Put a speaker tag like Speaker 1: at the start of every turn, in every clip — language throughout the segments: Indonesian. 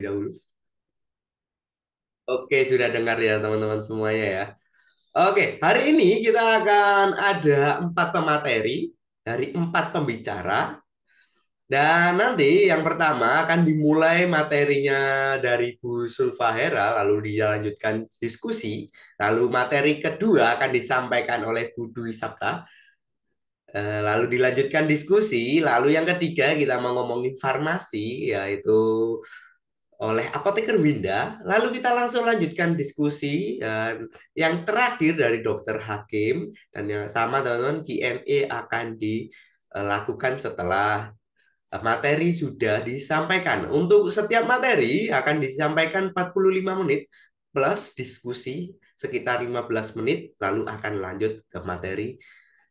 Speaker 1: dahulu. Oke, sudah dengar ya teman-teman semuanya ya. Oke, hari ini kita akan ada empat pemateri dari empat pembicara. Dan nanti yang pertama akan dimulai materinya dari Bu Sulfahera, lalu dilanjutkan diskusi. Lalu materi kedua akan disampaikan oleh Bu Dwi Sabta. Eh, lalu dilanjutkan diskusi. Lalu yang ketiga kita mau ngomongin farmasi, yaitu oleh apoteker Winda. Lalu kita langsung lanjutkan diskusi yang terakhir dari dokter Hakim dan yang sama teman-teman Q&A akan dilakukan setelah materi sudah disampaikan. Untuk setiap materi akan disampaikan 45 menit plus diskusi sekitar 15 menit lalu akan lanjut ke materi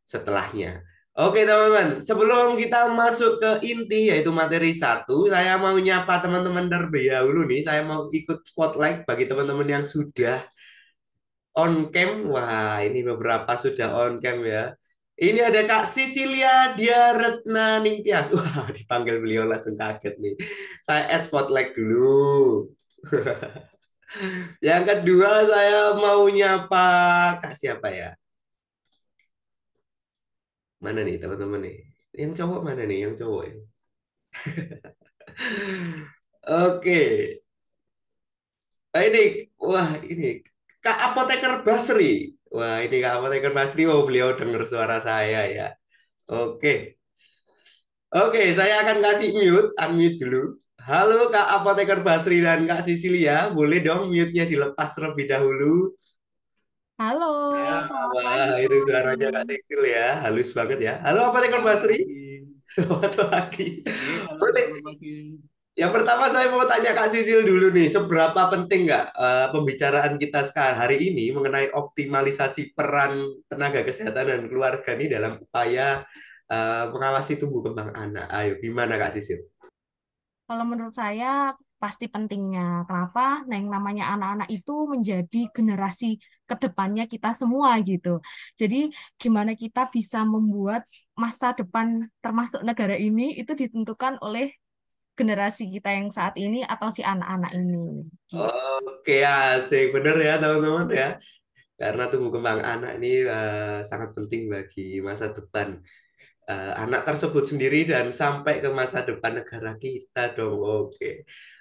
Speaker 1: setelahnya. Oke teman-teman, sebelum kita masuk ke inti yaitu materi satu, saya mau nyapa teman-teman terlebih dulu nih. Saya mau ikut spotlight bagi teman-teman yang sudah on cam. Wah, ini beberapa sudah on cam ya. Ini ada Kak Sisilia Diaretna Ningtyas. Wah, dipanggil beliau langsung kaget nih. Saya add spotlight dulu. yang kedua saya mau nyapa Kak siapa ya? Mana nih teman-teman nih? Yang cowok mana nih? Yang cowok ya? Oke. Pak ini, wah ini Kak Apoteker Basri. Wah ini Kak Apoteker Basri, mau beliau dengar suara saya ya. Oke. Oke, saya akan kasih mute, unmute dulu. Halo Kak Apoteker Basri dan Kak Sisilia, boleh dong mute-nya dilepas terlebih dahulu.
Speaker 2: Halo. Ya, selamat
Speaker 1: wah, itu suaranya Kak Tekstil ya, halus banget ya. Halo apa Tekor Basri? Selamat pagi. Iya, Boleh. Yang pertama saya mau tanya Kak Sisil dulu nih, seberapa penting nggak uh, pembicaraan kita sekarang hari ini mengenai optimalisasi peran tenaga kesehatan dan keluarga ini dalam upaya uh, mengawasi tumbuh kembang anak. Ayo, gimana Kak Sisil?
Speaker 3: Kalau menurut saya pasti
Speaker 4: pentingnya. Kenapa? Nah, yang namanya anak-anak itu menjadi generasi kedepannya kita semua gitu. Jadi gimana kita bisa membuat masa depan termasuk negara ini itu ditentukan oleh generasi kita yang saat ini atau si
Speaker 5: anak-anak ini.
Speaker 1: Gitu. Oke ya, asik benar ya teman-teman ya. Karena tumbuh kembang anak ini uh, sangat penting bagi masa depan uh, anak tersebut sendiri dan sampai ke masa depan negara kita dong. Oke. Okay.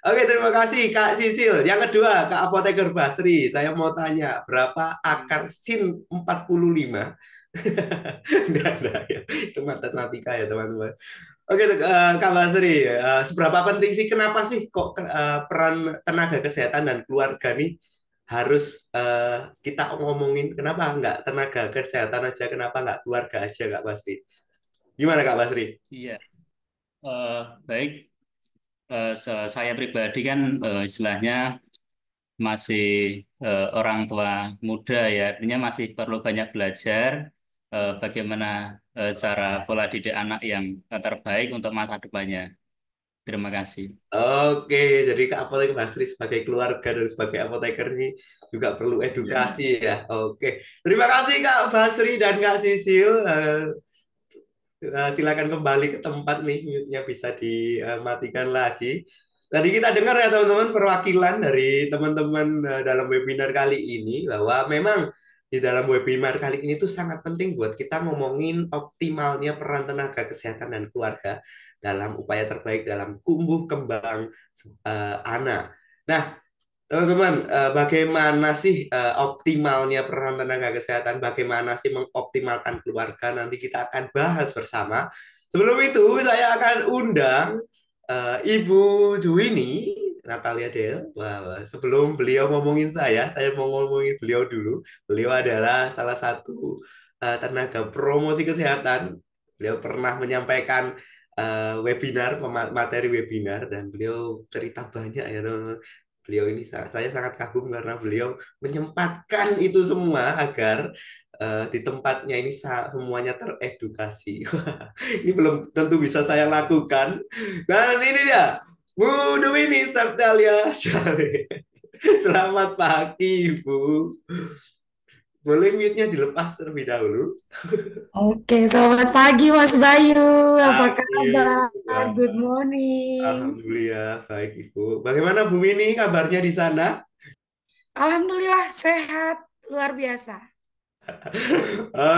Speaker 1: Oke, okay, terima kasih Kak Sisil. Yang kedua, Kak Apoteker Basri, saya mau tanya berapa akar sin 45? tidak ada ya. Itu matematika ya, teman-teman. Oke, eh, Kak Basri, eh, seberapa penting sih kenapa sih kok peran tenaga kesehatan dan keluarga nih harus kita ngomongin kenapa nggak tenaga kesehatan aja kenapa nggak keluarga aja nggak pasti Gimana Kak Basri?
Speaker 2: Iya,
Speaker 6: uh, baik. Uh, saya pribadi kan uh, istilahnya masih uh, orang tua muda ya, artinya masih perlu banyak belajar uh, bagaimana uh, cara pola didik anak yang terbaik untuk masa depannya. Terima kasih.
Speaker 1: Oke, jadi Kak Apotek Basri sebagai keluarga dan sebagai apoteker ini juga perlu edukasi ya. ya. Oke, terima kasih Kak Basri dan Kak Sisil. Eh, silakan kembali ke tempat nih mute-nya bisa dimatikan lagi. Tadi kita dengar ya teman-teman perwakilan dari teman-teman eh, dalam webinar kali ini bahwa memang di dalam webinar kali ini itu sangat penting buat kita ngomongin optimalnya peran tenaga kesehatan dan keluarga dalam upaya terbaik dalam kumbuh kembang uh, anak. Nah, Teman-teman, eh, bagaimana sih eh, optimalnya peran tenaga kesehatan? Bagaimana sih mengoptimalkan keluarga? Nanti kita akan bahas bersama. Sebelum itu, saya akan undang eh, Ibu Juwini Natalia Del. sebelum beliau ngomongin saya, saya mau ngomongin beliau dulu. Beliau adalah salah satu tenaga promosi kesehatan. Beliau pernah menyampaikan webinar, materi webinar, dan beliau cerita banyak ya beliau ini saya sangat kagum karena beliau menyempatkan itu semua agar uh, di tempatnya ini semuanya teredukasi. ini belum tentu bisa saya lakukan. Dan ini dia, Bu Dewi Sabdalia Selamat pagi, Bu. Boleh mute-nya dilepas terlebih dahulu.
Speaker 7: Oke, selamat pagi Mas Bayu. Apa kabar? Good morning.
Speaker 1: Alhamdulillah, baik Ibu. Bagaimana Bu Mini kabarnya di sana?
Speaker 7: Alhamdulillah, sehat. Luar biasa.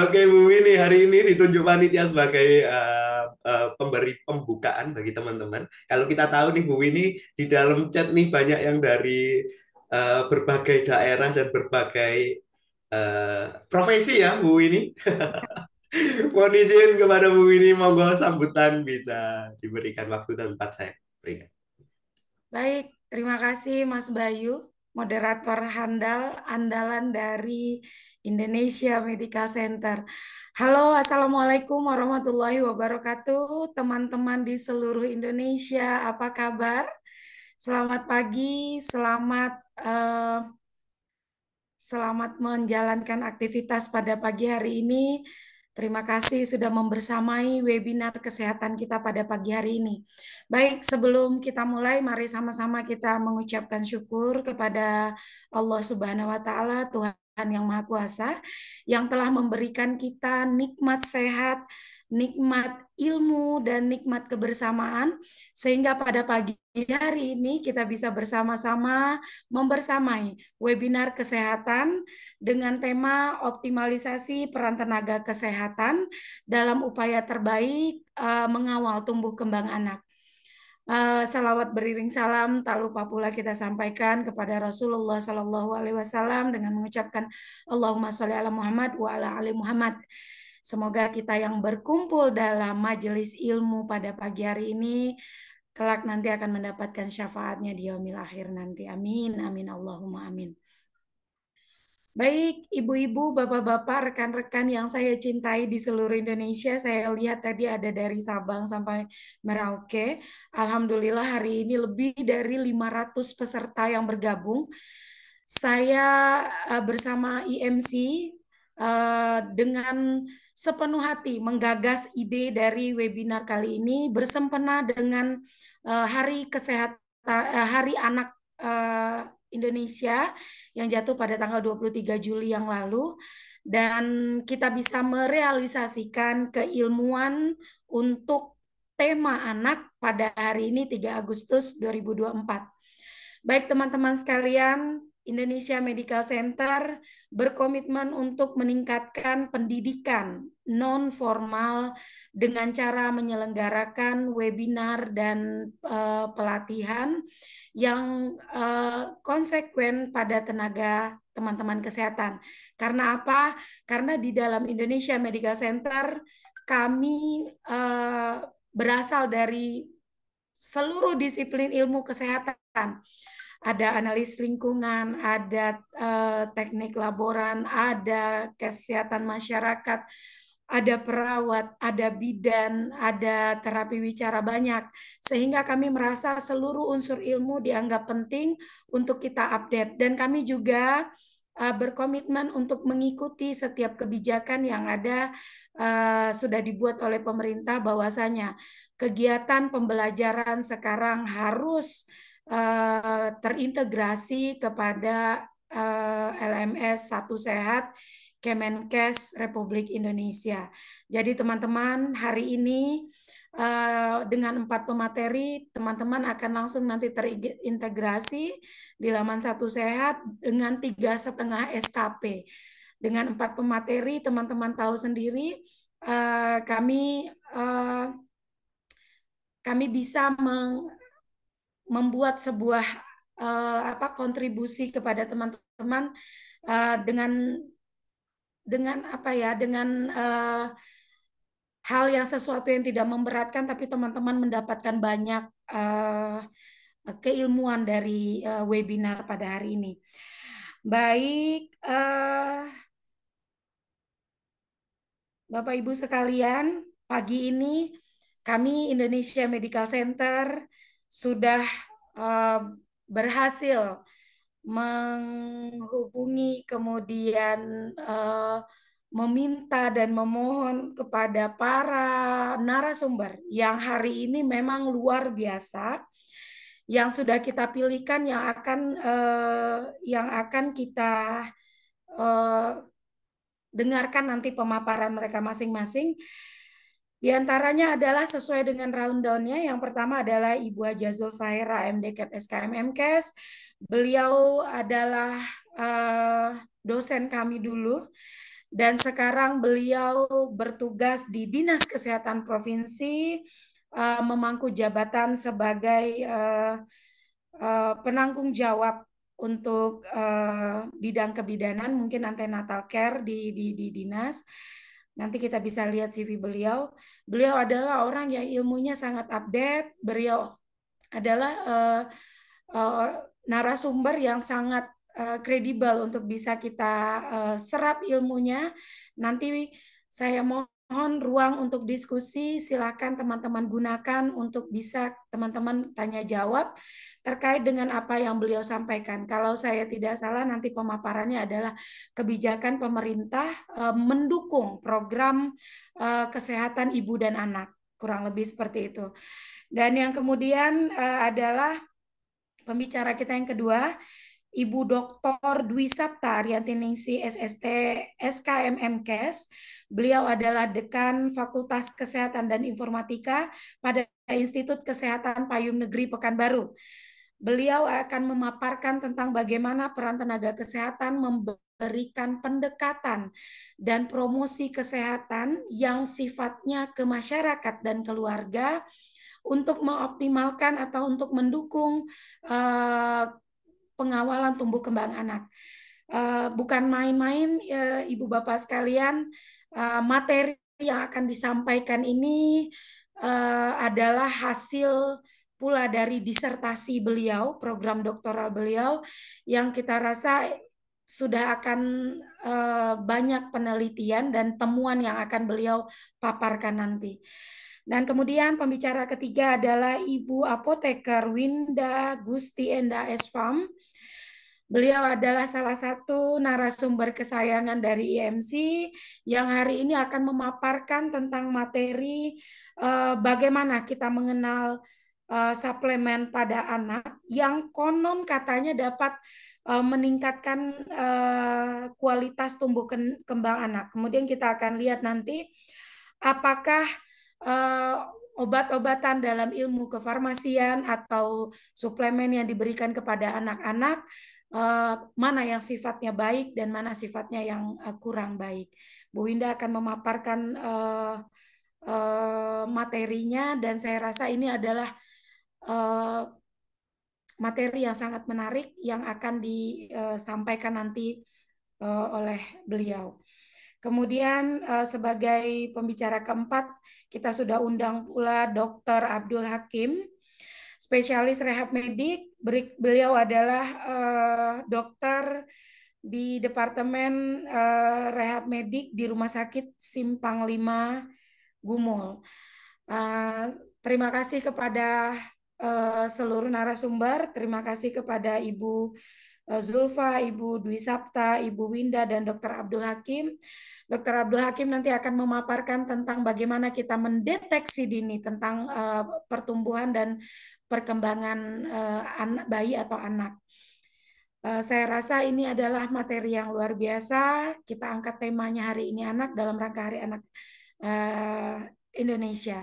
Speaker 1: Oke Bu Mini, hari ini ditunjuk panitia sebagai uh, uh, pemberi pembukaan bagi teman-teman. Kalau kita tahu nih Bu Mini, di dalam chat nih banyak yang dari eh, berbagai daerah dan berbagai uh, profesi ya Bu ini, Mohon izin kepada Bu ini monggo sambutan bisa diberikan waktu dan tempat saya berikan.
Speaker 7: Baik, terima kasih Mas Bayu, moderator handal andalan dari Indonesia Medical Center. Halo, Assalamualaikum warahmatullahi wabarakatuh. Teman-teman di seluruh Indonesia, apa kabar? Selamat pagi, selamat uh, Selamat menjalankan aktivitas pada pagi hari ini. Terima kasih sudah membersamai webinar kesehatan kita pada pagi hari ini. Baik, sebelum kita mulai, mari sama-sama kita mengucapkan syukur kepada Allah Subhanahu wa Ta'ala, Tuhan yang Maha Kuasa, yang telah memberikan kita nikmat sehat, nikmat ilmu dan nikmat kebersamaan sehingga pada pagi hari ini kita bisa bersama-sama membersamai webinar kesehatan dengan tema optimalisasi peran tenaga kesehatan dalam upaya terbaik uh, mengawal tumbuh kembang anak. Uh, salawat beriring salam tak lupa pula kita sampaikan kepada Rasulullah Shallallahu Alaihi Wasallam dengan mengucapkan Allahumma sholli ala Muhammad wa ala ali Muhammad. Semoga kita yang berkumpul dalam majelis ilmu pada pagi hari ini kelak nanti akan mendapatkan syafaatnya di yaumil akhir nanti. Amin, amin, Allahumma amin. Baik, ibu-ibu, bapak-bapak, rekan-rekan yang saya cintai di seluruh Indonesia, saya lihat tadi ada dari Sabang sampai Merauke. Alhamdulillah hari ini lebih dari 500 peserta yang bergabung. Saya eh, bersama IMC eh, dengan sepenuh hati menggagas ide dari webinar kali ini bersempena dengan uh, Hari Kesehatan uh, eh, Hari Anak uh, Indonesia yang jatuh pada tanggal 23 Juli yang lalu dan kita bisa merealisasikan keilmuan untuk tema anak pada hari ini 3 Agustus 2024. Baik teman-teman sekalian, Indonesia Medical Center berkomitmen untuk meningkatkan pendidikan non formal dengan cara menyelenggarakan webinar dan uh, pelatihan yang uh, konsekuen pada tenaga teman-teman kesehatan. Karena apa? Karena di dalam Indonesia Medical Center kami uh, berasal dari seluruh disiplin ilmu kesehatan ada analis lingkungan, ada uh, teknik laboran, ada kesehatan masyarakat, ada perawat, ada bidan, ada terapi wicara banyak. Sehingga kami merasa seluruh unsur ilmu dianggap penting untuk kita update. Dan kami juga eh, berkomitmen untuk mengikuti setiap kebijakan yang ada uh, sudah dibuat oleh pemerintah bahwasanya kegiatan pembelajaran sekarang harus uh, terintegrasi kepada uh, eh, LMS Satu Sehat Kemenkes Republik Indonesia. Jadi teman-teman hari ini uh, dengan empat pemateri teman-teman akan langsung nanti terintegrasi di laman Satu Sehat dengan tiga setengah SKP. Dengan empat pemateri teman-teman tahu sendiri uh, kami uh, kami bisa meng, membuat sebuah uh, apa kontribusi kepada teman-teman uh, dengan dengan apa ya dengan uh, hal yang sesuatu yang tidak memberatkan tapi teman-teman mendapatkan banyak uh, keilmuan dari uh, webinar pada hari ini. Baik, uh, Bapak Ibu sekalian, pagi ini kami Indonesia Medical Center sudah uh, berhasil menghubungi kemudian uh, meminta dan memohon kepada para narasumber yang hari ini memang luar biasa yang sudah kita pilihkan yang akan uh, yang akan kita uh, dengarkan nanti pemaparan mereka masing-masing di antaranya adalah sesuai dengan round down-nya. Yang pertama adalah Ibu Haja Zulfaira MDKET SKM MKes. Beliau adalah uh, dosen kami dulu dan sekarang beliau bertugas di Dinas Kesehatan Provinsi uh, memangku jabatan sebagai uh, uh, penanggung jawab untuk uh, bidang kebidanan mungkin antenatal care di di di dinas Nanti kita bisa lihat CV beliau. Beliau adalah orang yang ilmunya sangat update. Beliau adalah uh, uh, narasumber yang sangat eh, kredibel uh, untuk bisa kita uh, serap ilmunya. Nanti saya mau mohon ruang untuk diskusi. Silakan teman-teman gunakan untuk bisa teman-teman tanya jawab terkait dengan apa yang beliau sampaikan. Kalau saya tidak salah nanti pemaparannya adalah kebijakan pemerintah eh, mendukung program eh, kesehatan ibu dan anak. Kurang lebih seperti itu. Dan yang kemudian eh, adalah pembicara kita yang kedua Ibu Dr. Dwi Sapta Riantiningsi SST SKMMKes Beliau adalah dekan Fakultas Kesehatan dan Informatika pada Institut Kesehatan Payung Negeri Pekanbaru. Beliau akan memaparkan tentang bagaimana peran tenaga kesehatan memberikan pendekatan dan promosi kesehatan yang sifatnya ke masyarakat dan keluarga untuk mengoptimalkan atau untuk mendukung eh, pengawalan tumbuh kembang anak. Eh, bukan main-main, eh, ibu bapak sekalian, Eh, materi yang akan disampaikan ini uh, adalah hasil pula dari disertasi beliau, program doktoral beliau yang kita rasa sudah akan uh, banyak penelitian dan temuan yang akan beliau paparkan nanti. Dan kemudian pembicara ketiga adalah Ibu Apoteker Winda Gusti Enda Esfam Beliau adalah salah satu narasumber kesayangan dari IMC yang hari ini akan memaparkan tentang materi eh, bagaimana kita mengenal eh, suplemen pada anak yang konon katanya dapat eh, meningkatkan eh, kualitas tumbuh kembang anak. Kemudian kita akan lihat nanti apakah eh, obat-obatan dalam ilmu kefarmasian atau suplemen yang diberikan kepada anak-anak Eh, mana yang sifatnya baik dan mana sifatnya yang eh, kurang baik. Bu Winda akan memaparkan eh, materinya dan saya rasa ini adalah materi yang sangat menarik yang akan disampaikan nanti oleh beliau. Kemudian sebagai pembicara keempat kita sudah undang pula Dr. Abdul Hakim spesialis rehab medik. Beliau adalah uh, dokter di Departemen uh, Rehab Medik di Rumah Sakit Simpang Lima Gumul. Uh, terima kasih kepada uh, seluruh narasumber, terima kasih kepada Ibu Zulfa, Ibu Dwi Sapta, Ibu Winda, dan Dr. Abdul Hakim. Dr. Abdul Hakim nanti akan memaparkan tentang bagaimana kita mendeteksi dini tentang uh, pertumbuhan dan perkembangan uh, anak bayi atau anak. Uh, saya rasa ini adalah materi yang luar biasa. Kita angkat temanya hari ini anak dalam rangka Hari Anak uh, Indonesia.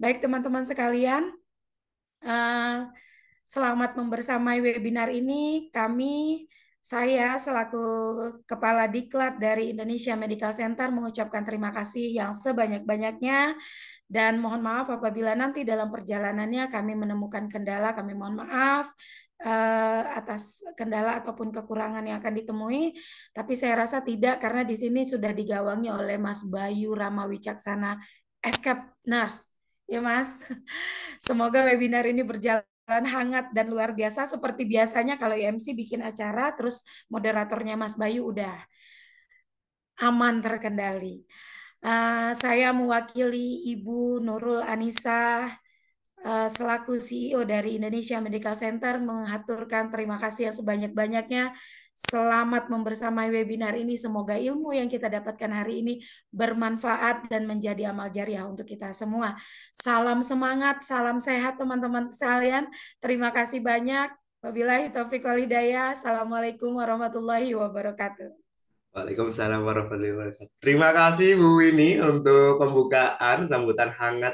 Speaker 7: Baik teman-teman sekalian, uh, selamat membersamai webinar ini. Kami saya selaku Kepala Diklat dari Indonesia Medical Center mengucapkan terima kasih yang sebanyak-banyaknya dan mohon maaf apabila nanti dalam perjalanannya kami menemukan kendala, kami mohon maaf uh, atas kendala ataupun kekurangan yang akan ditemui. Tapi saya rasa tidak karena di sini sudah digawangi oleh Mas Bayu Ramawicaksana, Eskap Nurse. Ya Mas, semoga webinar ini berjalan obrolan hangat dan luar biasa seperti biasanya kalau IMC bikin acara terus moderatornya Mas Bayu udah aman terkendali. Uh, saya mewakili Ibu Nurul Anissa uh, selaku CEO dari Indonesia Medical Center mengaturkan terima kasih yang sebanyak-banyaknya Selamat membersamai webinar ini. Semoga ilmu yang kita dapatkan hari ini bermanfaat dan menjadi amal jariah untuk kita semua. Salam semangat, salam sehat teman-teman sekalian. Terima kasih banyak. Wabillahi taufiq wal hidayah. Assalamualaikum warahmatullahi wabarakatuh.
Speaker 1: Waalaikumsalam warahmatullahi wabarakatuh. Terima kasih Bu Winnie untuk pembukaan sambutan hangat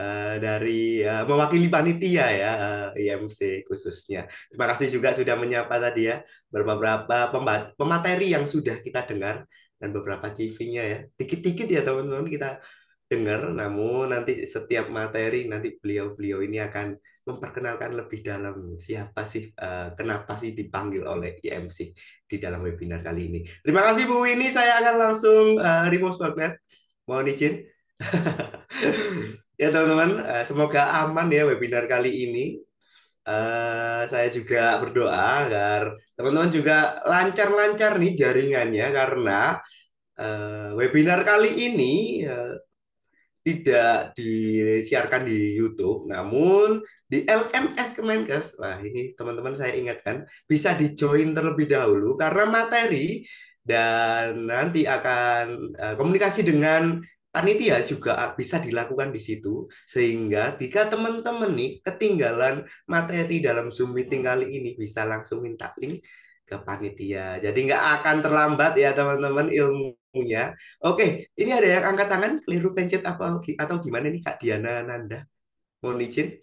Speaker 1: uh, dari uh, mewakili panitia ya uh, eh, IMC iya, khususnya. Terima kasih juga sudah menyapa tadi ya beberapa pemateri yang sudah kita dengar dan beberapa CV-nya ya. Dikit-dikit ya teman-teman kita dengar, namun nanti setiap materi nanti beliau-beliau ini akan memperkenalkan lebih dalam siapa sih, kenapa sih dipanggil oleh IMC di dalam webinar kali ini. Terima kasih Bu ini saya akan langsung remove remote Mohon izin. ya teman-teman, eh, semoga aman ya webinar kali ini. Uh, saya juga berdoa agar teman-teman juga lancar-lancar nih jaringannya karena uh, webinar kali ini uh, tidak disiarkan di YouTube, namun di LMS Kemenkes. Nah ini teman-teman saya ingatkan bisa di join terlebih dahulu karena materi dan nanti akan uh, komunikasi dengan panitia juga bisa dilakukan di situ sehingga jika teman-teman nih ketinggalan materi dalam Zoom meeting kali ini bisa langsung minta link ke panitia. Jadi nggak akan terlambat ya teman-teman ilmunya. Oke, ini ada yang angkat tangan keliru pencet apa atau gimana nih Kak Diana Nanda? mau izin.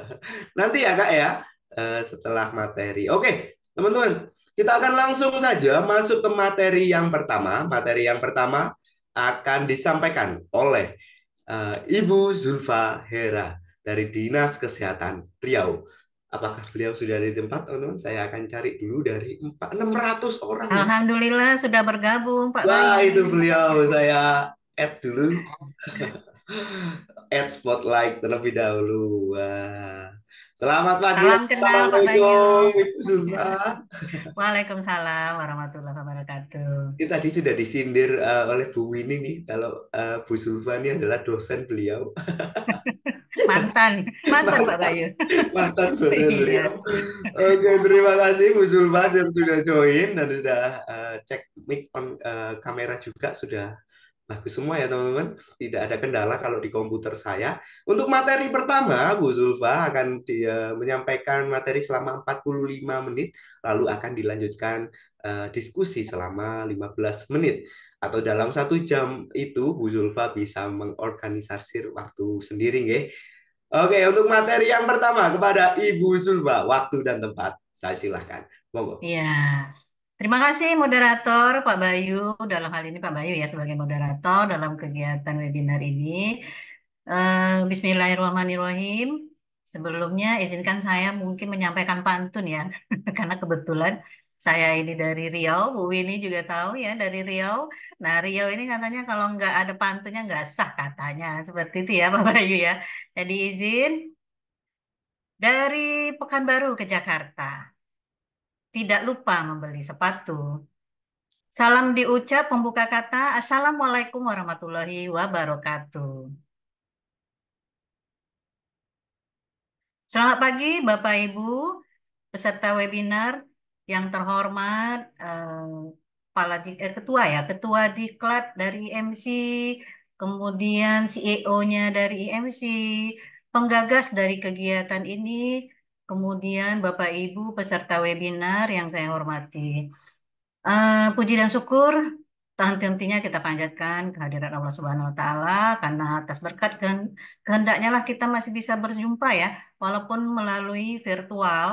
Speaker 1: Nanti ya Kak ya eh, setelah materi. Oke, teman-teman, kita akan langsung saja masuk ke materi yang pertama. Materi yang pertama akan disampaikan oleh uh, Ibu Zulfa Hera dari Dinas Kesehatan Riau. Apakah beliau sudah ada di tempat, teman-teman? Saya akan cari dulu dari 4,
Speaker 8: 600 orang. Alhamdulillah ya. sudah bergabung, Pak. Wah, itu
Speaker 1: beliau. Saya add dulu. add spotlight terlebih dahulu. Wah. Selamat pagi. Salam kenal Pak Bayu.
Speaker 8: Waalaikumsalam warahmatullahi wabarakatuh.
Speaker 1: Ini tadi sudah disindir uh, oleh Bu Winnie nih kalau uh, Bu Zulfa ini adalah dosen beliau.
Speaker 8: mantan, mantan, mantan Pak Bayu.
Speaker 1: Mantan dosen iya. beliau. Oke, terima kasih Bu yang sudah join dan sudah uh, cek mic on uh, kamera juga sudah bagus semua ya teman-teman. Tidak ada kendala kalau di komputer saya. Untuk materi pertama, Bu Zulfa akan dia eh, menyampaikan materi selama 45 menit, lalu akan dilanjutkan uh, diskusi selama 15 menit. Atau dalam satu jam itu, Bu Zulfa bisa mengorganisasi waktu sendiri. Nge? Oke, untuk materi yang pertama kepada Ibu Zulfa, waktu dan tempat. Saya silahkan.
Speaker 8: Monggo. Iya. Terima kasih moderator Pak Bayu dalam hal ini Pak Bayu ya sebagai moderator dalam kegiatan webinar ini. Uh, Bismillahirrahmanirrahim. Sebelumnya izinkan saya mungkin menyampaikan pantun ya karena kebetulan saya ini dari Riau, Bu Winnie juga tahu ya dari Riau. Nah Riau ini katanya kalau nggak ada pantunnya nggak sah katanya seperti itu ya Pak Bayu ya. Jadi izin dari Pekanbaru ke Jakarta tidak lupa membeli sepatu. Salam diucap pembuka kata Assalamualaikum warahmatullahi wabarakatuh. Selamat pagi Bapak Ibu peserta webinar yang terhormat eh, Kepala eh, Ketua ya, Ketua Diklat dari IMC, kemudian CEO-nya dari IMC, penggagas dari kegiatan ini kemudian Bapak Ibu peserta webinar yang saya hormati. Uh, puji dan syukur tentunya kita panjatkan kehadiran Allah Subhanahu wa taala karena atas berkat dan kehendaknya lah kita masih bisa berjumpa ya walaupun melalui virtual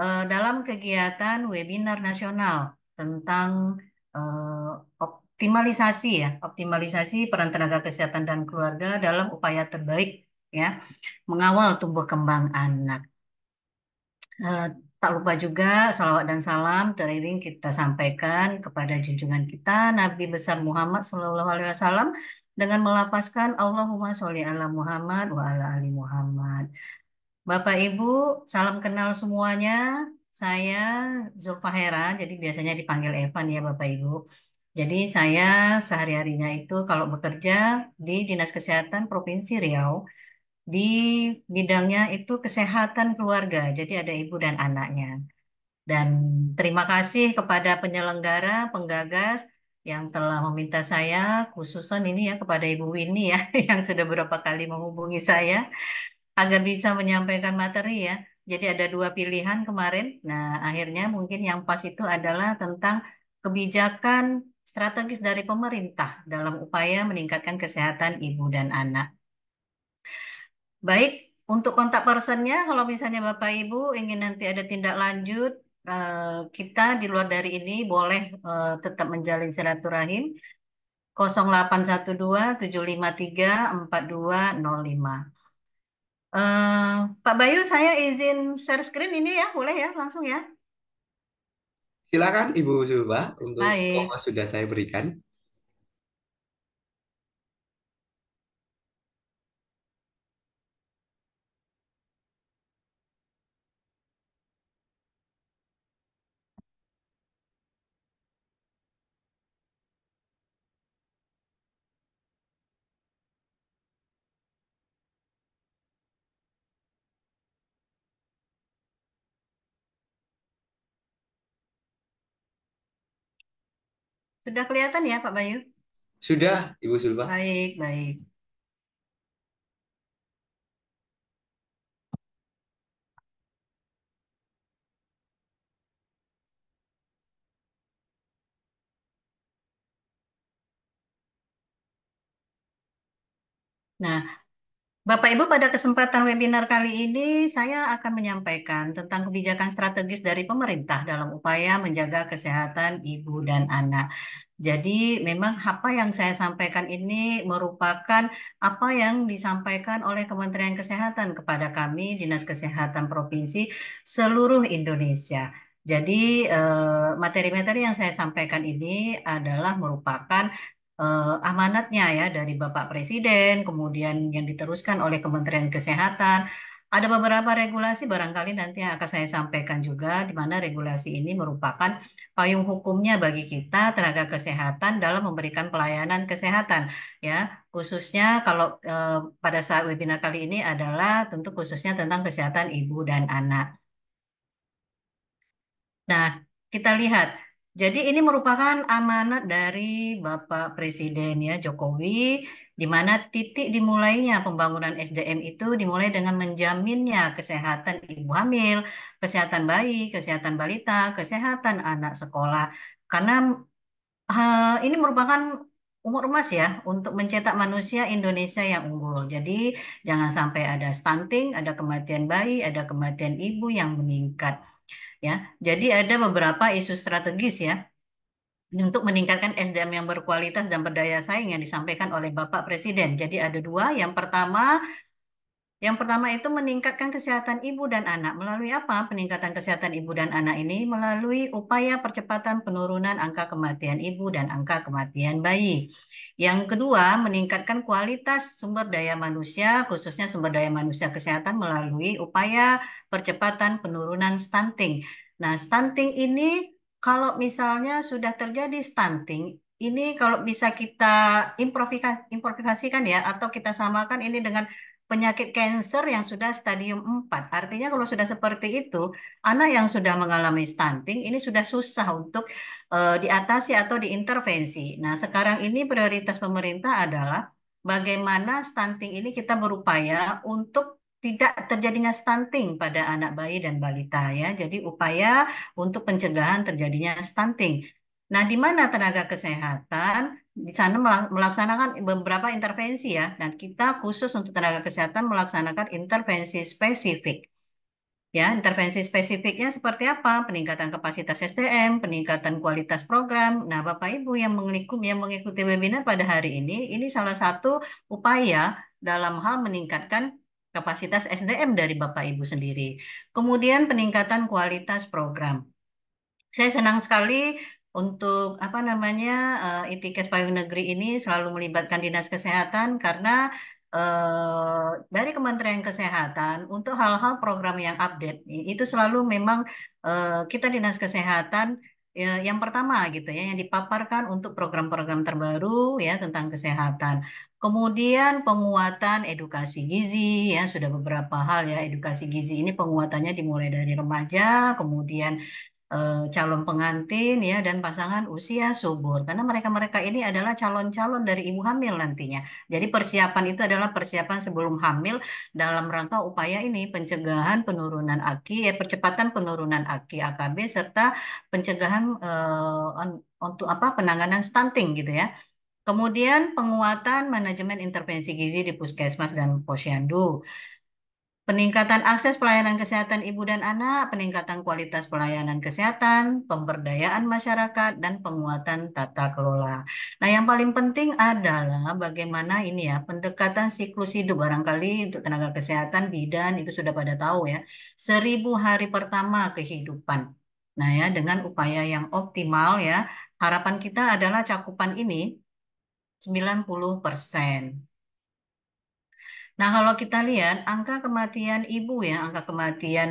Speaker 8: uh, dalam kegiatan webinar nasional tentang uh, optimalisasi ya, optimalisasi peran tenaga kesehatan dan keluarga dalam upaya terbaik ya mengawal tumbuh kembang anak. Eh, tak lupa juga salawat dan salam teriring kita sampaikan kepada junjungan kita Nabi besar Muhammad Shallallahu Alaihi Wasallam dengan melapaskan Allahumma sholli ala Muhammad wa ala ali Muhammad. Bapak Ibu, salam kenal semuanya. Saya Zulfahera, jadi biasanya dipanggil Evan ya Bapak Ibu. Jadi saya sehari-harinya itu kalau bekerja di Dinas Kesehatan Provinsi Riau, di bidangnya itu kesehatan keluarga. Jadi ada ibu dan anaknya. Dan terima kasih kepada penyelenggara, penggagas yang telah meminta saya, khususan ini ya kepada Ibu Winnie ya, yang sudah beberapa kali menghubungi saya, agar bisa menyampaikan materi ya. Jadi ada dua pilihan kemarin. Nah, akhirnya mungkin yang pas itu adalah tentang kebijakan strategis dari pemerintah dalam upaya meningkatkan kesehatan ibu dan anak. Baik, untuk kontak personnya, kalau misalnya Bapak Ibu ingin nanti ada tindak lanjut, eh, kita di luar dari ini boleh eh, tetap menjalin silaturahim 0812 753 4205. Pak Bayu, saya izin share screen ini ya, boleh ya, langsung ya.
Speaker 1: Silakan Ibu Zulba untuk Baik. sudah saya berikan.
Speaker 8: Sudah kelihatan ya Pak Bayu?
Speaker 9: Sudah, Ibu Sulfa.
Speaker 8: Baik, baik. Nah, Bapak Ibu, pada kesempatan webinar kali ini saya akan menyampaikan tentang kebijakan strategis dari pemerintah dalam upaya menjaga kesehatan ibu dan anak. Jadi memang apa yang saya sampaikan ini merupakan apa yang disampaikan oleh Kementerian Kesehatan kepada kami, Dinas Kesehatan Provinsi seluruh Indonesia. Jadi eh, materi-materi yang saya sampaikan ini adalah merupakan eh, amanatnya ya dari Bapak Presiden, kemudian yang diteruskan oleh Kementerian Kesehatan. Ada beberapa regulasi barangkali nanti yang akan saya sampaikan juga di mana regulasi ini merupakan payung hukumnya bagi kita tenaga kesehatan dalam memberikan pelayanan kesehatan ya khususnya kalau eh, pada saat webinar kali ini adalah tentu khususnya tentang kesehatan ibu dan anak. Nah, kita lihat jadi ini merupakan amanat dari Bapak Presiden ya Jokowi di mana titik dimulainya pembangunan SDM itu dimulai dengan menjaminnya kesehatan ibu hamil, kesehatan bayi, kesehatan balita, kesehatan anak sekolah. Karena uh, ini merupakan umur emas ya untuk mencetak manusia Indonesia yang unggul. Jadi jangan sampai ada stunting, ada kematian bayi, ada kematian ibu yang meningkat ya. Jadi ada beberapa isu strategis ya untuk meningkatkan SDM yang berkualitas dan berdaya saing yang disampaikan oleh Bapak Presiden. Jadi ada dua, yang pertama yang pertama itu meningkatkan kesehatan ibu dan anak. Melalui apa peningkatan kesehatan ibu dan anak ini? Melalui upaya percepatan penurunan angka kematian ibu dan angka kematian bayi. Yang kedua, meningkatkan kualitas sumber daya manusia, khususnya sumber daya manusia kesehatan melalui upaya percepatan penurunan stunting. Nah, stunting ini kalau misalnya sudah terjadi stunting, ini kalau bisa kita improvisasikan ya atau kita samakan ini dengan penyakit kanker yang sudah stadium 4. Artinya kalau sudah seperti itu, anak yang sudah mengalami stunting ini sudah susah untuk uh, diatasi atau diintervensi. Nah, sekarang ini prioritas pemerintah adalah bagaimana stunting ini kita berupaya untuk tidak terjadinya stunting pada anak bayi dan balita ya. Jadi upaya untuk pencegahan terjadinya stunting. Nah, di mana tenaga kesehatan di sana melaksanakan beberapa intervensi ya. Dan kita khusus untuk tenaga kesehatan melaksanakan intervensi spesifik. Ya, intervensi spesifiknya seperti apa? Peningkatan kapasitas SDM, peningkatan kualitas program. Nah, Bapak Ibu yang mengikuti yang mengikuti webinar pada hari ini, ini salah satu upaya dalam hal meningkatkan kapasitas SDM dari Bapak Ibu sendiri. Kemudian peningkatan kualitas program. Saya senang sekali untuk apa namanya uh, eh, Itikes Payung Negeri ini selalu melibatkan dinas kesehatan karena uh, dari Kementerian Kesehatan untuk hal-hal program yang update itu selalu memang uh, kita dinas kesehatan ya, yang pertama gitu ya yang dipaparkan untuk program-program terbaru ya tentang kesehatan. Kemudian penguatan edukasi gizi ya sudah beberapa hal ya edukasi gizi ini penguatannya dimulai dari remaja, kemudian Eh, calon pengantin ya dan pasangan usia subur karena mereka-mereka ini adalah calon-calon dari ibu hamil nantinya. Jadi persiapan itu adalah persiapan sebelum hamil dalam rangka upaya ini pencegahan penurunan AKI ya percepatan penurunan AKI AKB serta pencegahan uh, untuk apa penanganan stunting gitu ya. Kemudian penguatan manajemen intervensi gizi di puskesmas dan posyandu peningkatan akses pelayanan kesehatan ibu dan anak, peningkatan kualitas pelayanan kesehatan, pemberdayaan masyarakat, dan penguatan tata kelola. Nah, yang paling penting adalah bagaimana ini ya, pendekatan siklus hidup barangkali untuk tenaga kesehatan, bidan, itu sudah pada tahu ya, seribu hari pertama kehidupan. Nah ya, dengan upaya yang optimal ya, harapan kita adalah cakupan ini 90 persen. Nah, kalau kita lihat angka kematian ibu ya, angka kematian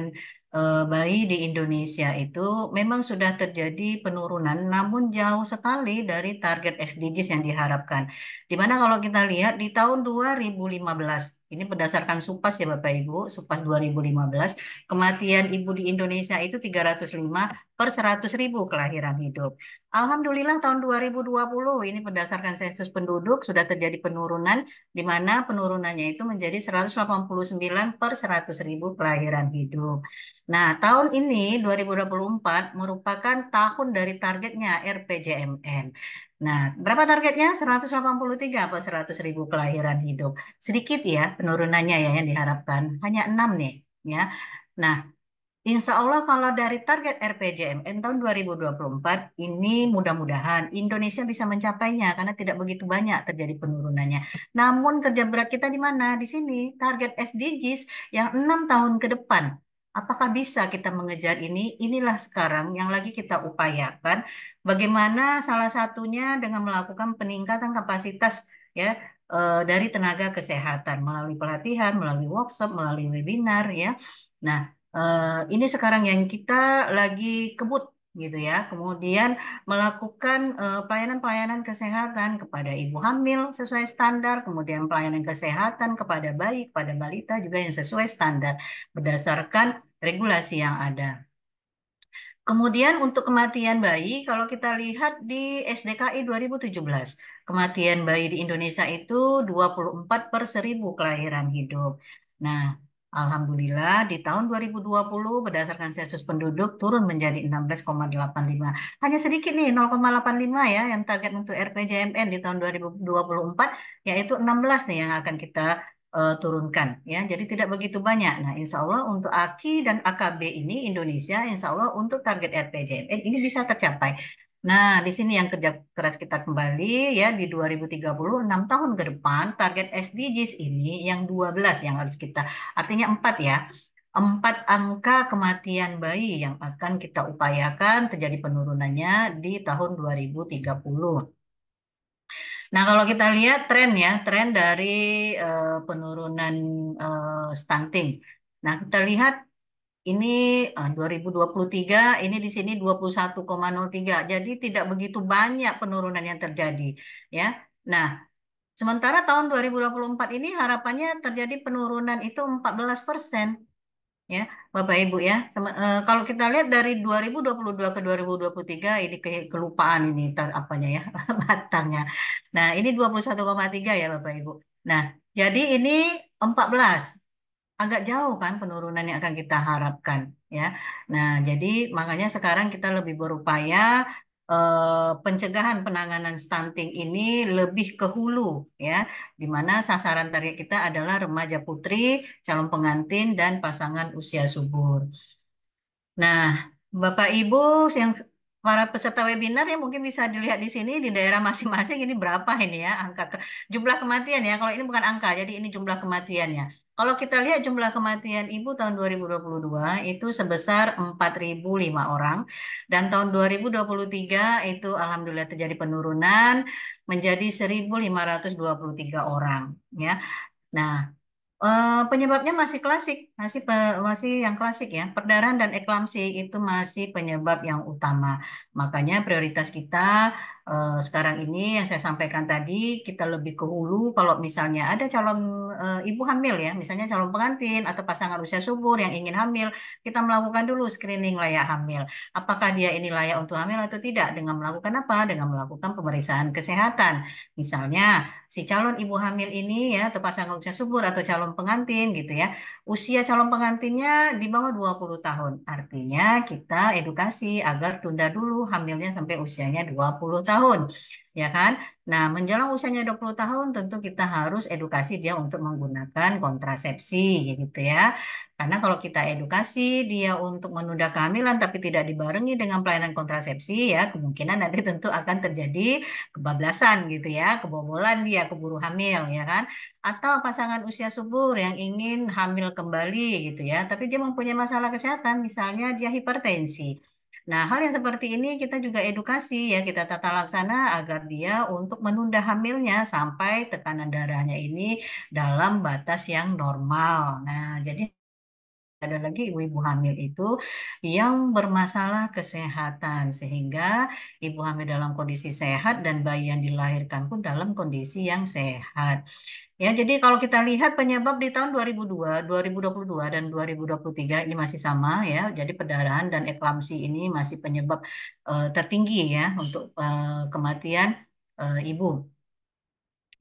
Speaker 8: e, bayi di Indonesia itu memang sudah terjadi penurunan, namun jauh sekali dari target SDGs yang diharapkan. Dimana kalau kita lihat di tahun 2015 ini berdasarkan Supas ya Bapak Ibu, Supas 2015, kematian ibu di Indonesia itu 305 per 100 ribu kelahiran hidup. Alhamdulillah tahun 2020 ini berdasarkan sensus penduduk sudah terjadi penurunan di mana penurunannya itu menjadi 189 per 100 ribu kelahiran hidup. Nah, tahun ini 2024 merupakan tahun dari targetnya RPJMN. Nah, berapa targetnya? 183 atau 100 ribu kelahiran hidup. Sedikit ya penurunannya ya yang diharapkan. Hanya 6 nih. ya. Nah, insya Allah kalau dari target RPJMN tahun 2024 ini mudah-mudahan Indonesia bisa mencapainya karena tidak begitu banyak terjadi penurunannya. Namun kerja berat kita di mana? Di sini, target SDGs yang 6 tahun ke depan apakah bisa kita mengejar ini? Inilah sekarang yang lagi kita upayakan. Bagaimana salah satunya dengan melakukan peningkatan kapasitas ya eh, dari tenaga kesehatan melalui pelatihan, melalui workshop, melalui webinar ya. Nah, eh, ini sekarang yang kita lagi kebut gitu ya. Kemudian melakukan eh, pelayanan-pelayanan uh, kesehatan kepada ibu hamil sesuai standar, kemudian pelayanan kesehatan kepada bayi, kepada balita juga yang sesuai standar berdasarkan regulasi yang ada. Kemudian untuk kematian bayi, kalau kita lihat di SDKI 2017, kematian bayi di Indonesia itu 24 per seribu kelahiran hidup. Nah, Alhamdulillah di tahun 2020 berdasarkan sensus penduduk turun menjadi 16,85. Hanya sedikit nih 0,85 ya yang target untuk RPJMN di tahun 2024 yaitu 16 nih yang akan kita uh, turunkan ya. Jadi tidak begitu banyak. Nah, insya Allah untuk AKI dan AKB ini Indonesia insya Allah untuk target RPJMN ini bisa tercapai. Nah, di sini yang kerja keras kita kembali ya di 2030 6 tahun ke depan target SDGs ini yang 12 yang harus kita artinya 4 ya. 4 angka kematian bayi yang akan kita upayakan terjadi penurunannya di tahun 2030. Nah, kalau kita lihat tren ya, tren dari uh, penurunan uh, stunting. Nah, kita lihat ini 2023 eh, ini di sini 21,03. Jadi tidak begitu banyak penurunan yang terjadi ya. Nah, sementara tahun 2024 ini harapannya terjadi penurunan itu 14%. persen Ya, Bapak Ibu ya. Eh, kalau kita lihat dari 2022 ke 2023 ini ke kelupaan ini tar apanya ya, batangnya. Nah, ini 21,3 ya Bapak Ibu. Nah, jadi ini 14 agak jauh kan penurunan yang akan kita harapkan ya. Nah, jadi makanya sekarang kita lebih berupaya eh, pencegahan penanganan stunting ini lebih ke hulu ya, di mana sasaran target kita adalah remaja putri, calon pengantin dan pasangan usia subur. Nah, Bapak Ibu yang para peserta webinar ya mungkin bisa dilihat di sini di daerah masing-masing ini berapa ini ya angka ke, jumlah kematian ya. Kalau ini bukan angka, jadi ini jumlah kematiannya. Kalau kita lihat jumlah kematian ibu tahun 2022 itu sebesar 4.005 orang dan tahun 2023 itu alhamdulillah terjadi penurunan menjadi 1.523 orang ya. Nah, Eh, penyebabnya masih klasik, masih masih yang klasik ya. Perdarahan dan eklamsi itu masih penyebab yang utama. Makanya prioritas kita uh, sekarang ini yang saya sampaikan tadi kita lebih ke hulu. Kalau misalnya ada calon uh, ibu hamil ya, misalnya calon pengantin atau pasangan usia subur yang ingin hamil, kita melakukan dulu screening layak hamil. Apakah dia ini layak untuk hamil atau tidak? Dengan melakukan apa? Dengan melakukan pemeriksaan kesehatan. Misalnya si calon ibu hamil ini ya atau pasangan usia subur atau calon calon pengantin gitu ya. Usia calon pengantinnya di bawah 20 tahun. Artinya kita edukasi agar tunda dulu hamilnya sampai usianya 20 tahun. Ya kan? Nah, menjelang usianya 20 tahun tentu kita harus edukasi dia untuk menggunakan kontrasepsi gitu ya. Karena kalau kita edukasi dia untuk menunda kehamilan tapi tidak dibarengi dengan pelayanan kontrasepsi ya kemungkinan nanti tentu akan terjadi kebablasan gitu ya, kebobolan dia keburu hamil ya kan. Atau pasangan usia subur yang ingin hamil kembali gitu ya, tapi dia mempunyai masalah kesehatan misalnya dia hipertensi. Nah, hal yang seperti ini kita juga edukasi ya, kita tata laksana agar dia untuk menunda hamilnya sampai tekanan darahnya ini dalam batas yang normal. Nah, jadi ada lagi ibu-ibu hamil itu yang bermasalah kesehatan sehingga ibu hamil dalam kondisi sehat dan bayi yang dilahirkan pun dalam kondisi yang sehat. Ya, jadi kalau kita lihat penyebab di tahun 2002, 2022 dan 2023 ini masih sama ya. Jadi perdarahan dan eklamsi ini masih penyebab uh, tertinggi ya untuk uh, kematian uh, ibu.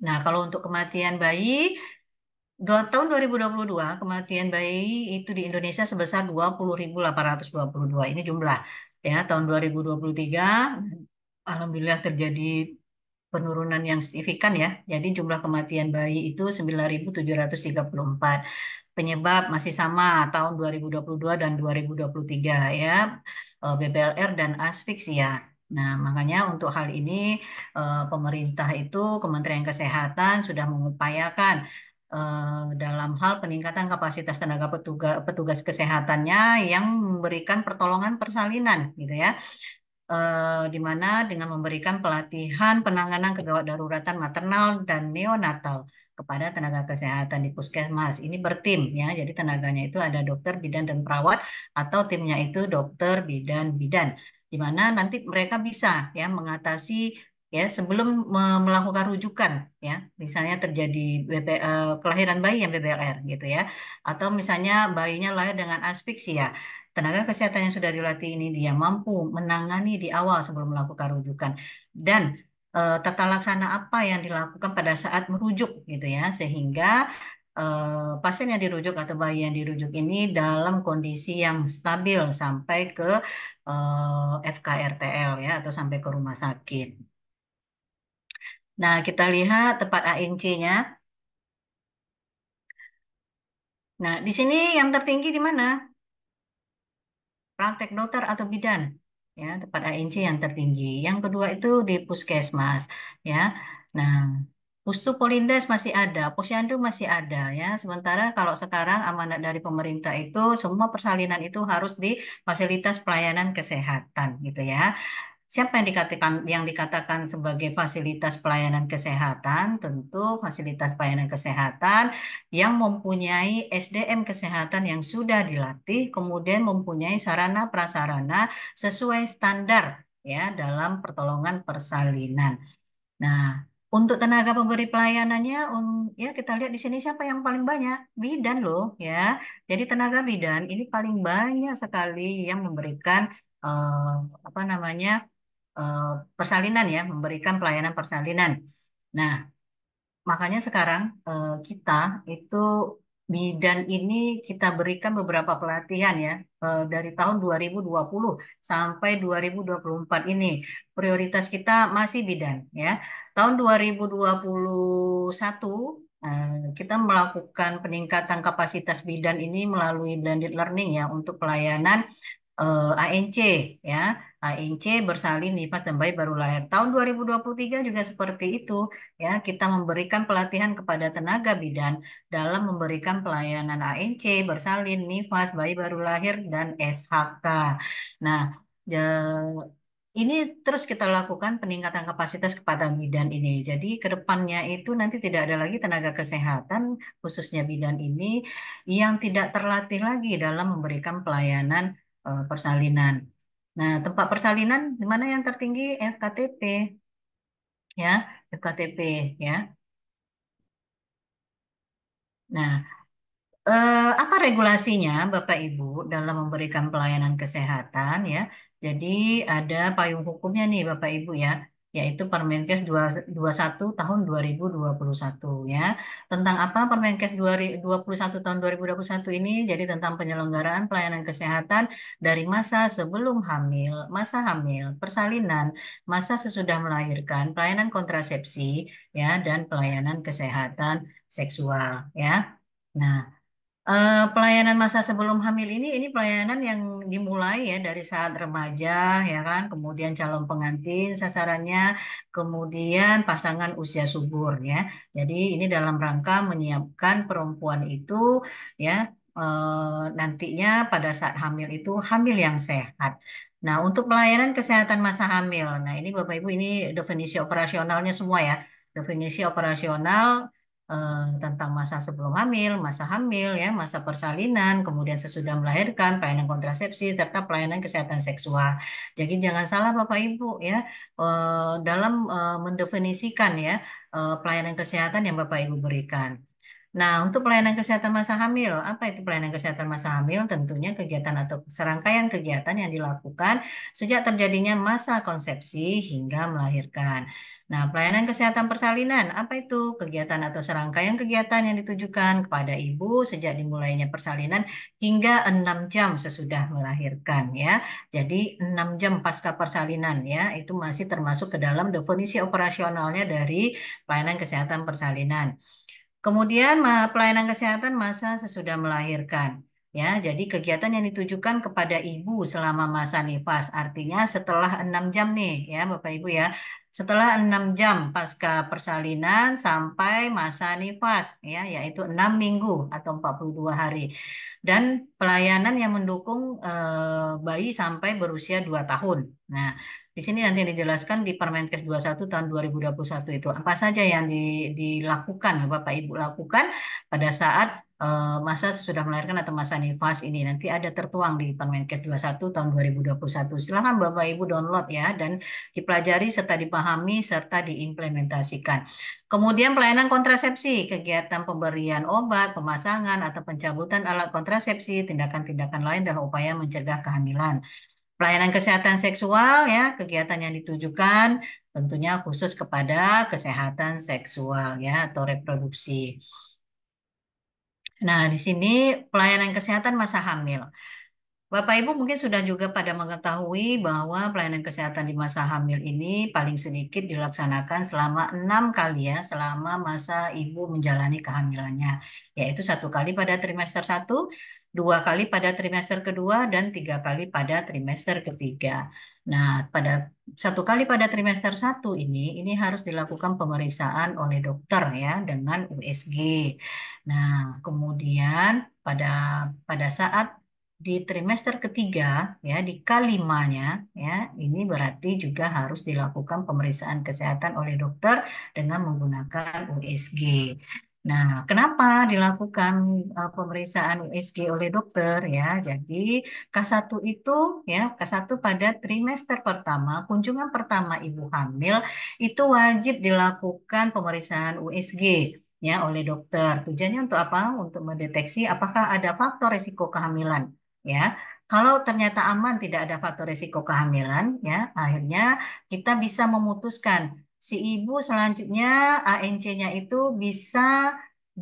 Speaker 8: Nah, kalau untuk kematian bayi Dua tahun 2022 kematian bayi itu di Indonesia sebesar 20.822. Ini jumlah. Ya, tahun 2023 alhamdulillah terjadi penurunan yang signifikan ya. Jadi jumlah kematian bayi itu 9.734. Penyebab masih sama tahun 2022 dan 2023 ya. Eh, BBLR dan asfiksia. Nah, makanya untuk hal ini eh, pemerintah itu Kementerian Kesehatan sudah mengupayakan Eh, dalam hal peningkatan kapasitas tenaga petugas, petugas kesehatannya yang memberikan pertolongan persalinan gitu ya. Uh, di mana dengan memberikan pelatihan penanganan kegawat daruratan maternal dan neonatal kepada tenaga kesehatan di puskesmas. Ini bertim ya, jadi tenaganya itu ada dokter, bidan, dan perawat atau timnya itu dokter, bidan, bidan di mana nanti mereka bisa ya mengatasi ya sebelum melakukan rujukan ya misalnya terjadi BP, uh, e, kelahiran bayi yang BBLR gitu ya atau misalnya bayinya lahir dengan asfiksia ya. tenaga kesehatan yang sudah dilatih ini dia mampu menangani di awal sebelum melakukan rujukan dan uh, tata laksana apa yang dilakukan pada saat merujuk gitu ya sehingga e, pasien yang dirujuk atau bayi yang dirujuk ini dalam kondisi yang stabil sampai ke FKRTL ya atau sampai ke rumah sakit Nah, kita lihat tempat ANC-nya. Nah, di sini yang tertinggi di mana? Praktek dokter atau bidan, ya, tempat ANC yang tertinggi. Yang kedua itu di puskesmas, ya. Nah, Pustu Polindes masih ada, Posyandu masih ada ya. Sementara kalau sekarang amanat dari pemerintah itu semua persalinan itu harus di fasilitas pelayanan kesehatan gitu ya. Siapa yang dikatakan yang dikatakan sebagai fasilitas pelayanan kesehatan? Tentu fasilitas pelayanan kesehatan yang mempunyai SDM kesehatan yang sudah dilatih, kemudian mempunyai sarana prasarana sesuai standar ya dalam pertolongan persalinan. Nah, untuk tenaga pemberi pelayanannya, um, ya kita lihat di sini siapa yang paling banyak bidan loh ya. Jadi tenaga bidan ini paling banyak sekali yang memberikan uh, apa namanya Eh, persalinan ya, memberikan pelayanan persalinan. Nah, makanya sekarang eh, kita itu bidan ini kita berikan beberapa pelatihan ya eh, dari tahun 2020 sampai 2024 ini. Prioritas kita masih bidan ya. Tahun 2021 kita melakukan peningkatan kapasitas bidan ini melalui blended learning ya untuk pelayanan uh, eh, ANC ya. ANC bersalin nifas dan bayi baru lahir. Tahun 2023 juga seperti itu ya, kita memberikan pelatihan kepada tenaga bidan dalam memberikan pelayanan ANC bersalin nifas bayi baru lahir dan SHK. Nah, ini terus kita lakukan peningkatan kapasitas kepada bidan ini. Jadi ke depannya itu nanti tidak ada lagi tenaga kesehatan khususnya bidan ini yang tidak terlatih lagi dalam memberikan pelayanan Eh, persalinan. Nah, tempat persalinan di mana yang tertinggi FKTP? Ya, FKTP ya. Nah, eh, apa regulasinya Bapak Ibu dalam memberikan pelayanan kesehatan ya? Jadi ada payung hukumnya nih Bapak Ibu ya yaitu Permenkes 21 tahun 2021 ya. Tentang apa Permenkes 21 tahun 2021 ini? Jadi tentang penyelenggaraan pelayanan kesehatan dari masa sebelum hamil, masa hamil, persalinan, masa sesudah melahirkan, pelayanan kontrasepsi ya dan pelayanan kesehatan seksual ya. Nah, Uh, pelayanan masa sebelum hamil ini, ini pelayanan yang dimulai ya dari saat remaja ya kan, kemudian calon pengantin sasarannya, kemudian pasangan usia subur ya. Jadi ini dalam rangka menyiapkan perempuan itu ya, uh, nantinya pada saat hamil itu hamil yang sehat. Nah, untuk pelayanan kesehatan masa hamil, nah ini Bapak Ibu ini definisi operasionalnya semua ya. Definisi operasional Eh, tentang masa sebelum hamil, masa hamil, ya, masa persalinan, kemudian sesudah melahirkan, pelayanan kontrasepsi, serta pelayanan kesehatan seksual. Jadi jangan salah Bapak Ibu ya eh, dalam eh, mendefinisikan ya pelayanan kesehatan yang Bapak Ibu berikan. Nah, untuk pelayanan kesehatan masa hamil, apa itu pelayanan kesehatan masa hamil? Tentunya kegiatan atau serangkaian kegiatan yang dilakukan sejak terjadinya masa konsepsi hingga melahirkan. Nah, pelayanan kesehatan persalinan, apa itu? Kegiatan atau serangkaian kegiatan yang ditujukan kepada ibu sejak dimulainya persalinan hingga 6 jam sesudah melahirkan ya. Jadi 6 jam pasca persalinan ya, itu masih termasuk ke dalam definisi operasionalnya dari pelayanan kesehatan persalinan. Kemudian pelayanan kesehatan masa sesudah melahirkan. Ya, jadi kegiatan yang ditujukan kepada ibu selama masa nifas, artinya setelah 6 jam nih ya Bapak Ibu ya. Setelah 6 jam pasca persalinan sampai masa nifas ya, yaitu 6 minggu atau 42 hari. Dan pelayanan yang mendukung e, bayi sampai berusia 2 tahun. Nah, di sini nanti dijelaskan di Permenkes 21 tahun 2021 itu apa saja yang di, dilakukan ya, Bapak Ibu lakukan pada saat uh, masa sudah melahirkan atau masa nifas ini nanti ada tertuang di Permenkes 21 tahun 2021. Silakan Bapak Ibu download ya dan dipelajari serta dipahami serta diimplementasikan. Kemudian pelayanan kontrasepsi, kegiatan pemberian obat, pemasangan atau pencabutan alat kontrasepsi, tindakan-tindakan lain dalam upaya mencegah kehamilan pelayanan kesehatan seksual ya kegiatan yang ditujukan tentunya khusus kepada kesehatan seksual ya atau reproduksi. Nah, di sini pelayanan kesehatan masa hamil. Bapak Ibu mungkin sudah juga pada mengetahui bahwa pelayanan kesehatan di masa hamil ini paling sedikit dilaksanakan selama enam kali ya, selama masa ibu menjalani kehamilannya, yaitu satu kali pada trimester satu dua kali pada trimester kedua dan tiga kali pada trimester ketiga. Nah, pada satu kali pada trimester satu ini, ini harus dilakukan pemeriksaan oleh dokter ya dengan USG. Nah, kemudian pada pada saat di trimester ketiga ya di kalimanya ya ini berarti juga harus dilakukan pemeriksaan kesehatan oleh dokter dengan menggunakan USG. Nah, kenapa dilakukan uh, pemeriksaan USG oleh dokter ya? Jadi K1 itu ya, K1 pada trimester pertama, kunjungan pertama ibu hamil itu wajib dilakukan pemeriksaan USG ya oleh dokter. Tujuannya untuk apa? Untuk mendeteksi apakah ada faktor risiko kehamilan ya. Kalau ternyata aman tidak ada faktor risiko kehamilan ya, akhirnya kita bisa memutuskan si ibu selanjutnya ANC-nya itu bisa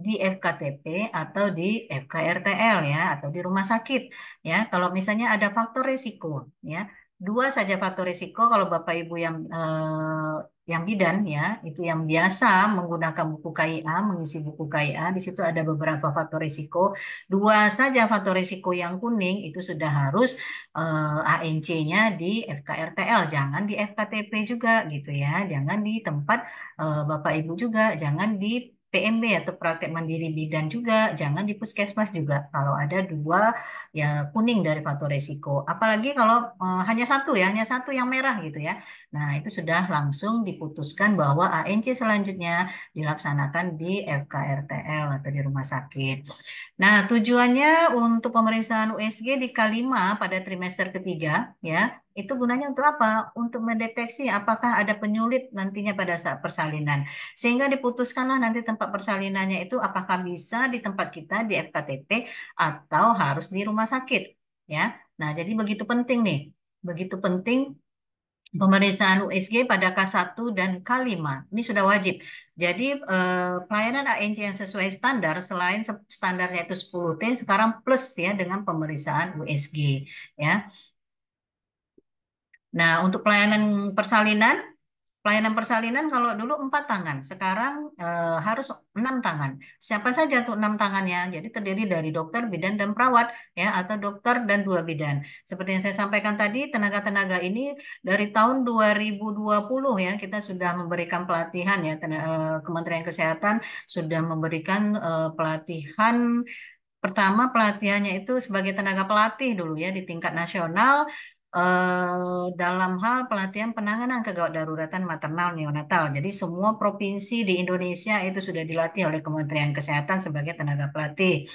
Speaker 8: di FKTP atau di FKRTL ya atau di rumah sakit ya kalau misalnya ada faktor resiko ya dua saja faktor risiko kalau Bapak Ibu yang eh, yang bidan ya, itu yang biasa menggunakan buku KIA, mengisi buku KIA, di situ ada beberapa faktor risiko. Dua saja faktor risiko yang kuning itu sudah harus eh, ANC-nya di FKRTL, jangan di FKTP juga gitu ya, jangan di tempat eh, Bapak Ibu juga, jangan di PMB atau praktek mandiri bidan juga, jangan di puskesmas juga kalau ada dua ya kuning dari faktor resiko. Apalagi kalau e, hanya satu ya, hanya satu yang merah gitu ya. Nah, itu sudah langsung diputuskan bahwa ANC selanjutnya dilaksanakan di FKRTL atau di rumah sakit. Nah, tujuannya untuk pemeriksaan USG di K5 pada trimester ketiga, ya, itu gunanya untuk apa? Untuk mendeteksi apakah ada penyulit nantinya pada saat persalinan. Sehingga diputuskanlah nanti tempat persalinannya itu apakah bisa di tempat kita di FKTP atau harus di rumah sakit, ya. Nah, jadi begitu penting nih, begitu penting pemeriksaan USG pada K1 dan K5. Ini sudah wajib. Jadi eh, pelayanan ANC yang sesuai standar selain standarnya itu 10T sekarang plus ya dengan pemeriksaan USG ya. Nah, untuk pelayanan persalinan Pelayanan persalinan kalau dulu empat tangan, sekarang e, harus enam tangan. Siapa saja tuh enam tangannya? Jadi terdiri dari dokter, bidan, dan perawat, ya atau dokter dan dua bidan. Seperti yang saya sampaikan tadi, tenaga-tenaga ini dari tahun 2020 ya kita sudah memberikan pelatihan ya tenaga, eh, Kementerian Kesehatan sudah memberikan e, pelatihan pertama pelatihannya itu sebagai tenaga pelatih dulu ya di tingkat nasional Eh, dalam hal pelatihan penanganan kegawatdaruratan maternal neonatal. Jadi semua provinsi di Indonesia itu sudah dilatih oleh Kementerian Kesehatan sebagai tenaga pelatih.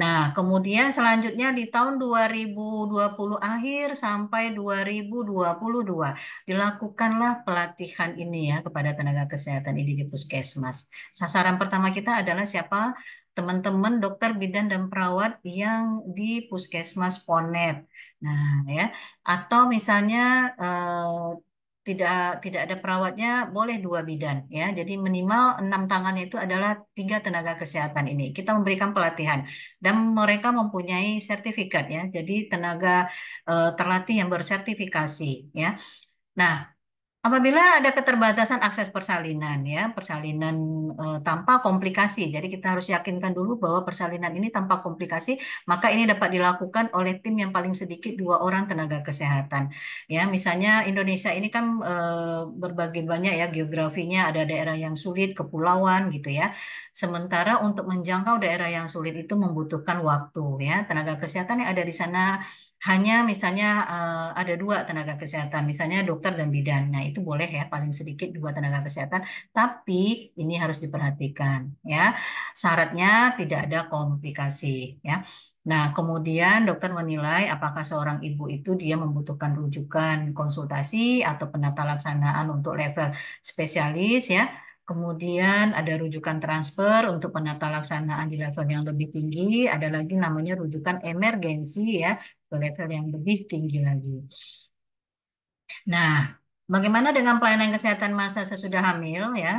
Speaker 8: Nah, kemudian selanjutnya di tahun 2020 akhir sampai 2022 dilakukanlah pelatihan ini ya kepada tenaga kesehatan ini di puskesmas. Sasaran pertama kita adalah siapa? Teman-teman dokter bidan dan perawat yang di puskesmas Ponet. Nah, ya. Atau misalnya eh, tidak tidak ada perawatnya boleh dua bidan ya. Jadi minimal enam tangan itu adalah tiga tenaga kesehatan ini. Kita memberikan pelatihan dan mereka mempunyai sertifikat ya. Jadi tenaga eh, terlatih yang bersertifikasi ya. Nah, Apabila ada keterbatasan akses persalinan ya, persalinan e, tanpa komplikasi. Jadi kita harus yakinkan dulu bahwa persalinan ini tanpa komplikasi, maka ini dapat dilakukan oleh tim yang paling sedikit dua orang tenaga kesehatan. Ya, misalnya Indonesia ini kan e, berbagai banyak ya geografinya, ada daerah yang sulit, kepulauan gitu ya. Sementara untuk menjangkau daerah yang sulit itu membutuhkan waktu ya. Tenaga kesehatan yang ada di sana hanya misalnya uh, ada dua tenaga kesehatan, misalnya dokter dan bidan. Nah, itu boleh ya paling sedikit dua tenaga kesehatan, tapi ini harus diperhatikan ya. Syaratnya tidak ada komplikasi ya. Nah, kemudian dokter menilai apakah seorang ibu itu dia membutuhkan rujukan konsultasi atau penata laksanaan untuk level spesialis ya. Kemudian ada rujukan transfer untuk penata laksanaan di level yang lebih tinggi, ada lagi namanya rujukan emergensi ya ke level yang lebih tinggi lagi. Nah, bagaimana dengan pelayanan kesehatan masa sesudah hamil ya?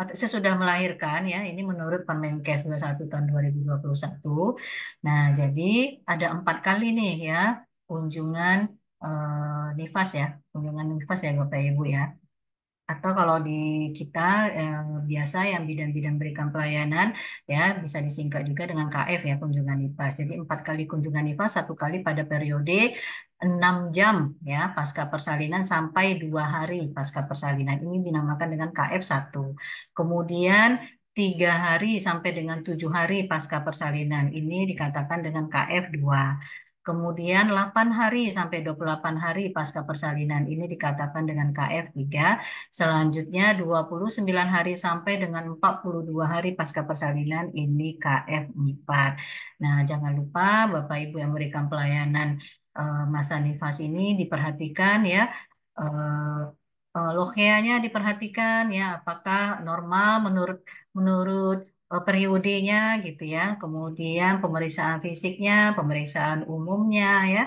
Speaker 8: atau sesudah melahirkan ya ini menurut Permenkes 21 tahun 2021. Nah, jadi ada empat kali nih ya kunjungan eh, nifas ya, kunjungan nifas ya Bapak Ibu ya atau kalau di kita eh, biasa yang bidang-bidang berikan pelayanan ya bisa disingkat juga dengan KF ya kunjungan IPAS. Jadi empat kali kunjungan IPAS, satu kali pada periode enam jam ya pasca persalinan sampai dua hari pasca persalinan ini dinamakan dengan KF 1. Kemudian tiga hari sampai dengan tujuh hari pasca persalinan ini dikatakan dengan KF 2. Kemudian 8 hari sampai 28 hari pasca persalinan ini dikatakan dengan KF3. Selanjutnya 29 hari sampai dengan 42 hari pasca persalinan ini KF4. Nah, jangan lupa Bapak Ibu yang memberikan pelayanan uh, eh, masa nifas ini diperhatikan ya uh, uh, loheanya diperhatikan ya apakah normal menurut menurut Eh, periodenya gitu ya, kemudian pemeriksaan fisiknya, pemeriksaan umumnya ya,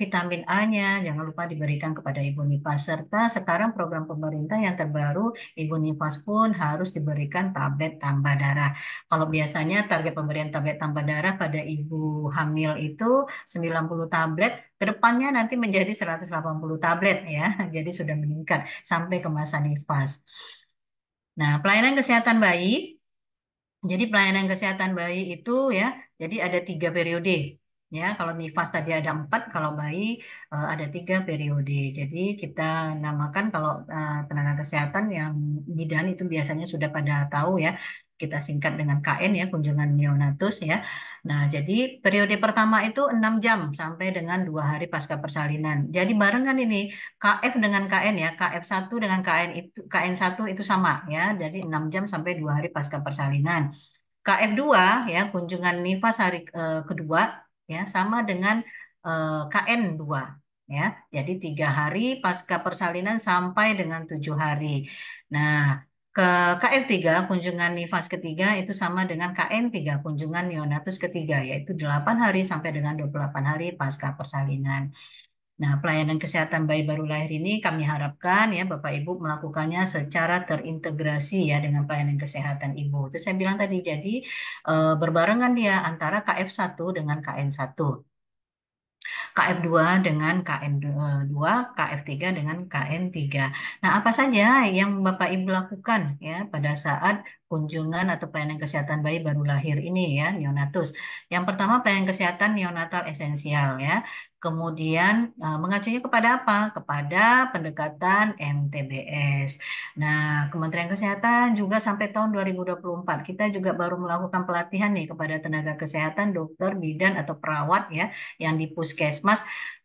Speaker 8: vitamin A-nya jangan lupa diberikan kepada ibu nifas serta sekarang program pemerintah yang terbaru ibu nifas pun harus diberikan tablet tambah darah. Kalau biasanya target pemberian tablet tambah darah pada ibu hamil itu 90 tablet kedepannya nanti menjadi 180 tablet ya, jadi sudah meningkat sampai ke masa nifas. Nah, pelayanan kesehatan bayi jadi pelayanan kesehatan bayi itu ya, jadi ada tiga periode. Ya, kalau nifas tadi ada empat, kalau bayi eh, ada tiga periode. Jadi kita namakan kalau uh, tenaga kesehatan yang bidan itu biasanya sudah pada tahu ya, kita singkat dengan KN ya kunjungan neonatus ya. Nah, jadi periode pertama itu 6 jam sampai dengan dua hari pasca persalinan. Jadi barengan ini KF dengan KN ya, KF1 dengan KN itu KN1 itu sama ya, jadi 6 jam sampai dua hari pasca persalinan. KF2 ya kunjungan nifas hari eh, kedua ya sama dengan eh, KN2 ya. Jadi tiga hari pasca persalinan sampai dengan tujuh hari. Nah, ke KF3 kunjungan Nifas ketiga itu sama dengan KN3 kunjungan neonatus ketiga yaitu 8 hari sampai dengan 28 hari pasca persalinan. Nah, pelayanan kesehatan bayi baru lahir ini kami harapkan ya Bapak Ibu melakukannya secara terintegrasi ya dengan pelayanan kesehatan ibu. Itu saya bilang tadi jadi e, berbarengan ya antara KF1 dengan KN1. KF2 dengan KN2, eh, KF3 dengan KN3. Nah, apa saja yang Bapak Ibu lakukan ya pada saat kunjungan atau pelayanan kesehatan bayi baru lahir ini ya neonatus. Yang pertama pelayanan kesehatan neonatal esensial ya. Kemudian e, mengacunya kepada apa? Kepada pendekatan MTBS. Nah, Kementerian Kesehatan juga sampai tahun 2024 kita juga baru melakukan pelatihan nih kepada tenaga kesehatan, dokter, bidan atau perawat ya yang di puskesmas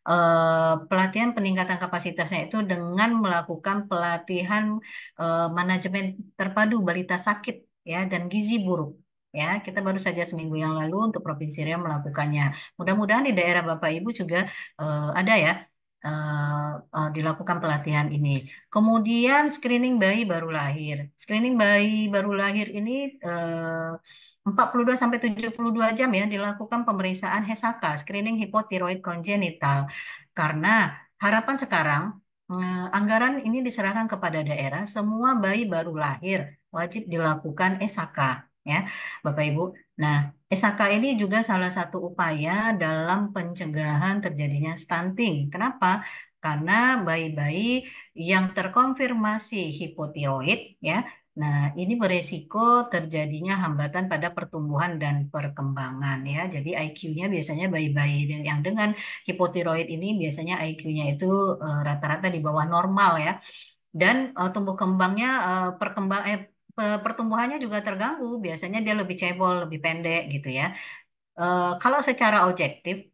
Speaker 8: Eh, pelatihan peningkatan kapasitasnya itu dengan melakukan pelatihan uh, manajemen terpadu balita sakit ya dan gizi buruk ya kita baru saja seminggu yang lalu untuk provinsi Riau melakukannya mudah-mudahan di daerah bapak ibu juga uh, ada ya Uh, uh, dilakukan pelatihan ini. Kemudian screening bayi baru lahir. Screening bayi baru lahir ini uh, 42 sampai 72 jam ya dilakukan pemeriksaan HESAKA, screening hipotiroid congenital. Karena harapan sekarang eh, anggaran ini diserahkan kepada daerah, semua bayi baru lahir wajib dilakukan SHK ya, Bapak Ibu. Nah, SHK ini juga salah satu upaya dalam pencegahan terjadinya stunting. Kenapa? Karena bayi-bayi yang terkonfirmasi hipotiroid ya Nah, ini beresiko terjadinya hambatan pada pertumbuhan dan perkembangan ya. Jadi IQ-nya biasanya bayi-bayi yang dengan hipotiroid ini biasanya IQ-nya itu rata eh, rata-rata di bawah normal ya. Dan uh, tumbuh kembangnya uh, perkembang eh, pertumbuhannya juga terganggu. Biasanya dia lebih cebol, lebih pendek gitu ya. Uh, kalau secara objektif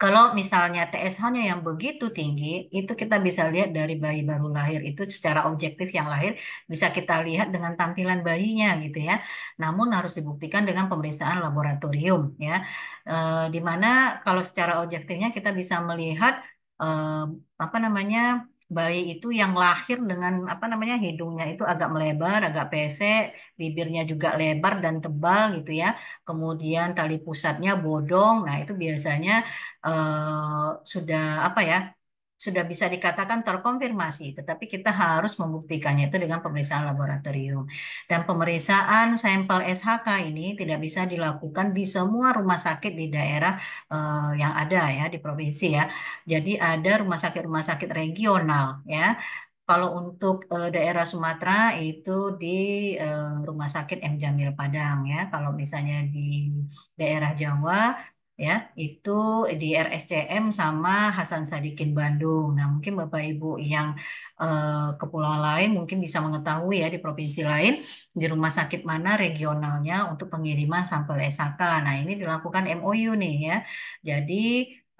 Speaker 8: kalau misalnya TSH-nya yang begitu tinggi, itu kita bisa lihat dari bayi baru lahir itu secara objektif yang lahir bisa kita lihat dengan tampilan bayinya gitu ya. Namun harus dibuktikan dengan pemeriksaan laboratorium ya. E, eh, dimana kalau secara objektifnya kita bisa melihat e, apa namanya bayi itu yang lahir dengan apa namanya hidungnya itu agak melebar, agak pesek, bibirnya juga lebar dan tebal gitu ya. Kemudian tali pusatnya bodong. Nah, itu biasanya uh, sudah apa ya? sudah bisa dikatakan terkonfirmasi, tetapi kita harus membuktikannya itu dengan pemeriksaan laboratorium. Dan pemeriksaan sampel SHK ini tidak bisa dilakukan di semua rumah sakit di daerah eh, yang ada ya di provinsi ya. Jadi ada rumah sakit-rumah sakit regional ya. Kalau untuk eh, daerah Sumatera itu di eh, Rumah Sakit M Jamil Padang ya. Kalau misalnya di daerah Jawa ya itu di RSCM sama Hasan Sadikin Bandung. Nah mungkin Bapak Ibu yang eh, pulau lain mungkin bisa mengetahui ya di provinsi lain di rumah sakit mana regionalnya untuk pengiriman sampel SHK. Nah ini dilakukan MOU nih ya. Jadi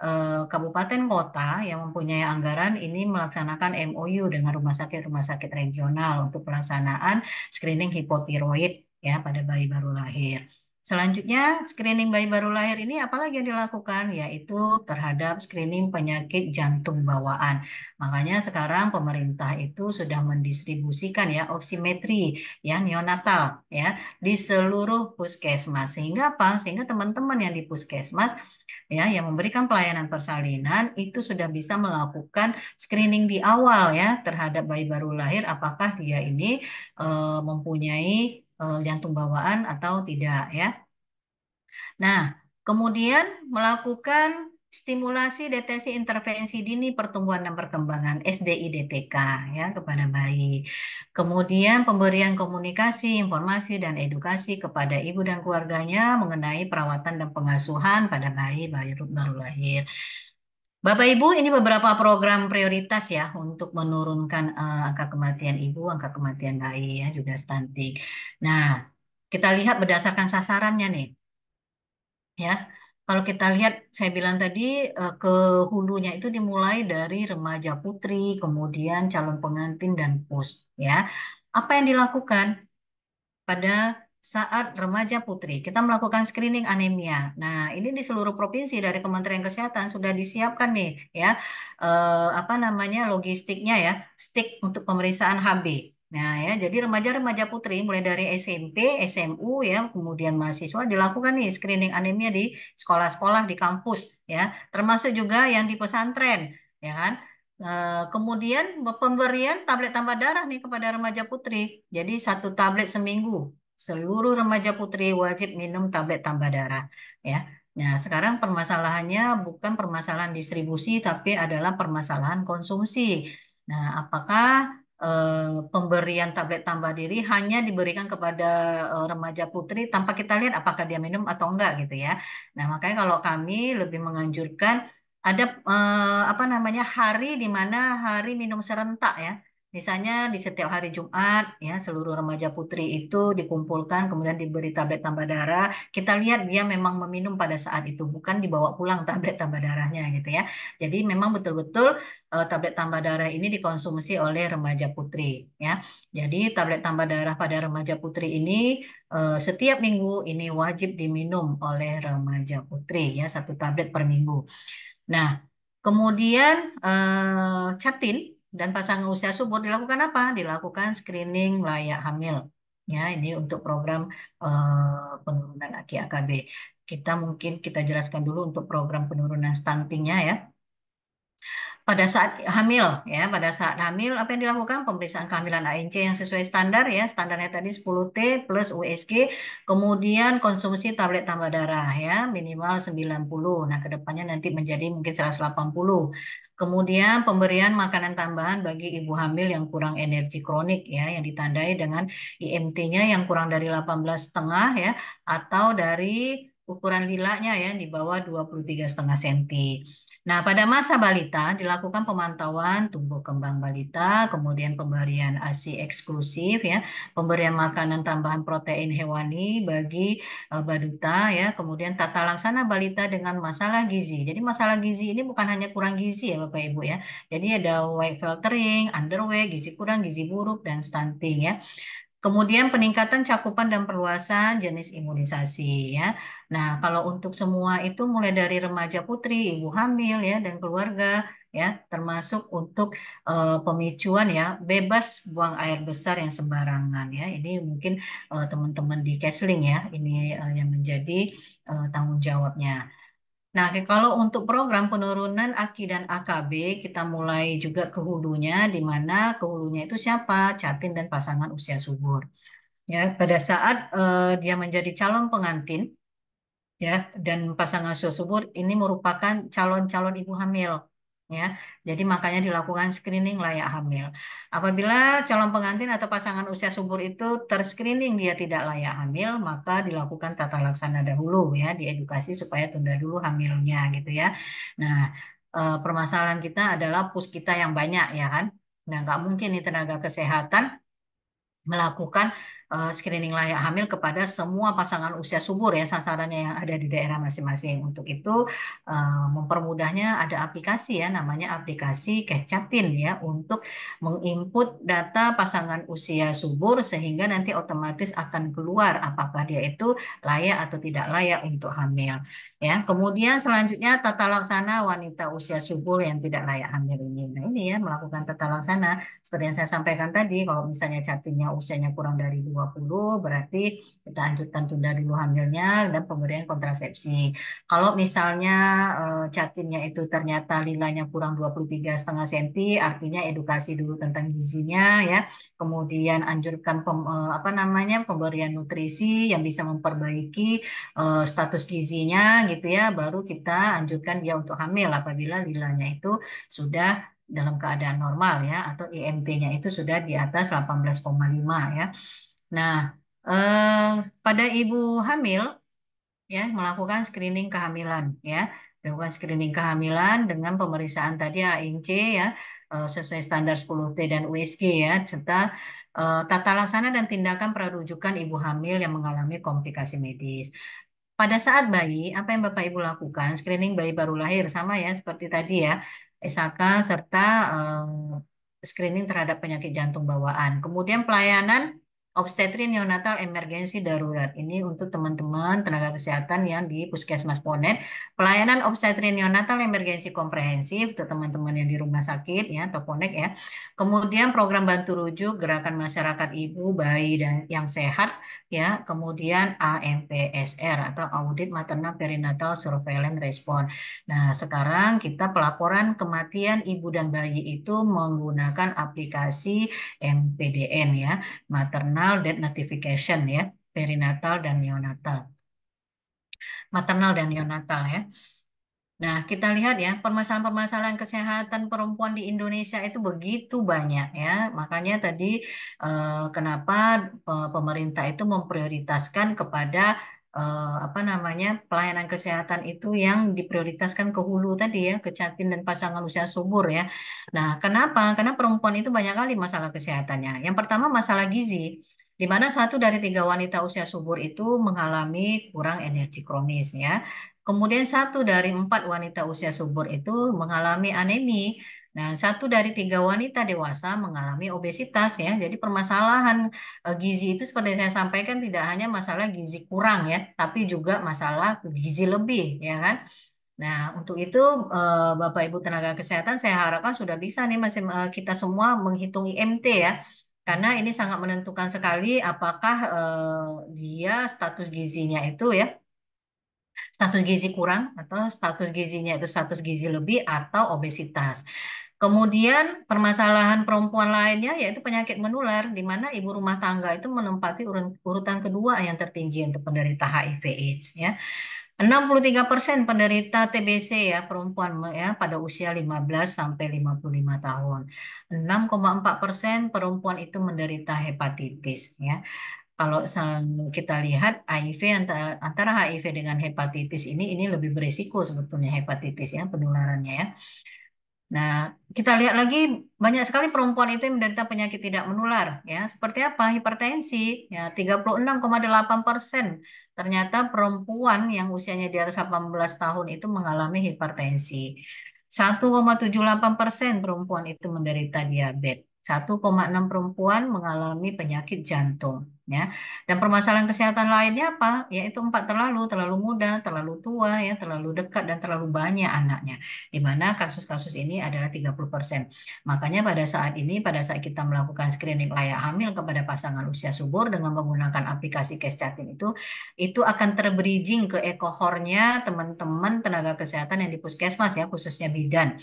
Speaker 8: eh, kabupaten kota yang mempunyai anggaran ini melaksanakan MOU dengan rumah sakit-rumah sakit regional untuk pelaksanaan screening hipotiroid ya pada bayi baru lahir. Selanjutnya, screening bayi baru lahir ini apalagi yang dilakukan? Yaitu terhadap screening penyakit jantung bawaan. Makanya sekarang pemerintah itu sudah mendistribusikan ya oximetri ya neonatal ya di seluruh puskesmas. Sehingga apa? Sehingga teman-teman yang di puskesmas ya yang memberikan pelayanan persalinan itu sudah bisa melakukan screening di awal ya terhadap bayi baru lahir apakah dia ini e, mempunyai jantung eh, bawaan atau tidak ya. Nah, kemudian melakukan stimulasi deteksi intervensi dini pertumbuhan dan perkembangan SDI DTK ya kepada bayi. Kemudian pemberian komunikasi, informasi dan edukasi kepada ibu dan keluarganya mengenai perawatan dan pengasuhan pada bayi baru, baru lahir. Bapak Ibu, ini beberapa program prioritas ya untuk menurunkan uh, angka kematian ibu, angka kematian bayi ya juga stunting. Nah, kita lihat berdasarkan sasarannya nih. Ya. Kalau kita lihat saya bilang tadi uh, ke hulunya itu dimulai dari remaja putri, kemudian calon pengantin dan pus ya. Apa yang dilakukan pada saat remaja putri. Kita melakukan screening anemia. Nah, ini di seluruh provinsi dari Kementerian Kesehatan sudah disiapkan nih ya eh, apa namanya logistiknya ya, stick untuk pemeriksaan HB. Nah, ya, jadi remaja-remaja putri mulai dari SMP, SMU ya, kemudian mahasiswa dilakukan nih screening anemia di sekolah-sekolah di kampus ya, termasuk juga yang di pesantren, ya kan? Eh, kemudian pemberian tablet tambah darah nih kepada remaja putri. Jadi satu tablet seminggu seluruh remaja putri wajib minum tablet tambah darah ya. Nah, sekarang permasalahannya bukan permasalahan distribusi tapi adalah permasalahan konsumsi. Nah, apakah eh, pemberian tablet tambah diri hanya diberikan kepada eh, remaja putri tanpa kita lihat apakah dia minum atau enggak gitu ya. Nah, makanya kalau kami lebih menganjurkan ada eh, apa namanya hari di mana hari minum serentak ya Misalnya di setiap hari Jumat ya seluruh remaja putri itu dikumpulkan kemudian diberi tablet tambah darah. Kita lihat dia memang meminum pada saat itu bukan dibawa pulang tablet tambah darahnya gitu ya. Jadi memang betul-betul uh, tablet tambah darah ini dikonsumsi oleh remaja putri ya. Jadi tablet tambah darah pada remaja putri ini uh, setiap minggu ini wajib diminum oleh remaja putri ya satu tablet per minggu. Nah, kemudian uh, catin dan pasangan usia subur dilakukan apa? Dilakukan screening layak hamil. Ya, ini untuk program uh, penurunan AKB. Kita mungkin kita jelaskan dulu untuk program penurunan stuntingnya ya. Pada saat hamil ya, pada saat hamil apa yang dilakukan? Pemeriksaan kehamilan ANC yang sesuai standar ya, standarnya tadi 10T plus USG, kemudian konsumsi tablet tambah darah ya, minimal 90. Nah, kedepannya nanti menjadi mungkin 180 Kemudian pemberian makanan tambahan bagi ibu hamil yang kurang energi kronik ya yang ditandai dengan IMT-nya yang kurang dari 18,5 ya atau dari ukuran lilanya ya di bawah 23,5 cm. Nah, pada masa balita dilakukan pemantauan tumbuh kembang balita, kemudian pemberian ASI eksklusif ya, pemberian makanan tambahan protein hewani bagi uh, eh, baduta ya, kemudian tata laksana balita dengan masalah gizi. Jadi masalah gizi ini bukan hanya kurang gizi ya Bapak Ibu ya. Jadi ada weight filtering, underweight, gizi kurang, gizi buruk dan stunting ya. Kemudian peningkatan cakupan dan perluasan jenis imunisasi ya. Nah, kalau untuk semua itu mulai dari remaja putri, ibu hamil ya dan keluarga ya, termasuk untuk uh, pemicuan ya bebas buang air besar yang sembarangan ya. Ini mungkin eh, teman-teman uh, di Kesling ya, ini uh, yang menjadi uh, tanggung jawabnya. Nah, kalau untuk program penurunan AKI dan AKB, kita mulai juga ke hulunya, di mana ke hulunya itu siapa? catin dan pasangan usia subur. Ya, pada saat uh, dia menjadi calon pengantin, ya, dan pasangan usia subur ini merupakan calon-calon ibu hamil ya. Jadi makanya dilakukan screening layak hamil. Apabila calon pengantin atau pasangan usia subur itu terscreening dia tidak layak hamil, maka dilakukan tata laksana dahulu ya, diedukasi supaya tunda dulu hamilnya gitu ya. Nah, eh, permasalahan kita adalah pus kita yang banyak ya kan. Nah, nggak mungkin nih tenaga kesehatan melakukan Eh, screening layak hamil kepada semua pasangan usia subur ya sasarannya yang ada di daerah masing-masing. Untuk itu eh, mempermudahnya ada aplikasi ya namanya aplikasi Kescatin ya untuk menginput data pasangan usia subur sehingga nanti otomatis akan keluar apakah dia itu layak atau tidak layak untuk hamil. Ya, kemudian selanjutnya tata laksana wanita usia subur yang tidak layak hamil ini. Nah, ini ya melakukan tata laksana seperti yang saya sampaikan tadi kalau misalnya catinya usianya kurang dari 20 berarti kita lanjutkan tunda dulu hamilnya dan pemberian kontrasepsi. Kalau misalnya eh, cacingnya itu ternyata lilanya kurang 23 setengah senti artinya edukasi dulu tentang gizinya ya. Kemudian anjurkan pem, eh, apa namanya pemberian nutrisi yang bisa memperbaiki eh, status gizinya gitu ya, baru kita anjurkan dia untuk hamil apabila lilanya itu sudah dalam keadaan normal ya atau IMT-nya e itu sudah di atas 18,5 ya. Nah, eh, pada ibu hamil ya melakukan screening kehamilan ya melakukan screening kehamilan dengan pemeriksaan tadi ANC ya eh, sesuai standar 10T dan USG ya serta eh, tata laksana dan tindakan perujukan ibu hamil yang mengalami komplikasi medis. Pada saat bayi, apa yang Bapak Ibu lakukan? Screening bayi baru lahir sama ya seperti tadi ya, SAK serta eh, screening terhadap penyakit jantung bawaan. Kemudian pelayanan obstetri neonatal emergensi darurat. Ini untuk teman-teman tenaga kesehatan yang di Puskesmas Ponen. Pelayanan obstetri neonatal emergensi komprehensif untuk teman-teman yang di rumah sakit ya atau Ponek ya. Kemudian program bantu rujuk gerakan masyarakat ibu, bayi dan yang sehat ya. Kemudian AMPSR atau audit maternal perinatal surveillance Response. Nah, sekarang kita pelaporan kematian ibu dan bayi itu menggunakan aplikasi MPDN ya, maternal maternal death notification ya, perinatal dan neonatal. Maternal dan neonatal ya. Nah, kita lihat ya, permasalahan-permasalahan kesehatan perempuan di Indonesia itu begitu banyak ya. Makanya tadi eh, kenapa eh, pemerintah itu memprioritaskan kepada eh, apa namanya pelayanan kesehatan itu yang diprioritaskan ke hulu tadi ya, ke jatin dan pasangan usia subur ya. Nah, kenapa? Karena perempuan itu banyak kali masalah kesehatannya. Yang pertama masalah gizi di mana satu dari tiga wanita usia subur itu mengalami kurang energi kronis ya. Kemudian satu dari empat wanita usia subur itu mengalami anemi. Nah, satu dari tiga wanita dewasa mengalami obesitas ya. Jadi permasalahan e, gizi itu seperti saya sampaikan tidak hanya masalah gizi kurang ya, tapi juga masalah gizi lebih ya kan. Nah, untuk itu e, Bapak Ibu tenaga kesehatan saya harapkan sudah bisa nih masih e, kita semua menghitung IMT ya karena ini sangat menentukan sekali apakah eh, dia status gizinya itu ya status gizi kurang atau status gizinya itu status gizi lebih atau obesitas. Kemudian permasalahan perempuan lainnya yaitu penyakit menular di mana ibu rumah tangga itu menempati urutan kedua yang tertinggi untuk penderita HIV AIDS ya. 63% penderita TBC ya perempuan ya pada usia 15 sampai 55 tahun. 6,4% perempuan itu menderita hepatitis ya. Kalau kita lihat HIV antara, HIV dengan hepatitis ini ini lebih berisiko sebetulnya hepatitis ya penularannya ya. Nah, kita lihat lagi banyak sekali perempuan itu yang menderita penyakit tidak menular ya. Seperti apa? Hipertensi ya 36,8% ternyata perempuan yang usianya di atas 18 tahun itu mengalami hipertensi. 1,78 persen perempuan itu menderita diabetes. 1,6 perempuan mengalami penyakit jantung ya. Dan permasalahan kesehatan lainnya apa? Ya itu empat terlalu, terlalu muda, terlalu tua, ya, terlalu dekat dan terlalu banyak anaknya. Di mana kasus-kasus ini adalah 30%. Makanya pada saat ini pada saat kita melakukan screening layak hamil kepada pasangan usia subur dengan menggunakan aplikasi case charting itu itu akan terbridging ke ekohornya teman-teman tenaga kesehatan yang di puskesmas ya khususnya bidan.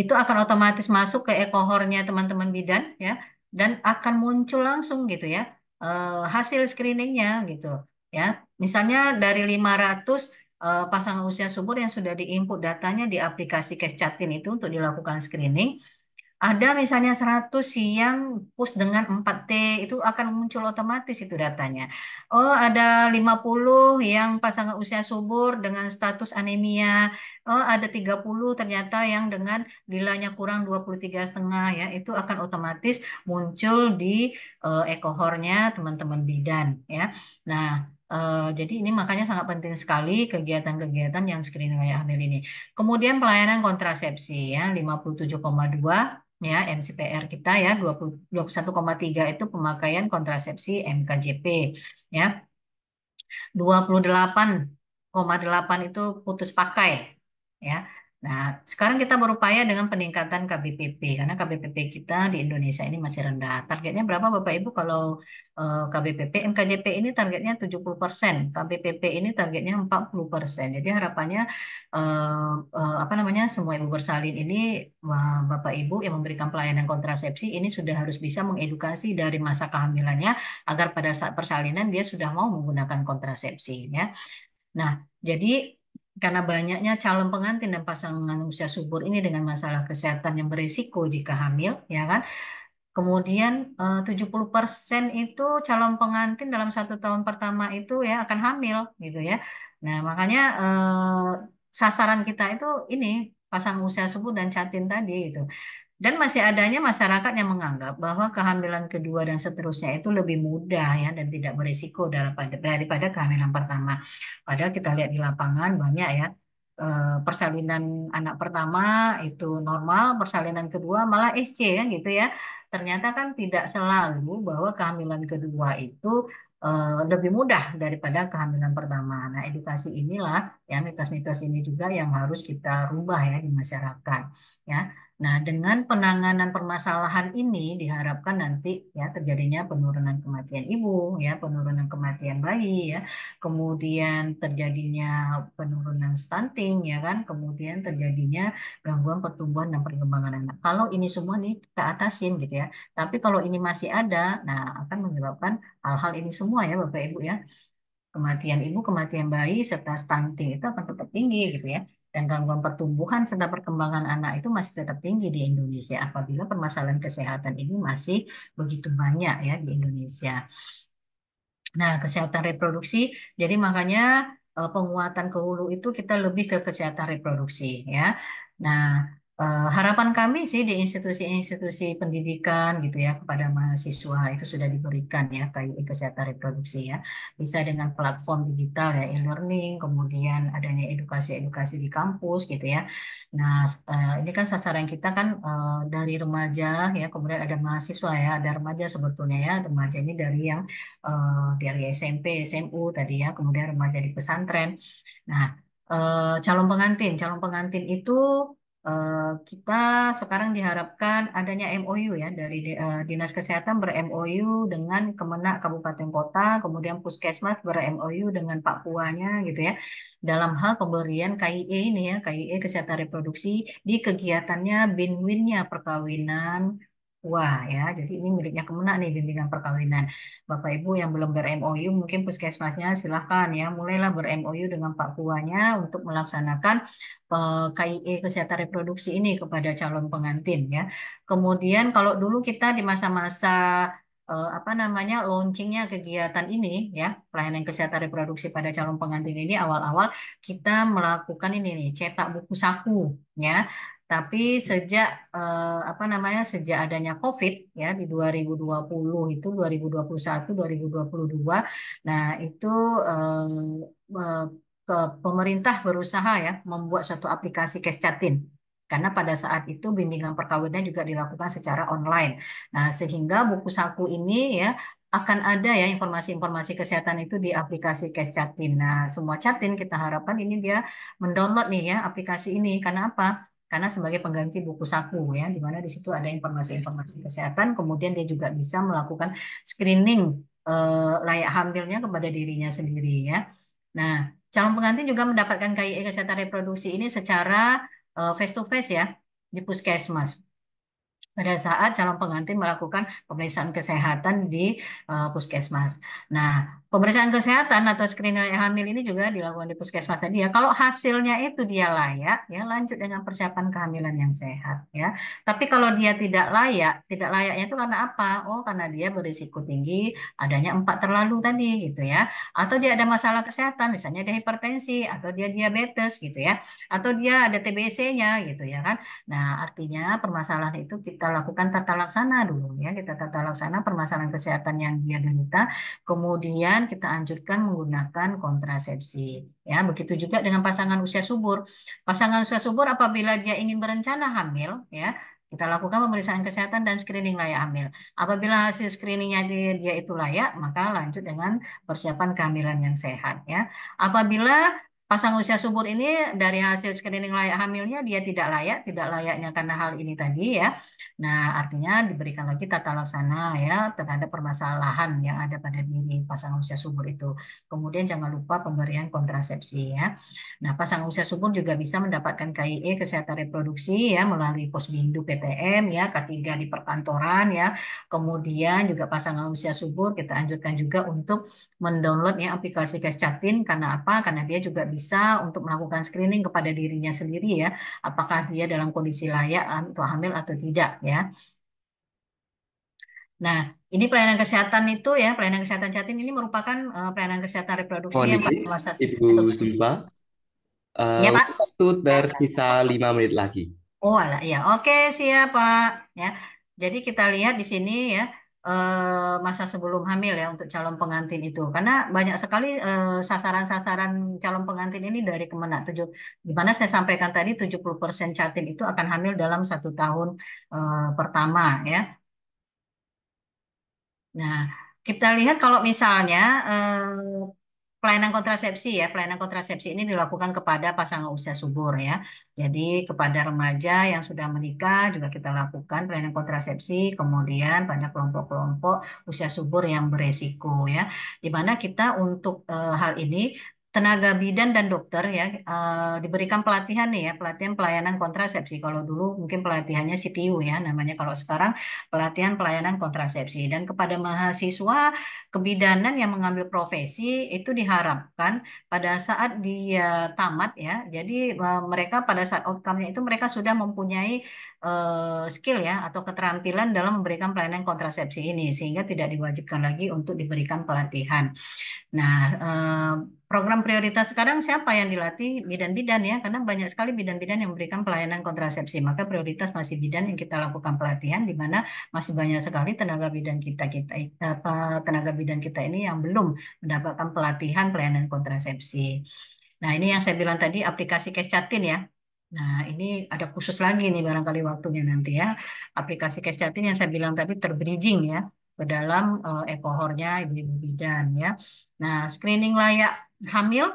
Speaker 8: Itu akan otomatis masuk ke ekohornya teman-teman bidan ya dan akan muncul langsung gitu ya uh, hasil screeningnya gitu ya. Misalnya dari 500 eh, pasangan usia subur yang sudah diinput datanya di aplikasi Kescatin itu untuk dilakukan screening, ada misalnya 100 yang push dengan 4T, itu akan muncul otomatis itu datanya. Oh, ada 50 yang pasangan usia subur dengan status anemia. Oh, ada 30 ternyata yang dengan gilanya kurang 23 setengah ya. Itu akan otomatis muncul di uh, ekohornya teman-teman bidan ya. Nah, Uh, jadi ini makanya sangat penting sekali kegiatan-kegiatan yang screening layak hamil ini. Kemudian pelayanan kontrasepsi ya 57,2 ya MCPR kita ya 21,3 itu pemakaian kontrasepsi MKJP ya 28,8 itu putus pakai ya Nah, sekarang kita berupaya dengan peningkatan KBPP karena KBPP kita di Indonesia ini masih rendah. Targetnya berapa Bapak Ibu kalau eh, KBPP MKJP ini targetnya 70%, KBPP ini targetnya 40%. Jadi harapannya eh, eh, apa namanya semua ibu bersalin ini Bapak Ibu yang memberikan pelayanan kontrasepsi ini sudah harus bisa mengedukasi dari masa kehamilannya agar pada saat persalinan dia sudah mau menggunakan kontrasepsi ya. Nah, jadi karena banyaknya calon pengantin dan pasangan usia subur ini dengan masalah kesehatan yang berisiko jika hamil, ya kan? Kemudian eh, puluh persen itu calon pengantin dalam satu tahun pertama itu ya akan hamil gitu ya. Nah, makanya eh, sasaran kita itu ini pasang usia subur dan catin tadi itu. Dan masih adanya masyarakat yang menganggap bahwa kehamilan kedua dan seterusnya itu lebih mudah ya dan tidak berisiko daripada daripada kehamilan pertama. Padahal kita lihat di lapangan banyak ya eh, persalinan anak pertama itu normal, persalinan kedua malah SC ya kan gitu ya. Ternyata kan tidak selalu bahwa kehamilan kedua itu Eh, lebih mudah daripada kehamilan pertama. Nah, edukasi inilah ya mitos-mitos ini juga yang harus kita rubah ya di masyarakat ya. Nah, dengan penanganan permasalahan ini diharapkan nanti ya terjadinya penurunan kematian ibu ya, penurunan kematian bayi ya, kemudian terjadinya penurunan stunting ya kan, kemudian terjadinya gangguan pertumbuhan dan perkembangan anak. Kalau ini semua nih kita atasin gitu ya. Tapi kalau ini masih ada, nah akan menyebabkan hal-hal ini semua ya Bapak Ibu ya. Kematian ibu, kematian bayi, serta stunting itu akan tetap tinggi gitu ya. Dan gangguan pertumbuhan serta perkembangan anak itu masih tetap tinggi di Indonesia apabila permasalahan kesehatan ini masih begitu banyak ya di Indonesia. Nah, kesehatan reproduksi, jadi makanya eh, penguatan ke hulu itu kita lebih ke kesehatan reproduksi ya. Nah, Eh, harapan kami sih di institusi-institusi pendidikan gitu ya kepada mahasiswa itu sudah diberikan ya kayak kesehatan reproduksi ya bisa dengan platform digital ya e-learning kemudian adanya edukasi-edukasi di kampus gitu ya nah uh, ini kan sasaran kita kan uh, dari remaja ya kemudian ada mahasiswa ya ada remaja sebetulnya ya remaja ini dari yang uh, dari SMP SMU tadi ya kemudian remaja di pesantren nah calon pengantin calon pengantin itu Eh, kita sekarang diharapkan adanya MOU ya dari eh, Dinas Kesehatan ber-MOU dengan Kemenak Kabupaten Kota, kemudian Puskesmas ber-MOU dengan Pak Puanya gitu ya. Dalam hal pemberian KIE ini ya, KIE Kesehatan Reproduksi di kegiatannya bin-winnya perkawinan Wah ya, jadi ini miliknya kemenak nih bimbingan perkawinan. Bapak Ibu yang belum ber-MOU mungkin puskesmasnya silahkan ya, mulailah ber-MOU dengan Pak Kuanya untuk melaksanakan uh, eh, KIE kesehatan reproduksi ini kepada calon pengantin ya. Kemudian kalau dulu kita di masa-masa uh, apa namanya launchingnya kegiatan ini ya pelayanan kesehatan reproduksi pada calon pengantin ini awal-awal kita melakukan ini nih cetak buku saku ya tapi sejak eh, apa namanya sejak adanya COVID ya di 2020 itu 2021 2022 nah itu eh, ke pemerintah berusaha ya membuat suatu aplikasi Kescatin karena pada saat itu bimbingan perkawinan juga dilakukan secara online. Nah, sehingga buku saku ini ya akan ada ya informasi-informasi kesehatan itu di aplikasi cash Chatin. Nah, semua chatin kita harapkan ini dia mendownload nih ya aplikasi ini. Karena apa? karena sebagai pengganti buku saku ya di mana di situ ada informasi-informasi kesehatan kemudian dia juga bisa melakukan screening eh, layak hamilnya kepada dirinya sendiri ya. Nah, calon pengantin juga mendapatkan KIE kesehatan reproduksi ini secara eh, face to face ya di puskesmas. Pada saat calon pengantin melakukan pemeriksaan kesehatan di uh, puskesmas. Nah, pemeriksaan kesehatan atau screening hamil ini juga dilakukan di puskesmas tadi ya. Kalau hasilnya itu dia layak ya lanjut dengan persiapan kehamilan yang sehat ya. Tapi kalau dia tidak layak, tidak layaknya itu karena apa? Oh, karena dia berisiko tinggi, adanya empat terlalu tadi gitu ya. Atau dia ada masalah kesehatan, misalnya dia hipertensi atau dia diabetes gitu ya. Atau dia ada TBC-nya gitu ya kan. Nah, artinya permasalahan itu kita lakukan tata laksana dulu ya. Kita tata laksana permasalahan kesehatan yang dia derita. Kemudian kemudian kita anjurkan menggunakan kontrasepsi. Ya, begitu juga dengan pasangan usia subur. Pasangan usia subur apabila dia ingin berencana hamil, ya, kita lakukan pemeriksaan kesehatan dan screening layak hamil. Apabila hasil screeningnya dia, dia itu layak, maka lanjut dengan persiapan kehamilan yang sehat. Ya, apabila Pasang usia subur ini dari hasil screening layak hamilnya dia tidak layak, tidak layaknya karena hal ini tadi ya. Nah, artinya diberikan lagi tata laksana ya terhadap permasalahan yang ada pada diri pasang usia subur itu. Kemudian jangan lupa pemberian kontrasepsi ya. Nah, pasang usia subur juga bisa mendapatkan KIE kesehatan reproduksi ya melalui Posbindu PTM ya K3 di perkantoran ya. Kemudian juga pasangan usia subur kita anjurkan juga untuk mendownload ya aplikasi Kescatin karena apa? Karena dia juga bisa bisa untuk melakukan screening kepada dirinya sendiri ya, apakah dia dalam kondisi layak eh, untuk hamil atau tidak ya. Nah, ini pelayanan kesehatan itu ya, pelayanan kesehatan catin ini merupakan uh, pelayanan kesehatan reproduksi Mohon yang paling paling Ibu Zulfa. Uh, ya, Waktu
Speaker 1: tersisa lima menit lagi.
Speaker 8: Oh, alah, ya. Oke, siapa Ya. Jadi kita lihat di sini ya, Eh, masa sebelum hamil ya untuk calon pengantin itu karena banyak sekali eh, sasaran-sasaran uh, calon pengantin ini dari Kemenak tujuh di mana saya sampaikan tadi 70% catin itu akan hamil dalam satu tahun uh, pertama ya. Nah, kita lihat kalau misalnya uh, pelayanan kontrasepsi ya, pelayanan kontrasepsi ini dilakukan kepada pasangan usia subur ya. Jadi kepada remaja yang sudah menikah juga kita lakukan pelayanan kontrasepsi, kemudian pada kelompok-kelompok usia subur yang beresiko ya. Di mana kita untuk e, hal ini tenaga bidan dan dokter ya uh, diberikan pelatihan nih ya pelatihan pelayanan kontrasepsi kalau dulu mungkin pelatihannya CTU ya namanya kalau sekarang pelatihan pelayanan kontrasepsi dan kepada mahasiswa kebidanan yang mengambil profesi itu diharapkan pada saat dia tamat ya jadi uh, mereka pada saat outcome-nya itu mereka sudah mempunyai uh, skill ya atau keterampilan dalam memberikan pelayanan kontrasepsi ini sehingga tidak diwajibkan lagi untuk diberikan pelatihan. Nah, uh, program prioritas sekarang siapa yang dilatih bidan-bidan ya karena banyak sekali bidan-bidan yang memberikan pelayanan kontrasepsi maka prioritas masih bidan yang kita lakukan pelatihan di mana masih banyak sekali tenaga bidan kita kita tenaga bidan kita ini yang belum mendapatkan pelatihan pelayanan kontrasepsi. Nah, ini yang saya bilang tadi aplikasi Kescatin ya. Nah, ini ada khusus lagi nih barangkali waktunya nanti ya. Aplikasi Case Chatting yang saya bilang tadi terbridging ya ke dalam uh, ekohornya ibu-ibu bidan ya. Nah, screening layak hamil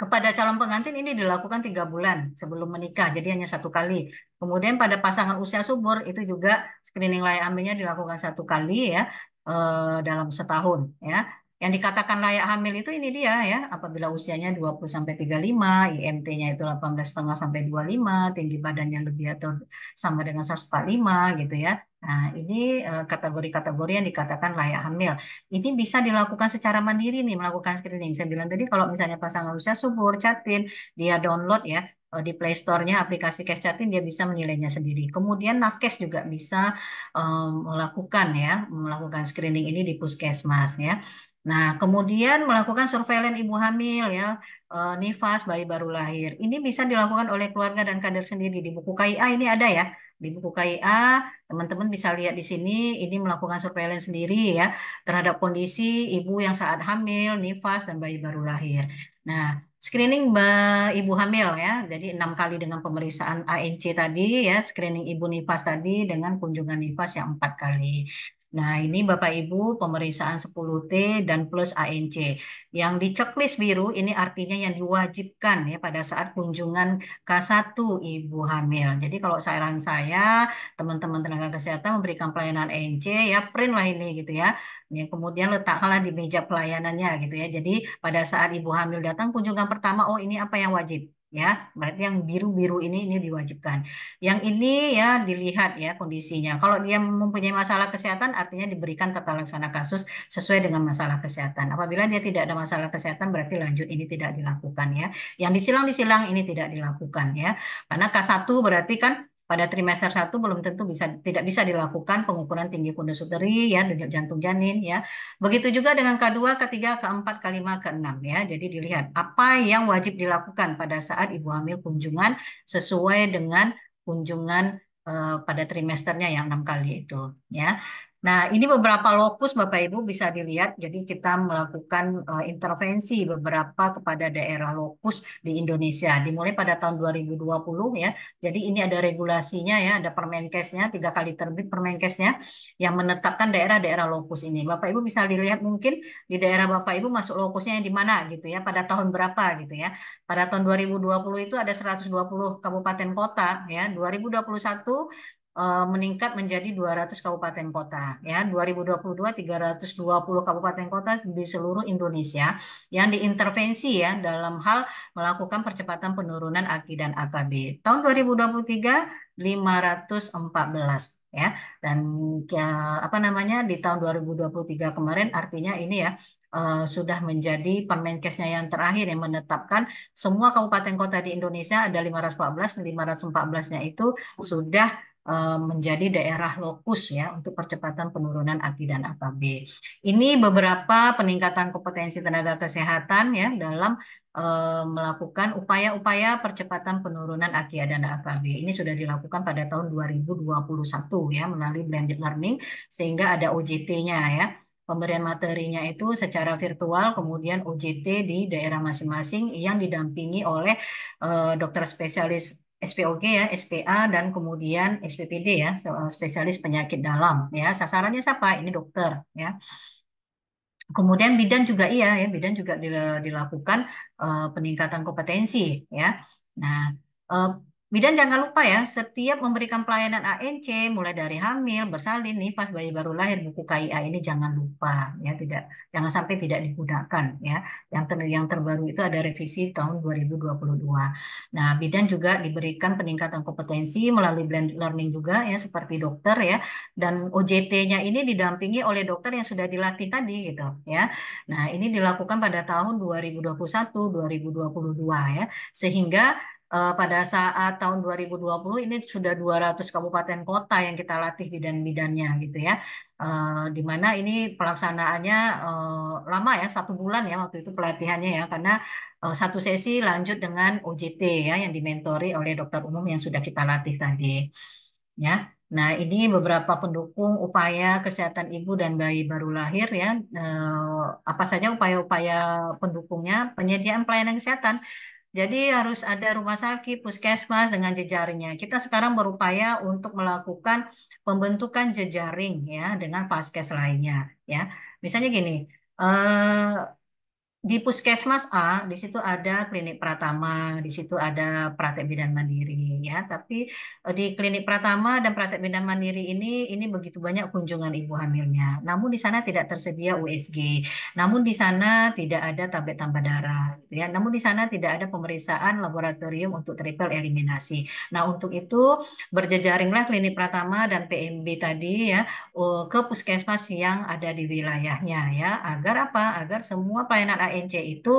Speaker 8: kepada calon pengantin ini dilakukan tiga bulan sebelum menikah, jadi hanya satu kali. Kemudian pada pasangan usia subur itu juga screening layak hamilnya dilakukan satu kali ya eh, dalam setahun ya. Yang dikatakan layak hamil itu ini dia ya, apabila usianya 20 sampai 35, IMT-nya itu 18,5 sampai 25, tinggi badannya lebih atau sama dengan 145 gitu ya. Nah, ini eh, kategori-kategori yang dikatakan layak hamil. Ini bisa dilakukan secara mandiri nih melakukan screening. Saya bilang tadi kalau misalnya pasangan usia subur, catin, dia download ya eh, di Play Store-nya aplikasi Cash Chatting dia bisa menilainya sendiri. Kemudian Nakes juga bisa um, melakukan ya melakukan screening ini di puskesmas ya. Nah, kemudian melakukan surveillance ibu hamil ya, eh, nifas bayi baru lahir. Ini bisa dilakukan oleh keluarga dan kader sendiri di buku KIA ini ada ya. Di buku KIA, teman-teman bisa lihat di sini ini melakukan surveillance sendiri ya terhadap kondisi ibu yang saat hamil, nifas dan bayi baru lahir. Nah, screening ibu hamil ya. Jadi enam kali dengan pemeriksaan ANC tadi ya, screening ibu nifas tadi dengan kunjungan nifas yang empat kali. Nah, ini Bapak Ibu pemeriksaan 10T dan plus ANC. Yang di checklist biru ini artinya yang diwajibkan ya pada saat kunjungan K1 ibu hamil. Jadi kalau saran saya teman-teman tenaga kesehatan memberikan pelayanan ANC ya print lah ini gitu ya. yang kemudian letakkanlah di meja pelayanannya gitu ya. Jadi pada saat ibu hamil datang kunjungan pertama oh ini apa yang wajib? ya berarti yang biru-biru ini ini diwajibkan yang ini ya dilihat ya kondisinya kalau dia mempunyai masalah kesehatan artinya diberikan tata laksana kasus sesuai dengan masalah kesehatan apabila dia tidak ada masalah kesehatan berarti lanjut ini tidak dilakukan ya yang disilang-disilang ini tidak dilakukan ya karena K1 berarti kan pada trimester satu belum tentu bisa tidak bisa dilakukan pengukuran tinggi pundus uteri ya denyut jantung janin ya begitu juga dengan K2 ketiga keempat k keenam ya jadi dilihat apa yang wajib dilakukan pada saat ibu hamil kunjungan sesuai dengan kunjungan eh, pada trimesternya yang enam kali itu ya Nah, ini beberapa lokus Bapak Ibu bisa dilihat. Jadi kita melakukan uh, intervensi beberapa kepada daerah lokus di Indonesia. Dimulai pada tahun 2020 ya. Jadi ini ada regulasinya ya, ada Permenkesnya, tiga kali terbit Permenkesnya yang menetapkan daerah-daerah lokus ini. Bapak Ibu bisa dilihat mungkin di daerah Bapak Ibu masuk lokusnya di mana gitu ya, pada tahun berapa gitu ya. Pada tahun 2020 itu ada 120 kabupaten kota ya, 2021 Eh, meningkat menjadi 200 kabupaten kota ya 2022 320 kabupaten kota di seluruh Indonesia yang diintervensi ya dalam hal melakukan percepatan penurunan AKI dan AKB. Tahun 2023 514 ya dan ya, apa namanya di tahun 2023 kemarin artinya ini ya Uh, sudah menjadi Permenkesnya yang terakhir yang menetapkan semua kabupaten kota di Indonesia ada 514, 514-nya itu sudah Eh, menjadi daerah lokus ya untuk percepatan penurunan AKI dan APB. Ini beberapa peningkatan kompetensi tenaga kesehatan ya dalam uh, melakukan upaya-upaya percepatan penurunan AKI dan APB. Ini sudah dilakukan pada tahun 2021 ya melalui blended learning sehingga ada OJT-nya ya pemberian materinya itu secara virtual, kemudian OJT di daerah masing-masing yang didampingi oleh uh, dokter spesialis SPOG ya, SPA dan kemudian SPPD ya, eh, spesialis penyakit dalam ya. Sasarannya siapa? Ini dokter ya. Kemudian bidan juga iya ya, bidan juga dilakukan uh, peningkatan kompetensi ya. Nah, uh, Bidan jangan lupa ya, setiap memberikan pelayanan ANC mulai dari hamil, bersalin, nih pas bayi baru lahir, buku KIA ini jangan lupa ya, tidak jangan sampai tidak digunakan ya. Yang ter, yang terbaru itu ada revisi tahun 2022. Nah, bidan juga diberikan peningkatan kompetensi melalui blended learning juga ya seperti dokter ya dan OJT-nya ini didampingi oleh dokter yang sudah dilatih tadi gitu ya. Nah, ini dilakukan pada tahun 2021, 2022 ya sehingga Eh, pada saat tahun 2020 ini sudah 200 kabupaten kota yang kita latih bidan-bidannya gitu ya. Eh, di mana ini pelaksanaannya eh, lama ya satu bulan ya waktu itu pelatihannya ya karena satu sesi lanjut dengan OJT ya yang dimentori oleh dokter umum yang sudah kita latih tadi ya. Nah, ini beberapa pendukung upaya kesehatan ibu dan bayi baru lahir ya. apa saja upaya-upaya pendukungnya? Penyediaan pelayanan kesehatan jadi harus ada rumah sakit, puskesmas dengan jejaringnya. Kita sekarang berupaya untuk melakukan pembentukan jejaring ya dengan vaskes lainnya ya. Misalnya gini, eh, di Puskesmas A di situ ada klinik Pratama, di situ ada praktek bidan mandiri ya. Tapi e, di klinik Pratama dan praktek bidan mandiri ini ini begitu banyak kunjungan ibu hamilnya. Namun di sana tidak tersedia USG. Namun di sana tidak ada tablet tambah darah gitu ya. Namun di sana tidak ada pemeriksaan laboratorium untuk triple eliminasi. Nah, untuk itu berjejaringlah klinik Pratama dan PMB tadi ya ke puskesmas yang ada di wilayahnya ya. Agar apa? Agar semua pelayanan ANC itu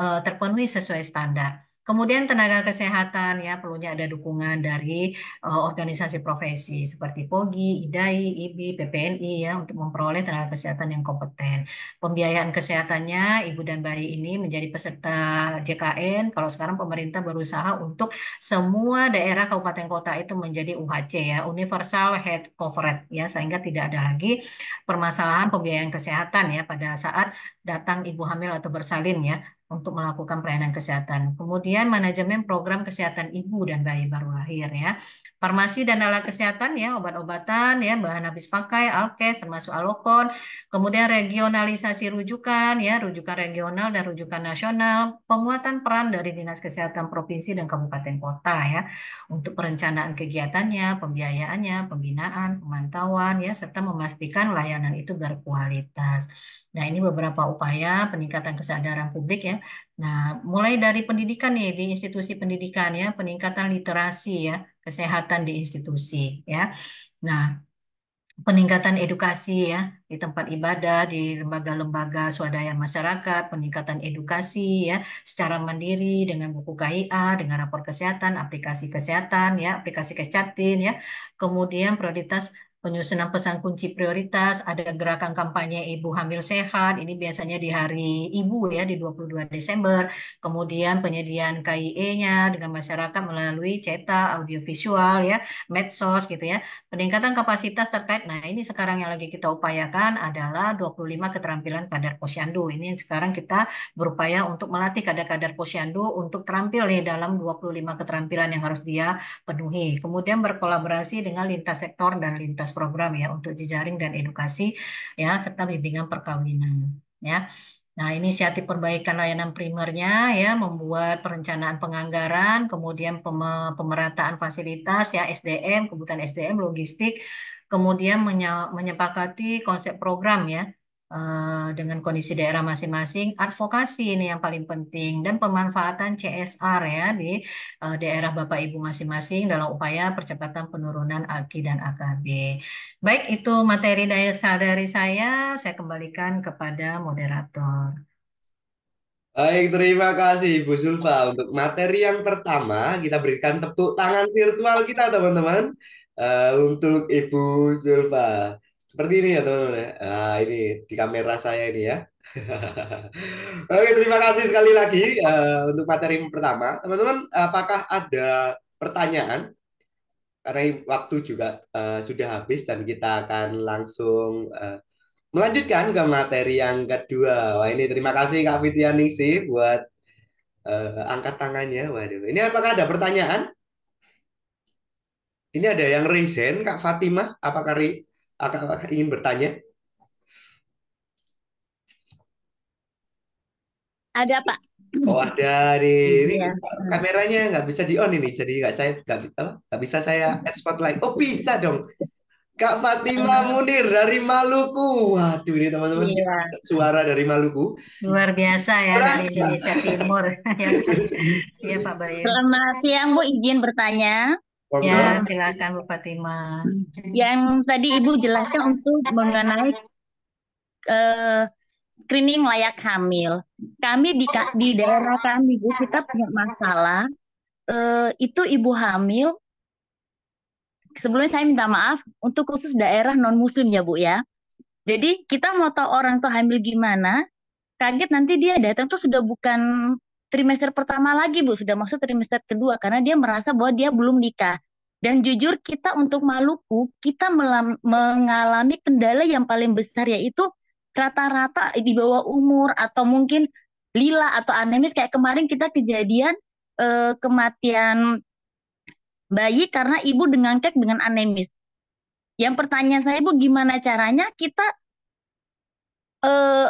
Speaker 8: uh, terpenuhi sesuai standar. Kemudian tenaga kesehatan ya perlunya ada dukungan dari uh, organisasi profesi seperti POGI, IDAI, IBI, PPNI ya untuk memperoleh tenaga kesehatan yang kompeten. Pembiayaan kesehatannya ibu dan bayi ini menjadi peserta JKN. Kalau sekarang pemerintah berusaha untuk semua daerah kabupaten kota itu menjadi UHC ya, universal head coverage ya sehingga tidak ada lagi permasalahan pembiayaan kesehatan ya pada saat datang ibu hamil atau bersalin ya untuk melakukan pelayanan kesehatan. Kemudian manajemen program kesehatan ibu dan bayi baru lahir ya. Farmasi dan alat kesehatan ya, obat-obatan ya, bahan habis pakai, alkes termasuk alokon. Kemudian regionalisasi rujukan ya, rujukan regional dan rujukan nasional, penguatan peran dari Dinas Kesehatan Provinsi dan Kabupaten Kota ya untuk perencanaan kegiatannya, pembiayaannya, pembinaan, pemantauan ya serta memastikan layanan itu berkualitas. Nah, ini beberapa upaya peningkatan kesadaran publik ya. Nah, mulai dari pendidikan ya di institusi pendidikan ya, peningkatan literasi ya, kesehatan di institusi ya. Nah, peningkatan edukasi ya di tempat ibadah, di lembaga-lembaga swadaya masyarakat, peningkatan edukasi ya secara mandiri dengan buku KIA, dengan rapor kesehatan, aplikasi kesehatan ya, aplikasi kesehatan ya. Kemudian prioritas penyusunan pesan kunci prioritas, ada gerakan kampanye Ibu Hamil Sehat, ini biasanya di hari Ibu ya, di 22 Desember, kemudian penyediaan KIE-nya dengan masyarakat melalui cetak, audiovisual, ya, medsos gitu ya, peningkatan kapasitas terkait, nah ini sekarang yang lagi kita upayakan adalah 25 keterampilan kadar posyandu, ini yang sekarang kita berupaya untuk melatih kadar-kadar posyandu untuk terampil nih dalam 25 keterampilan yang harus dia penuhi, kemudian berkolaborasi dengan lintas sektor dan lintas program ya untuk jejaring dan edukasi ya serta bimbingan perkawinan ya. Nah, inisiatif perbaikan layanan primernya ya membuat perencanaan penganggaran, kemudian pemerataan fasilitas ya SDM, kebutuhan SDM, logistik, kemudian menyepakati konsep program ya Eh, dengan kondisi daerah masing-masing, advokasi ini yang paling penting dan pemanfaatan CSR ya di uh, daerah Bapak Ibu masing-masing dalam upaya percepatan penurunan AKI dan AKB. Baik, itu materi dari saya, saya kembalikan kepada moderator.
Speaker 1: Baik, terima kasih Ibu Zulfa. Untuk materi yang pertama, kita berikan tepuk tangan virtual kita, teman-teman, uh, untuk Ibu Zulfa. Seperti ini ya teman-teman. Nah, ini di kamera saya ini ya. Oke, terima kasih sekali lagi uh, untuk materi pertama. Teman-teman, apakah ada pertanyaan? Karena waktu juga uh, sudah habis dan kita akan langsung uh, melanjutkan ke materi yang kedua. Wah, ini terima kasih Kak sih buat uh, angkat tangannya. Waduh, ini apakah ada pertanyaan? Ini ada yang raise Kak Fatimah. Apakah akan ingin bertanya? Ada Pak. Oh ada di iya. Ini iya. kameranya nggak bisa di on ini, jadi nggak saya nggak bisa saya export lagi. Oh bisa dong. Kak Fatima iya. Munir dari Maluku. Waduh ini teman-teman iya. suara dari Maluku. Luar
Speaker 8: biasa ya Terang, dari Indonesia Timur.
Speaker 5: Iya Pak Bayu. Selamat siang Bu, izin bertanya. Ya, silakan Bu Fatima. Ya, yang tadi Ibu jelaskan untuk mengenai uh, screening layak hamil. Kami di di daerah kami Bu kita punya masalah uh, itu ibu hamil. Sebelumnya saya minta maaf untuk khusus daerah non muslim ya Bu ya. Jadi kita mau tahu orang tuh hamil gimana, kaget nanti dia datang tuh sudah bukan trimester pertama lagi Bu, sudah masuk trimester kedua karena dia merasa bahwa dia belum nikah. Dan jujur kita untuk Maluku, kita mengalami kendala yang paling besar yaitu rata-rata di bawah umur atau mungkin lila atau anemis kayak kemarin kita kejadian eh, kematian bayi karena ibu dengan kek dengan anemis. Yang pertanyaan saya Bu, gimana caranya kita eh,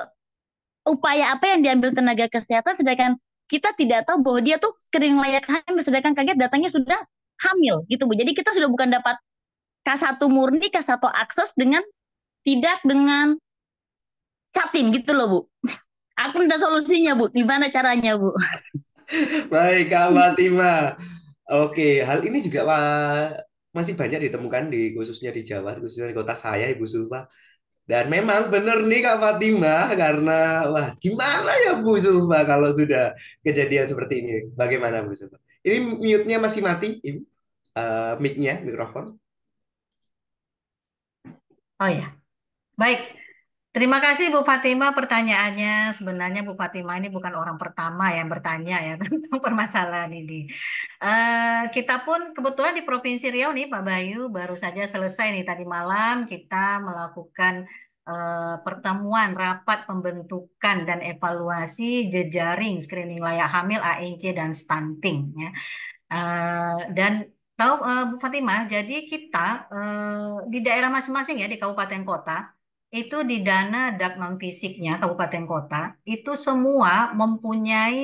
Speaker 5: upaya apa yang diambil tenaga kesehatan sedangkan kita tidak tahu bahwa dia tuh screening layak hamil sedangkan kaget datangnya sudah hamil gitu Bu. Jadi kita sudah bukan dapat K1 murni, K1 akses dengan tidak dengan catin gitu loh Bu. Aku minta solusinya Bu, gimana caranya Bu?
Speaker 1: Baik, Kak Fatima. Oke, hal ini juga masih banyak ditemukan di khususnya di Jawa, khususnya di kota saya Ibu Sulfa. Dan memang benar nih Kak Fatima karena wah gimana ya Bu Zulfa kalau sudah kejadian seperti ini. Bagaimana Bu Zulfa? Ini mute-nya masih mati, ini Uh, eh, mic-nya, mikrofon.
Speaker 8: Oh ya. Baik. Terima kasih Bu Fatima pertanyaannya. Sebenarnya Bu Fatima ini bukan orang pertama yang bertanya ya tentang permasalahan ini. Uh, kita pun kebetulan di Provinsi Riau nih Pak Bayu baru saja selesai nih tadi malam kita melakukan uh, pertemuan rapat pembentukan dan evaluasi jejaring screening layak hamil AINK, dan stunting ya. Uh, dan tahu uh, Bu Fatima, jadi kita uh, di daerah masing-masing ya di kabupaten kota itu di dana Dakmam Fisiknya kabupaten kota itu semua mempunyai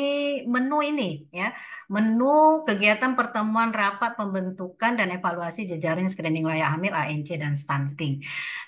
Speaker 8: menu ini ya menu kegiatan pertemuan rapat pembentukan dan evaluasi jejaring screening layak hamil ANC dan stunting.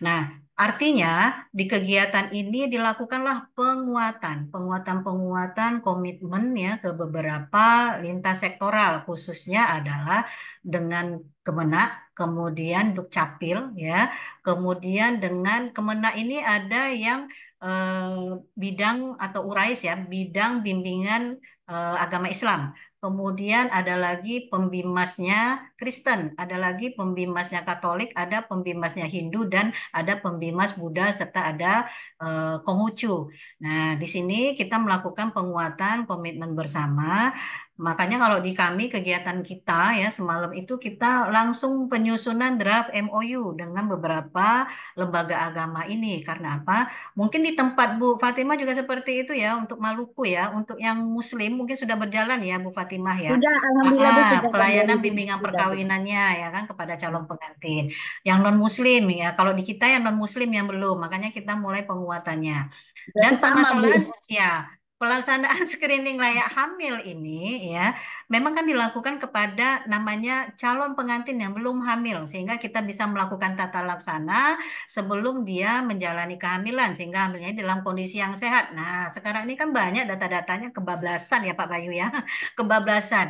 Speaker 8: Nah, Artinya, di kegiatan ini dilakukanlah penguatan, penguatan-penguatan komitmen ya ke beberapa lintas sektoral, khususnya adalah dengan Kemenak, kemudian Dukcapil ya, kemudian dengan Kemenak ini ada yang eh, bidang atau urais ya, bidang bimbingan eh, agama Islam kemudian ada lagi pembimasnya Kristen, ada lagi pembimasnya Katolik, ada pembimasnya Hindu dan ada pembimas Buddha serta ada e, Konghucu. Nah, di sini kita melakukan penguatan komitmen bersama Makanya kalau di kami kegiatan kita ya semalam itu kita langsung penyusunan draft MOU dengan beberapa lembaga agama ini. Karena apa? Mungkin di tempat Bu Fatimah juga seperti itu ya untuk Maluku ya, untuk yang muslim mungkin sudah berjalan ya Bu Fatimah ya. Sudah alhamdulillah ah, ah sudah pelayanan bimbingan sudah. perkawinannya ya kan kepada calon pengantin. Yang non muslim ya, kalau di kita yang non muslim yang belum, makanya kita mulai penguatannya. Dan permasalahan ya Pelaksanaan screening layak hamil ini ya memang kan dilakukan kepada namanya calon pengantin yang belum hamil sehingga kita bisa melakukan tata laksana sebelum dia menjalani kehamilan sehingga hamilnya dalam kondisi yang sehat. Nah, sekarang ini kan banyak data-datanya kebablasan ya Pak Bayu ya. Kebablasan.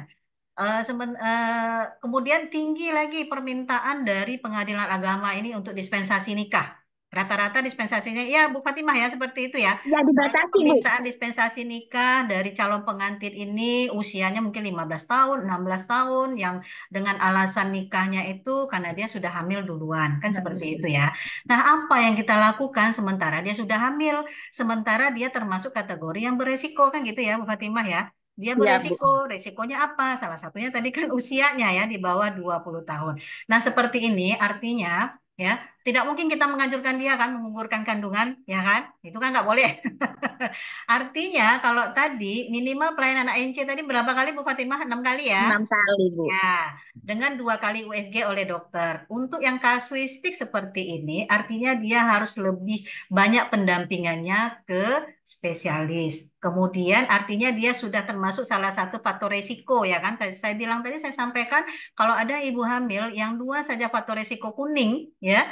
Speaker 8: Uh, semen, uh, kemudian tinggi lagi permintaan dari pengadilan agama ini untuk dispensasi nikah. Rata-rata dispensasinya, ya Bu Fatimah ya seperti itu ya. Ya dibatasi. Permintaan dispensasi nikah dari calon pengantin ini usianya mungkin 15 tahun, 16 tahun, yang dengan alasan nikahnya itu karena dia sudah hamil duluan, kan ya, seperti ya. itu ya. Nah apa yang kita lakukan sementara dia sudah hamil, sementara dia termasuk kategori yang beresiko kan gitu ya Bu Fatimah ya dia iya, beresiko. Ya, Resikonya apa? Salah satunya tadi kan usianya ya di bawah 20 tahun. Nah, seperti ini artinya ya tidak mungkin kita menganjurkan dia kan menguburkan kandungan, ya kan? Itu kan nggak boleh. Artinya kalau tadi minimal pelayanan ANC tadi berapa kali Bu Fatimah? Enam kali ya? Enam kali Bu. Ya, dengan dua kali USG oleh dokter. Untuk yang kasuistik seperti ini, artinya dia harus lebih banyak pendampingannya ke spesialis. Kemudian artinya dia sudah termasuk salah satu faktor resiko ya kan? Tadi saya bilang tadi saya sampaikan kalau ada ibu hamil yang dua saja faktor resiko kuning ya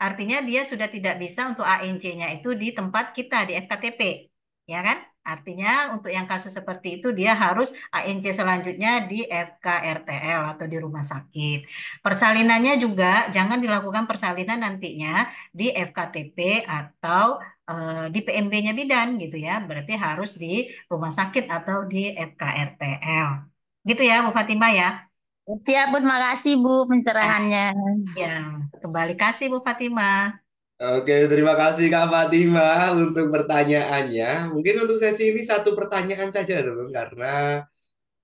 Speaker 8: Artinya dia sudah tidak bisa untuk ANC-nya itu di tempat kita di FKTP, ya kan? Artinya untuk yang kasus seperti itu dia harus ANC selanjutnya di FKRTL atau di rumah sakit. Persalinannya juga jangan dilakukan persalinan nantinya di FKTP atau e, di PMB-nya bidan gitu ya. Berarti harus di rumah sakit atau di FKRTL. Gitu ya Bu Fatima ya. Siap, terima kasih Bu pencerahannya. Ya, kembali kasih Bu Fatima.
Speaker 1: Oke, terima kasih Kak Fatima untuk pertanyaannya. Mungkin untuk sesi ini satu pertanyaan saja teman, karena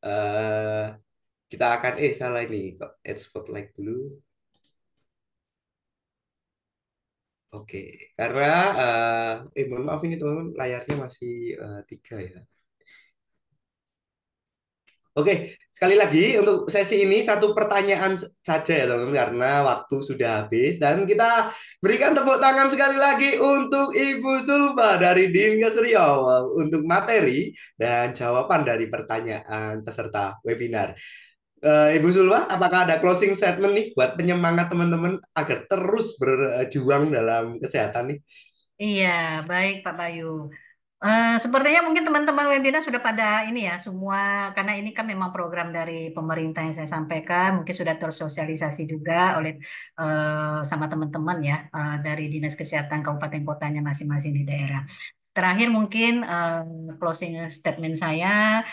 Speaker 1: uh, kita akan eh salah ini add spotlight dulu. Oke, karena uh, eh, eh maaf ini teman-teman layarnya masih uh, tiga ya. Oke, sekali lagi untuk sesi ini satu pertanyaan saja ya teman-teman karena waktu sudah habis dan kita berikan tepuk tangan sekali lagi untuk Ibu Sulba dari Dinkes Riau eh, untuk materi dan jawaban dari pertanyaan peserta webinar. Eh, Ibu Sulfa, apakah ada closing statement nih buat penyemangat teman-teman agar terus berjuang dalam kesehatan nih?
Speaker 8: Iya, baik Pak Bayu. Uh, sepertinya mungkin teman-teman webinar sudah pada ini ya, semua karena ini kan memang program dari pemerintah yang saya sampaikan, mungkin sudah tersosialisasi juga oleh eee, eh, sama teman-teman ya, eee, eh, dari Dinas Kesehatan Kabupaten Kotanya masing-masing di daerah. Terakhir mungkin eee, closing statement saya,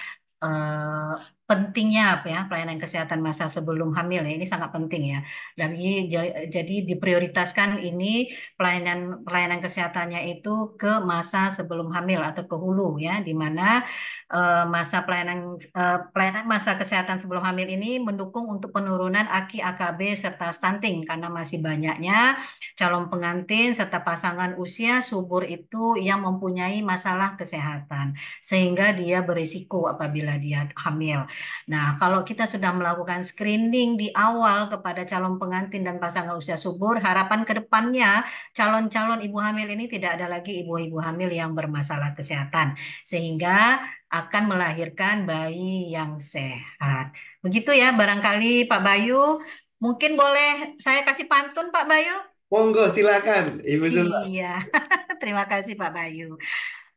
Speaker 8: eee pentingnya apa ya pelayanan kesehatan masa sebelum hamil ya ini sangat penting ya dan ini jadi diprioritaskan ini pelayanan pelayanan kesehatannya itu ke masa sebelum hamil atau ke hulu ya di mana uh, masa pelayanan uh, pelayanan masa kesehatan sebelum hamil ini mendukung untuk penurunan AKI AKB serta stunting karena masih banyaknya calon pengantin serta pasangan usia subur itu yang mempunyai masalah kesehatan sehingga dia berisiko apabila dia hamil Nah, kalau kita sudah melakukan screening di awal kepada calon pengantin dan pasangan usia subur, harapan ke depannya calon-calon ibu hamil ini tidak ada lagi ibu-ibu hamil yang bermasalah kesehatan sehingga akan melahirkan bayi yang sehat. Begitu ya barangkali Pak Bayu, mungkin boleh saya kasih pantun Pak Bayu?
Speaker 1: Monggo silakan
Speaker 8: Ibu Zulma. Iya. Terima kasih Pak Bayu.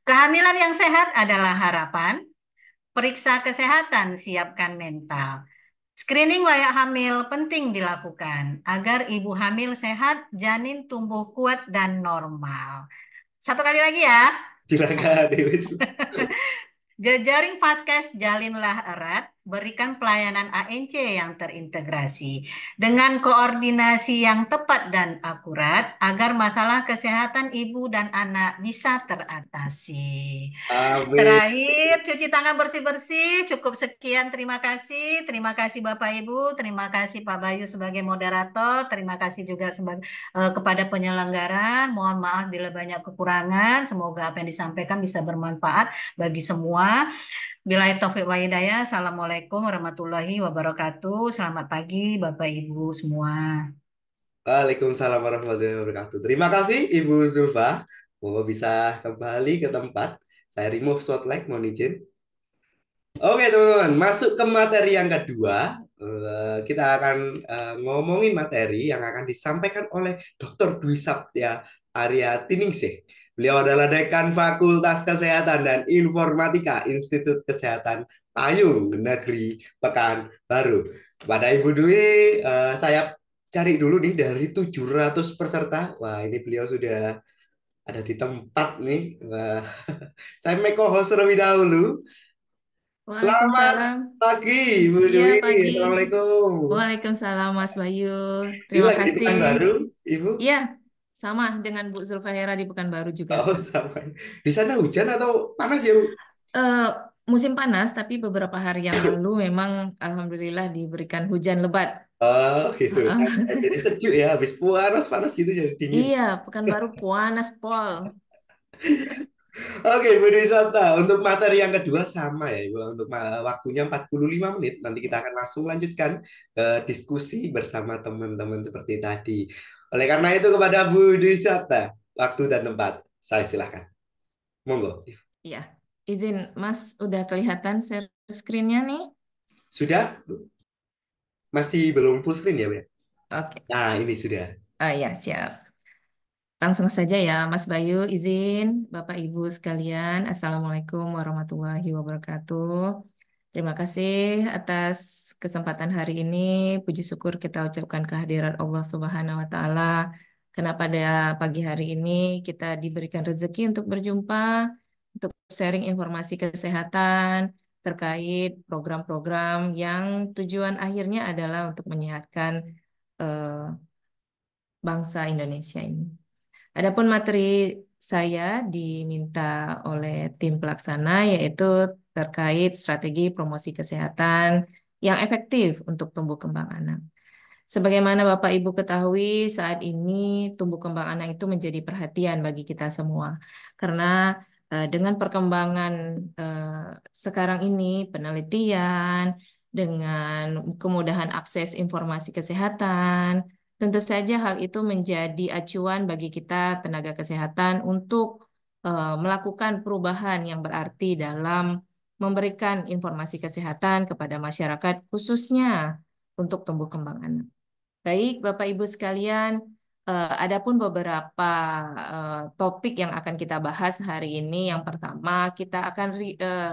Speaker 8: Kehamilan yang sehat adalah harapan periksa kesehatan, siapkan mental. Screening layak hamil penting dilakukan agar ibu hamil sehat, janin tumbuh kuat dan normal. Satu kali lagi ya.
Speaker 2: Silakan David.
Speaker 8: Jejaring vaskes jalinlah erat, berikan pelayanan ANC yang terintegrasi dengan koordinasi yang tepat dan akurat agar masalah kesehatan ibu dan anak bisa teratasi.
Speaker 2: Amin. Terakhir,
Speaker 8: cuci tangan bersih-bersih. Cukup sekian. Terima kasih. Terima kasih Bapak Ibu. Terima kasih Pak Bayu sebagai moderator. Terima kasih juga sebagai, uh, e, kepada penyelenggara. Mohon maaf bila banyak kekurangan. Semoga apa yang disampaikan bisa bermanfaat bagi semua. Bila Taufik Hidayah. Assalamualaikum warahmatullahi wabarakatuh. Selamat pagi Bapak Ibu semua.
Speaker 1: Waalaikumsalam warahmatullahi wabarakatuh. Terima kasih Ibu Zulfa. Bapak bisa kembali ke tempat. Saya remove short like, mohon izin. Oke teman-teman, masuk ke materi yang kedua. Eh, kita akan eh, ngomongin materi yang akan disampaikan oleh Dr. Dwi Sabtia Arya Tiningsih Beliau adalah Dekan Fakultas Kesehatan dan Informatika Institut Kesehatan Payung Negeri Pekanbaru. Pada Ibu Dwi, eh, saya cari dulu nih dari 700 peserta. Wah, ini beliau sudah ada di tempat nih. Wah. Saya make host terlebih dahulu.
Speaker 10: Selamat
Speaker 1: pagi, ibu iya, Dwi. pagi. Assalamualaikum.
Speaker 10: Waalaikumsalam, Mas Bayu. Terima kasih. Ibu. Iya, sama dengan Bu Zulfahera di Pekanbaru juga. Oh, sama. Di sana hujan atau panas ya, Bu? Uh, musim panas, tapi beberapa hari yang lalu memang alhamdulillah diberikan hujan lebat.
Speaker 1: Oh, gitu. Uh jadi sejuk ya, habis panas-panas gitu jadi ya, dingin. Iya,
Speaker 10: Pekanbaru panas, Pol.
Speaker 1: Oke, Bu Rizwata, untuk materi yang kedua sama ya, Ibu. Untuk waktunya 45 menit, nanti kita akan langsung lanjutkan ke eh, diskusi bersama teman-teman seperti tadi. Oleh karena itu kepada Bu Dwisata, waktu dan tempat. Saya silahkan. Monggo.
Speaker 10: Iya. Izin Mas, udah kelihatan share screen-nya nih?
Speaker 1: Sudah? Masih belum full screen ya, Bu? Oke. Okay. Nah, ini sudah.
Speaker 10: Oh iya, siap. Langsung saja ya, Mas Bayu, izin Bapak Ibu sekalian. Assalamualaikum warahmatullahi wabarakatuh. Terima kasih atas kesempatan hari ini. Puji syukur kita ucapkan kehadiran Allah Subhanahu wa taala. Karena pada pagi hari ini kita diberikan rezeki untuk berjumpa, untuk sharing informasi kesehatan terkait program-program yang tujuan akhirnya adalah untuk menyehatkan eh, bangsa Indonesia ini. Adapun materi saya diminta oleh tim pelaksana yaitu terkait strategi promosi kesehatan yang efektif untuk tumbuh kembang anak. Sebagaimana Bapak Ibu ketahui, saat ini tumbuh kembang anak itu menjadi perhatian bagi kita semua karena eh, dengan perkembangan eh, sekarang ini penelitian dengan kemudahan akses informasi kesehatan, tentu saja hal itu menjadi acuan bagi kita tenaga kesehatan untuk eh, melakukan perubahan yang berarti dalam memberikan informasi kesehatan kepada masyarakat khususnya untuk tumbuh kembang anak. Baik, Bapak Ibu sekalian, eh, ada pun beberapa eh, topik yang akan kita bahas hari ini. Yang pertama, kita akan eh,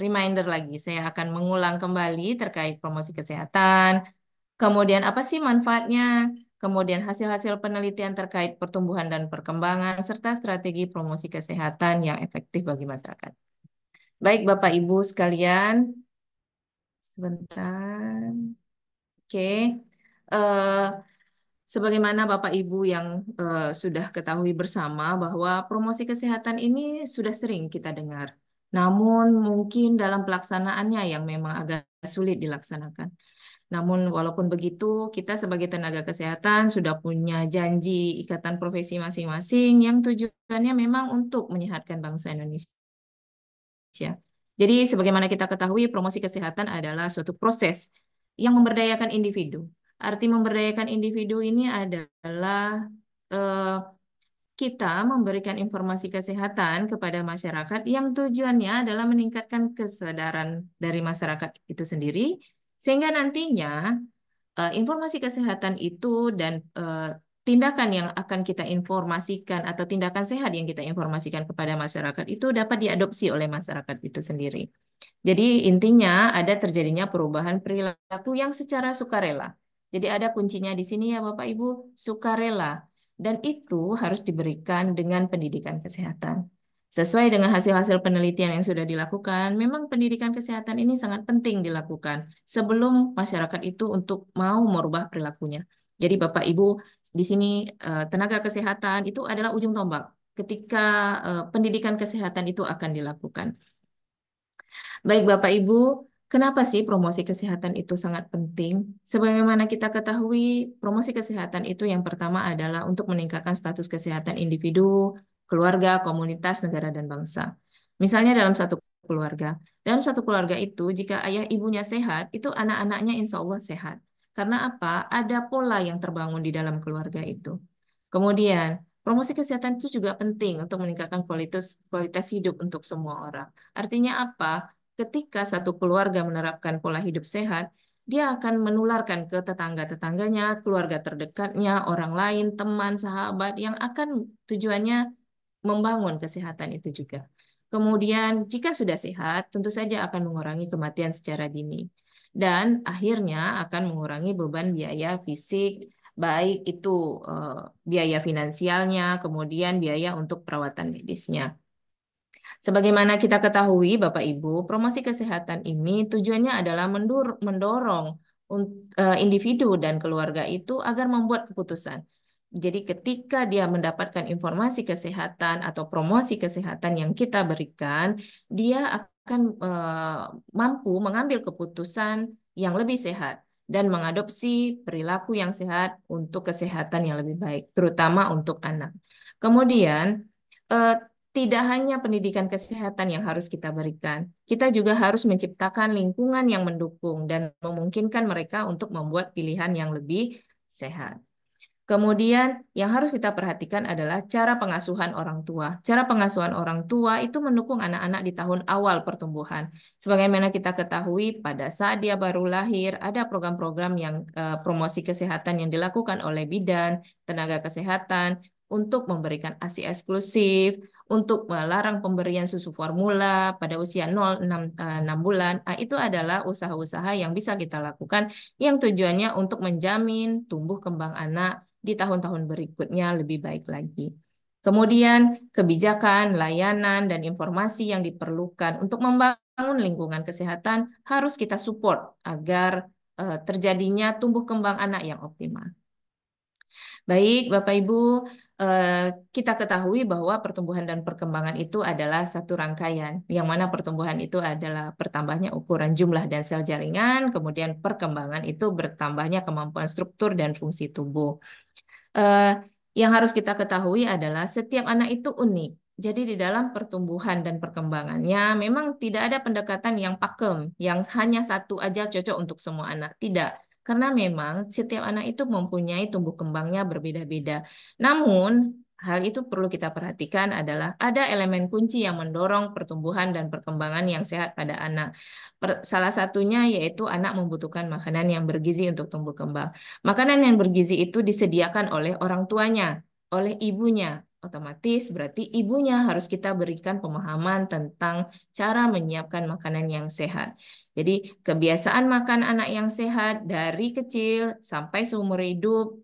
Speaker 10: reminder lagi. Saya akan mengulang kembali terkait promosi kesehatan. Kemudian apa sih manfaatnya? Kemudian hasil-hasil penelitian terkait pertumbuhan dan perkembangan serta strategi promosi kesehatan yang efektif bagi masyarakat. Baik Bapak Ibu sekalian, sebentar. Oke. Uh, sebagaimana Bapak Ibu yang uh, sudah ketahui bersama bahwa promosi kesehatan ini sudah sering kita dengar. Namun mungkin dalam pelaksanaannya yang memang agak sulit dilaksanakan. Namun walaupun begitu, kita sebagai tenaga kesehatan sudah punya janji ikatan profesi masing-masing yang tujuannya memang untuk menyehatkan bangsa Indonesia. Ya. Jadi sebagaimana kita ketahui, promosi kesehatan adalah suatu proses yang memberdayakan individu. Arti memberdayakan individu ini adalah eh, kita memberikan informasi kesehatan kepada masyarakat yang tujuannya adalah meningkatkan kesadaran dari masyarakat itu sendiri, sehingga nantinya eh, informasi kesehatan itu dan eh, tindakan yang akan kita informasikan atau tindakan sehat yang kita informasikan kepada masyarakat itu dapat diadopsi oleh masyarakat itu sendiri. Jadi intinya ada terjadinya perubahan perilaku yang secara sukarela. Jadi ada kuncinya di sini ya Bapak Ibu, sukarela. Dan itu harus diberikan dengan pendidikan kesehatan. Sesuai dengan hasil-hasil penelitian yang sudah dilakukan, memang pendidikan kesehatan ini sangat penting dilakukan sebelum masyarakat itu untuk mau merubah perilakunya. Jadi Bapak Ibu di sini eh, tenaga kesehatan itu adalah ujung tombak ketika eh, pendidikan kesehatan itu akan dilakukan. Baik Bapak Ibu, Kenapa sih promosi kesehatan itu sangat penting? Sebagaimana kita ketahui, promosi kesehatan itu yang pertama adalah untuk meningkatkan status kesehatan individu, keluarga, komunitas, negara, dan bangsa. Misalnya dalam satu keluarga. Dalam satu keluarga itu, jika ayah ibunya sehat, itu anak-anaknya insya Allah sehat. Karena apa? Ada pola yang terbangun di dalam keluarga itu. Kemudian, promosi kesehatan itu juga penting untuk meningkatkan kualitas kualitas hidup untuk semua orang. Artinya apa? Ketika satu keluarga menerapkan pola hidup sehat, dia akan menularkan ke tetangga-tetangganya, keluarga terdekatnya, orang lain, teman, sahabat yang akan tujuannya membangun kesehatan itu juga. Kemudian, jika sudah sehat, tentu saja akan mengurangi kematian secara dini dan akhirnya akan mengurangi beban biaya fisik baik itu uh, biaya finansialnya, kemudian biaya untuk perawatan medisnya. Sebagaimana kita ketahui, Bapak Ibu, promosi kesehatan ini tujuannya adalah mendur mendorong eh, individu dan keluarga itu agar membuat keputusan. Jadi ketika dia mendapatkan informasi kesehatan atau promosi kesehatan yang kita berikan, dia akan akan uh, eh, mampu mengambil keputusan yang lebih sehat dan mengadopsi perilaku yang sehat untuk kesehatan yang lebih baik, terutama untuk anak. Kemudian, uh, tidak hanya pendidikan kesehatan yang harus kita berikan, kita juga harus menciptakan lingkungan yang mendukung dan memungkinkan mereka untuk membuat pilihan yang lebih sehat. Kemudian yang harus kita perhatikan adalah cara pengasuhan orang tua. Cara pengasuhan orang tua itu mendukung anak-anak di tahun awal pertumbuhan. Sebagaimana kita ketahui pada saat dia baru lahir ada program-program yang eh, promosi kesehatan yang dilakukan oleh bidan, tenaga kesehatan untuk memberikan ASI eksklusif, untuk melarang pemberian susu formula pada usia 0 6, 6 bulan ah, itu adalah usaha-usaha yang bisa kita lakukan yang tujuannya untuk menjamin tumbuh kembang anak di tahun-tahun berikutnya lebih baik lagi. Kemudian kebijakan, layanan, dan informasi yang diperlukan untuk membangun lingkungan kesehatan harus kita support agar eh, terjadinya tumbuh kembang anak yang optimal. Baik, Bapak Ibu, Eh, kita ketahui bahwa pertumbuhan dan perkembangan itu adalah satu rangkaian, yang mana pertumbuhan itu adalah bertambahnya ukuran jumlah dan sel jaringan, kemudian perkembangan itu bertambahnya kemampuan struktur dan fungsi tubuh. Eh, yang harus kita ketahui adalah setiap anak itu unik. Jadi di dalam pertumbuhan dan perkembangannya memang tidak ada pendekatan yang pakem, yang hanya satu aja cocok untuk semua anak. Tidak. Karena memang setiap anak itu mempunyai tumbuh kembangnya berbeda-beda. Namun, hal itu perlu kita perhatikan adalah ada elemen kunci yang mendorong pertumbuhan dan perkembangan yang sehat pada anak. salah satunya yaitu anak membutuhkan makanan yang bergizi untuk tumbuh kembang. Makanan yang bergizi itu disediakan oleh orang tuanya, oleh ibunya, Otomatis berarti ibunya harus kita berikan pemahaman tentang cara menyiapkan makanan yang sehat. Jadi kebiasaan makan anak yang sehat dari kecil sampai seumur hidup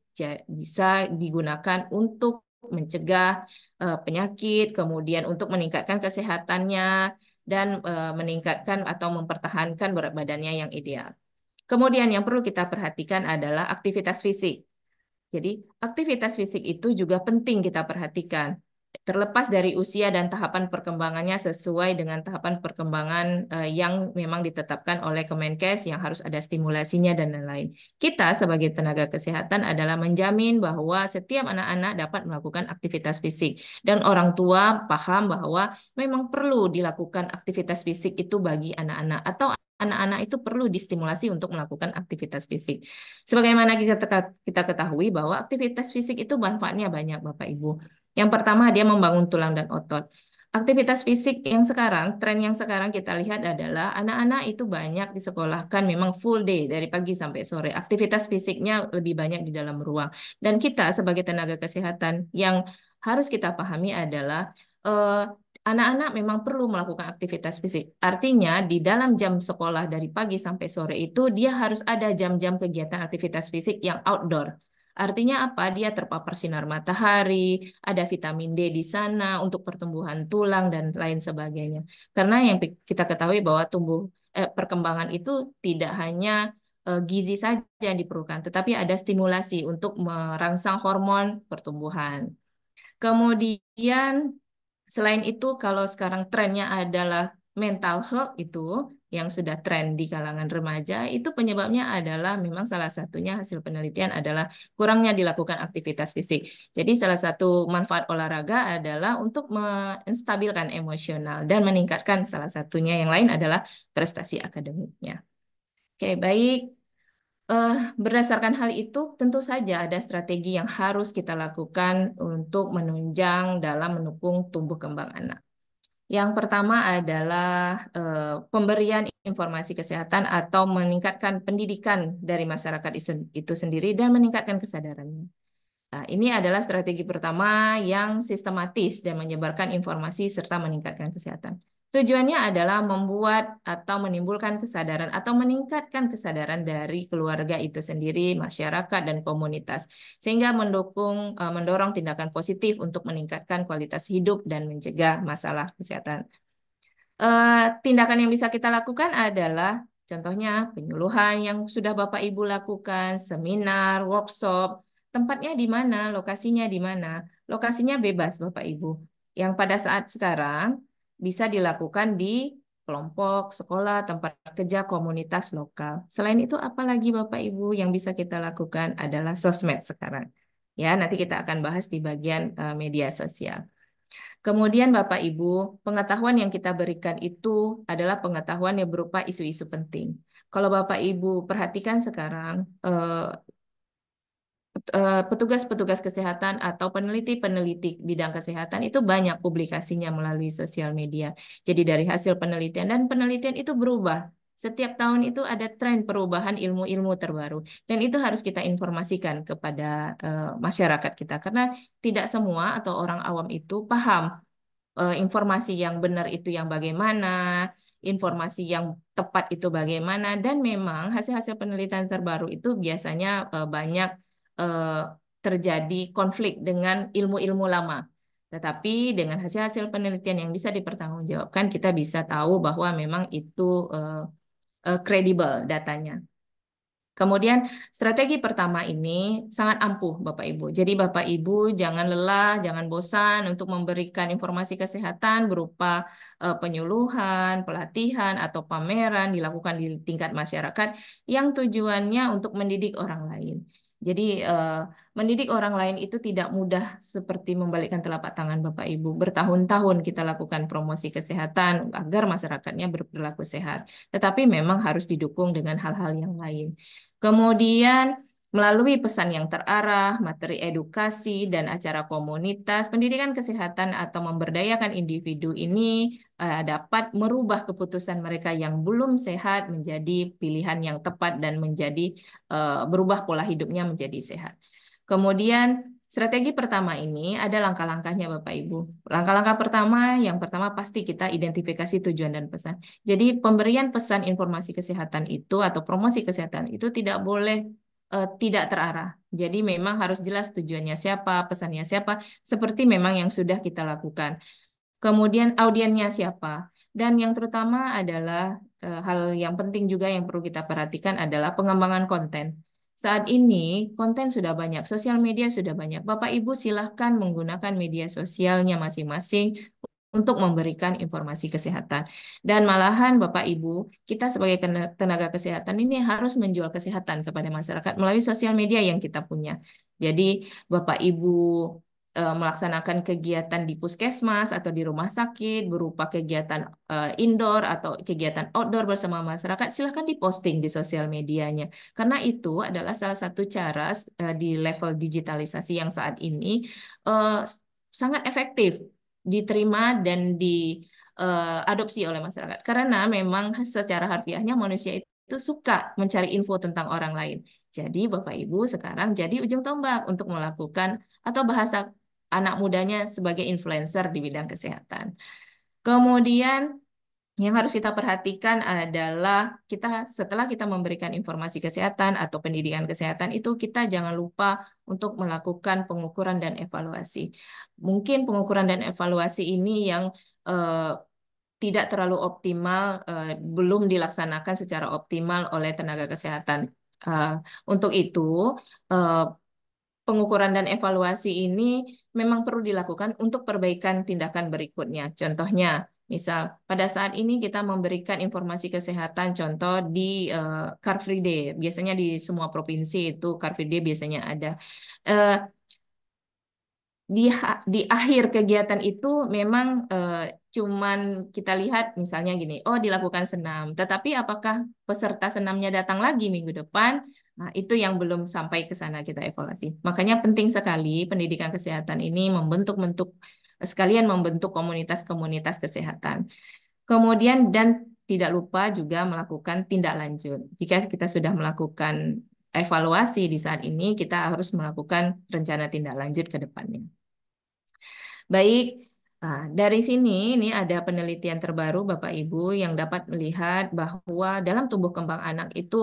Speaker 10: bisa digunakan untuk mencegah eh, penyakit, kemudian untuk meningkatkan kesehatannya dan eh, meningkatkan atau mempertahankan berat badannya yang ideal. Kemudian yang perlu kita perhatikan adalah aktivitas fisik. Jadi aktivitas fisik itu juga penting kita perhatikan terlepas dari usia dan tahapan perkembangannya sesuai dengan tahapan perkembangan eh, yang memang ditetapkan oleh Kemenkes yang harus ada stimulasinya dan lain-lain. Kita sebagai tenaga kesehatan adalah menjamin bahwa setiap anak-anak dapat melakukan aktivitas fisik dan orang tua paham bahwa memang perlu dilakukan aktivitas fisik itu bagi anak-anak atau anak-anak itu perlu distimulasi untuk melakukan aktivitas fisik. Sebagaimana kita ketahui bahwa aktivitas fisik itu manfaatnya banyak Bapak Ibu. Yang pertama dia membangun tulang dan otot. Aktivitas fisik yang sekarang, tren yang sekarang kita lihat adalah anak-anak itu banyak disekolahkan memang full day dari pagi sampai sore. Aktivitas fisiknya lebih banyak di dalam ruang. Dan kita sebagai tenaga kesehatan yang harus kita pahami adalah anak eh, anak-anak memang perlu melakukan aktivitas fisik. Artinya, di dalam jam sekolah dari pagi sampai sore itu, dia harus ada jam-jam kegiatan aktivitas fisik yang outdoor. Artinya apa? Dia terpapar sinar matahari, ada vitamin D di sana untuk pertumbuhan tulang dan lain sebagainya. Karena yang kita ketahui bahwa tumbuh eh, perkembangan itu tidak hanya eh, gizi saja yang diperlukan, tetapi ada stimulasi untuk merangsang hormon pertumbuhan. Kemudian selain itu kalau sekarang trennya adalah mental health itu yang sudah tren di kalangan remaja itu penyebabnya adalah memang salah satunya hasil penelitian adalah kurangnya dilakukan aktivitas fisik. Jadi salah satu manfaat olahraga adalah untuk menstabilkan emosional dan meningkatkan salah satunya yang lain adalah prestasi akademiknya. Oke, baik. Uh, berdasarkan hal itu, tentu saja ada strategi yang harus kita lakukan untuk menunjang dalam mendukung tumbuh kembang anak. Yang pertama adalah eh, pemberian informasi kesehatan atau meningkatkan pendidikan dari masyarakat itu sendiri dan meningkatkan kesadarannya. Nah, ini adalah strategi pertama yang sistematis dan menyebarkan informasi serta meningkatkan kesehatan. Tujuannya adalah membuat atau menimbulkan kesadaran atau meningkatkan kesadaran dari keluarga itu sendiri, masyarakat dan komunitas sehingga mendukung e, mendorong tindakan positif untuk meningkatkan kualitas hidup dan mencegah masalah kesehatan. E, tindakan yang bisa kita lakukan adalah contohnya penyuluhan yang sudah Bapak Ibu lakukan, seminar, workshop, tempatnya di mana, lokasinya di mana. Lokasinya bebas Bapak Ibu. Yang pada saat sekarang bisa dilakukan di kelompok, sekolah, tempat kerja, komunitas lokal. Selain itu, apalagi Bapak Ibu yang bisa kita lakukan adalah sosmed sekarang. Ya, nanti kita akan bahas di bagian eh, media sosial. Kemudian Bapak Ibu, pengetahuan yang kita berikan itu adalah pengetahuan yang berupa isu-isu penting. Kalau Bapak Ibu perhatikan sekarang, eh, Eh, petugas-petugas kesehatan atau peneliti-peneliti bidang kesehatan itu banyak publikasinya melalui sosial media. Jadi dari hasil penelitian dan penelitian itu berubah. Setiap tahun itu ada tren perubahan ilmu-ilmu terbaru dan itu harus kita informasikan kepada uh, masyarakat kita karena tidak semua atau orang awam itu paham uh, informasi yang benar itu yang bagaimana, informasi yang tepat itu bagaimana dan memang hasil-hasil penelitian terbaru itu biasanya uh, banyak Eh, terjadi konflik dengan ilmu-ilmu lama. Tetapi dengan hasil-hasil penelitian yang bisa dipertanggungjawabkan, kita bisa tahu bahwa memang itu eh, eh, kredibel uh, uh, datanya. Kemudian strategi pertama ini sangat ampuh Bapak Ibu. Jadi Bapak Ibu jangan lelah, jangan bosan untuk memberikan informasi kesehatan berupa uh, penyuluhan, pelatihan atau pameran dilakukan di tingkat masyarakat yang tujuannya untuk mendidik orang lain. Jadi uh, mendidik orang lain itu tidak mudah seperti membalikkan telapak tangan Bapak Ibu. Bertahun-tahun kita lakukan promosi kesehatan agar masyarakatnya berperilaku sehat. Tetapi memang harus didukung dengan hal-hal yang lain. Kemudian melalui pesan yang terarah, materi edukasi, dan acara komunitas, pendidikan kesehatan atau memberdayakan individu ini eh, dapat merubah keputusan mereka yang belum sehat menjadi pilihan yang tepat dan menjadi eh, berubah pola hidupnya menjadi sehat. Kemudian strategi pertama ini ada langkah-langkahnya Bapak Ibu. Langkah-langkah pertama, yang pertama pasti kita identifikasi tujuan dan pesan. Jadi pemberian pesan informasi kesehatan itu atau promosi kesehatan itu tidak boleh uh, tidak terarah. Jadi memang harus jelas tujuannya siapa, pesannya siapa, seperti memang yang sudah kita lakukan. Kemudian audiennya siapa. Dan yang terutama adalah uh, hal yang penting juga yang perlu kita perhatikan adalah pengembangan konten. Saat ini konten sudah banyak, sosial media sudah banyak. Bapak Ibu silahkan menggunakan media sosialnya masing-masing untuk memberikan informasi kesehatan. Dan malahan Bapak Ibu, kita sebagai tenaga kesehatan ini harus menjual kesehatan kepada masyarakat melalui sosial media yang kita punya. Jadi Bapak Ibu e, melaksanakan kegiatan di puskesmas atau di rumah sakit berupa kegiatan e, indoor atau kegiatan outdoor bersama masyarakat, silahkan diposting di sosial medianya. Karena itu adalah salah satu cara e, di level digitalisasi yang saat ini sangat efektif diterima dan diadopsi eh, oleh masyarakat. Karena memang secara harfiahnya manusia itu suka mencari info tentang orang lain. Jadi Bapak Ibu sekarang jadi ujung tombak untuk melakukan atau bahasa anak mudanya sebagai influencer di bidang kesehatan. Kemudian yang harus kita perhatikan adalah kita setelah kita memberikan informasi kesehatan atau pendidikan kesehatan itu kita jangan lupa untuk melakukan pengukuran dan evaluasi. Mungkin pengukuran dan evaluasi ini yang eh, tidak terlalu optimal eh, belum dilaksanakan secara optimal oleh tenaga kesehatan. Eh, untuk itu eh, pengukuran dan evaluasi ini memang perlu dilakukan untuk perbaikan tindakan berikutnya. Contohnya Misal, pada saat ini kita memberikan informasi kesehatan, contoh di uh, Car Free Day. Biasanya di semua provinsi itu Car Free Day biasanya ada. Uh, di, di akhir kegiatan itu memang uh, cuman kita lihat misalnya gini, oh dilakukan senam. Tetapi apakah peserta senamnya datang lagi minggu depan? Nah, itu yang belum sampai ke sana kita evaluasi. Makanya penting sekali pendidikan kesehatan ini membentuk-bentuk sekalian membentuk komunitas-komunitas kesehatan. Kemudian dan tidak lupa juga melakukan tindak lanjut. Jika kita sudah melakukan evaluasi di saat ini, kita harus melakukan rencana tindak lanjut ke depannya. Baik, ah, dari sini ini ada penelitian terbaru Bapak Ibu yang dapat melihat bahwa dalam tumbuh kembang anak itu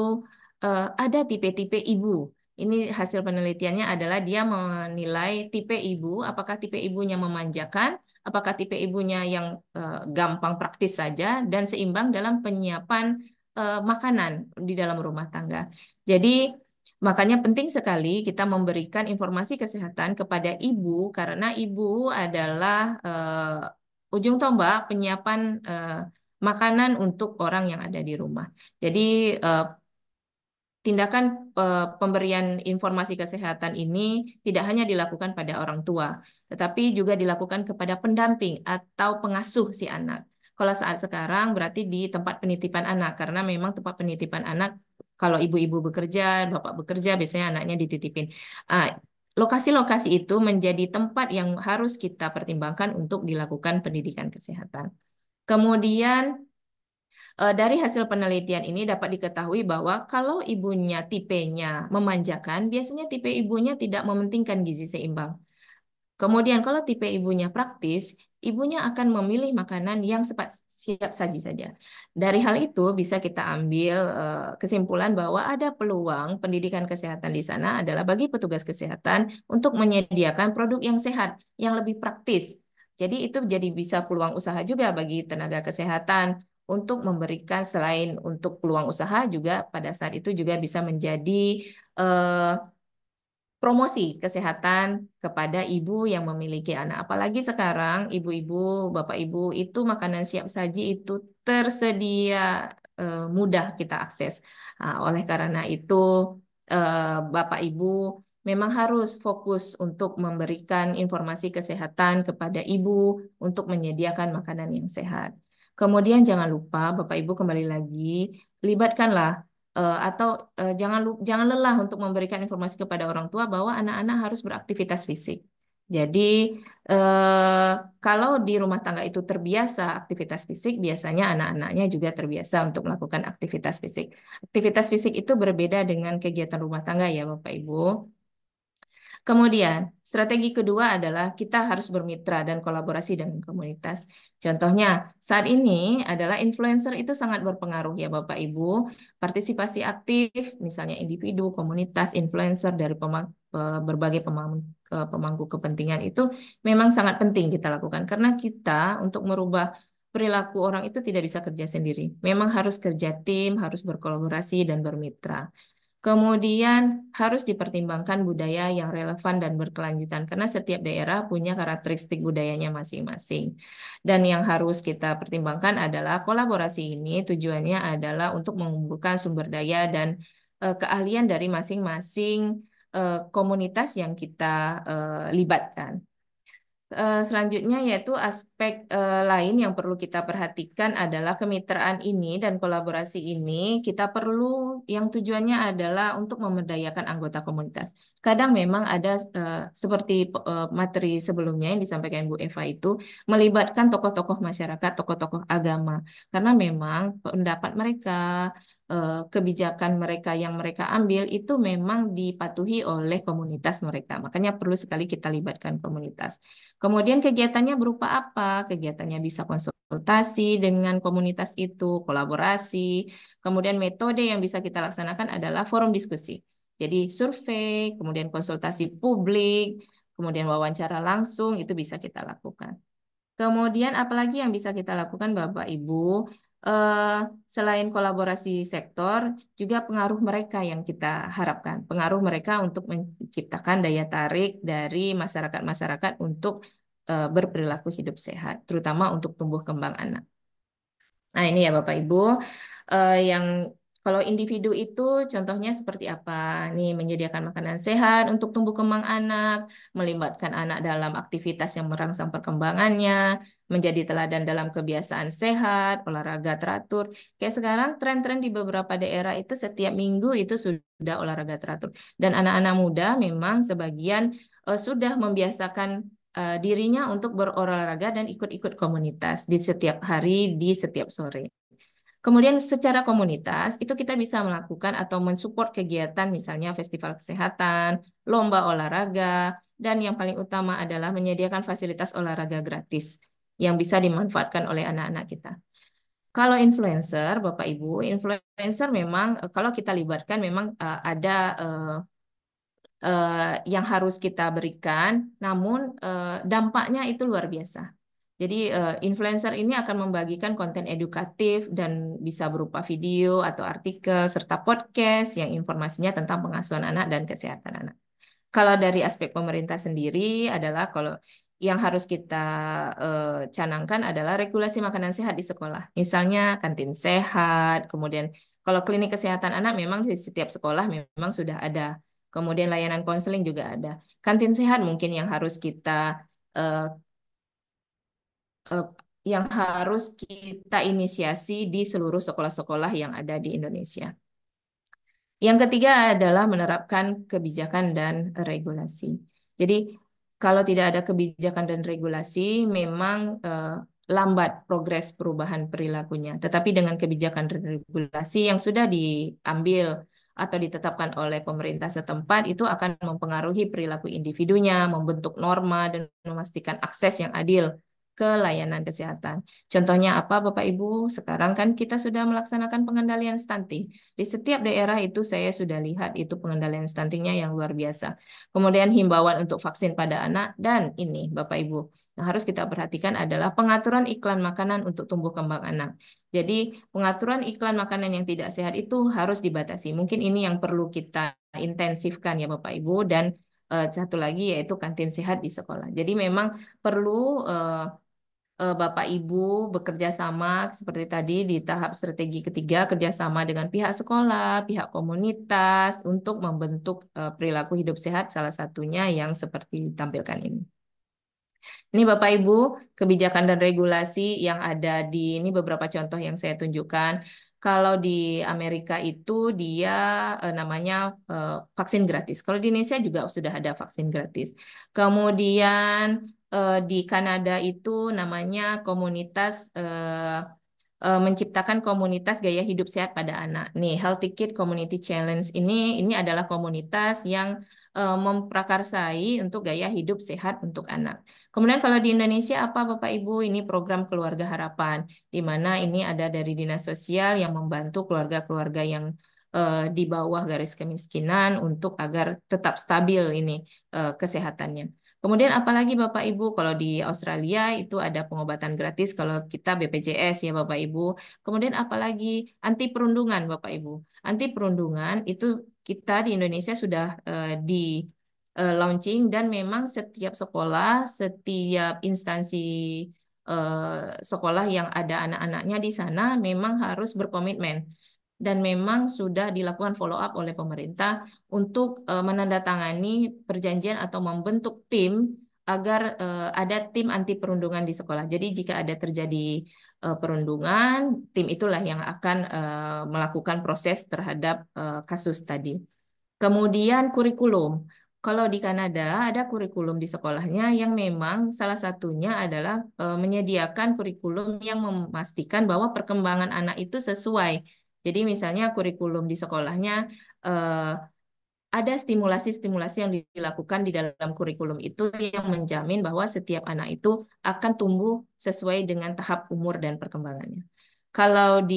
Speaker 10: eh, ada tipe-tipe ibu. Ini hasil penelitiannya adalah dia menilai tipe ibu, apakah tipe ibunya memanjakan, apakah tipe ibunya yang uh, gampang praktis saja, dan seimbang dalam penyiapan uh, makanan di dalam rumah tangga. Jadi Makanya penting sekali kita memberikan informasi kesehatan kepada ibu karena ibu adalah uh, ujung tombak penyiapan uh, makanan untuk orang yang ada di rumah. Jadi uh, tindakan eh, pemberian informasi kesehatan ini tidak hanya dilakukan pada orang tua, tetapi juga dilakukan kepada pendamping atau pengasuh si anak. Kalau saat sekarang berarti di tempat penitipan anak, karena memang tempat penitipan anak kalau ibu-ibu bekerja, bapak bekerja, biasanya anaknya dititipin. Ah, lokasi-lokasi itu menjadi tempat yang harus kita pertimbangkan untuk dilakukan pendidikan kesehatan. Kemudian Eh, dari hasil penelitian ini dapat diketahui bahwa kalau ibunya tipenya memanjakan, biasanya tipe ibunya tidak mementingkan gizi seimbang. Kemudian kalau tipe ibunya praktis, ibunya akan memilih makanan yang siap saji saja. Dari hal itu bisa kita ambil eh, kesimpulan bahwa ada peluang pendidikan kesehatan di sana adalah bagi petugas kesehatan untuk menyediakan produk yang sehat, yang lebih praktis. Jadi itu jadi bisa peluang usaha juga bagi tenaga kesehatan untuk memberikan selain untuk peluang usaha juga pada saat itu juga bisa menjadi eh, promosi kesehatan kepada ibu yang memiliki anak. Apalagi sekarang ibu-ibu, bapak ibu itu makanan siap saji itu tersedia eh, mudah kita akses. Nah, oleh karena itu eh, bapak ibu memang harus fokus untuk memberikan informasi kesehatan kepada ibu untuk menyediakan makanan yang sehat. Kemudian jangan lupa Bapak Ibu kembali lagi libatkanlah uh, atau uh, jangan jangan lelah untuk memberikan informasi kepada orang tua bahwa anak-anak harus beraktivitas fisik. Jadi eh, kalau di rumah tangga itu terbiasa aktivitas fisik, biasanya anak-anaknya juga terbiasa untuk melakukan aktivitas fisik. Aktivitas fisik itu berbeda dengan kegiatan rumah tangga ya Bapak Ibu. Kemudian, strategi kedua adalah kita harus bermitra dan kolaborasi dengan komunitas. Contohnya, saat ini adalah influencer itu sangat berpengaruh ya Bapak Ibu. Partisipasi aktif, misalnya individu, komunitas, influencer dari pemang berbagai pemang pemangku kepentingan itu memang sangat penting kita lakukan. Karena kita untuk merubah perilaku orang itu tidak bisa kerja sendiri. Memang harus kerja tim, harus berkolaborasi dan bermitra. Kemudian harus dipertimbangkan budaya yang relevan dan berkelanjutan karena setiap daerah punya karakteristik budayanya masing-masing. Dan yang harus kita pertimbangkan adalah kolaborasi ini tujuannya adalah untuk mengumpulkan sumber daya dan uh, keahlian dari masing-masing uh, komunitas yang kita uh, libatkan. Eh, selanjutnya yaitu aspek eh, lain yang perlu kita perhatikan adalah kemitraan ini dan kolaborasi ini kita perlu yang tujuannya adalah untuk memberdayakan anggota komunitas. Kadang memang ada eh, seperti materi sebelumnya yang disampaikan Bu Eva itu melibatkan tokoh-tokoh masyarakat, tokoh-tokoh agama karena memang pendapat mereka, Eh, kebijakan mereka yang mereka ambil itu memang dipatuhi oleh komunitas mereka. Makanya perlu sekali kita libatkan komunitas. Kemudian kegiatannya berupa apa? Kegiatannya bisa konsultasi dengan komunitas itu, kolaborasi. Kemudian metode yang bisa kita laksanakan adalah forum diskusi. Jadi survei, kemudian konsultasi publik, kemudian wawancara langsung itu bisa kita lakukan. Kemudian apalagi yang bisa kita lakukan Bapak Ibu? eh, selain kolaborasi sektor, juga pengaruh mereka yang kita harapkan. Pengaruh mereka untuk menciptakan daya tarik dari masyarakat-masyarakat untuk eh, berperilaku hidup sehat, terutama untuk tumbuh kembang anak. Nah, ini ya Bapak Ibu, eh, yang kalau individu itu contohnya seperti apa? Nih menyediakan makanan sehat untuk tumbuh kembang anak, melibatkan anak dalam aktivitas yang merangsang perkembangannya, menjadi teladan dalam kebiasaan sehat, olahraga teratur. Kayak sekarang tren-tren di beberapa daerah itu setiap minggu itu sudah olahraga teratur. Dan anak-anak muda memang sebagian uh, sudah membiasakan uh, dirinya untuk berolahraga dan ikut-ikut komunitas di setiap hari, di setiap sore. Kemudian secara komunitas itu kita bisa melakukan atau mensupport kegiatan misalnya festival kesehatan, lomba olahraga, dan yang paling utama adalah menyediakan fasilitas olahraga gratis yang bisa dimanfaatkan oleh anak-anak kita. Kalau influencer, Bapak Ibu, influencer memang eh, kalau kita libatkan memang uh, ada uh, uh, yang harus kita berikan, namun uh, dampaknya itu luar biasa. Jadi uh, influencer ini akan membagikan konten edukatif dan bisa berupa video atau artikel serta podcast yang informasinya tentang pengasuhan anak dan kesehatan anak. Kalau dari aspek pemerintah sendiri adalah kalau yang harus kita uh, canangkan adalah regulasi makanan sehat di sekolah. Misalnya kantin sehat, kemudian kalau klinik kesehatan anak memang di setiap sekolah memang sudah ada. Kemudian layanan konseling juga ada. Kantin sehat mungkin yang harus kita uh, uh, yang harus kita inisiasi di seluruh sekolah-sekolah yang ada di Indonesia. Yang ketiga adalah menerapkan kebijakan dan regulasi. Jadi kalau tidak ada kebijakan dan regulasi, memang uh, lambat progres perubahan perilakunya. Tetapi dengan kebijakan dan regulasi yang sudah diambil atau ditetapkan oleh pemerintah setempat itu akan mempengaruhi perilaku individunya, membentuk norma dan memastikan akses yang adil ke layanan kesehatan. Contohnya apa Bapak Ibu? Sekarang kan kita sudah melaksanakan pengendalian stunting. Di setiap daerah itu saya sudah lihat itu pengendalian stuntingnya yang luar biasa. Kemudian himbauan untuk vaksin pada anak dan ini Bapak Ibu yang harus kita perhatikan adalah pengaturan iklan makanan untuk tumbuh kembang anak. Jadi pengaturan iklan makanan yang tidak sehat itu harus dibatasi. Mungkin ini yang perlu kita intensifkan ya Bapak Ibu dan eh, satu lagi yaitu kantin sehat di sekolah. Jadi memang perlu eh, Eh, Bapak Ibu bekerja sama seperti tadi di tahap strategi ketiga kerjasama dengan pihak sekolah, pihak komunitas untuk membentuk eh, perilaku hidup sehat salah satunya yang seperti ditampilkan ini. Ini Bapak Ibu kebijakan dan regulasi yang ada di ini beberapa contoh yang saya tunjukkan. Kalau di Amerika itu dia eh, namanya eh, vaksin gratis. Kalau di Indonesia juga sudah ada vaksin gratis. Kemudian uh, di Kanada itu namanya komunitas uh, uh, menciptakan komunitas gaya hidup sehat pada anak. Nih, Healthy Kid Community Challenge ini ini adalah komunitas yang uh, memprakarsai untuk gaya hidup sehat untuk anak. Kemudian kalau di Indonesia apa Bapak Ibu? Ini program Keluarga Harapan di mana ini ada dari Dinas Sosial yang membantu keluarga-keluarga yang di bawah garis kemiskinan untuk agar tetap stabil ini kesehatannya. Kemudian apalagi Bapak Ibu, kalau di Australia itu ada pengobatan gratis kalau kita BPJS ya Bapak Ibu. Kemudian apalagi anti perundungan Bapak Ibu. Anti perundungan itu kita di Indonesia sudah uh, di uh, launching dan memang setiap sekolah, setiap instansi eh, sekolah yang ada anak-anaknya di sana memang harus berkomitmen dan memang sudah dilakukan follow up oleh pemerintah untuk uh, menandatangani perjanjian atau membentuk tim agar uh, ada tim anti perundungan di sekolah. Jadi jika ada terjadi uh, perundungan, tim itulah yang akan uh, melakukan proses terhadap uh, kasus tadi. Kemudian kurikulum. Kalau di Kanada ada kurikulum di sekolahnya yang memang salah satunya adalah uh, menyediakan kurikulum yang memastikan bahwa perkembangan anak itu sesuai jadi misalnya kurikulum di sekolahnya eh, ada stimulasi-stimulasi yang dilakukan di dalam kurikulum itu yang menjamin bahwa setiap anak itu akan tumbuh sesuai dengan tahap umur dan perkembangannya. Kalau di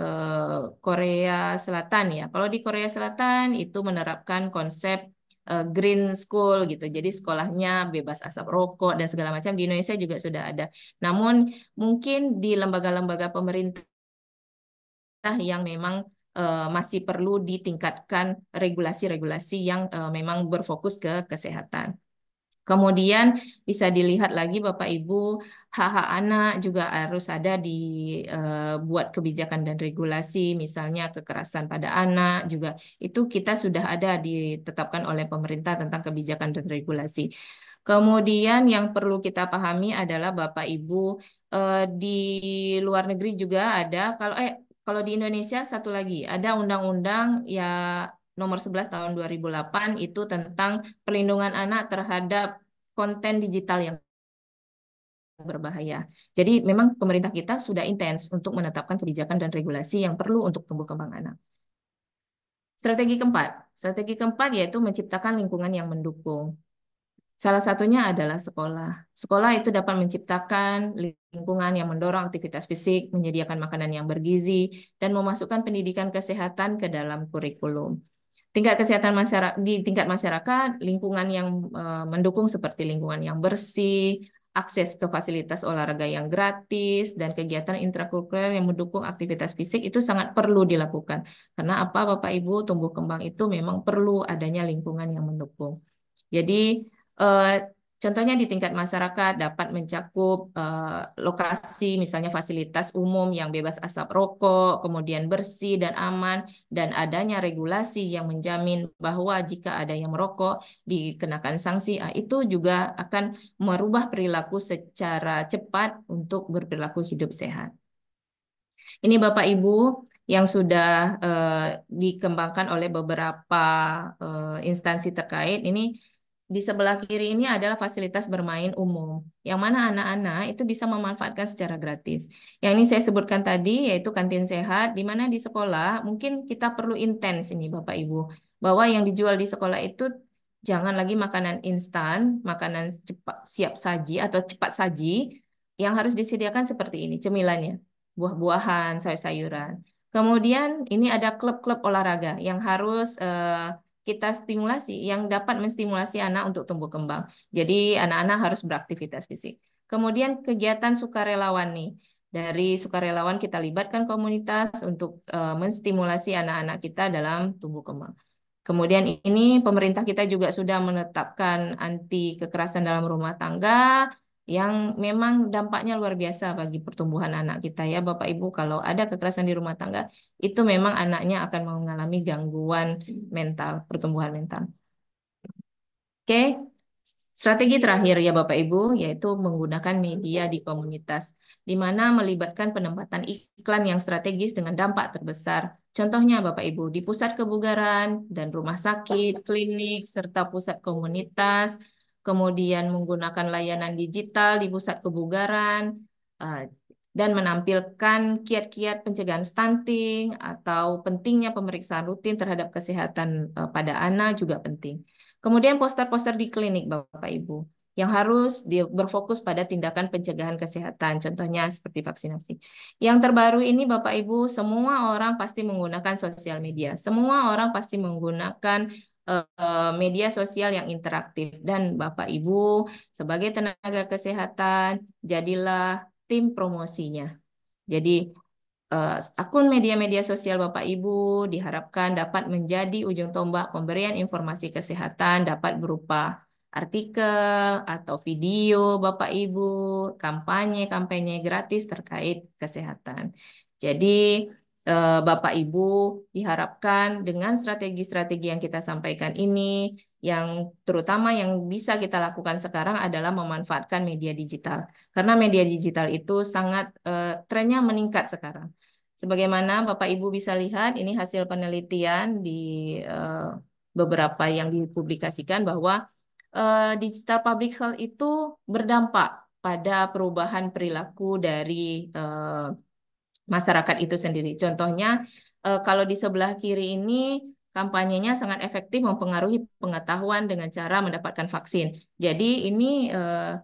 Speaker 10: eh, Korea Selatan ya, kalau di Korea Selatan itu menerapkan konsep eh, green school gitu. Jadi sekolahnya bebas asap rokok dan segala macam. Di Indonesia juga sudah ada. Namun mungkin di lembaga-lembaga pemerintah yang memang uh, masih perlu ditingkatkan regulasi-regulasi yang uh, memang berfokus ke kesehatan. Kemudian bisa dilihat lagi Bapak Ibu, hak-hak anak juga harus ada dibuat eh, uh, kebijakan dan regulasi, misalnya kekerasan pada anak juga itu kita sudah ada ditetapkan oleh pemerintah tentang kebijakan dan regulasi. Kemudian yang perlu kita pahami adalah Bapak Ibu uh, di luar negeri juga ada kalau eh kalau di Indonesia satu lagi ada undang-undang ya nomor 11 tahun 2008 itu tentang perlindungan anak terhadap konten digital yang berbahaya. Jadi memang pemerintah kita sudah intens untuk menetapkan kebijakan dan regulasi yang perlu untuk tumbuh kembang anak. Strategi keempat. Strategi keempat yaitu menciptakan lingkungan yang mendukung. Salah satunya adalah sekolah. Sekolah itu dapat menciptakan lingkungan yang mendorong aktivitas fisik, menyediakan makanan yang bergizi, dan memasukkan pendidikan kesehatan ke dalam kurikulum. Tingkat kesehatan masyarakat di tingkat masyarakat, lingkungan yang eh, mendukung seperti lingkungan yang bersih, akses ke fasilitas olahraga yang gratis, dan kegiatan intrakurikuler yang mendukung aktivitas fisik itu sangat perlu dilakukan. Karena apa Bapak Ibu, tumbuh kembang itu memang perlu adanya lingkungan yang mendukung. Jadi Eh, contohnya di tingkat masyarakat dapat mencakup eh, lokasi misalnya fasilitas umum yang bebas asap rokok, kemudian bersih dan aman, dan adanya regulasi yang menjamin bahwa jika ada yang merokok dikenakan sanksi, ah, itu juga akan merubah perilaku secara cepat untuk berperilaku hidup sehat. Ini Bapak Ibu yang sudah uh, dikembangkan oleh beberapa uh, instansi terkait ini di sebelah kiri ini adalah fasilitas bermain umum, yang mana anak-anak itu bisa memanfaatkan secara gratis. Yang ini saya sebutkan tadi, yaitu kantin sehat, di mana di sekolah mungkin kita perlu intens ini Bapak Ibu, bahwa yang dijual di sekolah itu jangan lagi makanan instan, makanan cepat siap saji atau cepat saji, yang harus disediakan seperti ini, cemilannya, buah-buahan, sayur-sayuran. Kemudian ini ada klub-klub olahraga yang harus... Eh, kita stimulasi yang dapat menstimulasi anak untuk tumbuh kembang. Jadi anak-anak harus beraktivitas fisik. Kemudian kegiatan sukarelawan nih. Dari sukarelawan kita libatkan komunitas untuk uh, menstimulasi anak-anak kita dalam tumbuh kembang. Kemudian ini pemerintah kita juga sudah menetapkan anti kekerasan dalam rumah tangga, yang memang dampaknya luar biasa bagi pertumbuhan anak kita ya Bapak Ibu kalau ada kekerasan di rumah tangga itu memang anaknya akan mengalami gangguan mental pertumbuhan mental. Oke. Strategi terakhir ya Bapak Ibu yaitu menggunakan media di komunitas di mana melibatkan penempatan iklan yang strategis dengan dampak terbesar. Contohnya Bapak Ibu di pusat kebugaran dan rumah sakit, klinik serta pusat komunitas kemudian menggunakan layanan digital di pusat kebugaran, eh, dan menampilkan kiat-kiat pencegahan stunting atau pentingnya pemeriksaan rutin terhadap kesehatan eh, pada anak juga penting. Kemudian poster-poster di klinik Bapak Ibu yang harus berfokus pada tindakan pencegahan kesehatan, contohnya seperti vaksinasi. Yang terbaru ini Bapak Ibu, semua orang pasti menggunakan sosial media. Semua orang pasti menggunakan Eh, media sosial yang interaktif. Dan Bapak Ibu, sebagai tenaga kesehatan, jadilah tim promosinya. Jadi, eh, akun media-media sosial Bapak Ibu diharapkan dapat menjadi ujung tombak pemberian informasi kesehatan, dapat berupa artikel atau video Bapak Ibu, kampanye-kampanye gratis terkait kesehatan. Jadi, Eh, Bapak Ibu diharapkan dengan strategi-strategi yang kita sampaikan ini, yang terutama yang bisa kita lakukan sekarang adalah memanfaatkan media digital. Karena media digital itu sangat eh, trennya meningkat sekarang. Sebagaimana Bapak Ibu bisa lihat, ini hasil penelitian di eh, beberapa yang dipublikasikan bahwa eh, digital public health itu berdampak pada perubahan perilaku dari eh, masyarakat itu sendiri. Contohnya eh, kalau di sebelah kiri ini kampanyenya sangat efektif mempengaruhi pengetahuan dengan cara mendapatkan vaksin. Jadi ini eh,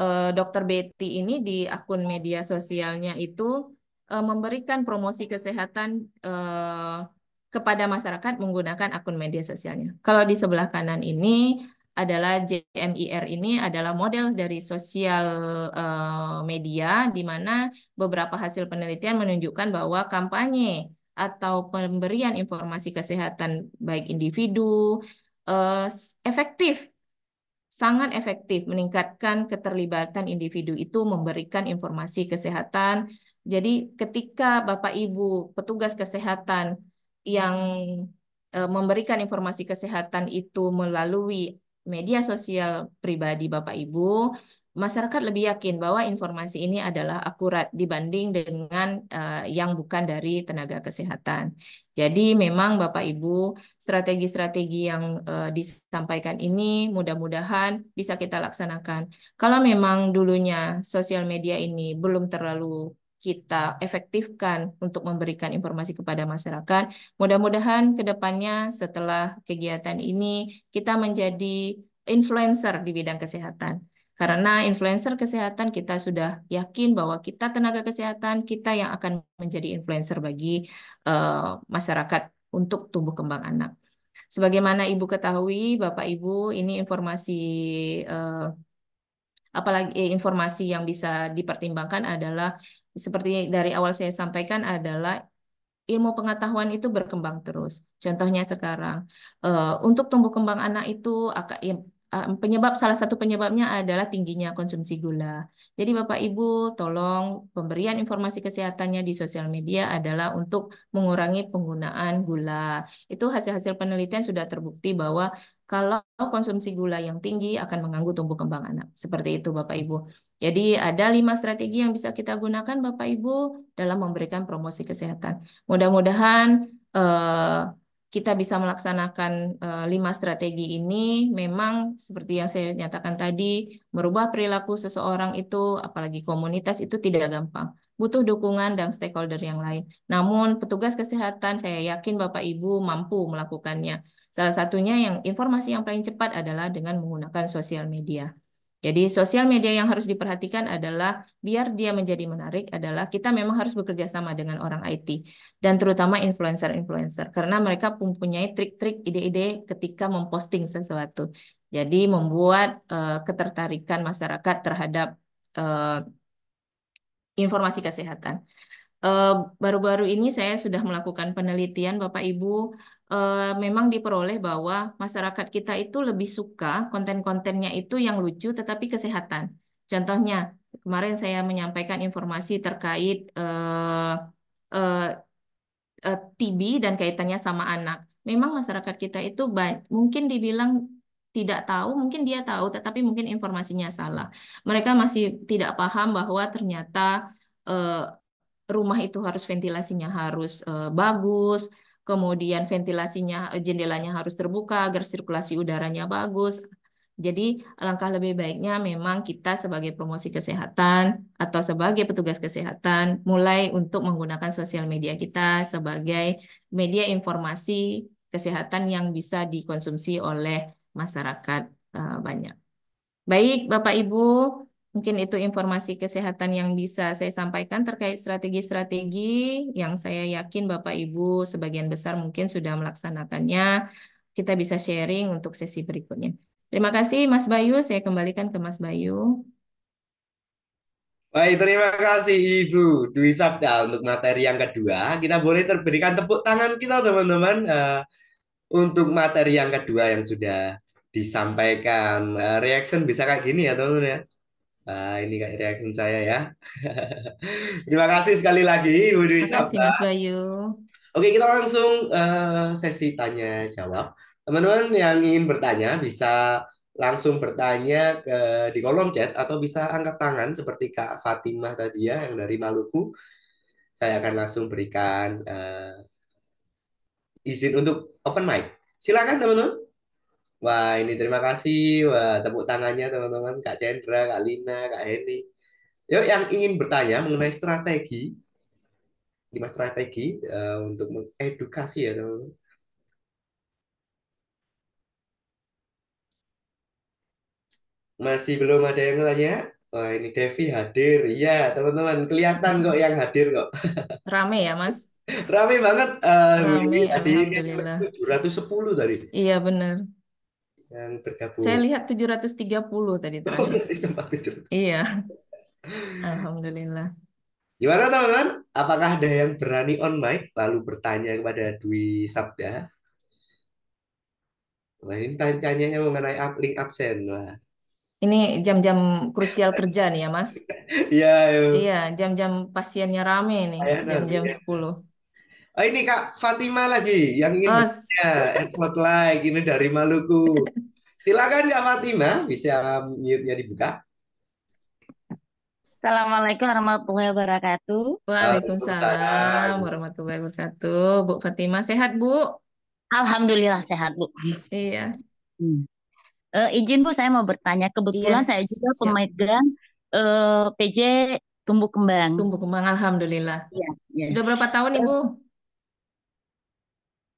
Speaker 10: eh, Dokter Dr. Betty ini di akun media sosialnya itu memberikan promosi kesehatan kepada masyarakat menggunakan akun media sosialnya. Kalau di sebelah kanan ini adalah JMIR ini adalah model dari sosial uh, media di mana beberapa hasil penelitian menunjukkan bahwa kampanye atau pemberian informasi kesehatan baik individu uh, efektif sangat efektif meningkatkan keterlibatan individu itu memberikan informasi kesehatan. Jadi ketika Bapak Ibu petugas kesehatan yang eh, memberikan informasi kesehatan itu melalui media sosial pribadi Bapak Ibu, masyarakat lebih yakin bahwa informasi ini adalah akurat dibanding dengan uh, yang bukan dari tenaga kesehatan. Jadi memang Bapak Ibu, strategi-strategi yang uh, disampaikan ini mudah-mudahan bisa kita laksanakan. Kalau memang dulunya sosial media ini belum terlalu kita efektifkan untuk memberikan informasi kepada masyarakat. Mudah-mudahan kedepannya setelah kegiatan ini kita menjadi influencer di bidang kesehatan. Karena influencer kesehatan kita sudah yakin bahwa kita tenaga kesehatan kita yang akan menjadi influencer bagi uh, masyarakat untuk tumbuh kembang anak. Sebagaimana Ibu ketahui, Bapak Ibu, ini informasi uh, apalagi eh, informasi yang bisa dipertimbangkan adalah seperti dari awal saya sampaikan adalah ilmu pengetahuan itu berkembang terus. Contohnya sekarang, eh, untuk tumbuh kembang anak itu ya, eh, penyebab salah satu penyebabnya adalah tingginya konsumsi gula. Jadi Bapak Ibu tolong pemberian informasi kesehatannya di sosial media adalah untuk mengurangi penggunaan gula. Itu hasil-hasil penelitian sudah terbukti bahwa kalau konsumsi gula yang tinggi akan mengganggu tumbuh kembang anak. Seperti itu Bapak Ibu. Jadi ada lima strategi yang bisa kita gunakan Bapak Ibu dalam memberikan promosi kesehatan. Mudah-mudahan eh, kita bisa melaksanakan eh, lima strategi ini memang seperti yang saya nyatakan tadi merubah perilaku seseorang itu apalagi komunitas itu tidak gampang. Butuh dukungan dan stakeholder yang lain. Namun petugas kesehatan saya yakin Bapak Ibu mampu melakukannya. Salah satunya yang informasi yang paling cepat adalah dengan menggunakan sosial media. Jadi sosial media yang harus diperhatikan adalah biar dia menjadi menarik adalah kita memang harus bekerja sama dengan orang IT dan terutama influencer-influencer karena mereka mempunyai trik-trik ide-ide ketika memposting sesuatu. Jadi membuat uh, ketertarikan masyarakat terhadap uh, informasi kesehatan. Eh, baru-baru uh, baru -baru ini saya sudah melakukan penelitian Bapak Ibu uh, memang diperoleh bahwa masyarakat kita itu lebih suka konten-kontennya itu yang lucu tetapi kesehatan. Contohnya, kemarin saya menyampaikan informasi terkait uh, eh, uh, eh, uh, TB dan kaitannya sama anak. Memang masyarakat kita itu mungkin dibilang tidak tahu, mungkin dia tahu, tetapi mungkin informasinya salah. Mereka masih tidak paham bahwa ternyata uh, rumah itu harus ventilasinya harus uh, bagus, kemudian ventilasinya eh, jendelanya harus terbuka agar sirkulasi udaranya bagus. Jadi langkah lebih baiknya memang kita sebagai promosi kesehatan atau sebagai petugas kesehatan mulai untuk menggunakan sosial media kita sebagai media informasi kesehatan yang bisa dikonsumsi oleh masyarakat eh, banyak. Baik Bapak Ibu, Mungkin itu informasi kesehatan yang bisa saya sampaikan terkait strategi-strategi yang saya yakin Bapak Ibu sebagian besar mungkin sudah melaksanakannya. Kita bisa sharing untuk sesi berikutnya. Terima kasih Mas Bayu, saya kembalikan ke Mas Bayu.
Speaker 1: Baik, terima kasih Ibu Dwi Sabda untuk materi yang kedua. Kita boleh terberikan tepuk tangan kita teman-teman eh, untuk materi yang kedua yang sudah disampaikan. Uh, reaction bisa kayak gini ya teman-teman ya. Nah, ini reaction saya ya. Terima kasih sekali lagi Bu Dwi Terima kasih Mas Bayu. Oke, kita langsung uh, sesi tanya jawab. Teman-teman yang ingin bertanya bisa langsung bertanya ke di kolom chat atau bisa angkat tangan seperti Kak Fatimah tadi ya yang dari Maluku. Saya akan langsung berikan uh, izin untuk open mic. Silakan teman-teman. Wah, ini terima kasih. Wah, tepuk tangannya teman-teman, Kak Chandra, Kak Lina, Kak Heni. Yuk, yang ingin bertanya mengenai strategi, lima strategi uh, untuk mengedukasi ya teman-teman. Masih belum ada yang nanya? Wah, ini Devi hadir. Iya, teman-teman, kelihatan kok yang hadir kok.
Speaker 10: Rame ya, Mas? Rame banget. Uh, Rame,
Speaker 1: ini ratus 710 tadi.
Speaker 10: Iya, benar
Speaker 1: yang bergabung. Saya lihat
Speaker 10: 730 tadi oh, terakhir. Oh, tadi sempat 730. Iya. Alhamdulillah.
Speaker 1: Gimana teman-teman? Apakah ada yang berani on mic lalu bertanya kepada Dwi Sabda? Nah ini tanya-tanya mengenai up, link absen. Wah.
Speaker 10: Ini jam-jam krusial kerja nih ya, Mas.
Speaker 1: Iya, iya. iya,
Speaker 10: jam-jam pasiennya rame nih, jam-jam 10. Iya.
Speaker 1: Oh, ini Kak Fatima lagi yang ingin oh. bertanya. Export like ini dari Maluku. Silakan Kak Fatima bisa mute-nya dibuka.
Speaker 5: Assalamualaikum warahmatullahi wabarakatuh. Waalaikumsalam warahmatullahi wabarakatuh. Bu Fatima sehat Bu? Alhamdulillah sehat Bu. Iya. Hmm. Uh, izin Bu saya mau bertanya. Kebetulan yes, iya, saya juga pemain pemegang uh, eh, PJ tumbuh kembang. Tumbuh kembang. Alhamdulillah. Iya, iya. Sudah berapa tahun Ibu?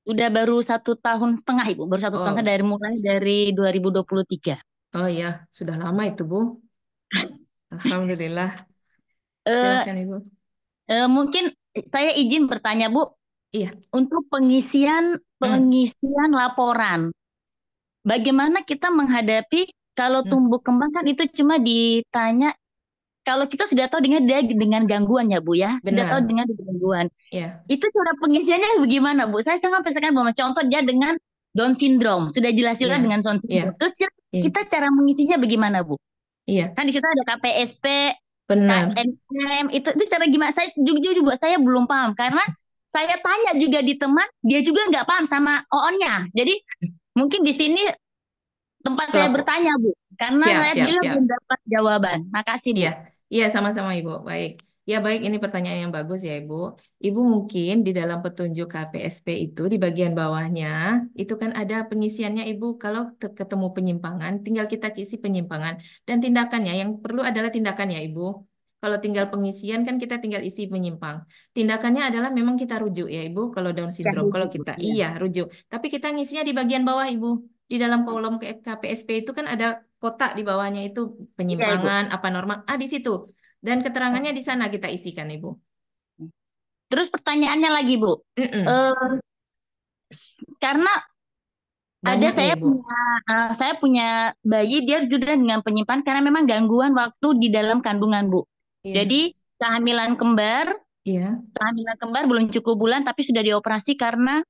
Speaker 5: udah baru satu tahun setengah Ibu, baru satu kan oh. tahun dari mulai dari 2023. Oh iya, sudah lama itu Bu. Alhamdulillah. Eh, Silakan Ibu. Uh, uh, mungkin saya izin bertanya Bu. Iya. Untuk pengisian hmm. pengisian hmm. laporan, bagaimana kita menghadapi kalau hmm. tumbuh kembang kan itu cuma ditanya kalau kita sudah tahu dengan dengan gangguan ya Bu ya, Benar. sudah tahu dengan gangguan. Yeah. Itu cara pengisiannya bagaimana Bu? Saya sangat pesankan bahwa contoh dia dengan Down syndrome, sudah jelas-jelas yeah. dengan Down syndrome. Yeah. Terus kita, ya, yeah. kita cara mengisinya bagaimana Bu? Iya. Yeah. Kan di situ ada KPSP, Benar. KNM, itu itu cara gimana? Saya jujur juga saya belum paham karena saya tanya juga di teman, dia juga nggak paham sama oonnya. Jadi mungkin di sini tempat saya bertanya Bu, karena siap, saya belum dapat jawaban.
Speaker 10: Makasih Bu. Iya, iya sama-sama Ibu. Baik. Ya baik, ini pertanyaan yang bagus ya Ibu. Ibu mungkin di dalam petunjuk KPSP itu di bagian bawahnya itu kan ada pengisiannya Ibu. Kalau ketemu penyimpangan, tinggal kita isi penyimpangan dan tindakannya. Yang perlu adalah tindakan ya Ibu. Kalau tinggal pengisian kan kita tinggal isi menyimpang. Tindakannya adalah memang kita rujuk ya Ibu kalau Down syndrome. kalau kita iya. iya rujuk. Tapi kita ngisinya di bagian bawah Ibu di dalam kolom KPSP itu kan ada kotak di bawahnya itu iya, penyimpangan ya, apa normal. Ah di situ. Dan keterangannya iya. di sana kita isikan, Ibu. Terus pertanyaannya
Speaker 5: lagi, Bu. Mm -mm. Uh, karena banyak ada saya ya, punya uh, saya punya bayi dia sudah dengan penyimpan karena memang gangguan waktu di dalam kandungan bu. Iya. Jadi kehamilan kembar, kehamilan kembar belum cukup bulan tapi sudah dioperasi karena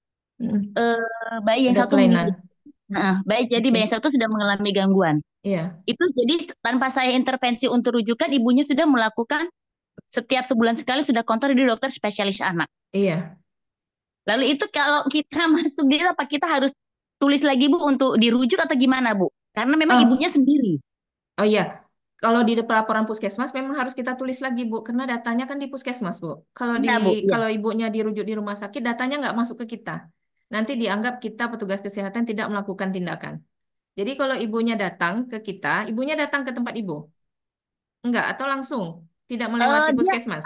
Speaker 5: uh, bayi yang Ada satu kelainan. Nah, baik, jadi okay. bayi satu sudah mengalami gangguan. Iya. Itu jadi tanpa saya intervensi untuk rujukan, ibunya sudah melakukan setiap sebulan sekali sudah kontrol di dokter spesialis anak. Iya. Lalu itu kalau kita masuk dia apa kita harus tulis lagi Bu untuk dirujuk atau gimana Bu? Karena memang oh. ibunya sendiri. Oh iya. Kalau di pelaporan
Speaker 10: puskesmas memang harus kita tulis lagi Bu karena datanya kan di puskesmas Bu. Kalau di nah, Bu, iya. kalau ibunya dirujuk di rumah sakit datanya nggak masuk ke kita nanti dianggap kita petugas kesehatan tidak melakukan tindakan. Jadi kalau ibunya datang ke kita, ibunya datang ke tempat ibu?
Speaker 5: Enggak, atau langsung tidak melewati uh, puskesmas?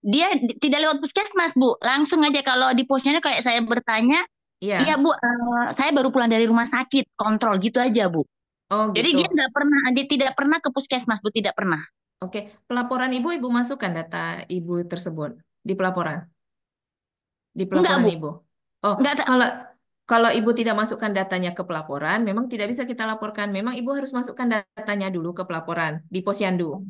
Speaker 5: Dia, dia tidak lewat puskesmas, Bu. Langsung aja kalau di posnya kayak saya bertanya, iya ya, Bu, uh, saya baru pulang dari rumah sakit, kontrol gitu aja, Bu. Oh, gitu. Jadi dia tidak pernah, dia tidak pernah ke puskesmas, Bu, tidak pernah.
Speaker 10: Oke, pelaporan ibu, ibu masukkan data ibu tersebut di pelaporan, di pelaporan Enggak, Bu. ibu. Oh, nggak kalau kalau ibu tidak masukkan datanya ke pelaporan, memang tidak bisa kita laporkan. Memang ibu harus masukkan datanya dulu ke pelaporan di Posyandu.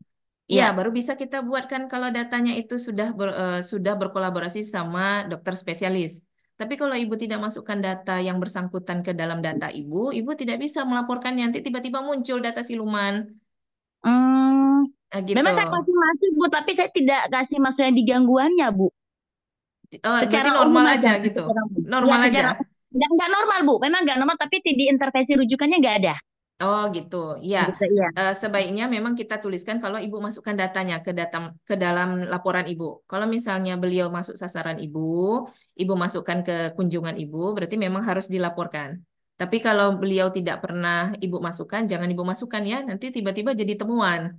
Speaker 10: Iya, ya. baru bisa kita buatkan kalau datanya itu sudah ber, uh, sudah berkolaborasi sama dokter spesialis. Tapi kalau ibu tidak masukkan data yang bersangkutan ke dalam data ibu, ibu tidak bisa melaporkan Nanti tiba-tiba muncul data siluman.
Speaker 5: Hmm,
Speaker 10: nah, gitu. Memang saya kasih
Speaker 5: masuk bu, tapi saya tidak kasih maksudnya di gangguannya bu. Oh, secara normal umum aja, gitu. Normal ya, aja. Enggak, enggak normal, Bu. Memang enggak normal, tapi di intervensi rujukannya enggak ada.
Speaker 10: Oh gitu, ya. Gitu, ya. Uh, sebaiknya memang kita tuliskan kalau ibu masukkan datanya ke data ke dalam laporan ibu. Kalau misalnya beliau masuk sasaran ibu, ibu masukkan ke kunjungan ibu, berarti memang harus dilaporkan. Tapi kalau beliau tidak pernah ibu masukkan, jangan ibu masukkan ya. Nanti tiba-tiba jadi temuan.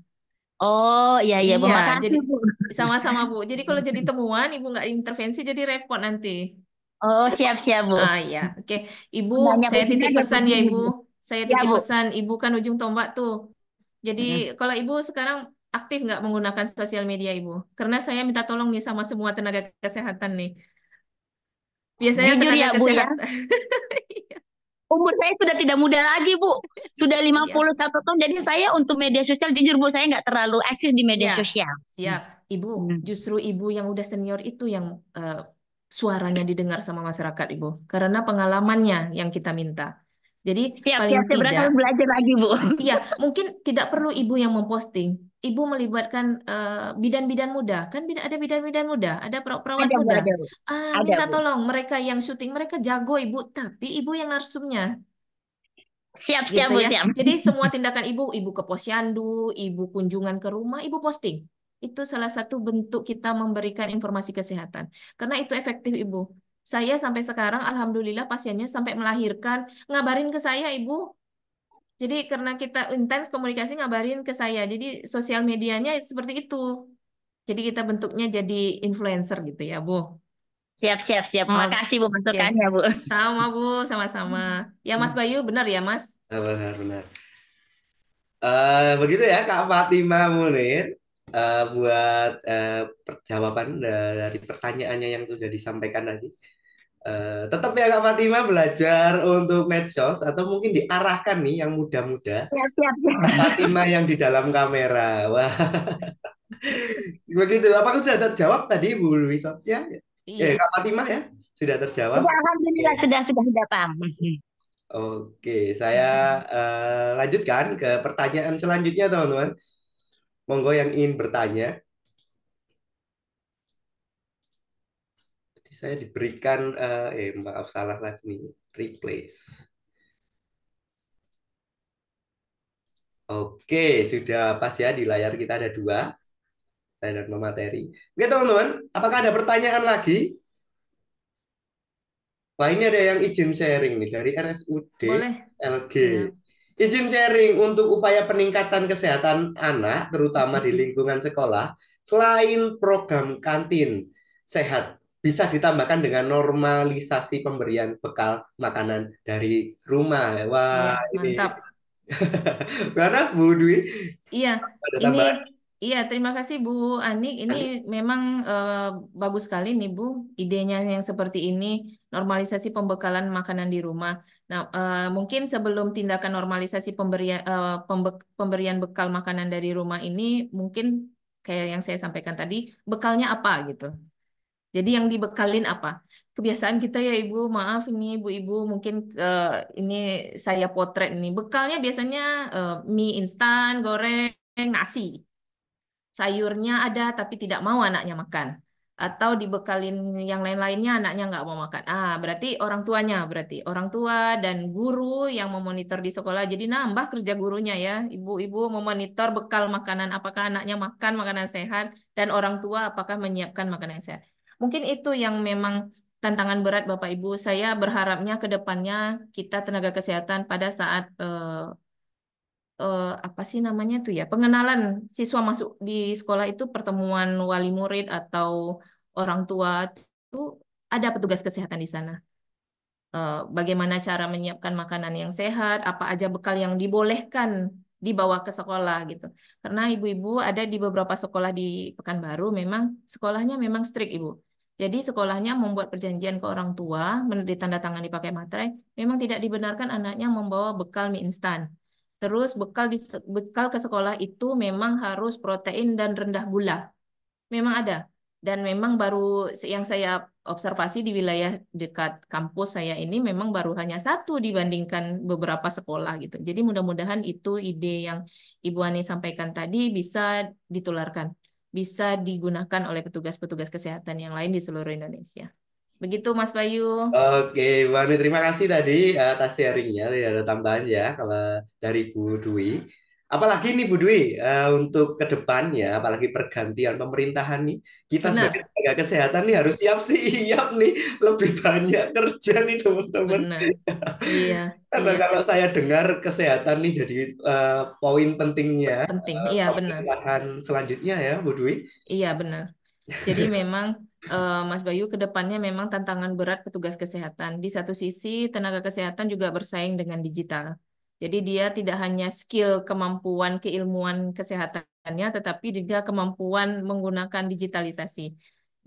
Speaker 5: Oh, iya iya Bu. Iya, jadi
Speaker 10: sama-sama Bu. Jadi kalau jadi temuan Ibu nggak intervensi jadi repot nanti.
Speaker 5: Oh, siap-siap Bu. Ah iya. Oke, Ibu Banyak saya titip pesan ya Ibu.
Speaker 10: Saya ya, titip pesan Ibu kan ujung tombak tuh. Jadi kalau Ibu sekarang aktif nggak menggunakan sosial media Ibu? Karena saya minta tolong nih sama semua tenaga kesehatan
Speaker 5: nih. Biasanya Jujur tenaga ya, kesehatan. Bu, ya? Iya umur saya sudah tidak muda lagi bu sudah 51 iya. yeah. tahun jadi saya untuk media sosial jujur bu saya nggak terlalu eksis di media iya. sosial siap
Speaker 10: ibu hmm. justru ibu yang udah senior itu yang uh, suaranya didengar sama masyarakat ibu karena pengalamannya yang kita minta jadi siap, paling siap, tidak
Speaker 5: belajar lagi bu
Speaker 10: iya mungkin tidak perlu ibu yang memposting ibu melibatkan eh, bidan-bidan uh, muda kan ada bidan-bidan muda ada perawat ada, muda ada, ah, minta bu. tolong mereka yang syuting mereka jago ibu tapi ibu yang narsumnya siap siap gitu, ya. siap jadi semua tindakan ibu ibu ke posyandu ibu kunjungan ke rumah ibu posting itu salah satu bentuk kita memberikan informasi kesehatan karena itu efektif ibu saya sampai sekarang alhamdulillah pasiennya sampai melahirkan ngabarin ke saya ibu jadi karena kita intens komunikasi ngabarin ke saya. Jadi sosial medianya seperti itu. Jadi kita bentuknya jadi influencer gitu ya, Bu. Siap, siap, siap. Hmm. Makasih Bu bentukannya Bu. Sama, Bu. Sama-sama. Ya, Mas Bayu, benar ya, Mas?
Speaker 1: Ah, benar, benar. Uh, begitu ya, Kak Fatima Munir. Uh, buat uh, eh, jawaban dari pertanyaannya yang sudah disampaikan tadi. Uh, eh, tetap ya Kak Fatima belajar untuk medsos atau mungkin diarahkan nih yang muda-muda. Siap, siap, Fatima yang di dalam kamera. Wah. Begitu. Apakah sudah terjawab tadi Bu Luisa?
Speaker 5: Ya, ya? Iya. ya, Kak Fatima ya?
Speaker 1: Sudah terjawab? Sudah, ya,
Speaker 5: alhamdulillah okay. sudah sudah sudah paham.
Speaker 1: Oke, saya uh, lanjutkan ke pertanyaan selanjutnya teman-teman. Monggo yang ingin bertanya. saya diberikan uh, eh maaf salah lagi nih replace oke sudah pas ya di layar kita ada dua saya dan materi oke teman-teman apakah ada pertanyaan lagi Wah ini ada yang izin sharing nih dari RSUD Boleh. LG. Ya. Izin sharing untuk upaya peningkatan kesehatan anak, terutama di lingkungan sekolah, selain program kantin sehat bisa ditambahkan dengan normalisasi pemberian bekal makanan dari rumah. Wah, ya, ini mantap. Karena Bu Dwi.
Speaker 10: Iya, ini iya terima kasih Bu Anik. Ini Anik. memang uh, bagus sekali nih Bu, idenya yang seperti ini normalisasi pembekalan makanan di rumah. Nah, uh, mungkin sebelum tindakan normalisasi pemberian uh, eh, pembe pemberian bekal makanan dari rumah ini mungkin kayak yang saya sampaikan tadi, bekalnya apa gitu. Jadi yang dibekalin apa? Kebiasaan kita ya Ibu, maaf ini Ibu-ibu mungkin uh, ini saya potret ini. Bekalnya biasanya uh, mie instan, goreng, nasi. Sayurnya ada tapi tidak mau anaknya makan. Atau dibekalin yang lain-lainnya anaknya nggak mau makan. Ah, berarti orang tuanya, berarti orang tua dan guru yang memonitor di sekolah. Jadi nambah kerja gurunya ya. Ibu-ibu memonitor bekal makanan apakah anaknya makan makanan sehat dan orang tua apakah menyiapkan makanan sehat Mungkin itu yang memang tantangan berat Bapak Ibu. Saya berharapnya ke depannya kita tenaga kesehatan pada saat eh, eh, apa sih namanya tuh ya pengenalan siswa masuk di sekolah itu pertemuan wali murid atau orang tua itu ada petugas kesehatan di sana. Eh, bagaimana cara menyiapkan makanan yang sehat, apa aja bekal yang dibolehkan dibawa ke sekolah gitu. Karena ibu-ibu ada di beberapa sekolah di Pekanbaru memang sekolahnya memang strict ibu. Jadi sekolahnya membuat perjanjian ke orang tua, ditandatangani pakai materai, memang tidak dibenarkan anaknya membawa bekal mie instan. Terus bekal di, bekal ke sekolah itu memang harus protein dan rendah gula. Memang ada. Dan memang baru yang saya observasi di wilayah dekat kampus saya ini memang baru hanya satu dibandingkan beberapa sekolah gitu. Jadi mudah-mudahan itu ide yang Ibu Ani sampaikan tadi bisa ditularkan bisa digunakan oleh petugas-petugas kesehatan yang lain di seluruh Indonesia. Begitu Mas Bayu.
Speaker 1: Oke, Mbak terima kasih tadi atas sharingnya. ada tambahan ya kalau dari Bu Dwi. Apalagi nih Bu Dwi, uh, untuk kedepannya, apalagi pergantian pemerintahan nih, kita Benar. sebagai tenaga kesehatan nih harus siap-siap nih lebih banyak kerja nih teman-teman. iya. Karena iya. kalau saya dengar kesehatan nih jadi uh, poin pentingnya. Penting, uh, iya
Speaker 10: benar. Bahan
Speaker 1: selanjutnya ya Bu Dwi.
Speaker 10: Iya benar. Jadi memang uh, Mas Bayu kedepannya memang tantangan berat petugas kesehatan. Di satu sisi tenaga kesehatan juga bersaing dengan digital. Jadi dia tidak hanya skill kemampuan keilmuan kesehatannya, tetapi juga kemampuan menggunakan digitalisasi.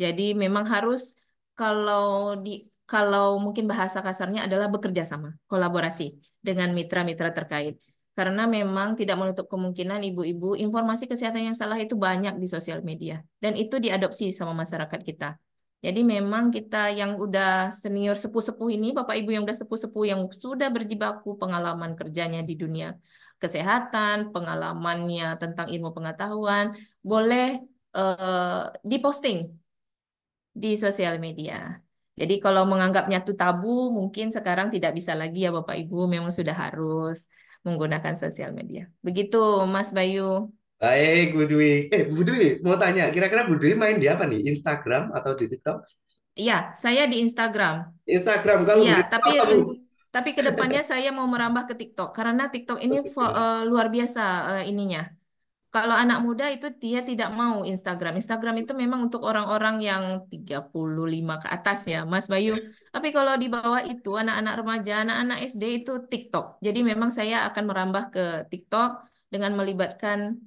Speaker 10: Jadi memang harus kalau di kalau mungkin bahasa kasarnya adalah bekerja sama, kolaborasi dengan mitra-mitra terkait. Karena memang tidak menutup kemungkinan ibu-ibu informasi kesehatan yang salah itu banyak di sosial media dan itu diadopsi sama masyarakat kita. Jadi memang kita yang udah senior sepuh-sepuh ini, Bapak Ibu yang udah sepuh-sepuh yang sudah berjibaku pengalaman kerjanya di dunia kesehatan, pengalamannya tentang ilmu pengetahuan, boleh uh, diposting di sosial media. Jadi kalau menganggapnya itu tabu, mungkin sekarang tidak bisa lagi ya Bapak Ibu, memang sudah harus menggunakan sosial media. Begitu Mas Bayu.
Speaker 1: Baik, Bu Dwi. Eh, Bu Dwi, mau tanya, kira-kira Bu Dwi main di apa nih? Instagram atau di TikTok?
Speaker 10: Iya, saya di Instagram.
Speaker 1: Instagram kalau Iya,
Speaker 10: tapi apa, tapi kedepannya saya mau merambah ke TikTok karena TikTok ini uh, luar biasa uh, ininya. Kalau anak muda itu dia tidak mau Instagram. Instagram itu memang untuk orang-orang yang 35 ke atas ya, Mas Bayu. Ya. Tapi kalau di bawah itu anak-anak remaja, anak-anak SD itu TikTok. Jadi memang saya akan merambah ke TikTok dengan melibatkan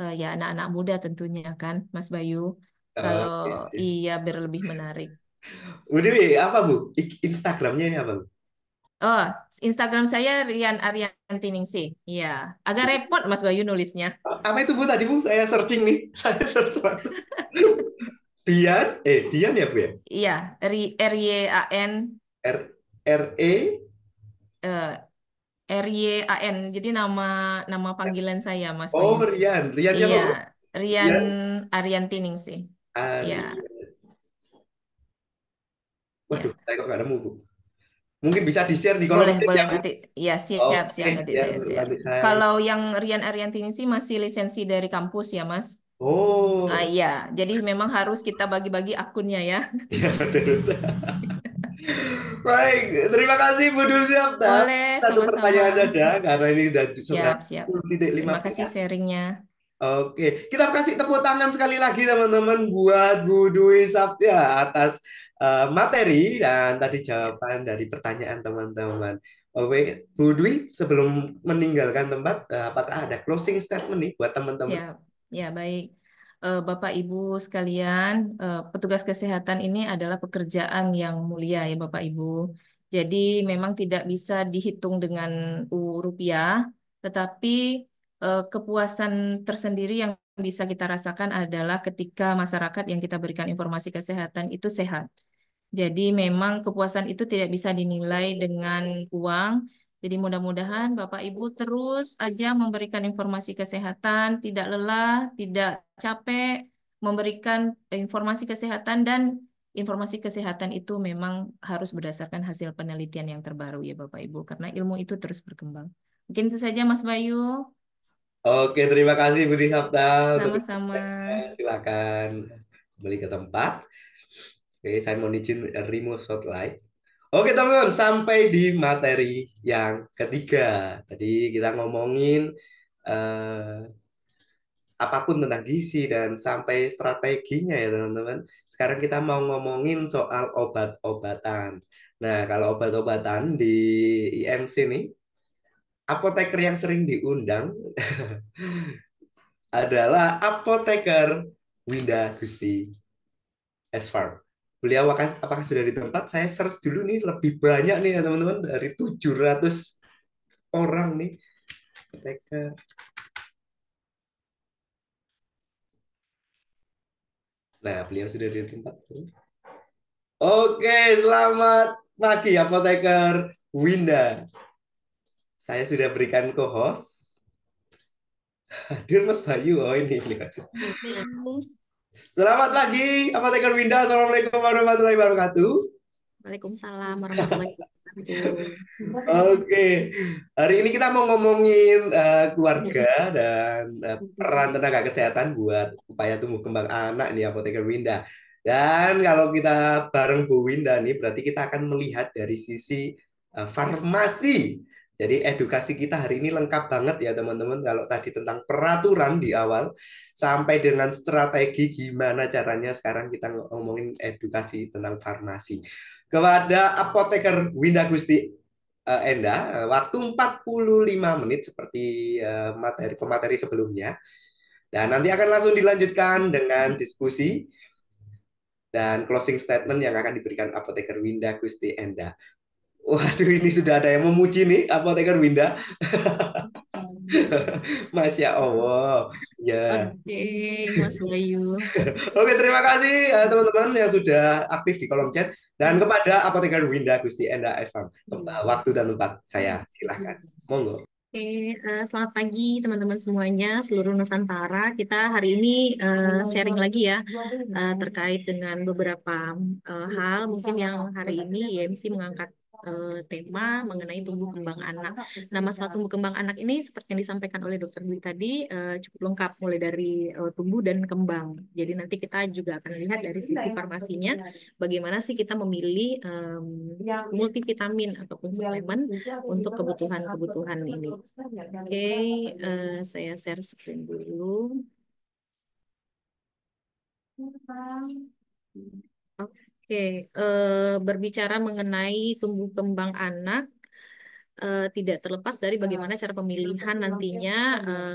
Speaker 10: uh, ya anak-anak muda tentunya kan, Mas Bayu. Kalau okay. iya biar lebih menarik.
Speaker 1: Udah, apa Bu? Instagramnya ini apa Bu?
Speaker 10: Oh, Instagram saya Rian Arianti Ningsih. Iya, agak repot Mas Bayu nulisnya. Apa itu Bu
Speaker 1: tadi Bu? Saya searching nih. Saya search Dian, eh Dian ya Bu ya?
Speaker 10: Iya, R Y A N
Speaker 1: R R E
Speaker 10: eh, R-Y-A-N. Jadi nama nama panggilan saya, Mas. Oh, iya, Rian. Rian siapa? Iya. Rian, Rian Arian Tining sih.
Speaker 7: Iya.
Speaker 1: Waduh, ya. saya kok gak nemu, Bu. Mungkin bisa di-share di kolom. Boleh, boleh. Ya. Nanti,
Speaker 10: ya, siap, oh, siap. Okay, nanti ya,
Speaker 1: saya Saya...
Speaker 9: Kalau
Speaker 10: yang Rian Arian Tining sih masih lisensi dari kampus ya, Mas. Oh. Uh, iya, jadi memang harus kita bagi-bagi akunnya ya.
Speaker 2: Iya, betul. betul.
Speaker 1: Baik, terima kasih Bu Dulsyap. Boleh, Satu sama-sama. pertanyaan saja, karena ini sudah siap, siap. lima Terima
Speaker 10: kasih sharingnya.
Speaker 1: Oke, kita kasih tepuk tangan sekali lagi teman-teman buat Bu Dwi Sabtia atas uh, materi dan tadi jawaban dari pertanyaan teman-teman. Oke, Bu Dwi sebelum meninggalkan tempat, eh, apakah ada closing statement nih buat teman-teman? Ya,
Speaker 10: ya baik. Eh, Bapak Ibu sekalian, eh, petugas kesehatan ini adalah pekerjaan yang mulia ya Bapak Ibu. Jadi memang tidak bisa dihitung dengan rupiah, tetapi eh, kepuasan tersendiri yang bisa kita rasakan adalah ketika masyarakat yang kita berikan informasi kesehatan itu sehat. Jadi memang kepuasan itu tidak bisa dinilai dengan uang, jadi mudah-mudahan Bapak Ibu terus aja memberikan informasi kesehatan, tidak lelah, tidak capek, memberikan informasi kesehatan dan informasi kesehatan itu memang harus berdasarkan hasil penelitian yang terbaru ya Bapak Ibu karena ilmu itu terus berkembang. Mungkin itu saja Mas Bayu.
Speaker 1: Oke, terima kasih Budi Sabta. Sama-sama. Silakan beli ke tempat. Oke, saya mau izin remove spotlight. Oke teman-teman, sampai di materi yang ketiga. Tadi kita ngomongin eh, apapun tentang gizi dan sampai strateginya ya teman-teman. Sekarang kita mau ngomongin soal obat-obatan. Nah, kalau obat-obatan di IMC ini apoteker yang sering diundang adalah apoteker Winda Gusti S-Farm beliau apakah, sudah di tempat saya search dulu nih lebih banyak nih ya teman-teman dari 700 orang nih mereka nah beliau sudah di tempat oke selamat pagi apoteker Winda saya sudah berikan co-host hadir Mas Bayu oh ini beliau Selamat pagi, apa Tekan Winda. Assalamualaikum warahmatullahi wabarakatuh.
Speaker 3: Waalaikumsalam warahmatullahi wabarakatuh. Oke,
Speaker 1: okay. hari ini kita mau ngomongin uh, keluarga dan uh, peran tenaga kesehatan buat upaya tumbuh kembang anak nih apoteker Winda. Dan kalau kita bareng Bu Winda nih, berarti kita akan melihat dari sisi uh, farmasi. Jadi edukasi kita hari ini lengkap banget ya teman-teman. Kalau tadi tentang peraturan di awal, sampai dengan strategi gimana caranya sekarang kita ngomongin edukasi tentang farmasi. Kepada apoteker Winda Gusti uh, Enda, eh, waktu 45 menit seperti uh, materi pemateri sebelumnya. Dan nanti akan langsung dilanjutkan dengan diskusi dan closing statement yang akan diberikan apoteker Winda Gusti Enda. Waduh ini sudah ada yang memuji nih apoteker Winda. Masya Allah. Ya.
Speaker 2: Oke, okay, Mas Bayu.
Speaker 1: Oke, terima kasih eh, teman-teman yang sudah aktif di kolom chat dan kepada apoteker Winda Gusti Enda Irfan. Iya. Waktu dan tempat saya
Speaker 3: silahkan. Monggo. Oke, uh, selamat pagi teman-teman semuanya, seluruh Nusantara. Kita hari ini uh, sharing lagi ya uh, terkait dengan beberapa uh, hal mungkin yang hari ini YMC ya, mengangkat uh, tema mengenai tumbuh kembang anak. Nah, masalah tumbuh kembang anak ini seperti yang disampaikan oleh dokter Dwi tadi uh, cukup lengkap mulai dari uh, tumbuh dan kembang. Jadi nanti kita juga akan lihat dari sisi farmasinya bagaimana sih kita memilih um, multivitamin ataupun suplemen untuk kebutuhan-kebutuhan ini. Oke, okay, uh, saya share screen dulu. Thank you. Oke, eh, berbicara mengenai tumbuh kembang anak eh, tidak terlepas dari iya. bagaimana cara pemilihan nantinya eh,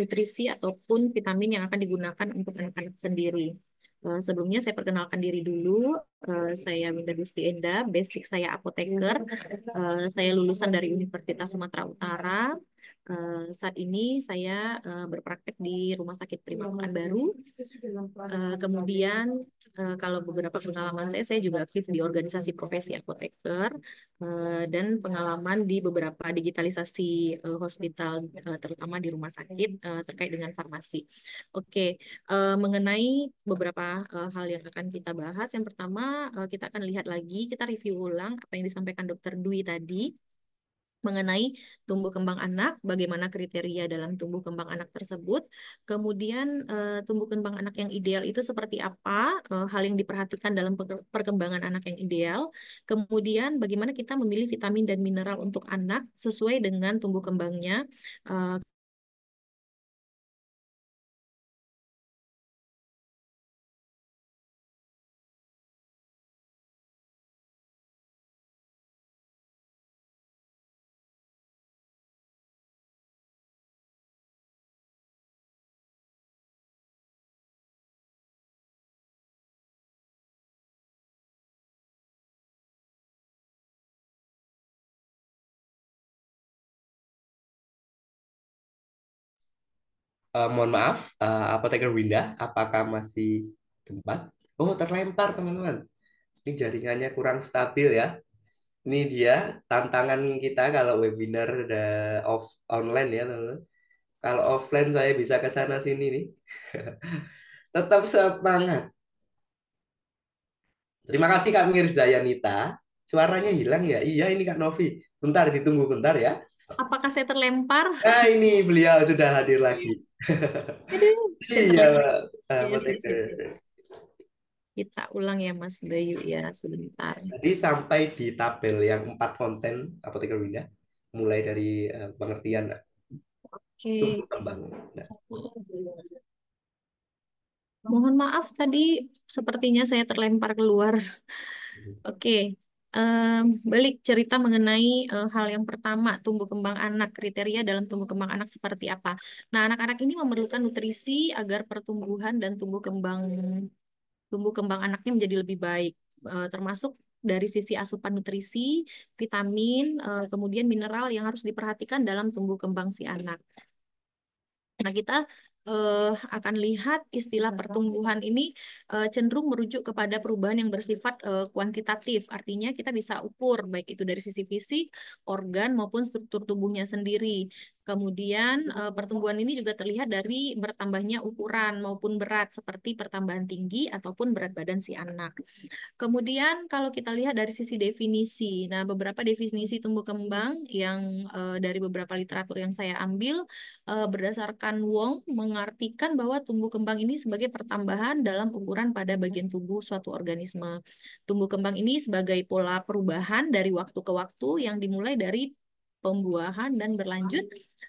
Speaker 3: nutrisi ataupun vitamin yang akan digunakan untuk anak-anak sendiri. Uh, sebelumnya saya perkenalkan diri dulu. Uh, saya Winda Gusti Enda, basic saya apoteker. Uh, saya lulusan dari Universitas Sumatera Utara. Eh, saat ini saya eh, berpraktek di Rumah Sakit Prima iya, Pekanbaru. Eh, kemudian kalau beberapa pengalaman saya, saya juga aktif di organisasi profesi apoteker dan pengalaman di beberapa digitalisasi hospital, terutama di rumah sakit terkait dengan farmasi. Oke, mengenai beberapa hal yang akan kita bahas, yang pertama kita akan lihat lagi, kita review ulang apa yang disampaikan Dokter Dwi tadi mengenai tumbuh kembang anak, bagaimana kriteria dalam tumbuh kembang anak tersebut. Kemudian eh, tumbuh kembang anak yang ideal itu seperti apa, eh, hal yang diperhatikan dalam perkembangan anak yang ideal. Kemudian bagaimana kita memilih vitamin dan mineral untuk anak sesuai dengan tumbuh kembangnya. Eh,
Speaker 2: Eh, mohon maaf, uh,
Speaker 1: apoteker Winda, apakah masih tempat? Oh, terlempar teman-teman. Ini jaringannya kurang stabil ya. Ini dia tantangan kita kalau webinar the off online ya teman-teman. Kalau offline saya bisa ke sana sini nih. Tetap semangat. Terima kasih Kak Mirza Yanita. Suaranya hilang ya? Iya ini Kak Novi. Bentar, ditunggu bentar ya.
Speaker 3: Apakah saya terlempar?
Speaker 1: Nah ini beliau sudah hadir lagi. Aduh. Iya, Pak.
Speaker 3: Kita ulang ya Mas Bayu ya sebentar. Tadi
Speaker 1: sampai di tabel yang empat konten apoteker Winda, mulai dari uh, pengertian
Speaker 3: Oke.
Speaker 2: Okay.
Speaker 3: Mohon maaf tadi sepertinya saya terlempar keluar. Hmm. Oke. Okay. Um, balik cerita mengenai uh, hal yang pertama, tumbuh kembang anak, kriteria dalam tumbuh kembang anak seperti apa. Nah, anak-anak ini memerlukan nutrisi agar pertumbuhan dan tumbuh kembang tumbuh kembang anaknya menjadi lebih baik, uh, termasuk dari sisi asupan nutrisi, vitamin, eh, kemudian mineral yang harus diperhatikan dalam tumbuh kembang si anak. Nah, kita uh, akan lihat istilah pertumbuhan ini uh, cenderung merujuk kepada perubahan yang bersifat uh, kuantitatif. Artinya kita bisa ukur baik itu dari sisi fisik, organ maupun struktur tubuhnya sendiri. Kemudian eh, pertumbuhan ini juga terlihat dari bertambahnya ukuran maupun berat seperti pertambahan tinggi ataupun berat badan si anak. Kemudian kalau kita lihat dari sisi definisi, nah beberapa definisi tumbuh kembang yang eh, dari beberapa literatur yang saya ambil eh, berdasarkan Wong mengartikan bahwa tumbuh kembang ini sebagai pertambahan dalam ukuran pada bagian tubuh suatu organisme. Tumbuh kembang ini sebagai pola perubahan dari waktu ke waktu yang dimulai dari pembuahan dan berlanjut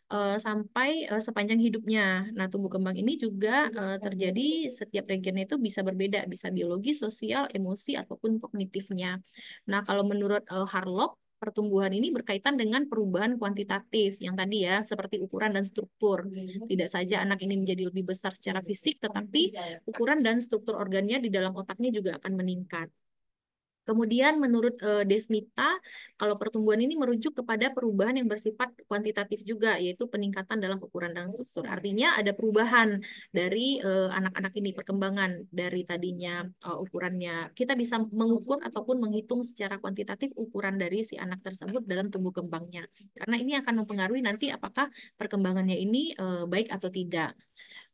Speaker 3: uh, sampai uh, sepanjang hidupnya. Nah, tumbuh kembang ini juga uh, terjadi setiap regionnya itu bisa berbeda, bisa biologi, sosial, emosi ataupun kognitifnya. Nah, kalau menurut uh, Harlock pertumbuhan ini berkaitan dengan perubahan kuantitatif yang tadi ya seperti ukuran dan struktur. Iya, iya. Tidak saja anak ini menjadi lebih besar secara fisik tetapi ukuran dan struktur organnya di dalam otaknya juga akan meningkat. Kemudian menurut uh, Desmita, kalau pertumbuhan ini merujuk kepada perubahan yang bersifat kuantitatif juga, yaitu peningkatan dalam ukuran dan struktur. Artinya ada perubahan dari eh, anak-anak uh, ini, perkembangan dari tadinya uh, ukurannya. Kita bisa mengukur ataupun menghitung secara kuantitatif ukuran dari si anak tersebut dalam tumbuh kembangnya. Karena ini akan mempengaruhi nanti apakah perkembangannya ini uh, baik atau tidak.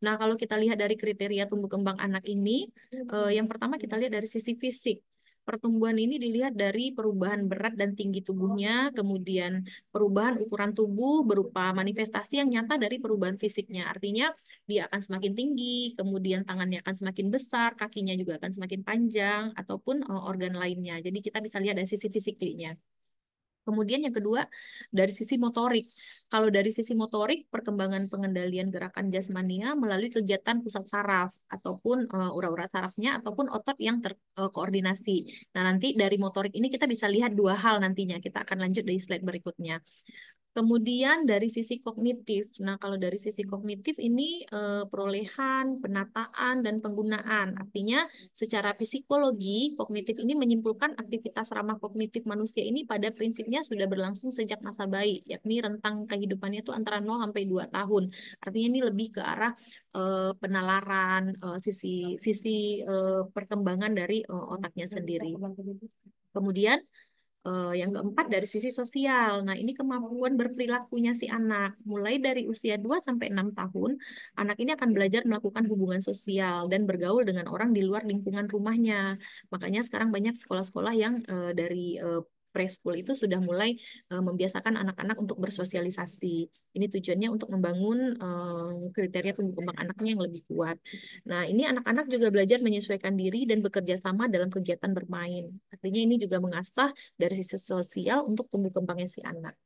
Speaker 3: Nah, kalau kita lihat dari kriteria tumbuh kembang anak ini, uh, yang pertama kita lihat dari sisi fisik pertumbuhan ini dilihat dari perubahan berat dan tinggi tubuhnya, kemudian perubahan ukuran tubuh berupa manifestasi yang nyata dari perubahan fisiknya. Artinya dia akan semakin tinggi, kemudian tangannya akan semakin besar, kakinya juga akan semakin panjang, ataupun eh, organ lainnya. Jadi kita bisa lihat dari sisi fisiknya. Kemudian yang kedua, dari sisi motorik. Kalau dari sisi motorik, perkembangan pengendalian gerakan jasmania melalui kegiatan pusat saraf ataupun eh, ura-ura uh, sarafnya ataupun otot yang terkoordinasi. Eh, uh, nah, nanti dari motorik ini kita bisa lihat dua hal nantinya. Kita akan lanjut dari slide berikutnya. Kemudian dari sisi kognitif. Nah, kalau dari sisi hmm. kognitif ini e, perolehan, penataan, dan penggunaan. Artinya secara psikologi, kognitif ini menyimpulkan aktivitas ramah kognitif manusia ini pada prinsipnya sudah berlangsung sejak masa bayi, yakni rentang kehidupannya itu antara 0 sampai 2 tahun. Artinya ini lebih ke arah e, penalaran, e, sisi sisi e, perkembangan dari e, otaknya sendiri. Kemudian Eh, yang keempat dari sisi sosial. Nah, ini kemampuan berperilakunya si anak. Mulai dari usia 2 sampai 6 tahun, anak ini akan belajar melakukan hubungan sosial dan bergaul dengan orang di luar lingkungan rumahnya. Makanya sekarang banyak sekolah-sekolah yang eh, dari eh, preschool itu sudah mulai uh, membiasakan anak-anak untuk bersosialisasi. Ini tujuannya untuk membangun uh, kriteria tumbuh kembang anaknya yang lebih kuat. Nah, ini anak-anak juga belajar menyesuaikan diri dan bekerja sama dalam kegiatan bermain. Artinya ini juga mengasah dari sisi sosial untuk tumbuh kembangnya si anak.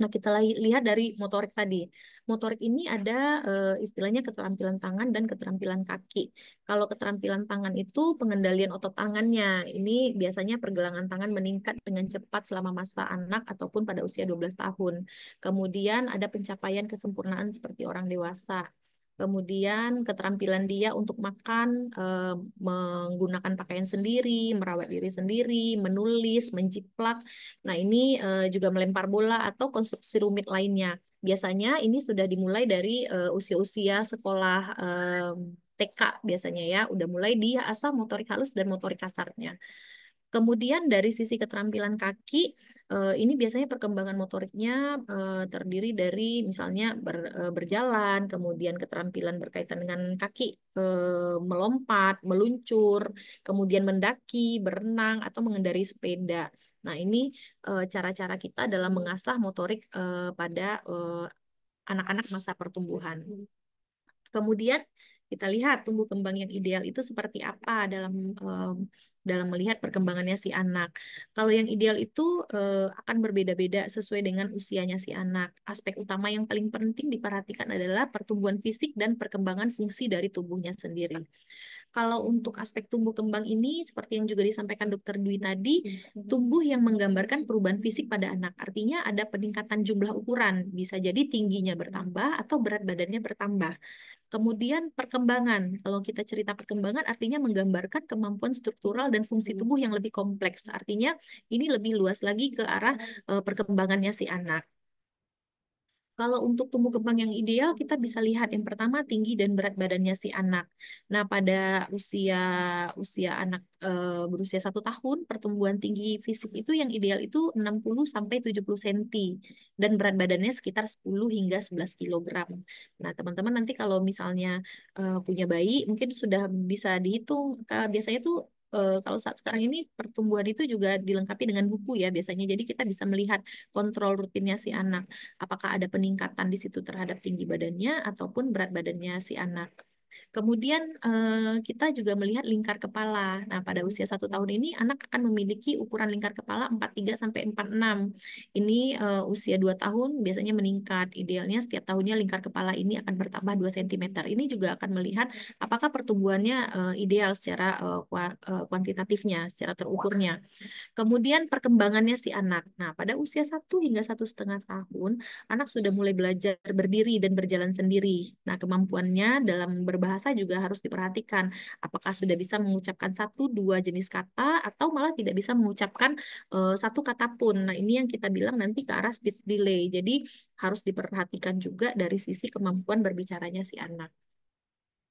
Speaker 3: Nah, kita lihat dari motorik tadi. Motorik ini ada e, istilahnya keterampilan tangan dan keterampilan kaki. Kalau keterampilan tangan itu pengendalian otot tangannya. Ini biasanya pergelangan tangan meningkat dengan cepat selama masa anak ataupun pada usia 12 tahun. Kemudian ada pencapaian kesempurnaan seperti orang dewasa kemudian keterampilan dia untuk makan, eh, menggunakan pakaian sendiri, merawat diri sendiri, menulis, menjiplak. Nah, ini eh, juga melempar bola atau konstruksi rumit lainnya. Biasanya ini sudah dimulai dari eh, usia-usia sekolah TK biasanya ya, udah mulai dia asah motorik halus dan motorik kasarnya. Kemudian dari sisi keterampilan kaki, eh, ini biasanya perkembangan motoriknya eh, terdiri dari misalnya ber, eh, berjalan, kemudian keterampilan berkaitan dengan kaki melompat, meluncur, kemudian mendaki, berenang, atau mengendarai sepeda. Nah ini cara-cara kita dalam mengasah motorik pada anak-anak masa pertumbuhan. Hmm. Kemudian kita lihat tumbuh kembang yang ideal itu seperti apa dalam eh, dalam melihat perkembangannya si anak. Kalau yang ideal itu eh, akan berbeda-beda sesuai dengan usianya si anak. Aspek utama yang paling penting diperhatikan adalah pertumbuhan fisik dan perkembangan fungsi dari tubuhnya sendiri kalau untuk aspek tumbuh kembang ini seperti yang juga disampaikan dokter Dwi tadi mm-hmm. tumbuh yang menggambarkan perubahan fisik pada anak artinya ada peningkatan jumlah ukuran bisa jadi tingginya bertambah atau berat badannya bertambah Kemudian perkembangan, kalau kita cerita perkembangan artinya menggambarkan kemampuan struktural dan fungsi hmm. tubuh yang lebih kompleks. Artinya ini lebih luas lagi ke arah eh, perkembangannya si anak. Kalau untuk tumbuh kembang yang ideal, kita bisa lihat yang pertama tinggi dan berat badannya si anak. Nah, pada usia usia anak e, berusia satu tahun, pertumbuhan tinggi fisik itu yang ideal itu 60 sampai 70 cm dan berat badannya sekitar 10 hingga 11 kg. Nah, teman-teman nanti kalau misalnya e, punya bayi, mungkin sudah bisa dihitung biasanya tuh uh, kalau saat sekarang ini pertumbuhan itu juga dilengkapi dengan buku ya biasanya. Jadi kita bisa melihat kontrol rutinnya si anak, apakah ada peningkatan di situ terhadap tinggi badannya ataupun berat badannya si anak. Kemudian eh, kita juga melihat lingkar kepala. Nah, pada usia satu tahun ini anak akan memiliki ukuran lingkar kepala 43 sampai 46. Ini eh, usia 2 tahun biasanya meningkat. Idealnya setiap tahunnya lingkar kepala ini akan bertambah 2 cm. Ini juga akan melihat apakah pertumbuhannya eh, ideal secara kuantitatifnya, secara terukurnya. Kemudian perkembangannya si anak. Nah, pada usia 1 hingga satu setengah tahun, anak sudah mulai belajar berdiri dan berjalan sendiri. Nah, kemampuannya dalam berbahasa bahasa juga harus diperhatikan. Apakah sudah bisa mengucapkan satu dua jenis kata atau malah tidak bisa mengucapkan uh, satu kata pun. Nah, ini yang kita bilang nanti ke arah speech delay. Jadi harus diperhatikan juga dari sisi kemampuan berbicaranya si anak.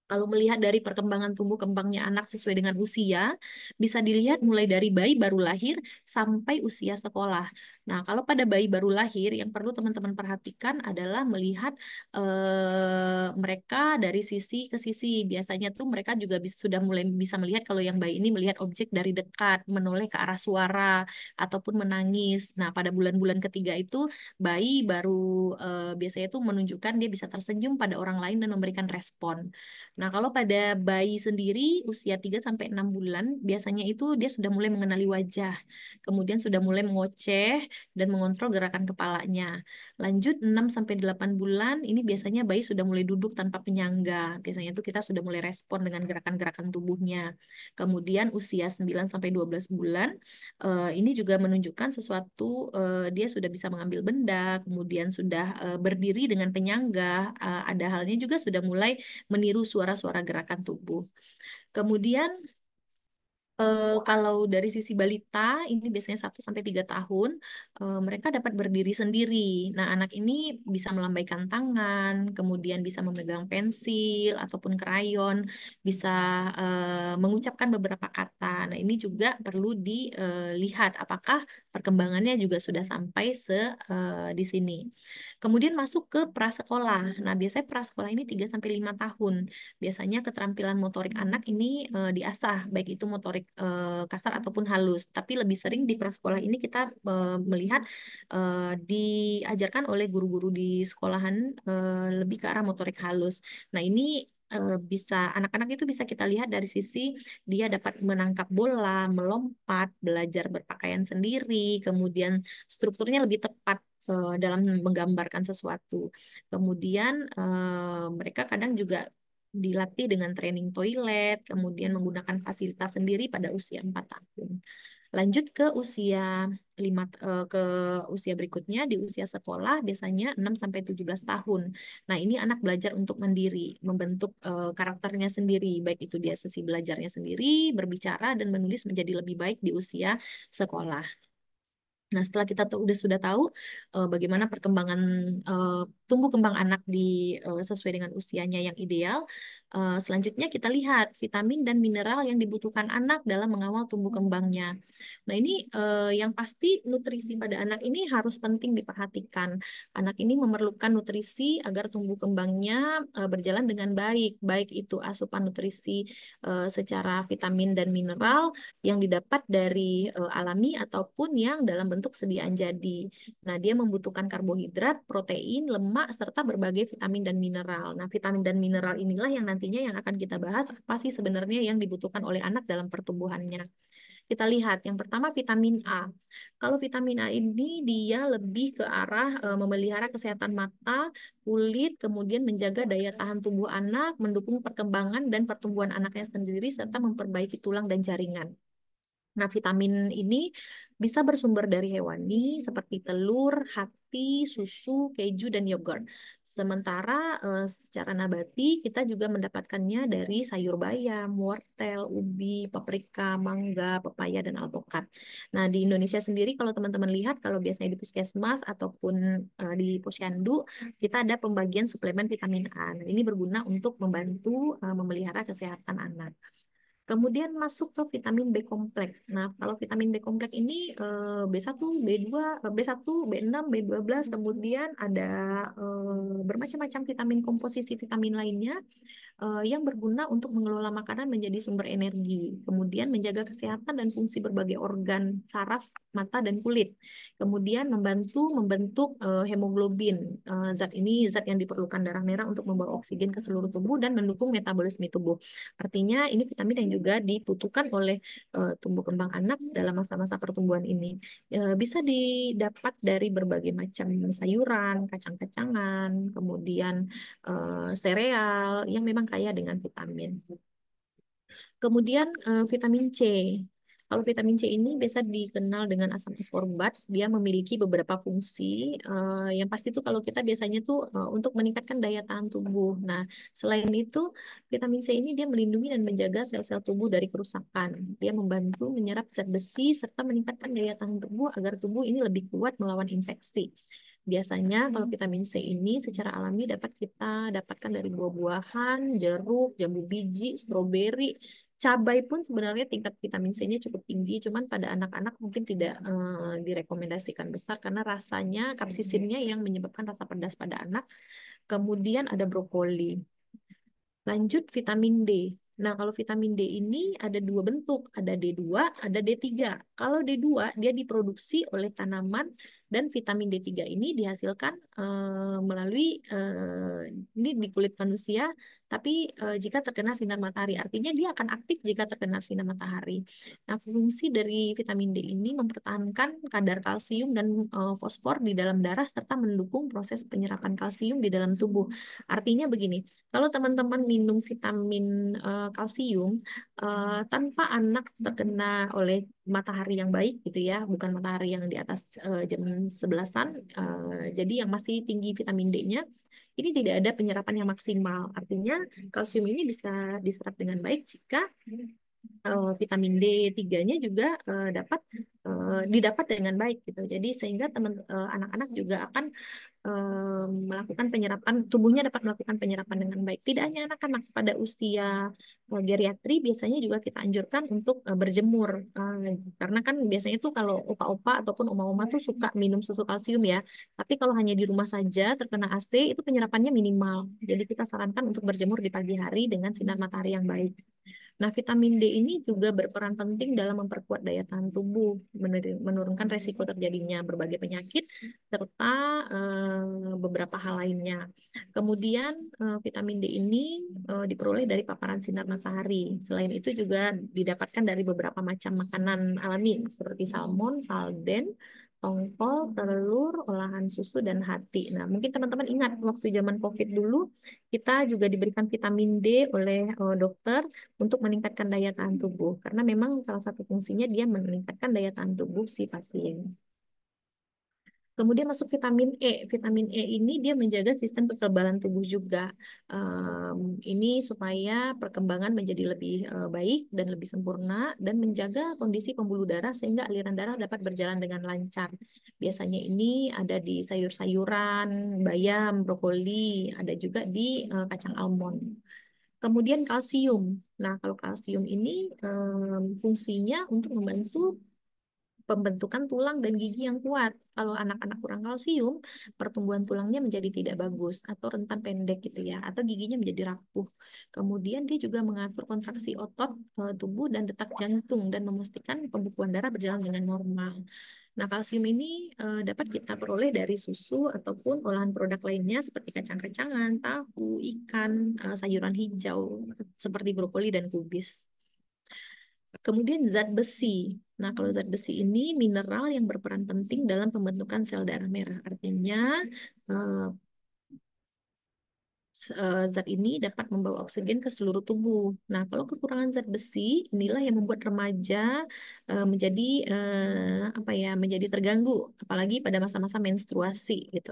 Speaker 3: Kalau melihat dari perkembangan tumbuh kembangnya anak sesuai dengan usia, bisa dilihat mulai dari bayi baru lahir sampai usia sekolah. Nah, kalau pada bayi baru lahir, yang perlu teman-teman perhatikan adalah melihat eh, mereka dari sisi ke sisi. Biasanya tuh mereka juga bisa, sudah mulai bisa melihat kalau yang bayi ini melihat objek dari dekat, menoleh ke arah suara, ataupun menangis. Nah, pada bulan-bulan ketiga itu, bayi baru eh, biasanya tuh menunjukkan dia bisa tersenyum pada orang lain dan memberikan respon. Nah, kalau pada bayi sendiri usia 3 sampai 6 bulan, biasanya itu dia sudah mulai mengenali wajah, kemudian sudah mulai mengoceh dan mengontrol gerakan kepalanya. Lanjut 6 sampai 8 bulan, ini biasanya bayi sudah mulai duduk tanpa penyangga. Biasanya itu kita sudah mulai respon dengan gerakan-gerakan tubuhnya. Kemudian usia 9 sampai 12 bulan, eh, ini juga menunjukkan sesuatu eh, dia sudah bisa mengambil benda, kemudian sudah eh, berdiri dengan penyangga, ada halnya juga sudah mulai meniru suara suara-suara gerakan tubuh. Kemudian Uh, kalau dari sisi balita, ini biasanya 1 sampai 3 tahun, uh, mereka dapat berdiri sendiri. Nah, anak ini bisa melambaikan tangan, kemudian bisa memegang pensil ataupun krayon, bisa uh, mengucapkan beberapa kata. Nah, ini juga perlu dilihat apakah perkembangannya juga sudah sampai se di sini. Kemudian masuk ke prasekolah. Nah, biasanya prasekolah ini 3 sampai 5 tahun. Biasanya keterampilan motorik anak ini diasah, baik itu motorik uh, kasar ataupun halus. Tapi lebih sering di prasekolah ini kita uh, melihat uh, diajarkan oleh guru-guru di sekolahan uh, lebih ke arah motorik halus. Nah ini bisa anak-anak itu bisa kita lihat dari sisi dia dapat menangkap bola, melompat, belajar berpakaian sendiri, kemudian strukturnya lebih tepat dalam menggambarkan sesuatu. Kemudian mereka kadang juga dilatih dengan training toilet, kemudian menggunakan fasilitas sendiri pada usia 4 tahun. Lanjut ke usia 5 eh, ke usia berikutnya di usia sekolah biasanya 6 sampai 17 tahun. Nah, ini anak belajar untuk mandiri, membentuk eh, karakternya sendiri, baik itu dia sesi belajarnya sendiri, berbicara dan menulis menjadi lebih baik di usia sekolah. Nah, setelah kita tuh udah sudah tahu eh, bagaimana perkembangan tumbuh kembang anak di uh, sesuai dengan usianya yang ideal. Uh, selanjutnya kita lihat vitamin dan mineral yang dibutuhkan anak dalam mengawal tumbuh kembangnya. Nah, ini uh, yang pasti nutrisi pada anak ini harus penting diperhatikan. Anak ini memerlukan nutrisi agar tumbuh kembangnya uh, berjalan dengan baik, baik itu asupan nutrisi uh, secara vitamin dan mineral yang didapat dari uh, alami ataupun yang dalam bentuk sediaan jadi. Nah, dia membutuhkan karbohidrat, protein, lemak lemak serta berbagai vitamin dan mineral. Nah, vitamin dan mineral inilah yang nantinya yang akan kita bahas apa sih sebenarnya yang dibutuhkan oleh anak dalam pertumbuhannya. Kita lihat yang pertama vitamin A. Kalau vitamin A ini dia lebih ke arah e, memelihara kesehatan mata, kulit, kemudian menjaga daya tahan tubuh anak, mendukung perkembangan dan pertumbuhan anaknya sendiri serta memperbaiki tulang dan jaringan. Nah, vitamin ini bisa bersumber dari hewani seperti telur, hati, susu, keju, dan yogurt. Sementara uh, secara nabati kita juga mendapatkannya dari sayur bayam, wortel, ubi, paprika, mangga, pepaya, dan alpukat. Nah di Indonesia sendiri kalau teman-teman lihat kalau biasanya di puskesmas ataupun uh, di posyandu kita ada pembagian suplemen vitamin A. Nah, ini berguna untuk membantu uh, memelihara kesehatan anak. Kemudian masuk ke vitamin B kompleks. Nah, kalau vitamin B kompleks ini B1, B2, B1, B6, B12, kemudian ada eh, bermacam-macam vitamin komposisi vitamin lainnya uh, yang berguna untuk mengelola makanan menjadi sumber energi, kemudian menjaga kesehatan dan fungsi berbagai organ saraf, mata dan kulit, kemudian membantu membentuk uh, hemoglobin. Uh, zat ini zat yang diperlukan darah merah untuk membawa oksigen ke seluruh tubuh dan mendukung metabolisme tubuh. Artinya ini vitamin yang juga dibutuhkan oleh uh, tumbuh kembang anak dalam masa-masa pertumbuhan ini. Uh, bisa didapat dari berbagai macam sayuran, kacang-kacangan, kemudian uh, sereal yang memang kaya dengan vitamin. Kemudian eh, vitamin C. Kalau vitamin C ini biasa dikenal dengan asam askorbat. dia memiliki beberapa fungsi. Eh, yang pasti itu kalau kita biasanya tuh eh, untuk meningkatkan daya tahan tubuh. Nah, selain itu vitamin C ini dia melindungi dan menjaga sel-sel tubuh dari kerusakan. Dia membantu menyerap zat besi serta meningkatkan daya tahan tubuh agar tubuh ini lebih kuat melawan infeksi. Biasanya kalau hmm. vitamin C ini secara alami dapat kita dapatkan dari buah-buahan, jeruk, jambu biji, stroberi, cabai pun sebenarnya tingkat vitamin C-nya cukup tinggi, cuman pada anak-anak mungkin tidak eh, direkomendasikan besar karena rasanya kapsisinnya hmm. yang menyebabkan rasa pedas pada anak. Kemudian ada brokoli. Lanjut vitamin D. Nah, kalau vitamin D ini ada dua bentuk, ada D2, ada D3. Kalau D2, dia diproduksi oleh tanaman dan vitamin D3 ini dihasilkan e, melalui e, ini di kulit manusia tapi e, jika terkena sinar matahari. Artinya dia akan aktif jika terkena sinar matahari. Nah, fungsi dari vitamin D ini mempertahankan kadar kalsium dan e, fosfor di dalam darah serta mendukung proses penyerapan kalsium di dalam tubuh. Artinya begini, kalau teman-teman minum vitamin e, kalsium e, tanpa anak terkena oleh matahari yang baik gitu ya, bukan matahari yang di atas e, jam sebelasan, e, jadi yang masih tinggi vitamin D-nya ini tidak ada penyerapan yang maksimal. Artinya hmm. kalsium ini bisa diserap dengan baik jika uh, vitamin D3-nya juga uh, dapat uh, didapat dengan baik gitu. Jadi sehingga teman anak-anak uh, anak -anak juga akan melakukan penyerapan tubuhnya dapat melakukan penyerapan dengan baik. Tidak hanya anak-anak pada usia eh, geriatri biasanya juga kita anjurkan untuk eh, berjemur eh, karena kan biasanya itu kalau opa-opa ataupun oma-oma tuh suka minum susu kalsium ya. Tapi kalau hanya di rumah saja terkena AC itu penyerapannya minimal. Jadi kita sarankan untuk berjemur di pagi hari dengan sinar matahari yang baik. Nah, vitamin D ini juga berperan penting dalam memperkuat daya tahan tubuh, menurunkan resiko terjadinya berbagai penyakit, serta eh, beberapa hal lainnya. Kemudian, eh, vitamin D ini eh, diperoleh dari paparan sinar matahari. Selain itu juga didapatkan dari beberapa macam makanan alami, seperti salmon, salden, tongkol, telur, olahan susu, dan hati. Nah, mungkin teman-teman ingat waktu zaman COVID dulu, kita juga diberikan vitamin D oleh eh, dokter untuk meningkatkan daya tahan tubuh. Karena memang salah satu fungsinya dia meningkatkan daya tahan tubuh si pasien. Kemudian masuk vitamin E. Vitamin E ini dia menjaga sistem kekebalan tubuh juga. Um, ini supaya perkembangan menjadi lebih uh, baik dan lebih sempurna dan menjaga kondisi pembuluh darah sehingga aliran darah dapat berjalan dengan lancar. Biasanya ini ada di sayur-sayuran, bayam, brokoli, ada juga di uh, kacang almond. Kemudian kalsium. Nah, kalau kalsium ini um, fungsinya untuk membantu pembentukan tulang dan gigi yang kuat. Kalau anak-anak kurang kalsium, pertumbuhan tulangnya menjadi tidak bagus atau rentan pendek gitu ya, atau giginya menjadi rapuh. Kemudian dia juga mengatur kontraksi otot eh, tubuh dan detak jantung dan memastikan pembekuan darah berjalan dengan normal. Nah, kalsium ini eh, dapat kita peroleh dari susu ataupun olahan produk lainnya seperti kacang-kacangan, tahu, ikan, eh, sayuran hijau seperti brokoli dan kubis. Kemudian zat besi. Nah, kalau zat besi ini mineral yang berperan penting dalam pembentukan sel darah merah. Artinya, eh, eh, zat ini dapat membawa oksigen ke seluruh tubuh. Nah, kalau kekurangan zat besi, inilah yang membuat remaja eh, menjadi apa ya, menjadi terganggu, apalagi pada masa-masa menstruasi gitu.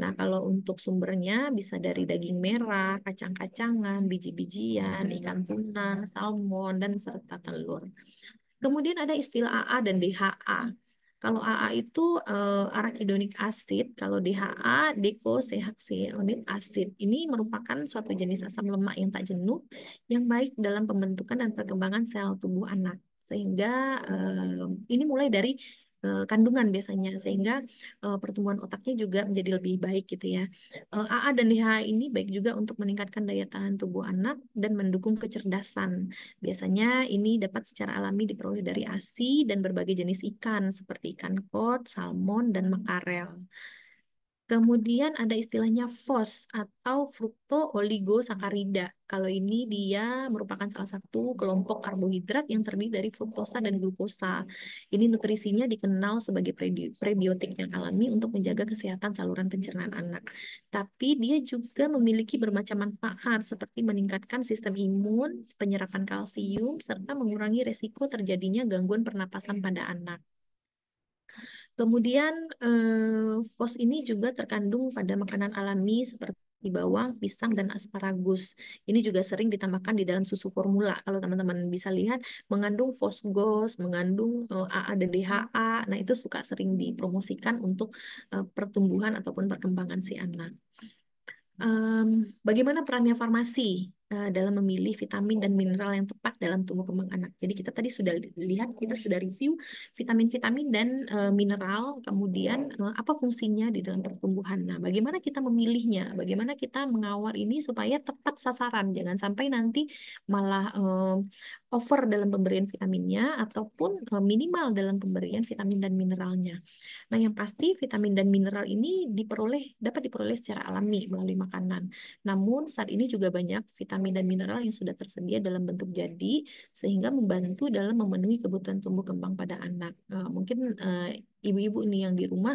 Speaker 3: Nah, kalau untuk sumbernya bisa dari daging merah, kacang-kacangan, biji-bijian, ikan tuna, salmon, dan serta telur. Kemudian ada istilah AA dan DHA. Kalau AA itu uh, eh, arachidonic acid, kalau DHA decocyhexaenoic acid. Ini merupakan suatu jenis asam lemak yang tak jenuh yang baik dalam pembentukan dan perkembangan sel tubuh anak. Sehingga uh, ini mulai dari Eh, kandungan biasanya sehingga uh, pertumbuhan otaknya juga menjadi lebih baik gitu ya. Uh, eh, AA dan DHA ini baik juga untuk meningkatkan daya tahan tubuh anak dan mendukung kecerdasan. Biasanya ini dapat secara alami diperoleh dari ASI dan berbagai jenis ikan seperti ikan kod, salmon, dan makarel. Kemudian ada istilahnya FOS atau fruktooligosakarida. Kalau ini dia merupakan salah satu kelompok karbohidrat yang terdiri dari fruktosa dan glukosa. Ini nutrisinya dikenal sebagai prebiotik yang alami untuk menjaga kesehatan saluran pencernaan anak. Tapi dia juga memiliki bermacam manfaat seperti meningkatkan sistem imun, penyerapan kalsium, serta mengurangi resiko terjadinya gangguan pernapasan pada anak. Kemudian eh, FOS ini juga terkandung pada makanan alami seperti bawang, pisang, dan asparagus. Ini juga sering ditambahkan di dalam susu formula. Kalau teman-teman bisa lihat, mengandung fosgos, mengandung eh, AA dan DHA. Nah, itu suka sering dipromosikan untuk eh, pertumbuhan ataupun perkembangan si anak. Um, bagaimana perannya farmasi? Eh, dalam memilih vitamin dan mineral yang tepat dalam tumbuh kembang anak. Jadi kita tadi sudah lihat, kita sudah review vitamin-vitamin dan eh, mineral, kemudian eh, apa fungsinya di dalam pertumbuhan. Nah, bagaimana kita memilihnya, bagaimana kita mengawal ini supaya tepat sasaran, jangan sampai nanti malah over dalam pemberian vitaminnya ataupun minimal dalam pemberian vitamin dan mineralnya. Nah, yang pasti vitamin dan mineral ini diperoleh dapat diperoleh secara alami melalui makanan. Namun saat ini juga banyak vitamin vitamin mineral yang sudah tersedia dalam bentuk jadi sehingga membantu dalam memenuhi kebutuhan tumbuh kembang pada anak. Uh, mungkin eh, ibu-ibu uh, nih yang di rumah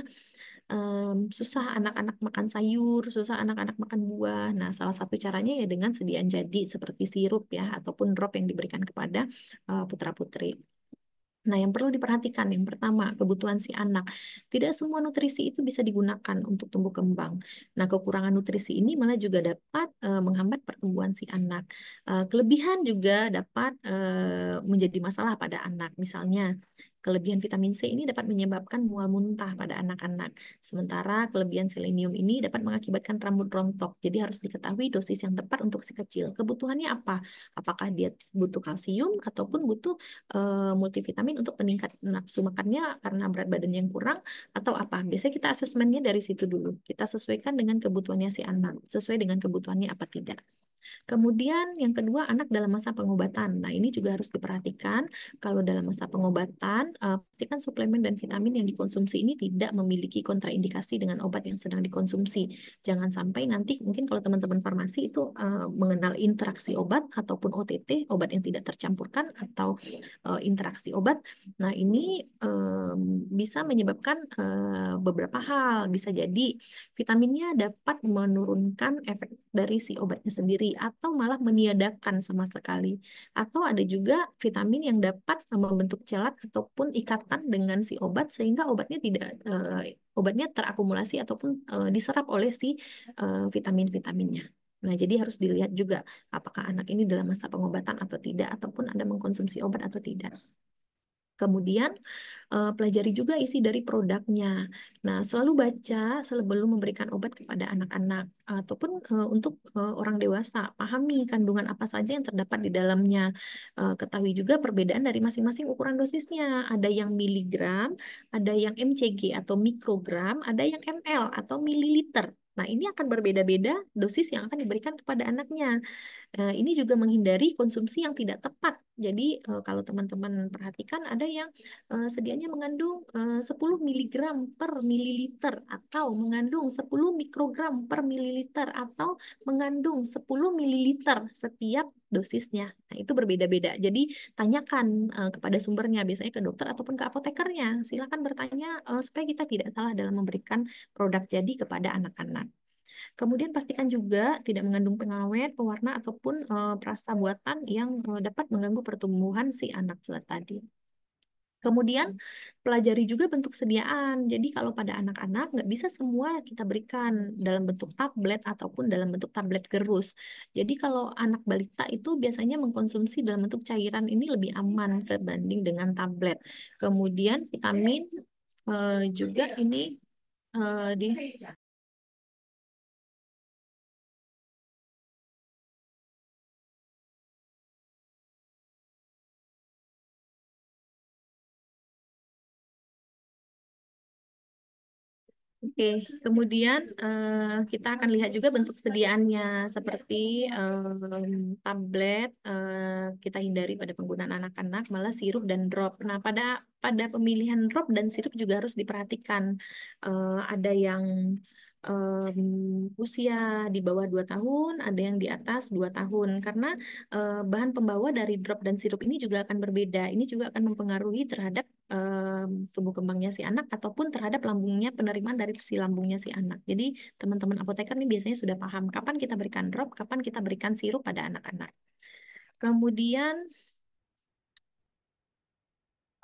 Speaker 3: um, susah anak-anak makan sayur, susah anak-anak makan buah. Nah, salah satu caranya ya dengan sediaan jadi seperti sirup ya ataupun drop yang diberikan kepada uh, putra-putri. Nah, yang perlu diperhatikan yang pertama, kebutuhan si anak. Tidak semua nutrisi itu bisa digunakan untuk tumbuh kembang. Nah, kekurangan nutrisi ini malah juga dapat e, menghambat pertumbuhan si anak. E, kelebihan juga dapat e, menjadi masalah pada anak. Misalnya, Kelebihan vitamin C ini dapat menyebabkan mual muntah pada anak-anak. Sementara kelebihan selenium ini dapat mengakibatkan rambut rontok. Jadi harus diketahui dosis yang tepat untuk si kecil. Kebutuhannya apa? Apakah dia butuh kalsium ataupun butuh e, multivitamin untuk meningkat nafsu makannya karena berat badan yang kurang atau apa? Biasanya kita asesmennya dari situ dulu. Kita sesuaikan dengan kebutuhannya si anak, sesuai dengan kebutuhannya apa tidak. Kemudian yang kedua anak dalam masa pengobatan. Nah ini juga harus diperhatikan kalau dalam masa pengobatan uh, pastikan suplemen dan vitamin yang dikonsumsi ini tidak memiliki kontraindikasi dengan obat yang sedang dikonsumsi. Jangan sampai nanti mungkin kalau teman-teman farmasi itu uh, mengenal interaksi obat ataupun OTT obat yang tidak tercampurkan atau uh, interaksi obat. Nah ini uh, bisa menyebabkan uh, beberapa hal. Bisa jadi vitaminnya dapat menurunkan efek dari si obatnya sendiri atau malah meniadakan sama sekali. Atau ada juga vitamin yang dapat eh, membentuk celat ataupun ikatan dengan si obat sehingga obatnya tidak uh, obatnya terakumulasi ataupun uh, diserap oleh si uh, vitamin-vitaminnya. Nah, jadi harus dilihat juga apakah anak ini dalam masa pengobatan atau tidak ataupun ada mengkonsumsi obat atau tidak. Kemudian uh, pelajari juga isi dari produknya. Nah, selalu baca sebelum memberikan obat kepada anak-anak ataupun uh, untuk uh, orang dewasa. Pahami kandungan apa saja yang terdapat di dalamnya. Uh, ketahui juga perbedaan dari masing-masing ukuran dosisnya. Ada yang miligram, ada yang mcg atau mikrogram, ada yang ml atau mililiter. Nah, ini akan berbeda-beda dosis yang akan diberikan kepada anaknya. Eh, ini juga menghindari konsumsi yang tidak tepat. Jadi eh, kalau teman-teman perhatikan ada yang eh, sedianya mengandung 10 mg per mililiter atau mengandung 10 mikrogram per mililiter atau mengandung 10 mililiter setiap dosisnya. Nah, itu berbeda-beda. Jadi tanyakan kepada sumbernya, biasanya ke dokter ataupun ke apotekernya. Silakan bertanya supaya kita tidak salah dalam memberikan produk jadi kepada anak-anak. Kemudian pastikan juga tidak mengandung pengawet, pewarna, ataupun uh, perasa buatan yang uh, dapat mengganggu pertumbuhan si anak tadi. Kemudian pelajari juga bentuk sediaan. Jadi kalau pada anak-anak nggak bisa semua kita berikan dalam bentuk tablet ataupun dalam bentuk tablet gerus. Jadi kalau anak balita itu biasanya mengkonsumsi dalam bentuk cairan ini lebih aman kebanding dengan tablet. Kemudian vitamin eh, juga iya. ini eh, di Oke, kemudian uh, kita akan lihat juga bentuk sediaannya seperti um, tablet uh, kita hindari pada penggunaan anak-anak, malah sirup dan drop. Nah, pada pada pemilihan drop dan sirup juga harus diperhatikan uh, ada yang um, usia di bawah 2 tahun, ada yang di atas 2 tahun. Karena uh, bahan pembawa dari drop dan sirup ini juga akan berbeda. Ini juga akan mempengaruhi terhadap um, tumbuh kembangnya si anak ataupun terhadap lambungnya penerimaan dari si lambungnya si anak. Jadi teman-teman apoteker ini biasanya sudah paham kapan kita berikan drop, kapan kita berikan sirup pada anak-anak. Kemudian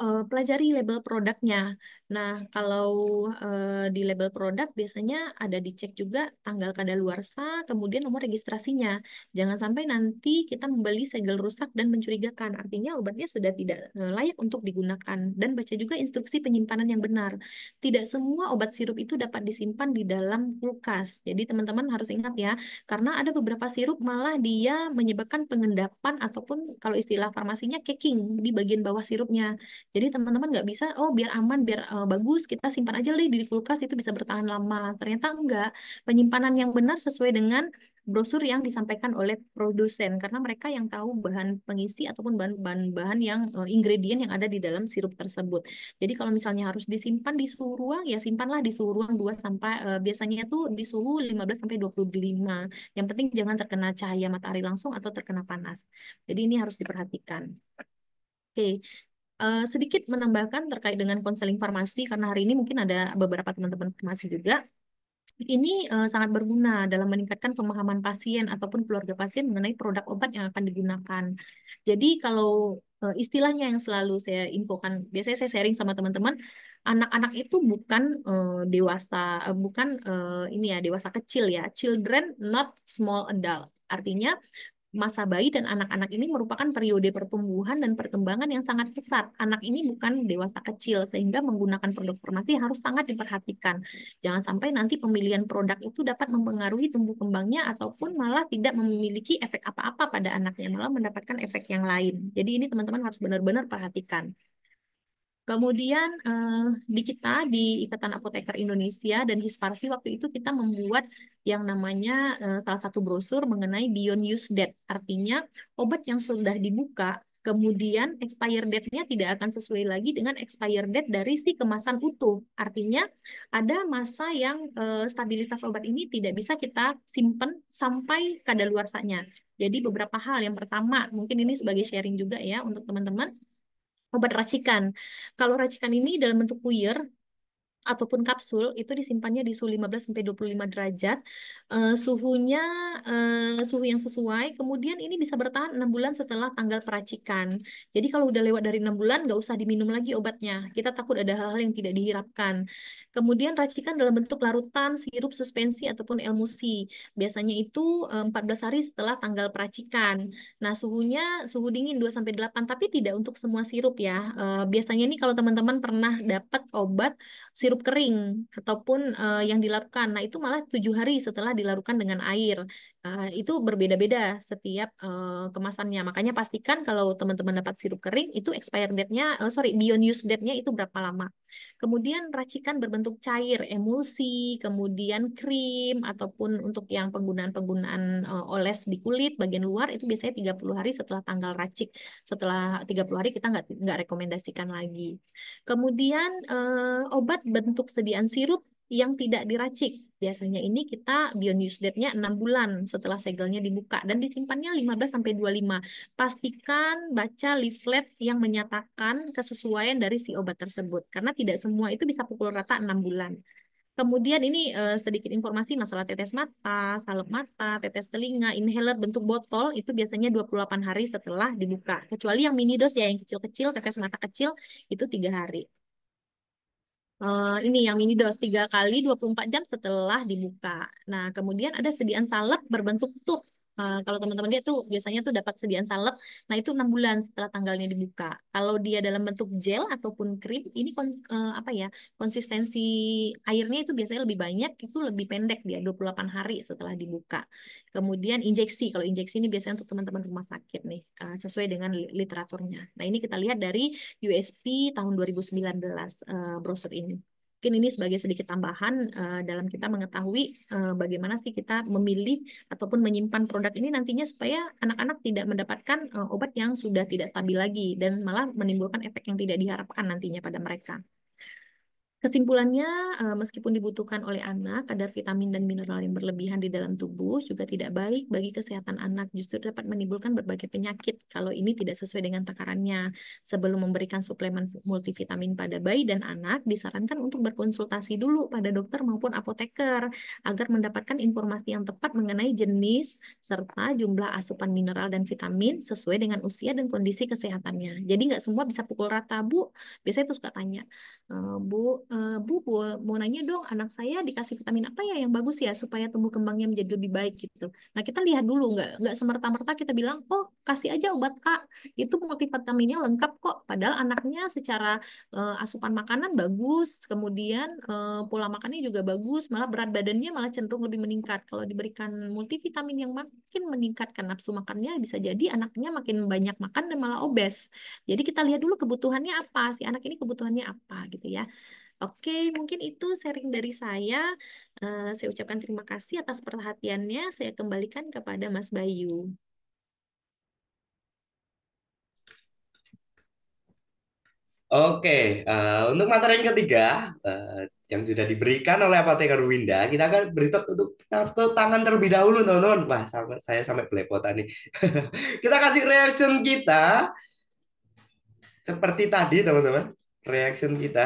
Speaker 3: uh, pelajari label produknya. Nah, kalau uh, di label produk biasanya ada dicek juga tanggal kadaluarsa, kemudian nomor registrasinya. Jangan sampai nanti kita membeli segel rusak dan mencurigakan, artinya obatnya sudah tidak uh, layak untuk digunakan. Dan baca juga instruksi penyimpanan yang benar. Tidak semua obat sirup itu dapat disimpan di dalam kulkas. Jadi teman-teman harus ingat ya, karena ada beberapa sirup malah dia menyebabkan pengendapan ataupun kalau istilah farmasinya caking di bagian bawah sirupnya. Jadi teman-teman nggak bisa, oh biar aman, biar uh, bagus, kita simpan aja deh di kulkas itu bisa bertahan lama. Ternyata enggak. Penyimpanan yang benar sesuai dengan brosur yang disampaikan oleh produsen karena mereka yang tahu bahan pengisi ataupun bahan-bahan yang uh, ingredient yang ada di dalam sirup tersebut. Jadi kalau misalnya harus disimpan di suhu ruang ya simpanlah di suhu ruang 2 sampai uh, biasanya tuh di suhu 15 sampai 25. Yang penting jangan terkena cahaya matahari langsung atau terkena panas. Jadi ini harus diperhatikan. Oke, uh, sedikit menambahkan terkait dengan konseling farmasi karena hari ini mungkin ada beberapa teman-teman farmasi juga. Ini uh, sangat berguna dalam meningkatkan pemahaman pasien ataupun keluarga pasien mengenai produk obat yang akan digunakan. Jadi kalau uh, istilahnya yang selalu saya infokan, biasanya saya sharing sama teman-teman, anak-anak itu bukan uh, dewasa, uh, bukan uh, ini ya dewasa kecil ya, children not small adult. Artinya masa bayi dan anak-anak ini merupakan periode pertumbuhan dan perkembangan yang sangat besar. Anak ini bukan dewasa kecil, sehingga menggunakan produk farmasi harus sangat diperhatikan. Jangan sampai nanti pemilihan produk itu dapat mempengaruhi tumbuh kembangnya ataupun malah tidak memiliki efek apa-apa pada anaknya, malah mendapatkan efek yang lain. Jadi ini teman-teman harus benar-benar perhatikan. Kemudian uh, di kita di Ikatan Apoteker Indonesia dan Hisparsi waktu itu kita membuat yang namanya uh, salah satu brosur mengenai beyond use date. Artinya obat yang sudah dibuka kemudian expire date-nya tidak akan sesuai lagi dengan expire date dari si kemasan utuh. Artinya ada masa yang uh, stabilitas obat ini tidak bisa kita simpan sampai kadaluarsanya. Jadi beberapa hal yang pertama mungkin ini sebagai sharing juga ya untuk teman-teman obat racikan. Kalau racikan ini dalam bentuk puyer ataupun kapsul itu disimpannya di suhu 15 sampai 25 derajat. Uh, suhunya uh, suhu yang sesuai. Kemudian ini bisa bertahan 6 bulan setelah tanggal peracikan. Jadi kalau udah lewat dari 6 bulan nggak usah diminum lagi obatnya. Kita takut ada hal-hal yang tidak dihirapkan. Kemudian racikan dalam bentuk larutan, sirup, suspensi, ataupun emulsi. Biasanya itu 14 eh, hari setelah tanggal peracikan. Nah, suhunya suhu dingin 2-8, tapi tidak untuk semua sirup ya. Eh, biasanya ini kalau teman-teman pernah dapat obat sirup kering ataupun eh, yang dilarutkan. Nah, itu malah 7 hari setelah dilarutkan dengan air. Itu berbeda-beda setiap kemasannya. Makanya pastikan kalau teman-teman dapat sirup kering, itu expired date-nya, sorry, beyond use date-nya itu berapa lama. Kemudian racikan berbentuk cair, emulsi, kemudian krim ataupun untuk yang penggunaan-penggunaan eh, oles di kulit bagian luar itu biasanya 30 hari setelah tanggal racik. Setelah 30 hari kita nggak nggak rekomendasikan lagi. Kemudian eh, obat bentuk sediaan sirup yang tidak diracik. Biasanya ini kita beyond use date-nya 6 bulan setelah segelnya dibuka dan disimpannya 15 sampai 25. Pastikan baca leaflet yang menyatakan kesesuaian dari si obat tersebut karena tidak semua itu bisa pukul rata 6 bulan. Kemudian ini eh, sedikit informasi masalah tetes mata, salep mata, tetes telinga, inhaler bentuk botol itu biasanya 28 hari setelah dibuka. Kecuali yang mini dos ya yang kecil-kecil, tetes mata kecil itu tiga hari uh, ini yang mini dos tiga kali 24 jam setelah dibuka. Nah, kemudian ada sediaan salep berbentuk tube Eh, kalau teman-teman dia tuh biasanya tuh dapat sediaan salep, nah itu enam bulan setelah tanggalnya dibuka. Kalau dia dalam bentuk gel ataupun krim, ini kon, uh, eh, apa ya konsistensi airnya itu biasanya lebih banyak, itu lebih pendek dia 28 hari setelah dibuka. Kemudian injeksi, kalau injeksi ini biasanya untuk teman-teman rumah sakit nih, uh, sesuai dengan literaturnya. Nah ini kita lihat dari USP tahun 2019 uh, brosur ini. Mungkin ini sebagai sedikit tambahan uh, dalam kita mengetahui uh, bagaimana sih kita memilih ataupun menyimpan produk ini nantinya supaya anak-anak tidak mendapatkan uh, obat yang sudah tidak stabil lagi dan malah menimbulkan efek yang tidak diharapkan nantinya pada mereka. Kesimpulannya, eh, meskipun dibutuhkan oleh anak, kadar vitamin dan mineral yang berlebihan di dalam tubuh juga tidak baik bagi kesehatan anak, justru dapat menimbulkan berbagai penyakit kalau ini tidak sesuai dengan takarannya. Sebelum memberikan suplemen multivitamin pada bayi dan anak, disarankan untuk berkonsultasi dulu pada dokter maupun apoteker agar mendapatkan informasi yang tepat mengenai jenis serta jumlah asupan mineral dan vitamin sesuai dengan usia dan kondisi kesehatannya. Jadi nggak semua bisa pukul rata, Bu. Biasanya itu suka tanya, eh, Bu, Eh, Bu, Bu mau nanya dong anak saya dikasih vitamin apa ya yang bagus ya supaya tumbuh kembangnya menjadi lebih baik gitu. Nah kita lihat dulu nggak nggak semerta-merta kita bilang oh kasih aja obat kak. itu multivitaminnya lengkap kok. Padahal anaknya secara uh, asupan makanan bagus, kemudian uh, pola makannya juga bagus, malah berat badannya malah cenderung lebih meningkat. Kalau diberikan multivitamin yang makin meningkatkan nafsu makannya bisa jadi anaknya makin banyak makan dan malah obes. Jadi kita lihat dulu kebutuhannya apa si anak ini kebutuhannya apa gitu ya. Oke, mungkin itu sharing dari saya. Eh, saya ucapkan terima kasih atas perhatiannya. Saya kembalikan kepada Mas Bayu.
Speaker 1: Oke, uh, untuk materi yang ketiga uh, yang sudah diberikan oleh apoteker Winda, kita akan beritahu untuk tepuk tangan terlebih dahulu, non. Wah, sama, saya sampai belepotan nih. kita kasih reaction kita seperti tadi, teman-teman. Reaction kita.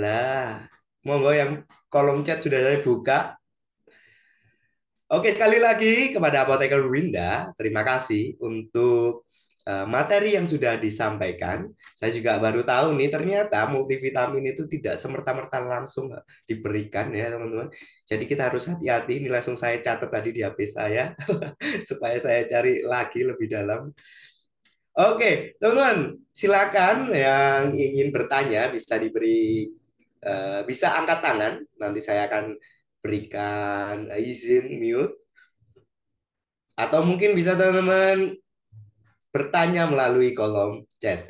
Speaker 1: Lah, monggo yang kolom chat sudah saya buka. Oke, sekali lagi kepada apoteker Winda, terima kasih untuk eh, materi yang sudah disampaikan. Saya juga baru tahu nih ternyata multivitamin itu tidak semerta-merta langsung eh, diberikan ya teman-teman. Jadi kita harus hati-hati. Ini langsung saya catat tadi di HP saya supaya saya cari lagi lebih dalam. Oke, teman-teman, silakan yang ingin bertanya bisa diberi Eh, bisa angkat tangan, nanti saya akan berikan izin mute. Atau mungkin bisa teman-teman bertanya melalui kolom chat.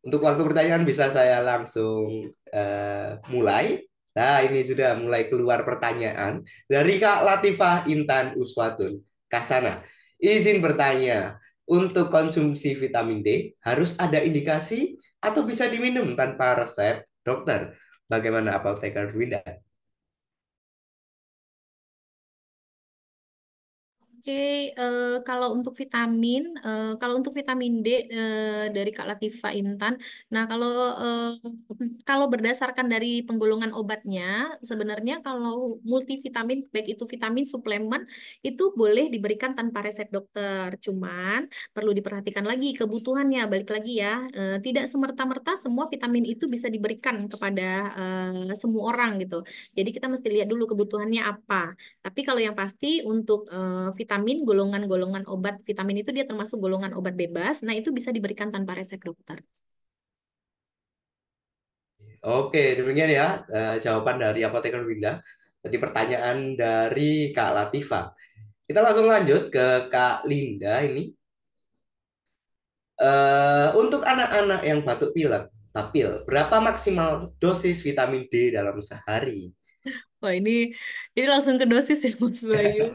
Speaker 1: Untuk waktu pertanyaan bisa saya langsung uh, mulai. Nah, ini sudah mulai keluar pertanyaan dari Kak Latifah Intan Uswatun, Kasana. Izin bertanya, untuk konsumsi vitamin D harus ada indikasi atau bisa diminum tanpa resep dokter?
Speaker 2: Bagaimana apoteker Winda?
Speaker 5: Oke, uh, kalau untuk vitamin, uh, kalau untuk vitamin
Speaker 3: D uh, dari Kak Latifa Intan. Nah, kalau kalau berdasarkan dari penggolongan obatnya, sebenarnya kalau multivitamin baik itu vitamin suplemen itu boleh diberikan tanpa resep dokter. Cuman perlu diperhatikan lagi kebutuhannya. Balik lagi ya, tidak semerta-merta semua vitamin itu bisa diberikan kepada semua orang gitu. Jadi kita mesti lihat dulu kebutuhannya apa. Tapi kalau yang pasti untuk vitamin vitamin, golongan-golongan obat vitamin itu dia termasuk golongan obat bebas. Nah, itu bisa diberikan tanpa resep dokter.
Speaker 1: Oke, demikian ya eh, jawaban dari apoteker Winda. Tadi pertanyaan dari Kak Latifa. Kita langsung lanjut ke Kak Linda ini. Eh, untuk anak-anak yang batuk pilek, papil, berapa maksimal dosis vitamin D dalam sehari?
Speaker 3: Wah ini ini langsung ke dosis ya Mas Bayu.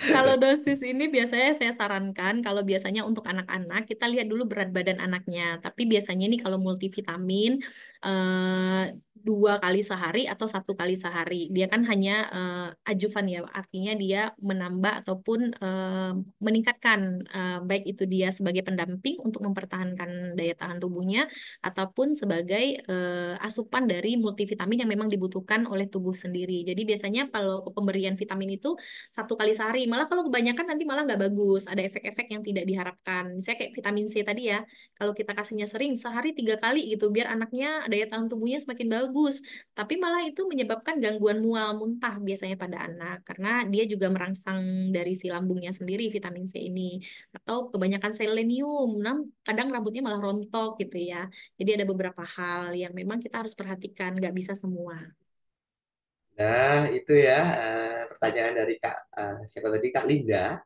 Speaker 3: Kalau dosis ini biasanya saya sarankan kalau biasanya untuk anak-anak kita lihat dulu berat badan anaknya. Tapi biasanya ini kalau multivitamin Eh, dua kali sehari atau satu kali sehari. Dia kan hanya uh, ajuvan ya, artinya dia menambah ataupun uh, meningkatkan uh, baik itu dia sebagai pendamping untuk mempertahankan daya tahan tubuhnya ataupun sebagai uh, asupan dari multivitamin yang memang dibutuhkan oleh tubuh sendiri. Jadi biasanya kalau pemberian vitamin itu satu kali sehari, malah kalau kebanyakan nanti malah nggak bagus, ada efek-efek yang tidak diharapkan. Misalnya kayak vitamin C tadi ya, kalau kita kasihnya sering sehari tiga kali gitu, biar anaknya daya tahan tubuhnya semakin bagus. Tapi malah itu menyebabkan gangguan mual muntah biasanya pada anak karena dia juga merangsang dari si lambungnya sendiri vitamin C ini atau kebanyakan selenium. kadang rambutnya malah rontok gitu ya. Jadi ada beberapa hal yang memang kita harus perhatikan, nggak bisa semua.
Speaker 1: Nah, itu ya uh, pertanyaan dari Kak uh, siapa tadi Kak Linda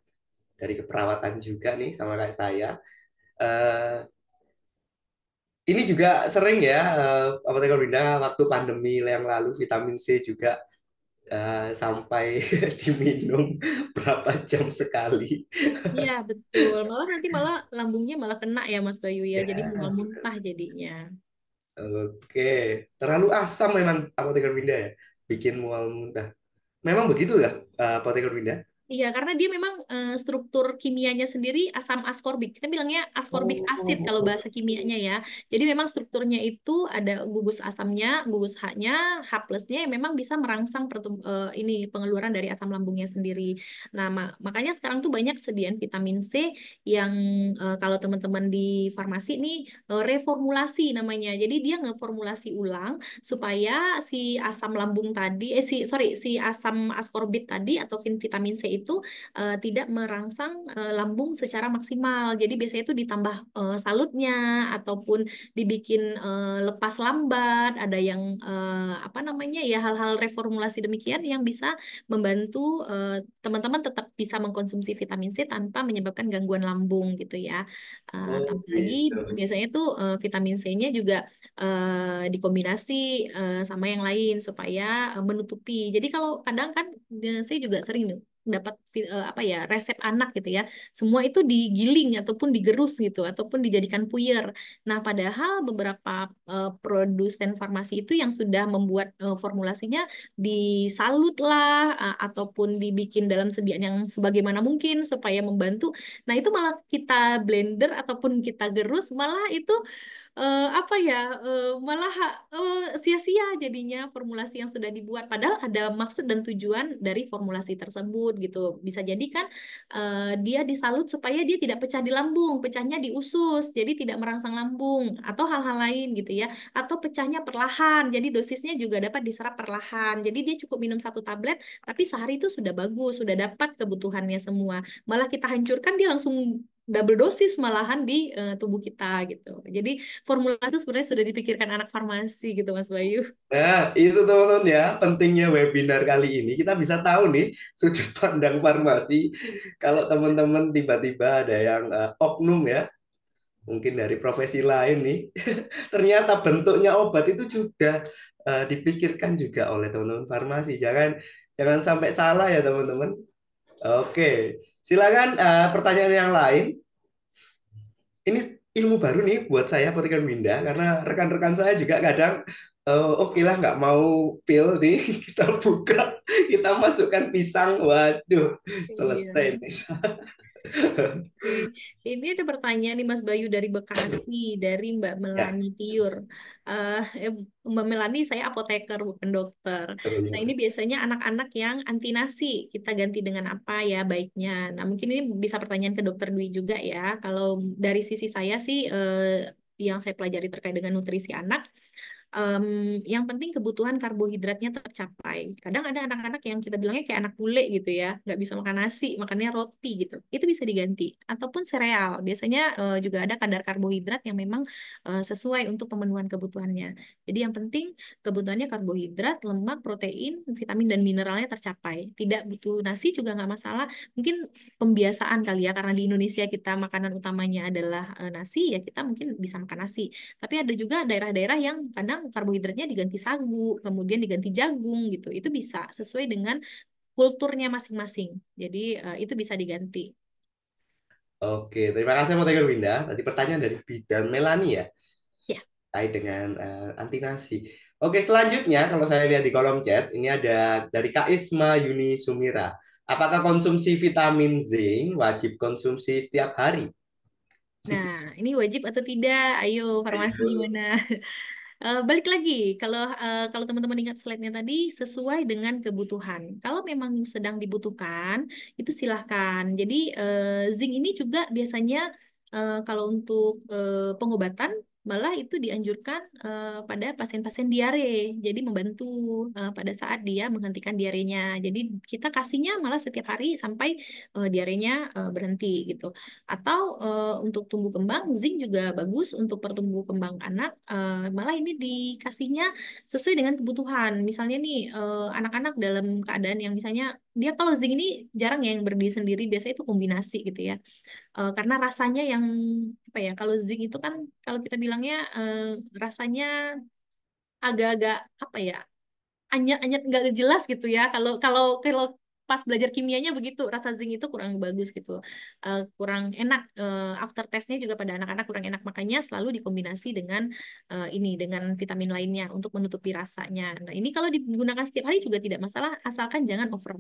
Speaker 1: dari keperawatan juga nih sama kayak saya. Uh, ini juga sering ya uh, eh, apoteker Winda waktu pandemi yang lalu vitamin C juga uh, sampai diminum berapa jam sekali.
Speaker 3: Iya betul. Malah nanti malah lambungnya malah kena ya Mas Bayu ya. ya. Jadi muntah jadinya.
Speaker 1: Oke, terlalu asam memang apoteker Winda ya, bikin mual muntah. Memang begitu ya eh, apoteker Winda?
Speaker 3: Iya, karena dia memang uh, struktur kimianya sendiri asam askorbik. Kita bilangnya askorbik oh, asid kalau gitu. bahasa kimianya ya. Jadi memang strukturnya itu ada gugus asamnya, gugus H-nya, H plusnya yang memang bisa merangsang uh, ini pengeluaran dari asam lambungnya sendiri. Nah, ma makanya sekarang tuh banyak sediaan vitamin C yang uh, kalau teman-teman di farmasi ini uh, reformulasi namanya. Jadi dia ngeformulasi ulang supaya si asam lambung tadi, eh si sorry si asam askorbit tadi atau vitamin C itu uh, tidak merangsang uh, lambung secara maksimal. Jadi biasanya itu ditambah uh, salutnya ataupun dibikin uh, lepas lambat, ada yang uh, apa namanya ya hal-hal reformulasi demikian yang bisa membantu teman-teman uh, tetap bisa mengkonsumsi vitamin C tanpa menyebabkan gangguan lambung gitu ya. Uh, oh, tambah lagi gitu. biasanya itu uh, vitamin C-nya juga uh, dikombinasi uh, sama yang lain supaya uh, menutupi. Jadi kalau kadang kan saya juga sering dapat eh, apa ya resep anak gitu ya semua itu digiling ataupun digerus gitu ataupun dijadikan puyer nah padahal beberapa uh, produsen farmasi itu yang sudah membuat uh, formulasinya disalut lah uh, ataupun dibikin dalam sediaan yang sebagaimana mungkin supaya membantu nah itu malah kita blender ataupun kita gerus malah itu uh, apa ya uh, malah sia eh, sia-sia jadinya formulasi yang sudah dibuat padahal ada maksud dan tujuan dari formulasi tersebut gitu bisa jadi kan uh, dia disalut supaya dia tidak pecah di lambung pecahnya di usus jadi tidak merangsang lambung atau hal-hal lain gitu ya atau pecahnya perlahan jadi dosisnya juga dapat diserap perlahan jadi dia cukup minum satu tablet tapi sehari itu sudah bagus sudah dapat kebutuhannya semua malah kita hancurkan dia langsung double dosis malahan di uh, tubuh kita gitu. Jadi formula itu sebenarnya sudah dipikirkan anak farmasi gitu Mas Bayu.
Speaker 1: Nah, itu teman-teman ya pentingnya webinar kali ini kita bisa tahu nih sudut pandang farmasi kalau teman-teman tiba-tiba ada yang uh, oknum ya mungkin dari profesi lain nih ternyata bentuknya obat itu sudah uh, dipikirkan juga oleh teman-teman farmasi. Jangan jangan sampai salah ya teman-teman. Oke. Okay. Silakan uh, pertanyaan yang lain. Ini ilmu baru nih buat saya potikan Winda karena rekan-rekan saya juga kadang uh, oke lah nggak mau pil nih kita buka kita masukkan pisang waduh
Speaker 2: iya.
Speaker 3: selesai iya. nih Ini ada pertanyaan nih Mas Bayu dari Bekasi, dari Mbak ya. Melani Tiur. Uh, Mbak Melani, saya apoteker bukan dokter. Oh, iya. Nah ini biasanya anak-anak yang anti nasi, kita ganti dengan apa ya baiknya? Nah mungkin ini bisa pertanyaan ke dokter Dwi juga ya. Kalau dari sisi saya sih uh, yang saya pelajari terkait dengan nutrisi anak, um, yang penting kebutuhan karbohidratnya tercapai. Kadang ada anak-anak yang kita bilangnya kayak anak bule gitu ya, nggak bisa makan nasi, makannya roti gitu. Itu bisa diganti. Ataupun sereal, biasanya uh, juga ada kadar karbohidrat yang memang uh, sesuai untuk pemenuhan kebutuhannya. Jadi yang penting kebutuhannya karbohidrat, lemak, protein, vitamin, dan mineralnya tercapai. Tidak butuh nasi juga nggak masalah. Mungkin pembiasaan kali ya, karena di Indonesia kita makanan utamanya adalah uh, nasi, ya kita mungkin bisa makan nasi. Tapi ada juga daerah-daerah yang kadang karbohidratnya diganti sagu, kemudian diganti jagung gitu. Itu bisa sesuai dengan kulturnya masing-masing. Jadi uh, itu bisa diganti.
Speaker 1: Oke, terima kasih Tegar Winda. Tadi pertanyaan dari Bidan Melani ya. Ya. Terkait dengan uh, anti nasi. Oke, selanjutnya kalau saya lihat di kolom chat, ini ada dari Kak Isma Yuni Sumira. Apakah konsumsi vitamin zinc wajib konsumsi setiap hari?
Speaker 3: Nah, ini wajib atau tidak? Ayo, farmasi gimana? Uh, balik lagi, kalau uh, kalau teman-teman ingat slide-nya tadi, sesuai dengan kebutuhan. Kalau memang sedang dibutuhkan, itu silahkan. Jadi uh, zinc ini juga biasanya uh, kalau untuk uh, pengobatan malah itu dianjurkan uh, pada pasien-pasien diare jadi membantu uh, pada saat dia menghentikan diarenya jadi kita kasihnya malah setiap hari sampai uh, diarenya uh, berhenti gitu atau uh, untuk tumbuh kembang zinc juga bagus untuk pertumbuh kembang anak uh, malah ini dikasihnya sesuai dengan kebutuhan misalnya nih anak-anak uh, anak -anak dalam keadaan yang misalnya dia kalau zing ini jarang ya yang berdiri sendiri biasanya itu kombinasi gitu ya uh, karena rasanya yang apa ya kalau zing itu kan kalau kita bilangnya uh, rasanya agak-agak apa ya anyet-anyet nggak jelas gitu ya kalau kalau kalau pas belajar kimianya begitu rasa zinc itu kurang bagus gitu uh, kurang enak uh, after testnya juga pada anak-anak kurang enak makanya selalu dikombinasi dengan uh, ini dengan vitamin lainnya untuk menutupi rasanya nah ini kalau digunakan setiap hari juga tidak masalah asalkan jangan over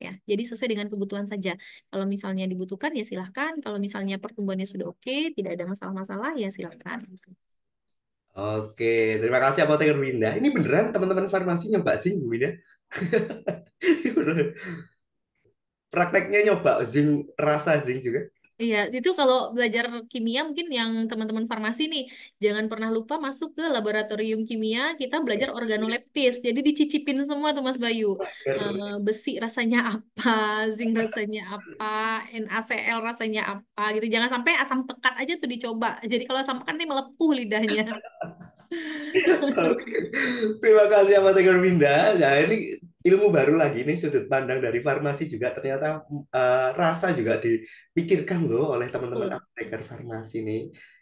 Speaker 3: ya jadi sesuai dengan kebutuhan saja kalau misalnya dibutuhkan ya silahkan kalau misalnya pertumbuhannya sudah oke okay, tidak ada masalah-masalah ya silahkan
Speaker 1: Oke, terima kasih apoteker Winda. Ini beneran teman-teman farmasi nyoba zinc, Bu Winda. Prakteknya nyoba zinc, rasa zinc juga.
Speaker 3: Iya, itu kalau belajar kimia mungkin yang teman-teman farmasi nih, jangan pernah lupa masuk ke laboratorium kimia, kita belajar iya. organoleptis. Jadi dicicipin semua tuh Mas Bayu. Uh, besi rasanya apa, zinc rasanya apa, NaCl rasanya apa gitu. Jangan sampai asam pekat aja tuh dicoba. Jadi kalau asam pekat nih melepuh lidahnya.
Speaker 1: Terima kasih Pak Tegar Winda. Nah, ini ilmu baru lagi nih sudut pandang dari farmasi juga ternyata uh, rasa juga dipikirkan loh oleh teman-teman apoteker farmasi nih.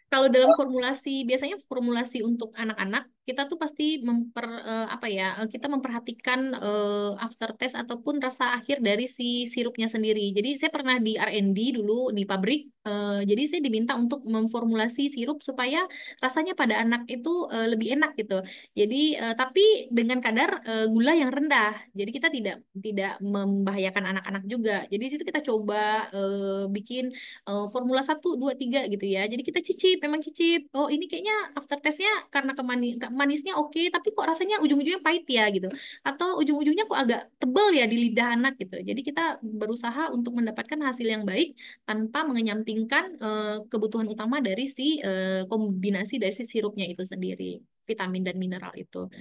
Speaker 3: Kalau dalam oh. formulasi biasanya formulasi untuk anak-anak kita tuh pasti memper uh, apa ya eh, kita memperhatikan uh, after test ataupun rasa akhir dari si sirupnya sendiri jadi saya pernah di R&D dulu di pabrik uh, jadi saya diminta untuk memformulasi sirup supaya rasanya pada anak itu uh, lebih enak gitu jadi uh, tapi dengan kadar uh, gula yang rendah jadi kita tidak tidak membahayakan anak-anak juga jadi situ kita coba uh, bikin uh, formula satu dua tiga gitu ya jadi kita cicip memang cicip oh ini kayaknya after testnya karena kemani manisnya oke okay, tapi kok rasanya ujung-ujungnya pahit ya gitu atau ujung-ujungnya kok agak tebel ya di lidah anak gitu jadi kita berusaha untuk mendapatkan hasil yang baik tanpa mengenyampingkan uh, kebutuhan utama dari si uh, kombinasi dari si sirupnya itu sendiri vitamin dan mineral itu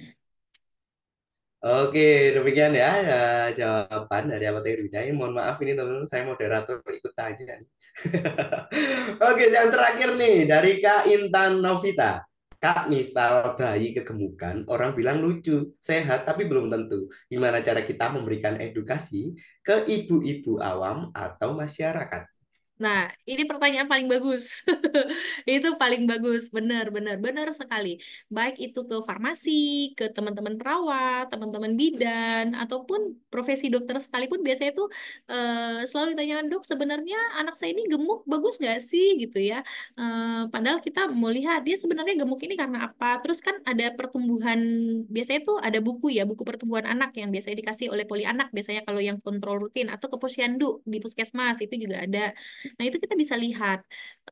Speaker 1: Oke, demikian ya eh, jawaban dari Abang Bidai. Mohon maaf ini teman-teman, saya moderator ikut tanya. Oke, yang terakhir nih dari Kak Intan Novita. Kak, misal bayi kegemukan, orang bilang lucu, sehat, tapi belum tentu. Gimana cara kita memberikan edukasi ke ibu-ibu awam atau masyarakat?
Speaker 3: Nah, ini pertanyaan paling bagus. itu paling bagus, benar, benar, benar sekali. Baik itu ke farmasi, ke teman-teman perawat, teman-teman bidan, ataupun profesi dokter sekalipun biasanya itu uh, eh, selalu ditanyakan dok, sebenarnya anak saya ini gemuk, bagus nggak sih gitu ya? Uh, padahal kita mau lihat dia sebenarnya gemuk ini karena apa? Terus kan ada pertumbuhan, biasanya itu ada buku ya, buku pertumbuhan anak yang biasanya dikasih oleh poli anak biasanya kalau yang kontrol rutin atau ke posyandu di puskesmas itu juga ada. Nah, itu kita bisa lihat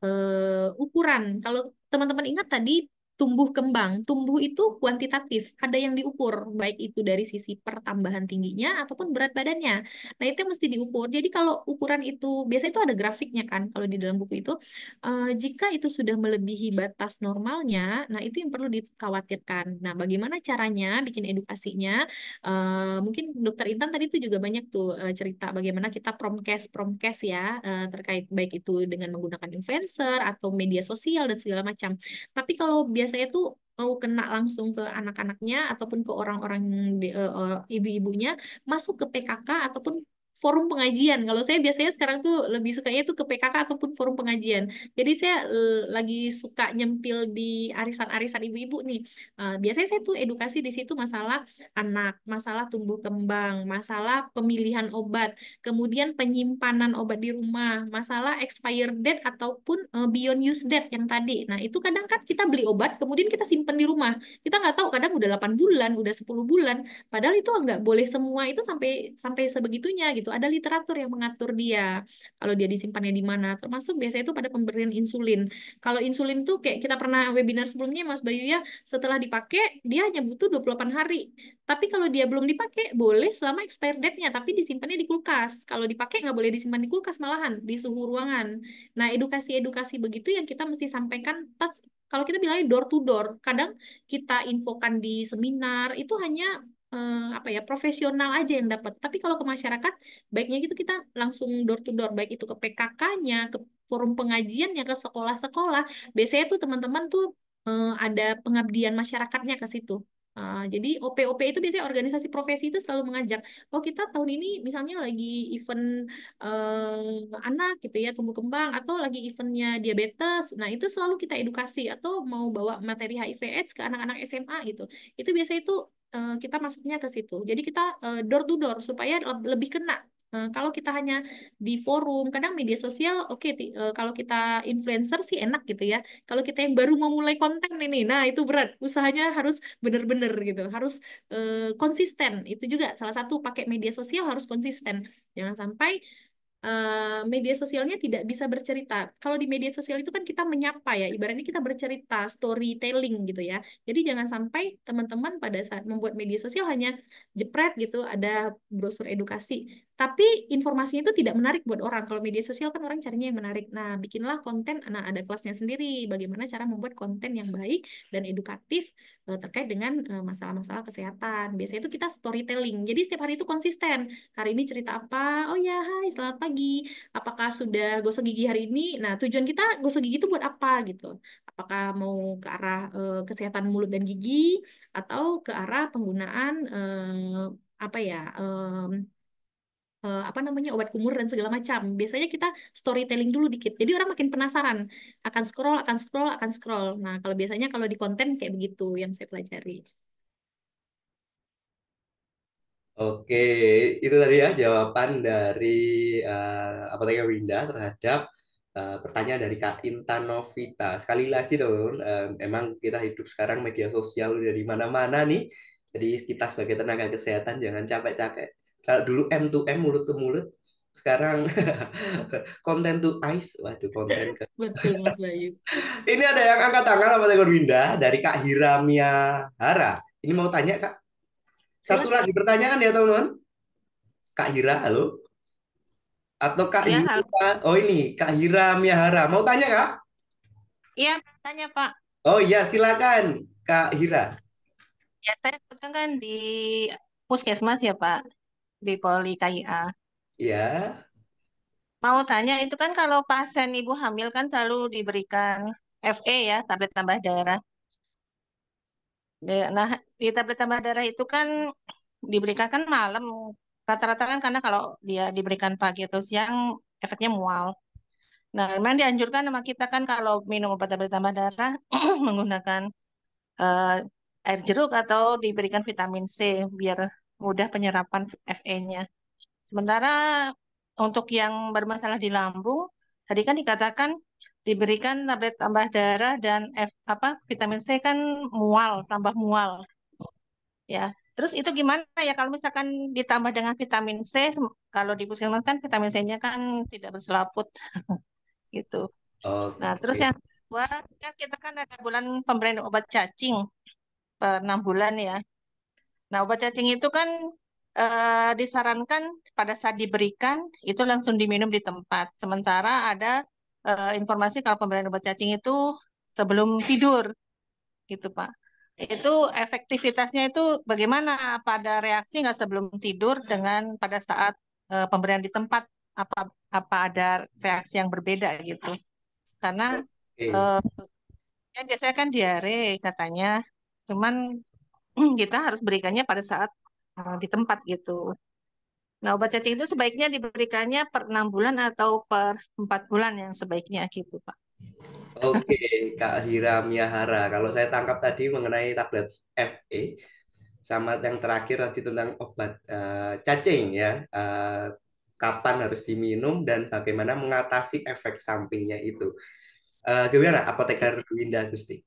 Speaker 3: uh, ukuran. Kalau teman-teman ingat tadi tumbuh kembang. Tumbuh itu kuantitatif, ada yang diukur, baik itu dari sisi pertambahan tingginya ataupun berat badannya. Nah, itu mesti diukur. Jadi kalau ukuran itu, biasanya itu ada grafiknya kan, kalau di dalam buku itu. Uh, jika itu sudah melebihi batas normalnya, nah itu yang perlu dikhawatirkan. Nah, bagaimana caranya bikin edukasinya? Uh, mungkin dokter Intan tadi itu juga banyak tuh uh, cerita bagaimana kita promkes-promkes ya, uh, terkait baik itu dengan menggunakan influencer atau media sosial dan segala macam. Tapi kalau biasanya biasanya tuh mau kena langsung ke anak-anaknya ataupun ke orang-orang eh, eh, ibu-ibunya masuk ke PKK ataupun forum pengajian. Kalau saya biasanya sekarang tuh lebih sukanya tuh ke PKK ataupun forum pengajian. Jadi saya eh, lagi suka nyempil di arisan-arisan ibu-ibu nih. Eh, biasanya saya tuh edukasi di situ masalah anak, masalah tumbuh kembang, masalah pemilihan obat, kemudian penyimpanan obat di rumah, masalah expired date ataupun eh, beyond use date yang tadi. Nah, itu kadang kan kita beli obat kemudian kita simpan di rumah. Kita nggak tahu kadang udah 8 bulan, udah 10 bulan, padahal itu nggak boleh semua itu sampai sampai sebegitunya gitu gitu. Ada literatur yang mengatur dia kalau dia disimpannya di mana. Termasuk biasanya itu pada pemberian insulin. Kalau insulin tuh kayak kita pernah webinar sebelumnya Mas Bayu ya, setelah dipakai dia hanya butuh 28 hari. Tapi kalau dia belum dipakai boleh selama expired date-nya tapi disimpannya di kulkas. Kalau dipakai nggak boleh disimpan di kulkas malahan di suhu ruangan. Nah, edukasi-edukasi begitu yang kita mesti sampaikan touch kalau kita bilangnya door to door, kadang kita infokan di seminar itu hanya eh, apa ya profesional aja yang dapat tapi kalau ke masyarakat baiknya gitu kita langsung door to door baik itu ke PKK-nya ke forum pengajiannya ke sekolah-sekolah biasanya tuh teman-teman tuh eh, ada pengabdian masyarakatnya ke situ Uh, jadi op itu biasanya organisasi profesi itu selalu mengajak, oh kita tahun ini misalnya lagi event uh, anak gitu ya tumbuh kembang atau lagi eventnya diabetes, nah itu selalu kita edukasi atau mau bawa materi HIV/AIDS ke anak-anak SMA gitu, itu biasanya itu eh kita masuknya ke situ. Jadi kita eh, door to door supaya lebih kena. Eh, kalau kita hanya di forum, kadang media sosial, oke, okay, eh, kalau kita influencer sih enak gitu ya. Kalau kita yang baru memulai konten ini, nah itu berat. Usahanya harus bener-bener gitu, harus uh, konsisten. Itu juga salah satu pakai media sosial harus konsisten. Jangan sampai Eh, media sosialnya tidak bisa bercerita. Kalau di media sosial itu kan kita menyapa ya, ibaratnya kita bercerita, storytelling gitu ya. Jadi jangan sampai teman-teman pada saat membuat media sosial hanya jepret gitu, ada brosur edukasi tapi informasinya itu tidak menarik buat orang. Kalau media sosial kan orang carinya yang menarik. Nah, bikinlah konten, nah ada kelasnya sendiri, bagaimana cara membuat konten yang baik dan edukatif eh, terkait dengan eh, masalah-masalah kesehatan. Biasanya itu kita storytelling. Jadi setiap hari itu konsisten. Hari ini cerita apa? Oh ya, hai, selamat pagi. Apakah sudah gosok gigi hari ini? Nah, tujuan kita gosok gigi itu buat apa gitu? Apakah mau ke arah eh, kesehatan mulut dan gigi atau ke arah penggunaan eh, apa ya? uh, apa namanya obat kumur dan segala macam. Biasanya kita storytelling dulu dikit. Jadi orang makin penasaran, akan scroll, akan scroll, akan scroll. Nah, kalau biasanya kalau di konten kayak begitu yang saya pelajari.
Speaker 1: Oke, itu tadi ya jawaban dari uh, apoteker Winda terhadap uh, pertanyaan dari Kak Intanovita Sekali lagi dong, uh, emang kita hidup sekarang media sosial udah di mana-mana nih. Jadi kita sebagai tenaga kesehatan jangan capek-capek kalau dulu M to M mulut ke mulut, sekarang konten to ice waduh konten ke ini ada yang angkat tangan apa tegur Winda dari Kak Hiramia Hara ini mau tanya Kak satu Silahkan. lagi pertanyaan ya teman-teman Kak Hira halo atau Kak ya, Hira oh ini Kak Hiramia Hara mau tanya Kak
Speaker 11: iya tanya Pak
Speaker 1: oh iya silakan Kak Hira
Speaker 11: ya saya kan di puskesmas ya Pak di Poli KIA. Iya. Mau tanya itu kan kalau pasien ibu hamil kan selalu diberikan FE ya, tablet tambah darah. Nah, di tablet tambah darah itu kan diberikan kan malam. Rata-rata kan karena kalau dia diberikan pagi atau siang efeknya mual. Nah, memang dianjurkan sama kita kan kalau minum obat tablet tambah darah menggunakan uh, air jeruk atau diberikan vitamin C biar mudah penyerapan Fe-nya. Sementara untuk yang bermasalah di lambung, tadi kan dikatakan diberikan tablet tambah darah dan F, apa vitamin C kan mual, tambah mual. Ya, terus itu gimana ya kalau misalkan ditambah dengan vitamin C, kalau di puskesmas kan vitamin C-nya kan tidak berselaput gitu. Okay. Nah, terus yang kedua kan kita kan ada bulan pemberian obat cacing per enam bulan ya. Nah, obat cacing itu kan e, disarankan pada saat diberikan itu langsung diminum di tempat. Sementara ada e, informasi kalau pemberian obat cacing itu sebelum tidur, gitu Pak. Itu efektivitasnya itu bagaimana? pada reaksi nggak sebelum tidur dengan pada saat e, pemberian di tempat? Apa apa ada reaksi yang berbeda gitu? Karena okay. e, ya biasanya kan diare katanya, cuman Hmm, kita harus berikannya pada saat eh, di tempat gitu. Nah, obat cacing itu sebaiknya diberikannya per enam bulan atau per empat bulan yang sebaiknya gitu, Pak. Oke,
Speaker 1: Kak Hira Yahara. Kalau saya tangkap tadi mengenai tablet FE sama yang terakhir tadi tentang obat uh, cacing ya. Uh, kapan harus diminum dan bagaimana mengatasi efek sampingnya itu. Uh, gimana apoteker Winda Gusti?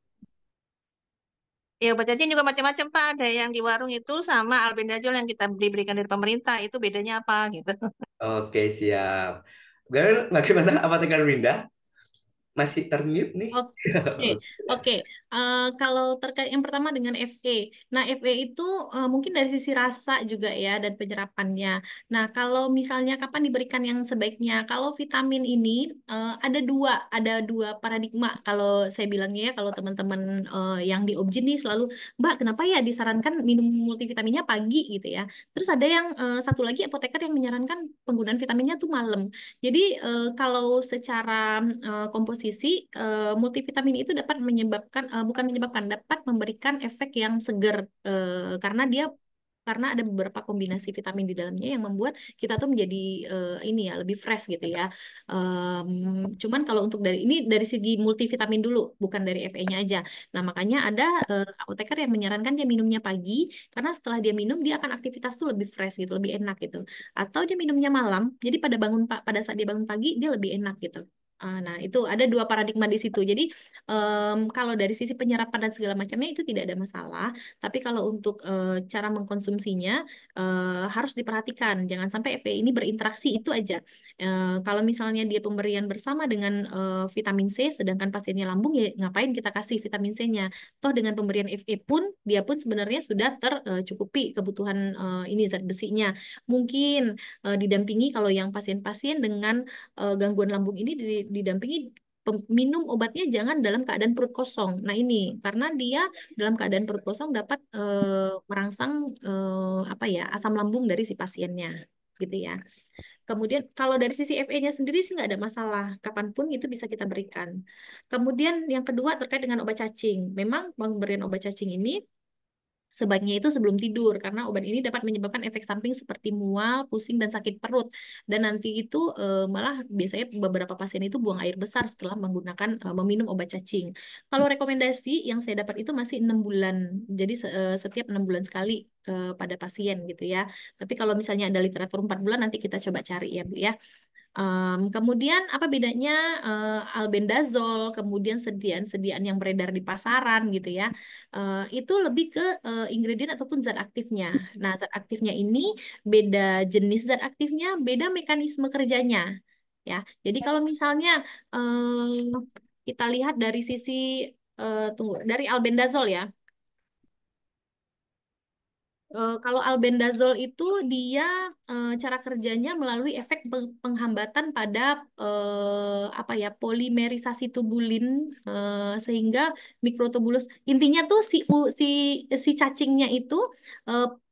Speaker 11: Ya, obat juga macam-macam, Pak. Ada yang di warung itu sama albendazol yang kita diberikan dari pemerintah. Itu bedanya apa, gitu.
Speaker 1: Oke, siap. Bagaimana, bagaimana apa dengan Rinda? Masih termute nih. Oke, okay.
Speaker 3: oke. Okay. Uh, kalau terkait yang pertama dengan FE. Nah, FE itu uh, mungkin dari sisi rasa juga ya dan penyerapannya. Nah, kalau misalnya kapan diberikan yang sebaiknya? Kalau vitamin ini uh, ada dua, ada dua paradigma kalau saya bilangnya ya kalau teman-teman uh, yang di objek nih selalu, "Mbak, kenapa ya disarankan minum multivitaminnya pagi gitu ya?" Terus ada yang uh, satu lagi apoteker yang menyarankan penggunaan vitaminnya tuh malam. Jadi, uh, kalau secara uh, komposisi uh, multivitamin itu dapat menyebabkan uh, uh, bukan menyebabkan dapat memberikan efek yang segar uh, eh, karena dia karena ada beberapa kombinasi vitamin di dalamnya yang membuat kita tuh menjadi uh, ini ya lebih fresh gitu ya. Um, cuman kalau untuk dari ini dari segi multivitamin dulu, bukan dari FE-nya aja. Nah makanya ada uh, apoteker yang menyarankan dia minumnya pagi karena setelah dia minum dia akan aktivitas tuh lebih fresh gitu, lebih enak gitu. Atau dia minumnya malam, jadi pada bangun pada saat dia bangun pagi dia lebih enak gitu. Ah, nah, itu ada dua paradigma di situ. Jadi, um, kalau dari sisi penyerapan dan segala macamnya itu tidak ada masalah. Tapi kalau untuk uh, cara mengkonsumsinya uh, harus diperhatikan. Jangan sampai FE ini berinteraksi itu aja. Uh, kalau misalnya dia pemberian bersama dengan uh, vitamin C, sedangkan pasiennya lambung, ya ngapain kita kasih vitamin C-nya? Toh dengan pemberian FE pun, dia pun sebenarnya sudah tercukupi kebutuhan uh, ini zat besinya. Mungkin uh, didampingi kalau yang pasien-pasien dengan uh, gangguan lambung ini di didampingi minum obatnya jangan dalam keadaan perut kosong. Nah ini karena dia dalam keadaan perut kosong dapat e, merangsang e, apa ya asam lambung dari si pasiennya, gitu ya. Kemudian kalau dari sisi FE-nya sendiri sih nggak ada masalah, kapanpun itu bisa kita berikan. Kemudian yang kedua terkait dengan obat cacing, memang pemberian obat cacing ini Sebaiknya itu sebelum tidur karena obat ini dapat menyebabkan efek samping seperti mual, pusing dan sakit perut dan nanti itu e, malah biasanya beberapa pasien itu buang air besar setelah menggunakan e, meminum obat cacing. Kalau rekomendasi yang saya dapat itu masih enam bulan. Jadi e, setiap enam bulan sekali e, pada pasien gitu ya. Tapi kalau misalnya ada literatur empat bulan nanti kita coba cari ya Bu ya. Um, kemudian apa bedanya uh, albendazol, kemudian sediaan-sediaan yang beredar di pasaran gitu ya, uh, itu lebih ke uh, ingredient ataupun zat aktifnya. Nah zat aktifnya ini beda jenis zat aktifnya, beda mekanisme kerjanya ya. Jadi kalau misalnya uh, kita lihat dari sisi uh, tunggu dari albendazol ya, Uh, kalau albendazol itu dia uh, cara kerjanya melalui efek penghambatan pada uh, apa ya polimerisasi tubulin sehingga mikrotubulus intinya tuh si si si cacingnya itu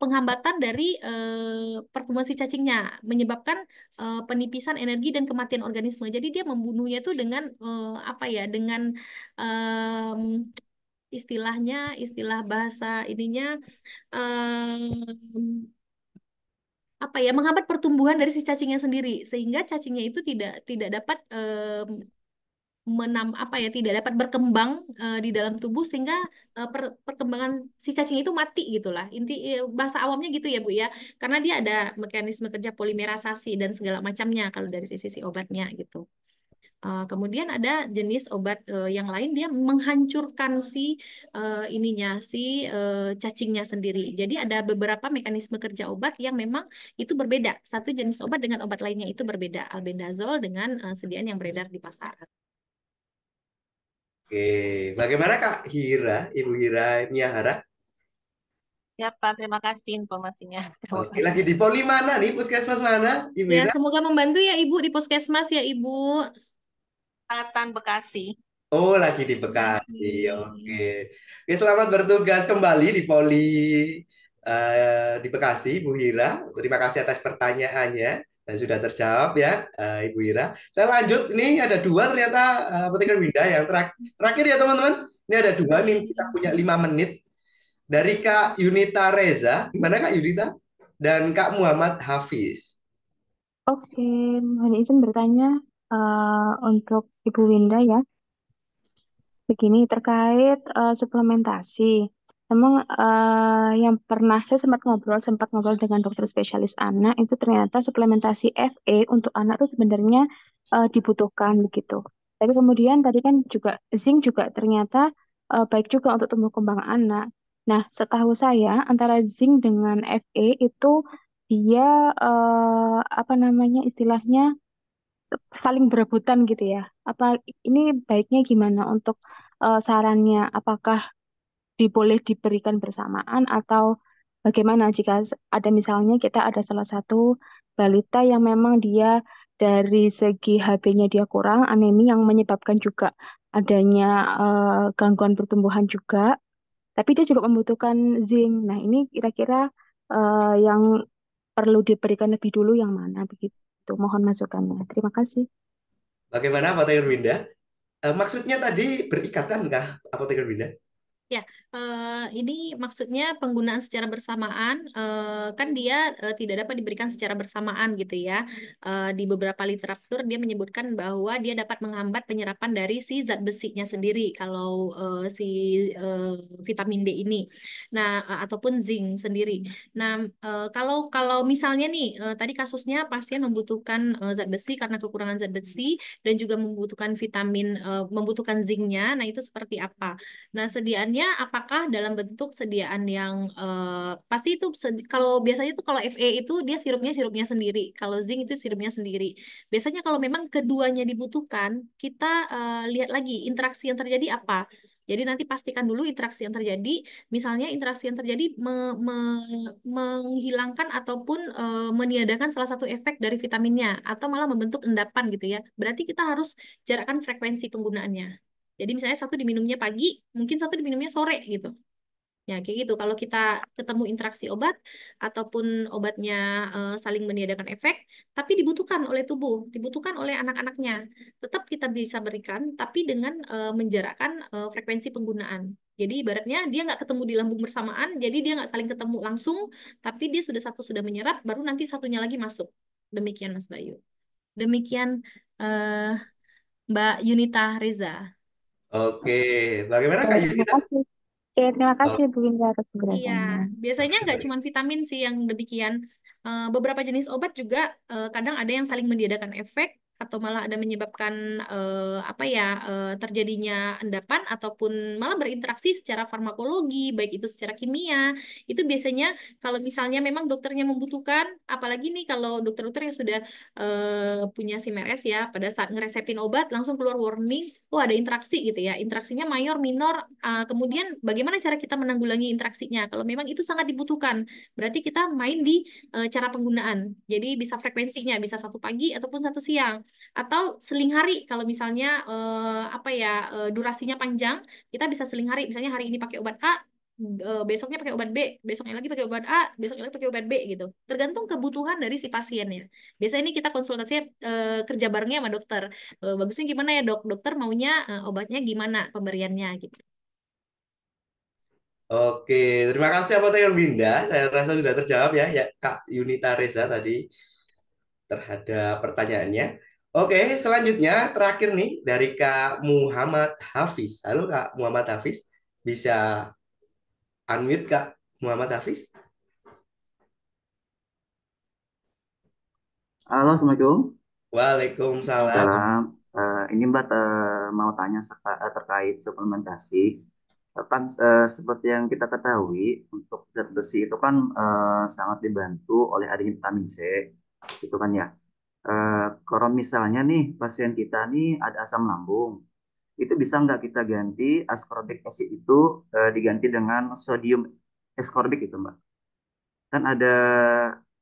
Speaker 3: penghambatan dari pertumbuhan si cacingnya menyebabkan penipisan energi dan kematian organisme. Jadi dia membunuhnya tuh dengan apa ya dengan um, istilahnya istilah bahasa ininya um, apa ya menghambat pertumbuhan dari si cacingnya sendiri sehingga cacingnya itu tidak tidak dapat um, menam apa ya tidak dapat berkembang uh, di dalam tubuh sehingga uh, per, perkembangan si cacing itu mati gitulah inti eh, bahasa awamnya gitu ya bu ya karena dia ada mekanisme kerja polimerasasi dan segala macamnya kalau dari sisi, sisi obatnya gitu. Eh, kemudian ada jenis obat eh, yang lain dia menghancurkan si eh, ininya si cacingnya sendiri. Jadi ada beberapa mekanisme kerja obat yang memang itu berbeda. Satu jenis obat dengan obat lainnya itu berbeda. albendazol dengan uh, sediaan yang beredar di pasaran.
Speaker 2: Oke,
Speaker 1: bagaimana Kak Hira, Ibu Hira Miahara?
Speaker 3: Ya Pak, terima kasih informasinya.
Speaker 1: Oke, lagi di poli mana nih,
Speaker 11: puskesmas mana, Ibu?
Speaker 1: Ya,
Speaker 3: semoga membantu ya Ibu di puskesmas ya Ibu. Selatan Bekasi.
Speaker 1: Oh, lagi di Bekasi. Oke. Okay. selamat bertugas kembali di Poli uh, di Bekasi, Bu Hira. Terima kasih atas pertanyaannya dan sudah terjawab ya, uh, Ibu Hira. Saya lanjut Ini ada dua ternyata uh, eh, petikan Winda yang terakhir. terakhir ya teman-teman. Ini ada dua nih kita punya lima menit dari Kak Yunita Reza. Gimana Kak Yunita? Dan Kak Muhammad Hafiz.
Speaker 4: Oke, mohon izin bertanya uh, untuk Ibu Winda ya. Begini terkait uh, suplementasi. Emang uh, yang pernah saya sempat ngobrol sempat ngobrol dengan dokter spesialis anak itu ternyata suplementasi FE untuk anak itu sebenarnya uh, dibutuhkan begitu. Tapi kemudian tadi kan juga zinc juga ternyata uh, baik juga untuk tumbuh kembang anak. Nah, setahu saya antara zinc dengan FE itu dia uh, apa namanya istilahnya saling berebutan gitu ya. Apa ini baiknya gimana untuk uh, sarannya? Apakah diboleh diberikan bersamaan atau bagaimana jika ada misalnya kita ada salah satu balita yang memang dia dari segi HB-nya dia kurang, anemi yang menyebabkan juga adanya uh, gangguan pertumbuhan juga, tapi dia juga membutuhkan zinc. Nah, ini kira-kira uh, yang perlu diberikan lebih dulu yang mana begitu? Itu mohon masukannya. Terima kasih.
Speaker 1: Bagaimana Apoteker Winda? Eh, maksudnya tadi berikatan kah Apoteker Winda?
Speaker 3: Ya, eh, ini maksudnya penggunaan secara bersamaan, eh, kan dia eh, tidak dapat diberikan secara bersamaan gitu ya. di beberapa literatur dia menyebutkan bahwa dia dapat menghambat penyerapan dari si zat besinya sendiri kalau si vitamin D ini, nah ataupun zinc sendiri. Nah, kalau kalau misalnya nih tadi kasusnya pasien membutuhkan zat besi karena kekurangan zat besi dan juga membutuhkan vitamin, membutuhkan zincnya. Nah itu seperti apa? Nah sediaannya apakah dalam bentuk sediaan yang uh, pasti itu kalau biasanya tuh kalau FE itu dia sirupnya sirupnya sendiri, kalau zinc itu sirupnya sendiri. Biasanya kalau memang keduanya dibutuhkan, kita uh, lihat lagi interaksi yang terjadi apa. Jadi nanti pastikan dulu interaksi yang terjadi, misalnya interaksi yang terjadi me me menghilangkan ataupun e, meniadakan salah satu efek dari vitaminnya atau malah membentuk endapan gitu ya. Berarti kita harus jarakkan frekuensi penggunaannya. Jadi misalnya satu diminumnya pagi, mungkin satu diminumnya sore gitu. Ya, kayak gitu. Kalau kita ketemu interaksi obat ataupun obatnya e, saling meniadakan efek, tapi dibutuhkan oleh tubuh, dibutuhkan oleh anak-anaknya. Tetap kita bisa berikan, tapi dengan e, menjarakkan e, frekuensi penggunaan. Jadi ibaratnya dia nggak ketemu di lambung bersamaan, jadi dia nggak saling ketemu langsung, tapi dia sudah satu sudah menyerap, baru nanti satunya lagi masuk. Demikian Mas Bayu. Demikian Mbak Yunita Reza.
Speaker 1: Oke, bagaimana Kak Terima
Speaker 4: kasih. Oke, terima kasih Bu Indra atas penjelasannya. Iya,
Speaker 3: biasanya nggak cuma vitamin sih yang demikian. Eh, beberapa jenis obat juga eh, kadang ada yang saling meniadakan efek, atau malah ada menyebabkan eh, apa ya eh, terjadinya endapan ataupun malah berinteraksi secara farmakologi baik itu secara kimia itu biasanya kalau misalnya memang dokternya membutuhkan apalagi nih kalau dokter-dokter yang sudah eh, punya simeres ya pada saat ngeresepin obat langsung keluar warning oh ada interaksi gitu ya interaksinya mayor minor eh, kemudian bagaimana cara kita menanggulangi interaksinya kalau memang itu sangat dibutuhkan berarti kita main di eh, cara penggunaan jadi bisa frekuensinya bisa satu pagi ataupun satu siang atau seling hari kalau misalnya uh, apa ya uh, durasinya panjang kita bisa seling hari misalnya hari ini pakai obat A uh, besoknya pakai obat B besoknya lagi pakai obat A besoknya lagi pakai obat B gitu tergantung kebutuhan dari si pasiennya biasanya ini kita konsultasi uh, kerja barengnya sama dokter uh, bagusnya gimana ya dok dokter maunya uh, obatnya gimana pemberiannya gitu
Speaker 1: Oke, terima kasih apa apoteker Binda. Saya rasa sudah terjawab ya, ya Kak Yunita Reza tadi terhadap pertanyaannya. Oke, selanjutnya terakhir nih dari Kak Muhammad Hafiz. Halo Kak Muhammad Hafiz, bisa unmute Kak Muhammad Hafiz?
Speaker 9: Halo, Assalamualaikum.
Speaker 1: Waalaikumsalam. Salam.
Speaker 9: Uh, ini Mbak uh, mau tanya uh, terkait suplementasi. Kan uh, seperti yang kita ketahui, untuk zat besi itu kan uh, sangat dibantu oleh adanya vitamin C, itu kan ya. Eh, kalau misalnya nih pasien kita nih ada asam lambung, itu bisa nggak kita ganti ascorbic acid itu eh, diganti dengan sodium ascorbic itu mbak? Kan ada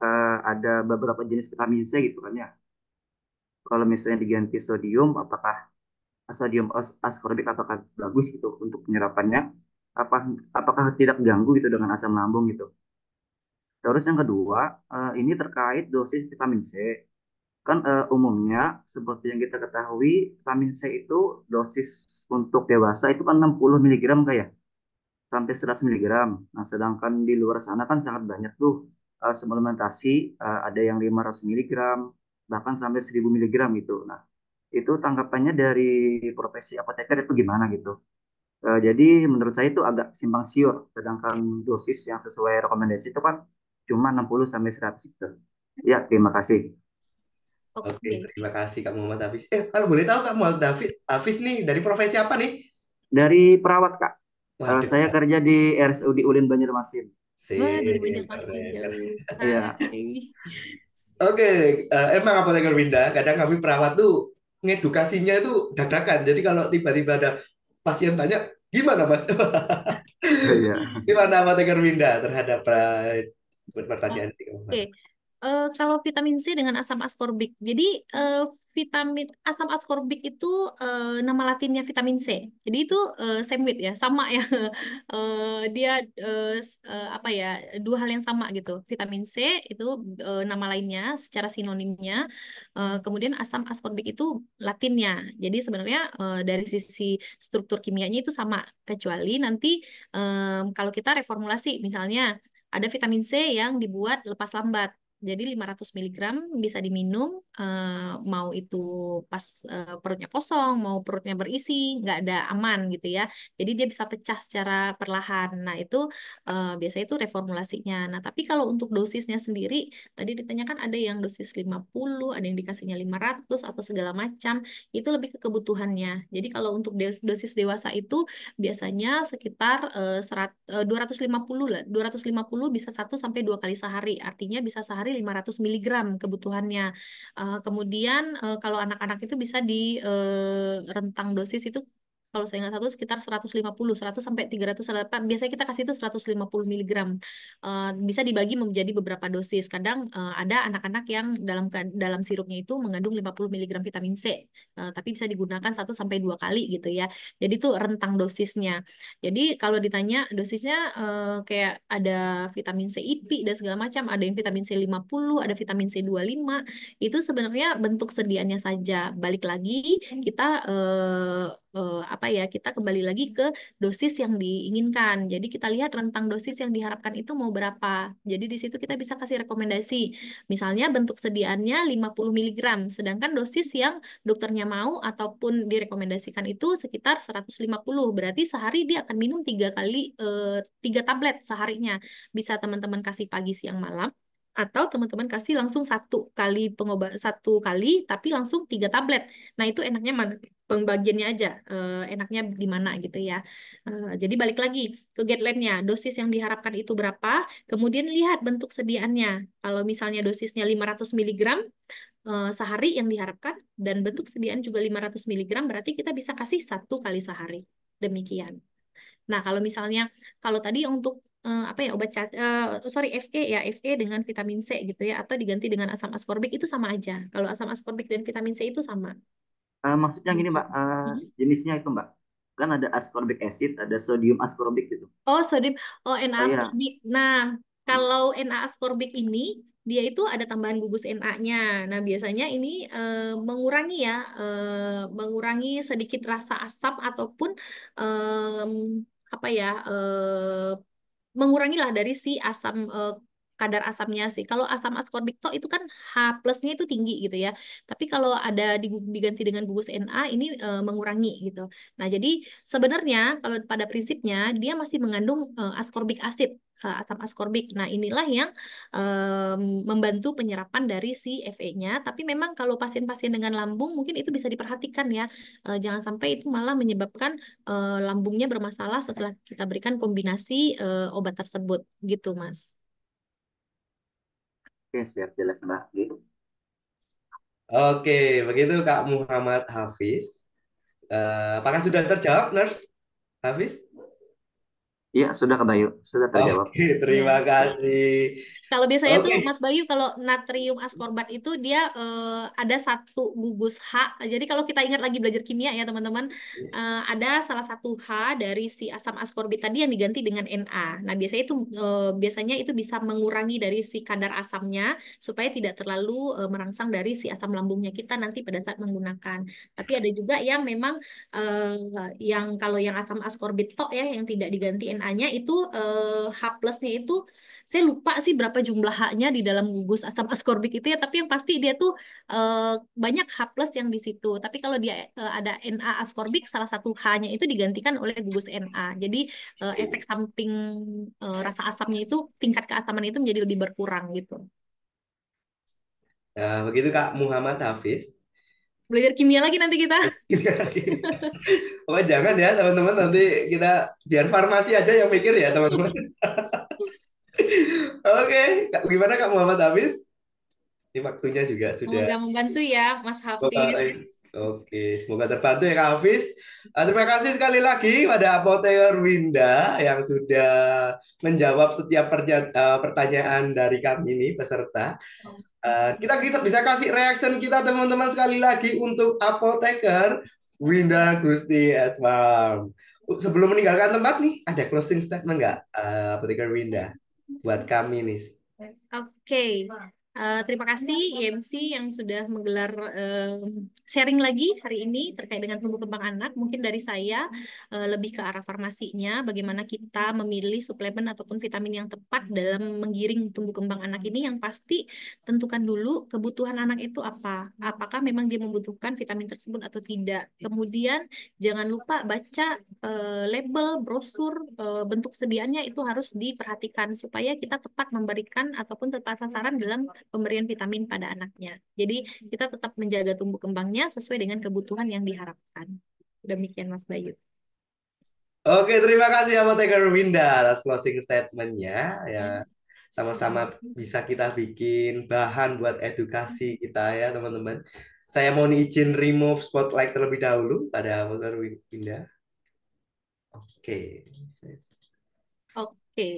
Speaker 9: eh, ada beberapa jenis vitamin C gitu kan ya. Kalau misalnya diganti sodium, apakah sodium ascorbic apakah bagus gitu untuk penyerapannya? Apa apakah tidak ganggu gitu dengan asam lambung gitu? Terus yang kedua, eh, ini terkait dosis vitamin C kan uh, umumnya seperti yang kita ketahui vitamin C itu dosis untuk dewasa itu kan 60 mg kayak sampai 100 mg. Nah, sedangkan di luar sana kan sangat banyak tuh uh, eh, suplementasi uh, eh, ada yang 500 mg bahkan sampai 1000 mg gitu. Nah, itu tanggapannya dari profesi apoteker itu gimana gitu. Uh, jadi menurut saya itu agak simpang siur sedangkan dosis yang sesuai rekomendasi itu kan cuma 60 sampai 100 gitu. Ya, terima kasih.
Speaker 1: Oke, okay. okay, terima kasih Kak Muhammad Hafiz. Eh, kalau boleh tahu Kak Muhammad Hafiz, Hafiz nih dari profesi apa nih? Dari perawat Kak. Eh, Waduh. Uh, saya kerja di RSUD Ulin Banjarmasin.
Speaker 2: Wah, dari Banjarmasin.
Speaker 9: Iya.
Speaker 1: Oke, eh, emang apa lagi Winda? Kadang kami perawat tuh ngedukasinya itu dadakan. Jadi kalau tiba-tiba ada pasien tanya, gimana mas?
Speaker 2: Iya.
Speaker 1: gimana apa Winda terhadap eh, pertanyaan? Oke,
Speaker 3: okay uh, kalau vitamin C dengan asam ascorbik. Jadi uh, vitamin asam ascorbik itu uh, nama latinnya vitamin C. Jadi itu same with ya, sama ya. Uh, dia uh, apa ya, dua hal yang sama gitu. Vitamin C itu uh, nama lainnya secara sinonimnya. Uh, kemudian asam ascorbik itu latinnya. Jadi sebenarnya uh, dari sisi struktur kimianya itu sama, kecuali nanti um, kalau kita reformulasi misalnya ada vitamin C yang dibuat lepas lambat. Jadi 500 mg bisa diminum uh, mau itu pas uh, perutnya kosong, mau perutnya berisi, nggak ada aman gitu ya. Jadi dia bisa pecah secara perlahan. Nah itu uh, biasanya itu reformulasinya. Nah tapi kalau untuk dosisnya sendiri, tadi ditanyakan ada yang dosis 50, ada yang dikasihnya 500 atau segala macam. Itu lebih ke kebutuhannya. Jadi kalau untuk dosis dewasa itu biasanya sekitar uh, serat, uh, 250 lah. 250 bisa 1 sampai 2 kali sehari. Artinya bisa sehari sehari 500 mg kebutuhannya. Uh, kemudian uh, kalau anak-anak itu bisa di uh, rentang dosis itu kalau saya nggak satu sekitar 150 100 sampai 300 biasanya kita kasih itu 150 mg uh, bisa dibagi menjadi beberapa dosis kadang uh, ada anak-anak yang dalam dalam sirupnya itu mengandung 50 mg vitamin C uh, tapi bisa digunakan 1 sampai 2 kali gitu ya jadi itu rentang dosisnya jadi kalau ditanya dosisnya uh, kayak ada vitamin C IP dan segala macam ada yang vitamin C 50 ada vitamin C 25 itu sebenarnya bentuk sediaannya saja balik lagi hmm. kita uh, Eh, apa ya kita kembali lagi ke dosis yang diinginkan. Jadi kita lihat rentang dosis yang diharapkan itu mau berapa. Jadi di situ kita bisa kasih rekomendasi. Misalnya bentuk sediaannya 50 mg, sedangkan dosis yang dokternya mau ataupun direkomendasikan itu sekitar 150. Berarti sehari dia akan minum tiga kali eh, tiga tablet seharinya. Bisa teman-teman kasih pagi, siang, malam atau teman-teman kasih langsung satu kali pengobat satu kali tapi langsung tiga tablet. Nah, itu enaknya mana? pembagiannya aja uh, enaknya di mana gitu ya. Uh, jadi balik lagi ke guideline-nya, dosis yang diharapkan itu berapa, kemudian lihat bentuk sediaannya. Kalau misalnya dosisnya 500 mg eh, sehari yang diharapkan dan bentuk sediaan juga 500 mg berarti kita bisa kasih satu kali sehari. Demikian. Nah, kalau misalnya kalau tadi untuk uh, apa ya obat cat uh, sorry FE ya FE dengan vitamin C gitu ya atau diganti dengan asam ascorbik itu sama aja. Kalau asam ascorbik dan vitamin C itu sama.
Speaker 9: Uh, maksudnya gini Mbak, uh, jenisnya itu Mbak. Kan ada ascorbic acid, ada sodium ascorbic gitu.
Speaker 3: Oh, sodium. Oh, Na Oh iya, ascorbic. Nah, kalau Na ascorbic ini, dia itu ada tambahan gugus Na-nya. Nah, biasanya ini uh, mengurangi ya, uh, mengurangi sedikit rasa asam ataupun um, apa ya, uh, mengurangi dari si asam uh, kadar asamnya sih. Kalau asam toh itu kan H plusnya itu tinggi gitu ya. Tapi kalau ada diganti dengan gugus Na ini e, mengurangi gitu. Nah jadi sebenarnya kalau pada prinsipnya dia masih mengandung e, ascorbic acid e, asam ascorbik. Nah inilah yang e, membantu penyerapan dari si FE-nya. Tapi memang kalau pasien-pasien dengan lambung mungkin itu bisa diperhatikan ya. E, jangan sampai itu malah menyebabkan e, lambungnya bermasalah setelah kita berikan kombinasi e, obat tersebut gitu mas.
Speaker 9: Oke, siap jelas lagi.
Speaker 1: Oke, begitu Kak Muhammad Hafiz. Uh, apakah sudah terjawab, Nurse Hafiz? Iya, sudah Kak Sudah terjawab. Oke, terima iya. kasih.
Speaker 3: Kalau biasanya okay. tuh Mas Bayu kalau natrium askorbat itu dia uh, ada satu gugus H. Jadi kalau kita ingat lagi belajar kimia ya teman-teman, uh, ada salah satu H dari si asam askorbit tadi yang diganti dengan Na. Nah, biasanya itu uh, biasanya itu bisa mengurangi dari si kadar asamnya supaya tidak terlalu uh, merangsang dari si asam lambungnya kita nanti pada saat menggunakan. Tapi ada juga yang memang uh, yang kalau yang asam askorbit tok ya yang tidak diganti Na-nya itu uh, H plusnya itu saya lupa sih berapa jumlah haknya di dalam gugus asam askorbik itu ya tapi yang pasti dia tuh eh, banyak H plus yang di situ tapi kalau dia eh, ada Na askorbik salah satu H-nya itu digantikan oleh gugus Na jadi eh, efek samping eh, rasa asamnya itu tingkat keasaman itu menjadi lebih berkurang gitu
Speaker 1: nah begitu Kak Muhammad Hafiz
Speaker 3: belajar kimia lagi nanti kita.
Speaker 1: oh jangan ya teman-teman nanti kita biar farmasi aja yang mikir ya teman-teman.
Speaker 3: Oke,
Speaker 1: okay. gimana Kak Muhammad habis? Ini waktunya juga sudah. Semoga
Speaker 3: membantu ya, Mas Hafiz.
Speaker 1: Oke, semoga terbantu ya Kak Hafiz. Eh, terima kasih sekali lagi pada Apoteor Winda yang sudah menjawab setiap eh, pertanyaan dari kami ini peserta. Eh, kita bisa kasih reaction kita teman-teman sekali lagi untuk apoteker Winda Gusti Esmam. Sebelum meninggalkan tempat nih, ada closing statement nggak, apoteker Winda? buat kami nih.
Speaker 3: Oke. Okay. Uh, terima kasih IMC iya, e yang sudah menggelar uh, sharing lagi hari ini terkait dengan tumbuh kembang anak. Mungkin dari saya uh, lebih ke arah farmasinya, bagaimana kita iya. memilih suplemen ataupun vitamin yang tepat dalam menggiring tumbuh kembang anak ini yang pasti tentukan dulu kebutuhan anak itu apa. Apakah memang dia membutuhkan vitamin tersebut atau tidak. Kemudian jangan lupa baca uh, label, brosur, uh, bentuk sediaannya itu harus diperhatikan supaya kita tepat memberikan ataupun tepat sasaran dalam pemberian vitamin pada anaknya. Jadi kita tetap menjaga tumbuh kembangnya sesuai dengan kebutuhan yang diharapkan. Demikian Mas Bayu.
Speaker 1: Oke, terima kasih sama Tegar Winda atas closing statementnya. Ya, sama-sama bisa kita bikin bahan buat edukasi kita ya, teman-teman. Saya mau izin remove spotlight terlebih dahulu pada Tegar Winda. Oke. Oke.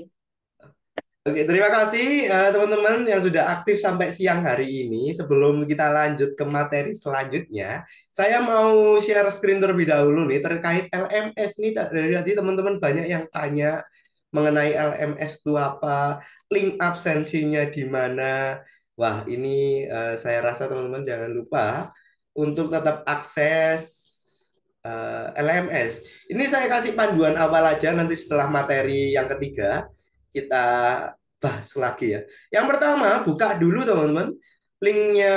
Speaker 1: Oke, terima kasih teman eh, teman-teman yang sudah aktif sampai siang hari ini. Sebelum kita lanjut ke materi selanjutnya, saya mau share screen terlebih dahulu nih terkait LMS nih. Dari tadi eh, teman-teman banyak yang tanya mengenai LMS itu apa, link absensinya di mana. Wah, ini uh, saya rasa teman-teman jangan lupa untuk tetap akses uh, LMS. Ini saya kasih panduan awal aja nanti setelah materi yang ketiga kita bahas lagi ya. Yang pertama buka dulu teman-teman linknya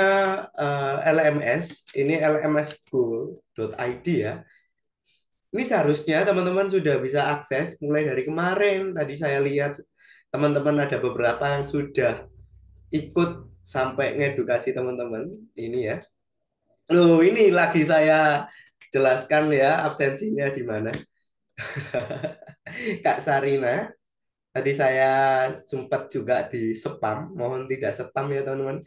Speaker 1: uh, eh, LMS ini lmsschool.id ya. Ini seharusnya teman-teman sudah bisa akses mulai dari kemarin. Tadi saya lihat teman-teman ada beberapa yang sudah ikut sampai ngedukasi teman-teman ini ya. Loh, ini lagi saya jelaskan ya absensinya di mana. Kak Sarina Tadi saya sempat juga di spam, mohon tidak spam ya teman-teman.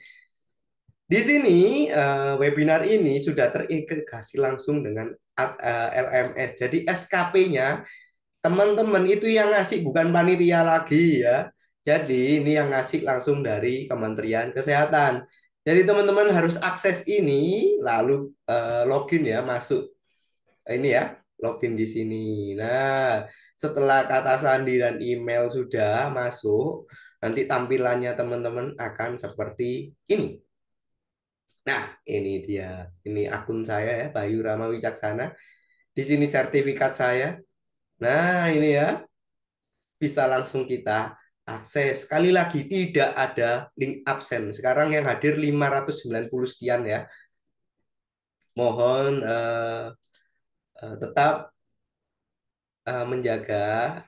Speaker 1: Di sini eh, webinar ini sudah terintegrasi langsung dengan eh, LMS. Jadi SKP-nya teman-teman itu yang ngasih bukan panitia lagi ya. Jadi ini yang ngasih langsung dari Kementerian Kesehatan. Jadi teman-teman harus akses ini lalu eh, login ya masuk ini ya login di sini. Nah setelah kata sandi dan email sudah masuk, nanti tampilannya teman-teman akan seperti ini. Nah, ini dia. Ini akun saya ya, Bayu Rama Wicaksana. Di sini sertifikat saya. Nah, ini ya. Bisa langsung kita akses. Sekali lagi tidak ada link absen. Sekarang yang hadir 590 sekian ya. Mohon uh, tetap Eh, menjaga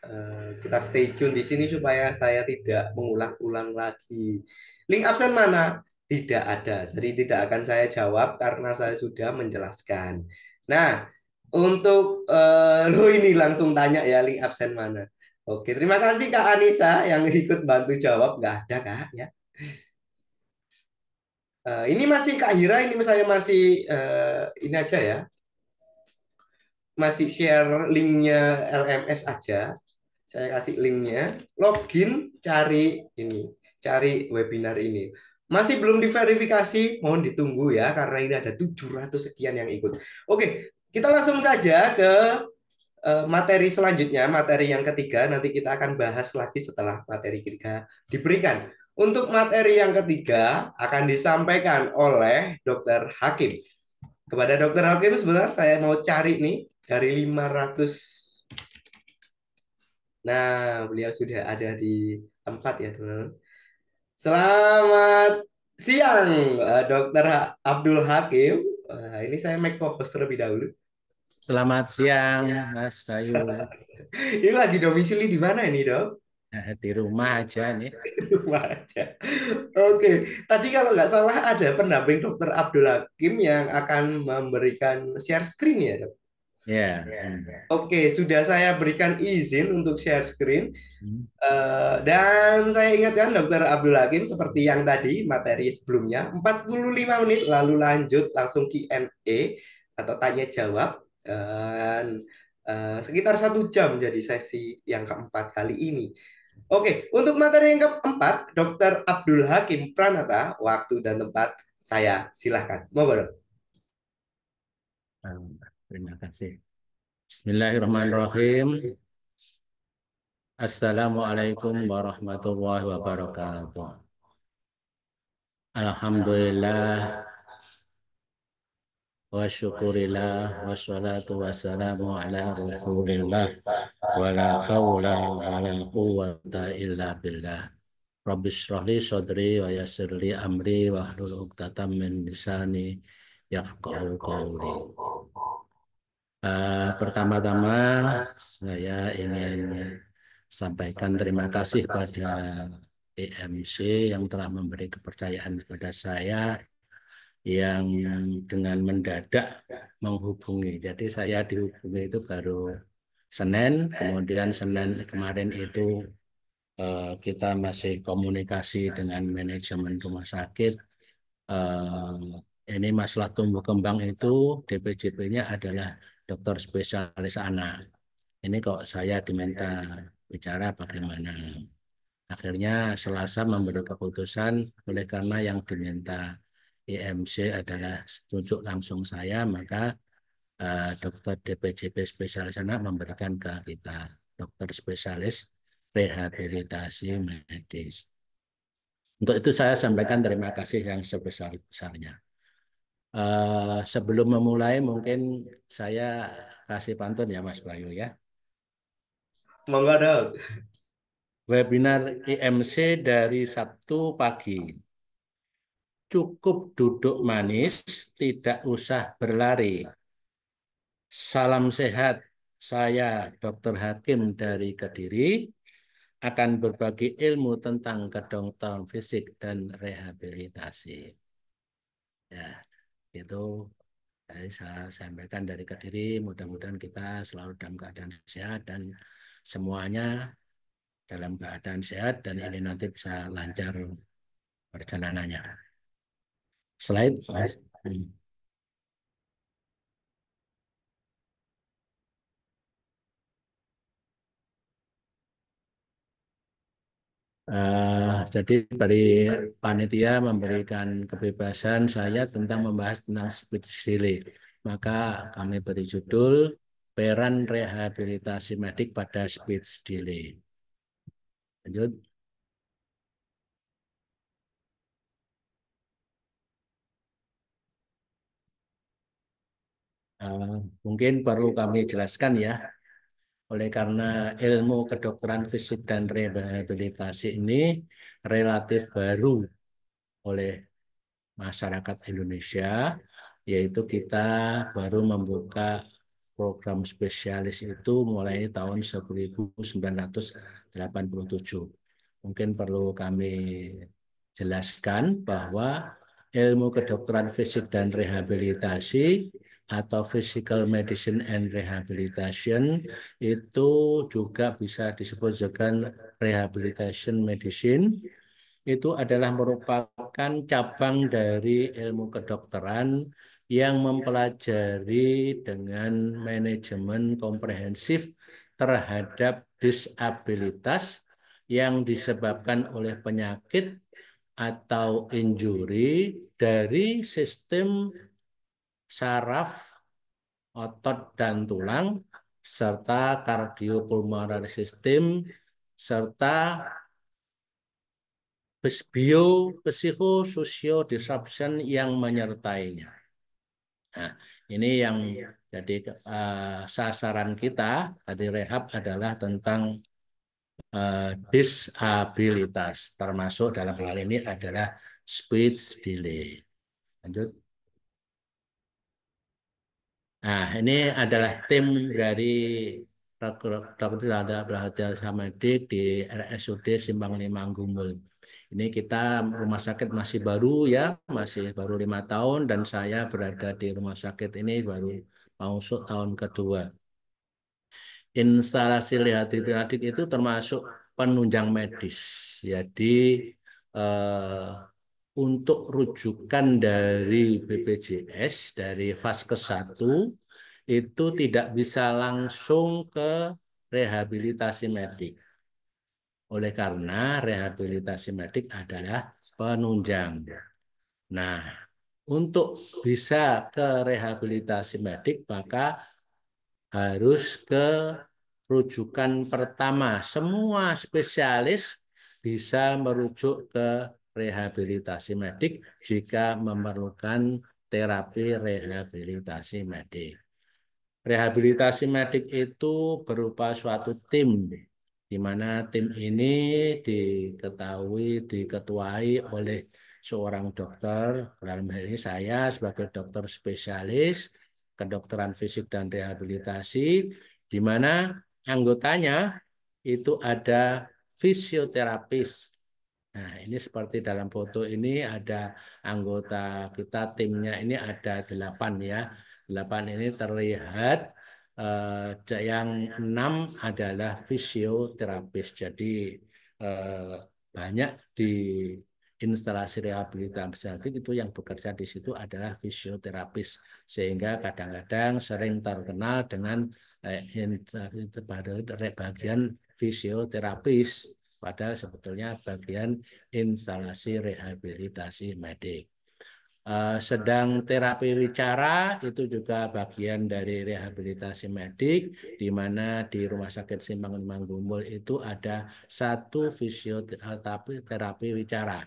Speaker 1: uh, kita stay tune di sini supaya saya tidak mengulang-ulang lagi. Link absen mana? Tidak ada. Jadi tidak akan saya jawab karena saya sudah menjelaskan. Nah, untuk uh, lo ini langsung tanya ya link absen mana. Oke, terima kasih Kak Anissa yang ikut bantu jawab. Nggak ada Kak ya. Uh, ini masih Kak Hira, ini misalnya masih uh, ini aja ya masih share linknya LMS aja. Saya kasih linknya. Login, cari ini, cari webinar ini. Masih belum diverifikasi, mohon ditunggu ya karena ini ada 700 sekian yang ikut. Oke, kita langsung saja ke eh, materi selanjutnya, materi yang ketiga nanti kita akan bahas lagi setelah materi ketiga diberikan. Untuk materi yang ketiga akan disampaikan oleh Dr. Hakim. Kepada Dr. Hakim sebenarnya saya mau cari nih dari 500. Nah, beliau sudah ada di tempat ya, teman-teman. Selamat siang, eh, Dokter Abdul Hakim. Eh, ini saya make fokus terlebih dahulu.
Speaker 6: Selamat siang, iya. Mas Bayu.
Speaker 1: ini lagi domisili di mana ini, Dok? Nah, di rumah aja nih. Di rumah aja. Oke, tadi kalau nggak salah ada pendamping dokter Abdul Hakim yang akan memberikan share screen ya, dok.
Speaker 2: Yeah. yeah. Ya.
Speaker 1: Oke, okay, sudah saya berikan izin untuk share screen. Mm. Uh, dan saya ingatkan Dr. Abdul Hakim seperti yang tadi materi sebelumnya 45 menit lalu lanjut langsung Q&A atau tanya jawab dan uh, sekitar satu jam jadi sesi yang keempat kali ini. Oke, okay, untuk materi yang keempat, Dr. Abdul Hakim Pranata, waktu dan tempat saya silahkan. Mau
Speaker 6: Terima kasih. Bismillahirrahmanirrahim. Assalamualaikum warahmatullahi wabarakatuh. Alhamdulillah wa syukurillah wa salatu wassalamu ala rasulillah wa la hawla wa la quwata illa billah Rabbi syrahli sodri wa yasirli amri wa hlul uqtatam min lisani yafqahu qawli Uh, pertama-tama saya ingin sampaikan terima kasih pada PMC yang telah memberi kepercayaan kepada saya yang dengan mendadak menghubungi. Jadi saya dihubungi itu baru Senin, kemudian Senin kemarin itu uh, kita masih komunikasi dengan manajemen rumah sakit. Uh, ini masalah tumbuh kembang itu DPJP-nya adalah dokter spesialis anak. Ini kok saya diminta bicara bagaimana. Akhirnya Selasa memberi keputusan oleh karena yang diminta IMC adalah tunjuk langsung saya, maka eh, dokter DPJP spesialis anak memberikan ke kita dokter spesialis rehabilitasi medis. Untuk itu saya sampaikan terima kasih yang sebesar-besarnya. Uh, sebelum memulai mungkin saya kasih pantun ya Mas Bayu ya. Monggo dong. Webinar IMC dari Sabtu pagi. Cukup duduk manis, tidak usah berlari. Salam sehat, saya Dr. Hakim dari Kediri akan berbagi ilmu tentang kedokteran fisik dan rehabilitasi. Ya, itu eh, saya sampaikan dari Kediri, mudah-mudahan kita selalu dalam keadaan sehat dan semuanya dalam keadaan sehat dan ini nanti bisa lancar perjalanannya. Slide, Hmm. Uh, jadi dari panitia memberikan kebebasan saya tentang membahas tentang speed Maka kami beri judul peran rehabilitasi medik pada speech delay. Lanjut. Uh, mungkin perlu kami jelaskan ya oleh karena ilmu kedokteran fisik dan rehabilitasi ini relatif baru oleh masyarakat Indonesia, yaitu kita baru membuka program spesialis itu mulai tahun 1987. Mungkin perlu kami jelaskan bahwa ilmu kedokteran fisik dan rehabilitasi atau physical iya. medicine and rehabilitation iya. itu juga bisa disebut dengan rehabilitation medicine iya. itu adalah merupakan cabang dari ilmu kedokteran yang mempelajari dengan manajemen komprehensif terhadap disabilitas yang disebabkan oleh penyakit atau injury dari sistem saraf, otot dan tulang, serta kardiopulmonar sistem, serta bio sosio disruption yang menyertainya. Nah, ini yang iya. jadi uh, sasaran kita tadi rehab adalah tentang uh, disabilitas termasuk dalam hal ini adalah speech delay. Lanjut. Nah, ini adalah tim dari Dr. Lada Berhati Samadik di RSUD Simbang Lima Gumbul. Ini kita rumah sakit masih baru ya, masih baru lima tahun dan saya berada di rumah sakit ini baru masuk tahun kedua. Instalasi rehabilitatif itu termasuk penunjang medis. Jadi eh, untuk rujukan dari BPJS dari fase ke 1 itu tidak bisa langsung ke rehabilitasi medik. Oleh karena rehabilitasi medik adalah penunjang. Nah, untuk bisa ke rehabilitasi medik maka harus ke rujukan pertama. Semua spesialis bisa merujuk ke rehabilitasi medik jika memerlukan terapi rehabilitasi medik. Rehabilitasi medik itu berupa suatu tim di mana tim ini diketahui diketuai oleh seorang dokter dalam hal ini saya sebagai dokter spesialis kedokteran fisik dan rehabilitasi di mana anggotanya itu ada fisioterapis Nah, ini seperti dalam foto ini ada anggota kita timnya ini ada delapan ya. Delapan ini terlihat uh, yang enam adalah fisioterapis. Jadi uh, banyak di instalasi rehabilitasi nanti itu yang bekerja di situ adalah fisioterapis sehingga kadang-kadang sering terkenal dengan eh, eh bagian fisioterapis padahal sebetulnya bagian instalasi rehabilitasi medik. Eh, sedang terapi wicara itu juga bagian dari rehabilitasi medik di mana di Rumah Sakit Simpang Limang Gumbul itu ada satu fisioterapi terapi wicara.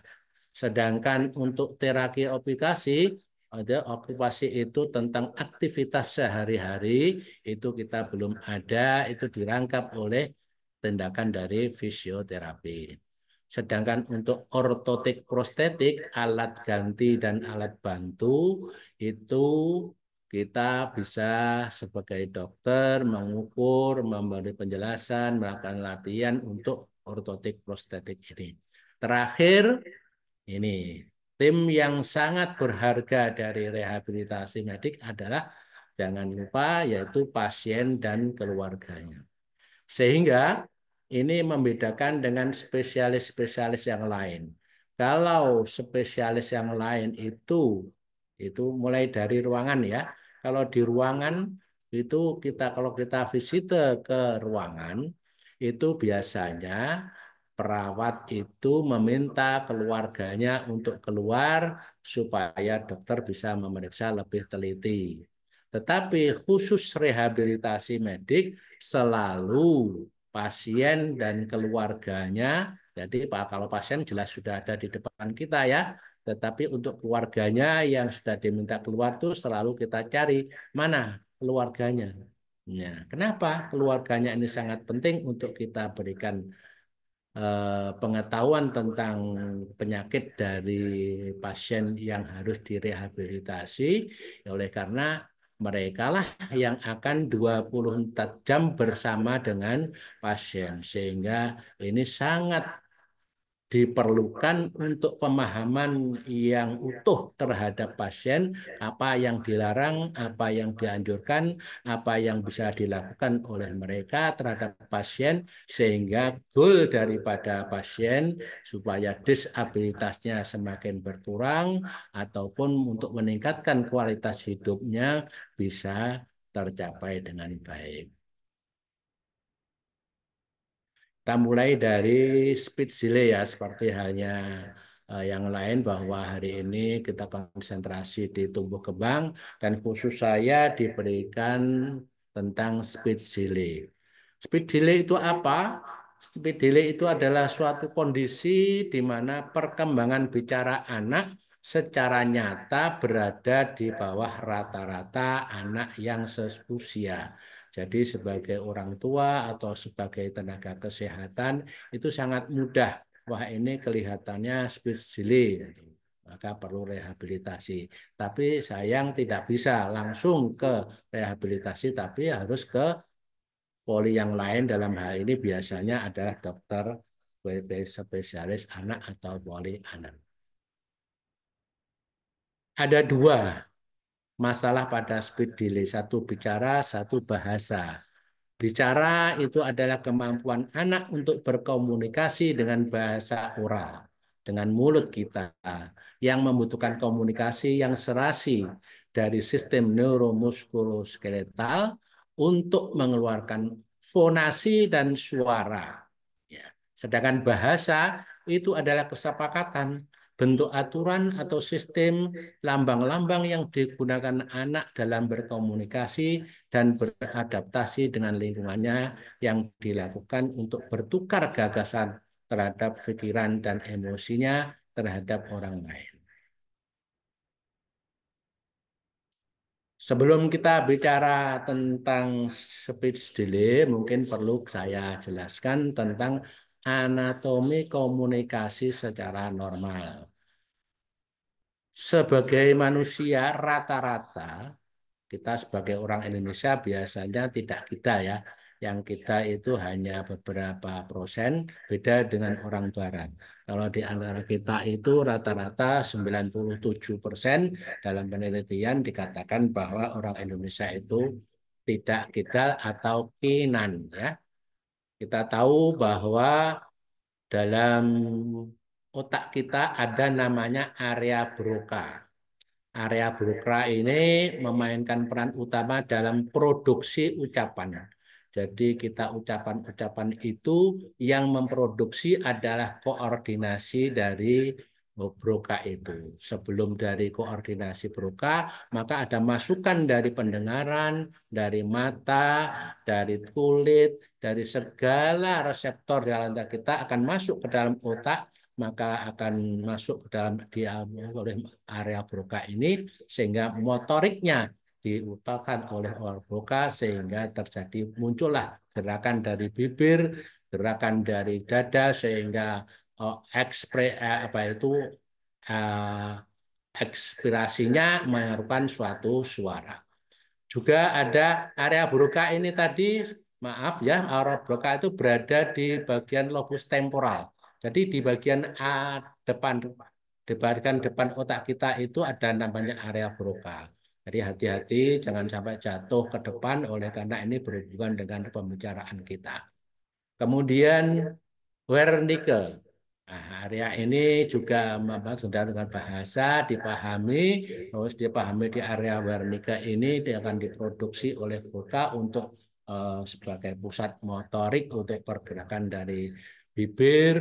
Speaker 6: Sedangkan untuk terapi aplikasi ada okupasi itu tentang aktivitas sehari-hari itu kita belum ada itu dirangkap oleh tindakan dari fisioterapi. Sedangkan untuk ortotik prostetik, alat ganti dan alat bantu itu kita bisa sebagai dokter mengukur, memberi penjelasan, melakukan latihan untuk ortotik prostetik ini. Terakhir, ini tim yang sangat berharga dari rehabilitasi medik adalah jangan lupa yaitu pasien dan keluarganya. Sehingga ini membedakan dengan spesialis-spesialis yang lain. Kalau spesialis yang lain itu itu mulai dari ruangan ya. Kalau di ruangan itu kita kalau kita visit ke ruangan itu biasanya perawat itu meminta keluarganya untuk keluar supaya dokter bisa memeriksa lebih teliti. Tetapi khusus rehabilitasi medik selalu pasien dan keluarganya. Jadi Pak kalau pasien jelas sudah ada di depan kita ya, tetapi untuk keluarganya yang sudah diminta keluar tuh selalu kita cari mana keluarganya. Ya, kenapa keluarganya ini sangat penting untuk kita berikan eh, pengetahuan tentang penyakit dari pasien yang harus direhabilitasi. Ya, oleh karena merekalah yang akan 24 jam bersama dengan pasien sehingga ini sangat diperlukan untuk pemahaman yang utuh terhadap pasien, apa yang dilarang, apa yang dianjurkan, apa yang bisa dilakukan oleh mereka terhadap pasien, sehingga goal daripada pasien supaya disabilitasnya semakin berkurang ataupun untuk meningkatkan kualitas hidupnya bisa tercapai dengan baik. Kita mulai dari speed delay ya, seperti halnya eh, yang lain bahwa hari ini kita konsentrasi di tumbuh kembang dan khusus saya diberikan tentang speed delay. Speed delay itu apa? Speed delay itu adalah suatu kondisi di mana perkembangan bicara anak secara nyata berada di bawah rata-rata anak yang seusia. Jadi sebagai orang tua atau sebagai tenaga kesehatan itu sangat mudah. Wah ini kelihatannya spesili. Gitu. maka perlu rehabilitasi. Tapi sayang tidak bisa langsung ke rehabilitasi, tapi harus ke poli yang lain dalam hal ini biasanya adalah dokter spesialis anak atau poli anak. Ada dua masalah pada speed delay, satu bicara, satu bahasa. Bicara itu adalah kemampuan anak untuk berkomunikasi dengan bahasa oral, dengan mulut kita, yang membutuhkan komunikasi yang serasi dari sistem neuromuskuloskeletal untuk mengeluarkan fonasi dan suara. Ya. Sedangkan bahasa itu adalah kesepakatan bentuk aturan atau sistem lambang-lambang yang digunakan anak dalam berkomunikasi dan beradaptasi dengan lingkungannya yang dilakukan untuk bertukar gagasan terhadap pikiran dan emosinya terhadap orang lain. Sebelum kita bicara tentang speech delay, mungkin perlu saya jelaskan tentang anatomi komunikasi secara normal sebagai manusia rata-rata kita sebagai orang Indonesia biasanya tidak kita ya yang kita itu hanya beberapa persen beda dengan orang barat. Kalau di antara kita itu rata-rata 97 persen dalam penelitian dikatakan bahwa orang Indonesia itu tidak kita atau kinan ya. Kita tahu bahwa dalam otak kita ada namanya area Broca. Area Broca ini memainkan peran utama dalam produksi ucapan. Jadi kita ucapan-ucapan itu yang memproduksi adalah koordinasi dari Broca itu. Sebelum dari koordinasi Broca, maka ada masukan dari pendengaran, dari mata, dari kulit, dari segala reseptor dalam otak kita akan masuk ke dalam otak maka akan masuk ke dalam dia oleh area broka ini sehingga motoriknya diutakan oleh broka sehingga terjadi muncullah gerakan dari bibir, gerakan dari dada sehingga oh, ekspre eh, apa itu eh, ekspirasinya merupakan suatu suara. Juga ada area broka ini tadi, maaf ya, area broka itu berada di bagian lobus temporal jadi di iya. bagian A depan di bagian depan otak kita itu ada namanya area Broca. Jadi hati-hati jangan sampai jatuh ke depan oleh karena ini berhubungan dengan pembicaraan kita. Kemudian Wernicke. Nah, area ini juga memang sudah dengan bahasa dipahami, terus dipahami di area Wernicke ini dia akan diproduksi oleh Broca untuk eh, sebagai pusat motorik untuk pergerakan dari bibir,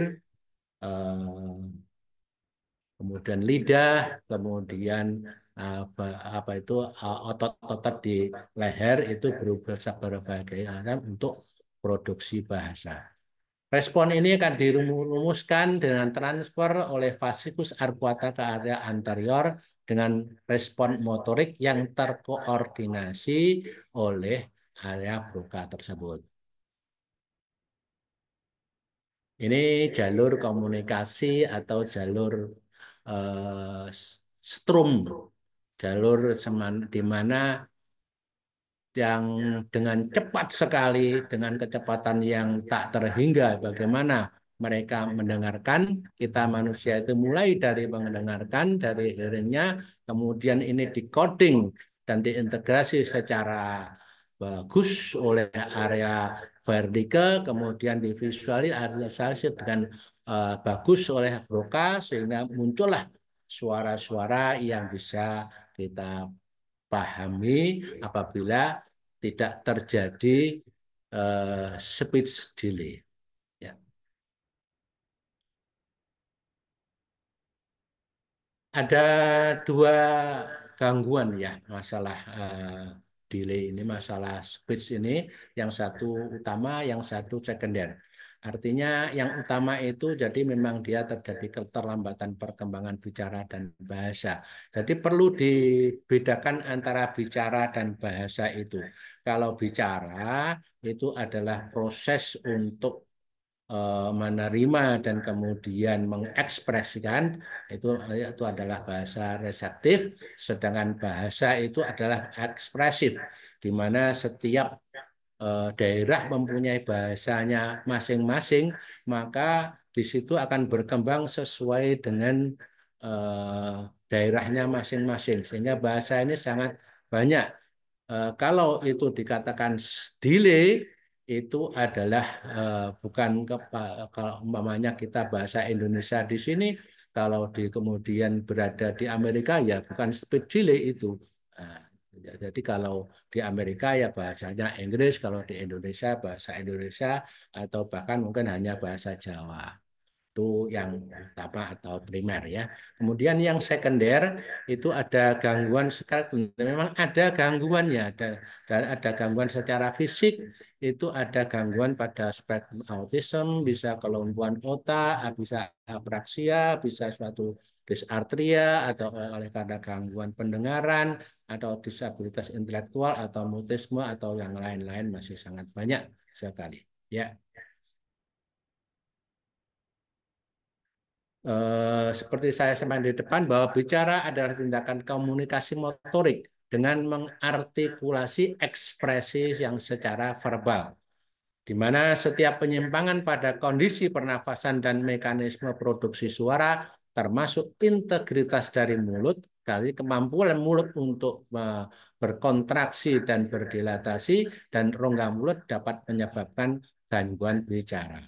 Speaker 6: kemudian lidah, kemudian eh, apa, itu eh, otot-otot di leher itu berubah berbagai eh, alam kan, untuk produksi bahasa. Respon ini akan dirumuskan dengan transfer oleh fasikus arcuata ke area anterior dengan respon motorik yang terkoordinasi oleh area bruka tersebut. Ini jalur komunikasi atau jalur uh, strum, jalur di mana yang dengan cepat sekali, dengan kecepatan yang tak terhingga, bagaimana mereka mendengarkan, kita manusia itu mulai dari mendengarkan, dari hearingnya, kemudian ini dikoding dan diintegrasi secara bagus oleh area vertikal kemudian divisualisasi dengan uh, bagus oleh Broca sehingga muncullah suara-suara yang bisa kita pahami apabila tidak terjadi uh, eh, speech delay. Ya. Ada dua gangguan ya masalah uh, delay ini, masalah speech ini, yang satu utama, yang satu sekunder. Artinya yang utama itu jadi memang dia terjadi keterlambatan perkembangan bicara dan bahasa. Jadi perlu dibedakan antara bicara dan bahasa itu. Kalau bicara itu adalah proses untuk Eh, menerima dan kemudian mengekspresikan itu itu adalah bahasa reseptif sedangkan bahasa itu adalah ekspresif di mana setiap eh, daerah mempunyai bahasanya masing-masing maka di situ akan berkembang sesuai dengan eh, daerahnya masing-masing sehingga bahasa ini sangat banyak kalau itu dikatakan delay itu adalah uh, bukan ke, kalau umpamanya kita bahasa Indonesia di sini kalau di kemudian berada di Amerika ya bukan speed Chile itu. Nah, ya, jadi kalau di Amerika ya bahasanya Inggris, kalau di Indonesia bahasa Indonesia atau bahkan mungkin hanya bahasa Jawa. Itu yang utama atau primer ya. Kemudian yang sekunder itu ada gangguan sekarang memang ada gangguannya ada dan ada gangguan secara fisik itu ada gangguan pada spektrum autism, bisa kelumpuhan otak, bisa apraksia, bisa suatu disartria atau eh, oleh karena gangguan pendengaran atau disabilitas intelektual atau mutisme atau yang lain-lain masih sangat banyak sekali. Ya. Eh, seperti saya sampaikan di depan bahwa bicara adalah tindakan komunikasi motorik dengan mengartikulasi ekspresi yang secara verbal, di mana setiap penyimpangan pada kondisi pernafasan dan mekanisme produksi suara, termasuk integritas dari mulut, dari kemampuan mulut untuk berkontraksi dan berdilatasi, dan rongga mulut dapat menyebabkan gangguan bicara.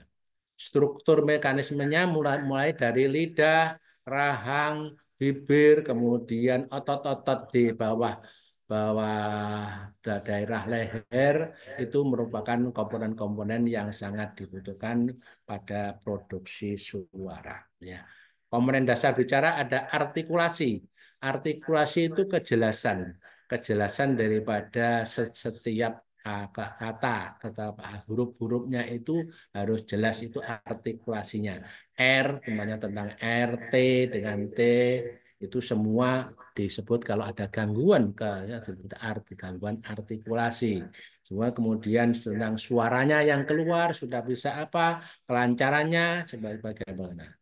Speaker 6: Struktur mekanismenya mulai, dari lidah, rahang, bibir, kemudian otot-otot di bawah bawah daerah leher itu merupakan komponen-komponen yang sangat dibutuhkan pada produksi suara. Ya. Komponen dasar bicara ada artikulasi. Artikulasi itu kejelasan, kejelasan daripada setiap kata kata huruf-hurufnya itu harus jelas itu artikulasinya R temannya tentang RT dengan T itu semua disebut kalau ada gangguan ke ya, arti gangguan artikulasi semua kemudian tentang suaranya yang keluar sudah bisa apa kelancarannya sebagai bagaimana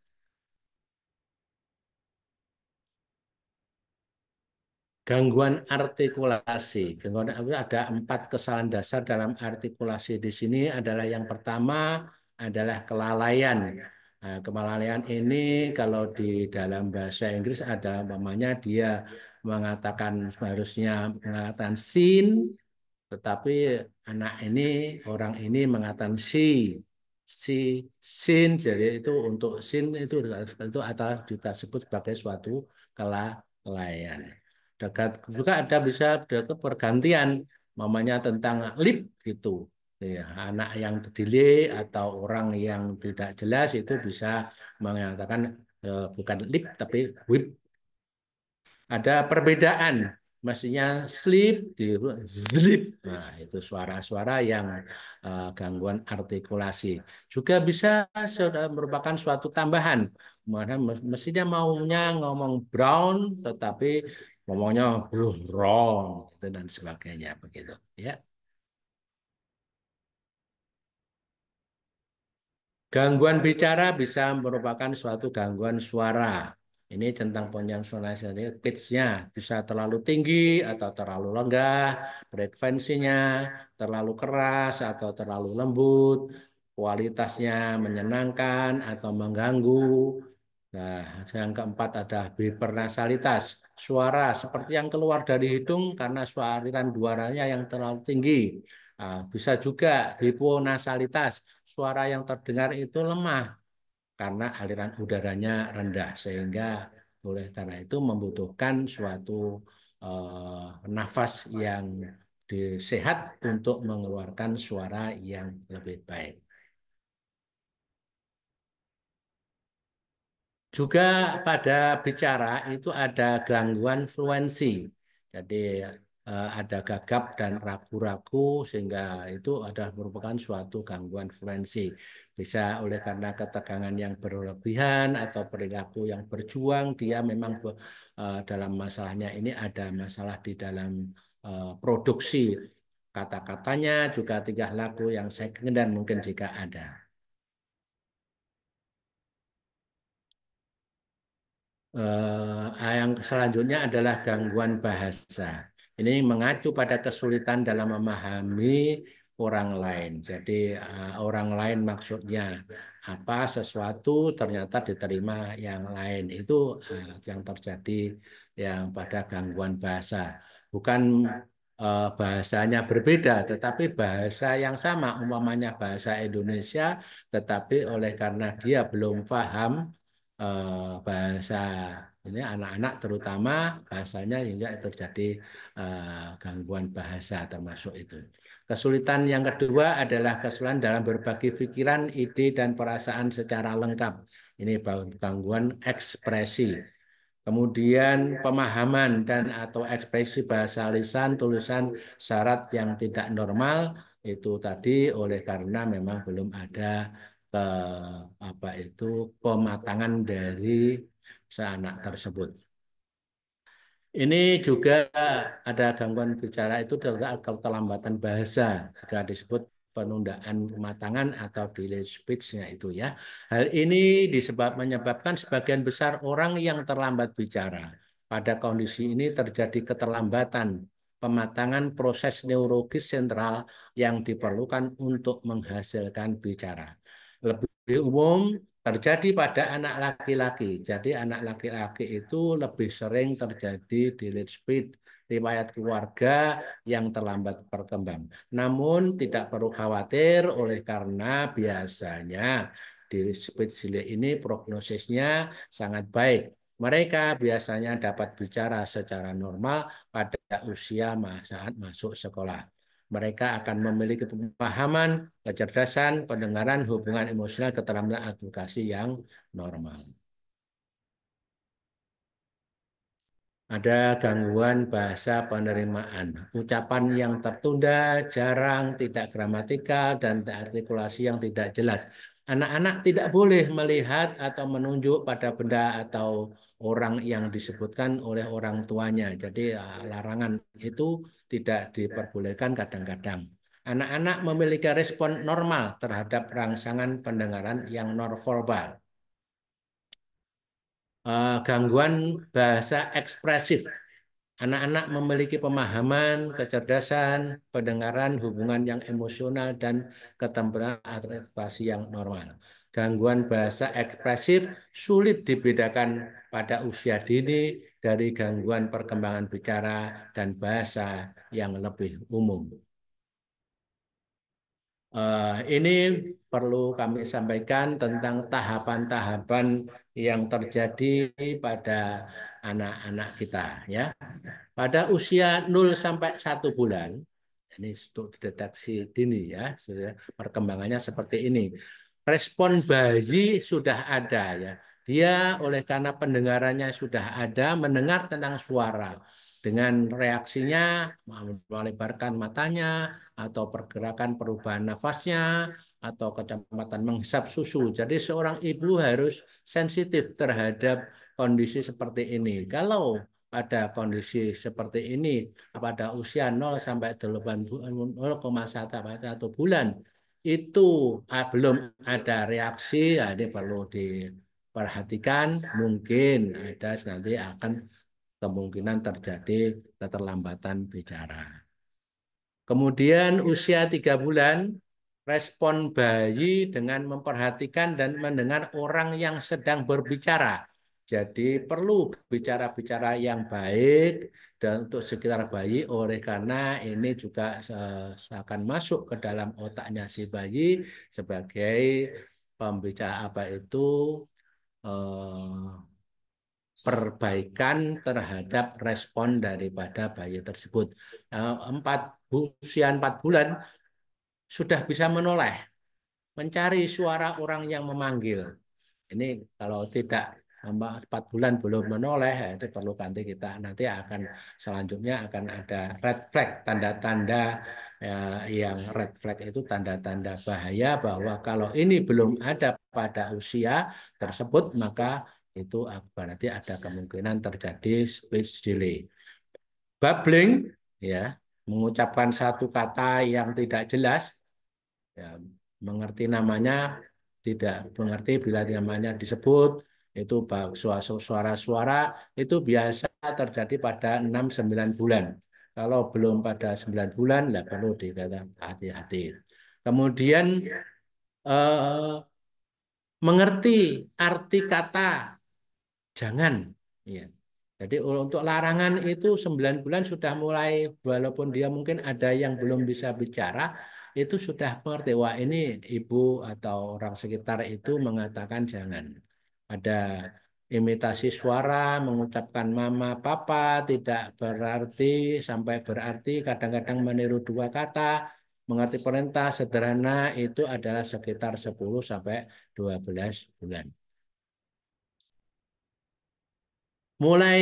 Speaker 6: gangguan artikulasi. Gangguan ada empat kesalahan dasar dalam artikulasi di sini adalah yang pertama adalah kelalaian. Nah, kelalaian ini kalau di dalam bahasa Inggris adalah namanya dia mengatakan seharusnya mengatakan sin, tetapi anak ini orang ini mengatakan si si sin jadi itu untuk sin itu itu adalah sebut sebagai suatu kelalaian dekat juga ada bisa ke pergantian mamanya tentang lip gitu ya anak yang terdilih atau orang yang tidak jelas itu bisa mengatakan eh, bukan lip tapi whip ada perbedaan mestinya sleep di sleep nah itu suara-suara yang uh, gangguan artikulasi juga bisa sudah merupakan suatu tambahan mana mestinya maunya ngomong brown tetapi ngomongnya belum wrong gitu, dan sebagainya begitu ya gangguan bicara bisa merupakan suatu gangguan suara ini tentang suara sendiri. Pitchnya bisa terlalu tinggi atau terlalu lenggah, frekuensinya terlalu keras atau terlalu lembut, kualitasnya menyenangkan atau mengganggu. Nah, yang keempat ada bipernasalitas suara seperti yang keluar dari hidung karena suara aliran suaranya yang terlalu tinggi. Ah, bisa juga hiponasalitas, suara yang terdengar itu lemah karena aliran udaranya rendah sehingga oleh karena itu membutuhkan suatu eh, nafas yang sehat untuk mengeluarkan suara yang lebih baik. Juga pada bicara itu ada gangguan fluensi. Jadi eh, ada gagap dan ragu-ragu sehingga itu adalah merupakan suatu gangguan fluensi. Bisa oleh karena ketegangan yang berlebihan atau perilaku yang berjuang dia memang eh, dalam masalahnya ini ada masalah di dalam eh, produksi kata-katanya juga tiga laku yang second dan mungkin jika ada. Eh, yang selanjutnya adalah gangguan bahasa. Ini mengacu pada kesulitan dalam memahami orang lain. Jadi eh, orang lain maksudnya apa sesuatu ternyata diterima yang lain itu eh, yang terjadi yang pada gangguan bahasa. Bukan bahasanya berbeda tetapi bahasa yang sama umpamanya bahasa Indonesia tetapi oleh karena dia belum paham Eh, bahasa ini anak-anak terutama bahasanya hingga terjadi eh, gangguan bahasa termasuk itu. Kesulitan yang kedua adalah kesulitan dalam berbagi pikiran, ide dan perasaan secara lengkap. Ini gangguan ekspresi kemudian pemahaman dan atau ekspresi bahasa lisan, tulisan, syarat yang tidak normal itu tadi oleh karena memang belum ada ke eh, apa itu pematangan dari seanak tersebut. Ini juga ada gangguan bicara itu adalah kelambatan bahasa juga disebut penundaan pematangan atau delay speech-nya itu ya. Hal ini disebab menyebabkan sebagian besar orang yang terlambat bicara. Pada kondisi ini terjadi keterlambatan pematangan proses neurologis sentral yang diperlukan untuk menghasilkan bicara lebih umum terjadi pada anak laki-laki. Jadi anak laki-laki itu lebih sering terjadi di delete speed, riwayat keluarga yang terlambat berkembang. Namun tidak perlu khawatir oleh karena biasanya di speed ini prognosisnya sangat baik. Mereka biasanya dapat bicara secara normal pada usia saat masuk sekolah mereka akan memiliki pemahaman, kecerdasan, pendengaran, hubungan emosional, keterampilan advokasi yang normal. Ada gangguan bahasa penerimaan, ucapan yang tertunda, jarang, tidak gramatikal, dan artikulasi yang tidak jelas. Anak-anak tidak boleh melihat atau menunjuk pada benda atau orang yang disebutkan oleh orang tuanya. Jadi ya, larangan itu tidak diperbolehkan kadang-kadang. Anak-anak memiliki respon normal terhadap rangsangan pendengaran yang nonverbal. Eh, gangguan bahasa ekspresif Anak-anak memiliki pemahaman, kecerdasan, pendengaran, hubungan yang emosional, dan ketemperan adaptasi yang normal. Gangguan bahasa ekspresif sulit dibedakan pada usia dini dari gangguan perkembangan bicara dan bahasa yang lebih umum. Eh, ini perlu kami sampaikan tentang tahapan-tahapan yang terjadi pada anak-anak kita ya. Pada usia 0 sampai 1 bulan ini untuk deteksi dini ya, perkembangannya seperti ini. Respon bayi sudah ada ya. Dia oleh karena pendengarannya sudah ada mendengar tentang suara dengan reaksinya melebarkan matanya atau pergerakan perubahan nafasnya atau kecepatan menghisap susu. Jadi seorang ibu harus sensitif terhadap kondisi seperti ini. Kalau pada ya. kondisi seperti ini pada usia 0 sampai 0,1 bulan itu ah, belum ada reaksi, ya ini perlu diperhatikan. Mungkin ada nanti akan kemungkinan terjadi keterlambatan bicara. Kemudian ya. usia tiga bulan, respon bayi dengan memperhatikan dan mendengar orang yang sedang berbicara jadi perlu bicara-bicara yang baik dan untuk sekitar bayi oleh karena ini juga eh, akan masuk ke dalam otaknya si bayi sebagai pembicara apa itu eh, perbaikan terhadap respon daripada bayi tersebut. Eh, empat usia empat bulan sudah bisa menoleh, mencari suara orang yang memanggil. Ini kalau tidak empat bulan belum ya. menoleh ya itu perlu ganti kita nanti akan ya. selanjutnya akan ada red flag tanda-tanda ya, yang ya. red flag itu tanda-tanda bahaya bahwa kalau ini belum ada pada usia tersebut maka itu berarti ada kemungkinan terjadi speech delay babbling ya mengucapkan satu kata yang tidak jelas ya, mengerti namanya tidak mengerti bila namanya disebut itu suara-suara itu biasa terjadi pada 6-9 bulan. Kalau belum pada 9 bulan, tidak perlu dikatakan hati-hati. Kemudian eh, mengerti arti kata jangan. Ya. Jadi untuk larangan itu 9 bulan sudah mulai, walaupun dia mungkin ada yang belum bisa bicara, itu sudah mengerti, wah ini ibu atau orang sekitar itu mengatakan jangan ada imitasi iya. suara, mengucapkan mama, papa, tidak berarti sampai berarti, kadang-kadang meniru dua kata, mengerti perintah sederhana itu adalah sekitar 10 sampai 12 bulan. Mulai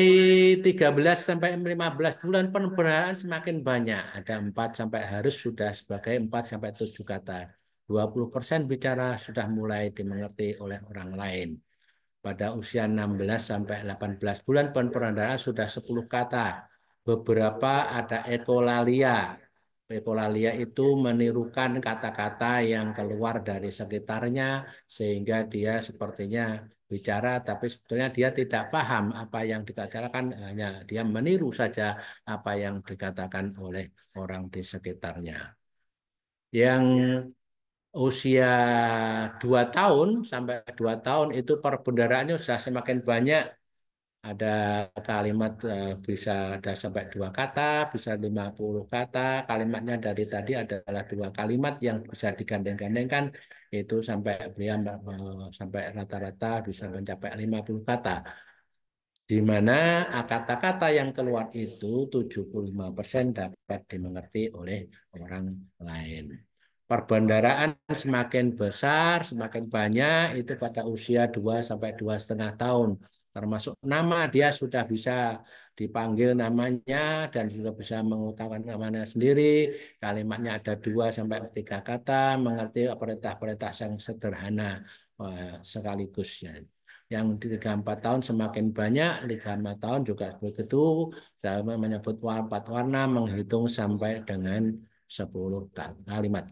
Speaker 6: 13 sampai 15 bulan penerbangan semakin banyak. Ada 4 sampai harus sudah sebagai 4 sampai 7 kata. 20% persen bicara sudah mulai dimengerti oleh orang lain pada usia 16 sampai 18 bulan penperandaraan sudah 10 kata. Beberapa ada ekolalia. Ekolalia itu menirukan kata-kata yang keluar dari sekitarnya sehingga dia sepertinya bicara tapi sebetulnya dia tidak paham apa yang dikatakan hanya dia meniru saja apa yang dikatakan oleh orang di sekitarnya. Yang usia 2 tahun sampai 2 tahun itu perbendaraannya sudah semakin banyak. Ada kalimat eh, bisa ada sampai dua kata, bisa 50 kata. Kalimatnya dari tadi adalah dua kalimat yang bisa digandeng-gandengkan itu sampai beliau eh, sampai rata-rata bisa mencapai 50 kata. Di mana eh, kata-kata yang keluar itu 75% dapat dimengerti oleh orang lain. Perbandaraan semakin besar, semakin banyak itu pada usia 2 sampai dua setengah tahun. Termasuk nama dia sudah bisa dipanggil namanya dan sudah bisa mengutamakan namanya sendiri. Kalimatnya ada dua sampai tiga kata, mengerti perintah-perintah yang sederhana eh, sekaligusnya. sekaligus Yang di tiga empat tahun semakin banyak, tiga empat tahun juga begitu. Saya menyebut empat warna, menghitung sampai dengan 10 kalimat.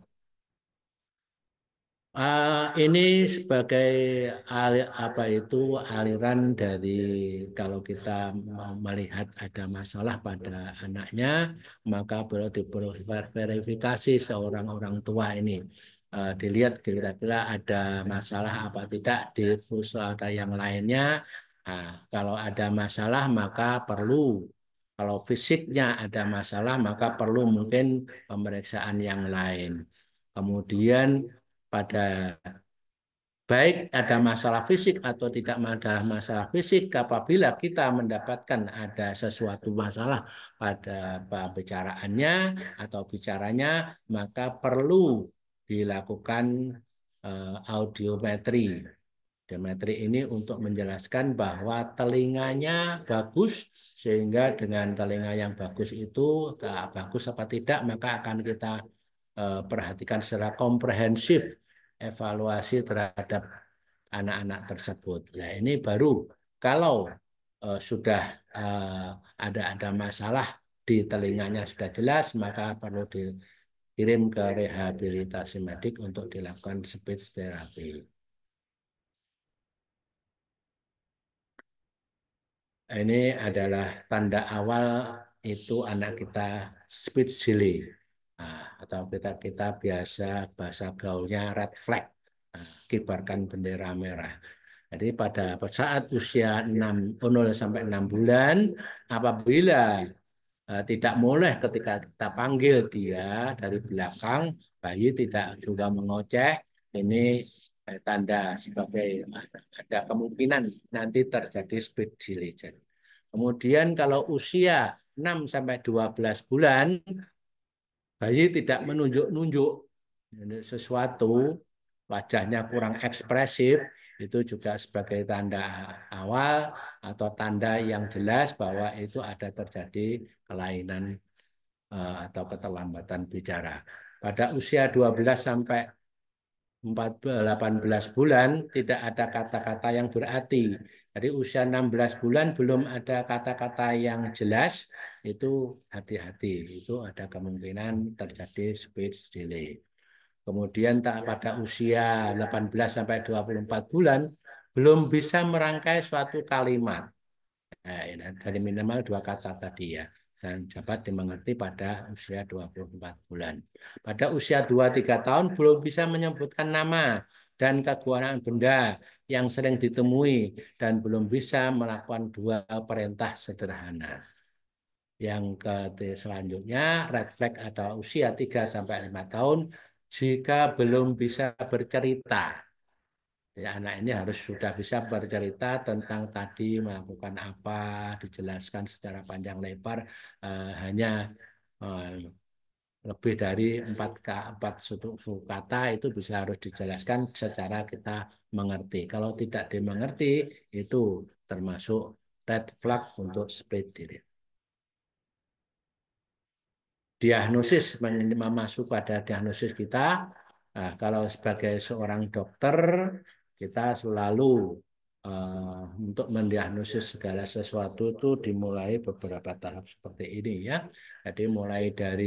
Speaker 6: Uh, ini sebagai alir, apa itu aliran dari kalau kita melihat ada masalah pada anaknya maka perlu diverifikasi seorang orang tua ini uh, dilihat kira-kira ada masalah apa tidak di ada yang lainnya uh, kalau ada masalah maka perlu kalau fisiknya ada masalah maka perlu mungkin pemeriksaan yang lain kemudian pada baik ada masalah fisik atau tidak ada masalah fisik apabila kita mendapatkan ada sesuatu masalah pada pembicaraannya atau bicaranya maka perlu dilakukan eh, audiometri. audiometri Demetri ini untuk menjelaskan bahwa telinganya bagus, sehingga dengan telinga yang bagus itu tak bagus apa tidak, maka akan kita eh, perhatikan secara komprehensif evaluasi terhadap anak-anak tersebut. Nah, ini baru kalau uh, sudah uh, ada ada masalah di telinganya sudah jelas, maka perlu dikirim ke rehabilitasi medik untuk dilakukan speech therapy. Ini adalah tanda awal itu anak kita speech delay. Nah, atau kita kita biasa bahasa gaulnya red flag, nah, kibarkan bendera merah. Jadi pada saat usia 6, 0 sampai 6 bulan, apabila e, tidak boleh ketika kita panggil dia dari belakang, bayi tidak juga mengoceh, ini e, tanda sebagai e, ada kemungkinan nanti terjadi speed diligence. Kemudian kalau usia 6 sampai 12 bulan, bayi tidak menunjuk-nunjuk sesuatu, wajahnya kurang ekspresif, itu juga sebagai tanda awal atau tanda yang jelas bahwa itu ada terjadi kelainan eh, atau keterlambatan bicara. Pada usia 12 sampai 18 eh, bulan tidak ada kata-kata yang berarti dari usia 16 bulan belum ada kata-kata yang jelas, itu hati-hati. Itu ada kemungkinan terjadi speech delay. Kemudian tak iya. pada usia 18 sampai 24 bulan belum bisa merangkai suatu kalimat. Nah, dari minimal dua kata tadi ya dan dapat dimengerti pada usia 24 bulan. Pada usia 2-3 tahun belum bisa menyebutkan nama dan kekuatan benda yang sering ditemui dan belum bisa melakukan dua perintah sederhana. Yang ke selanjutnya, red flag usia usia 3-5 tahun jika belum bisa bercerita. Ya, anak ini harus sudah bisa bercerita tentang tadi melakukan apa, dijelaskan secara panjang lebar, uh, hanya uh, lebih dari empat empat suku kata itu bisa harus dijelaskan secara kita mengerti. Kalau tidak dimengerti itu termasuk red flag untuk split diri. Diagnosis masuk pada diagnosis kita. Nah, kalau sebagai seorang dokter kita selalu uh, untuk mendiagnosis segala sesuatu itu dimulai beberapa tahap seperti ini ya. Jadi mulai dari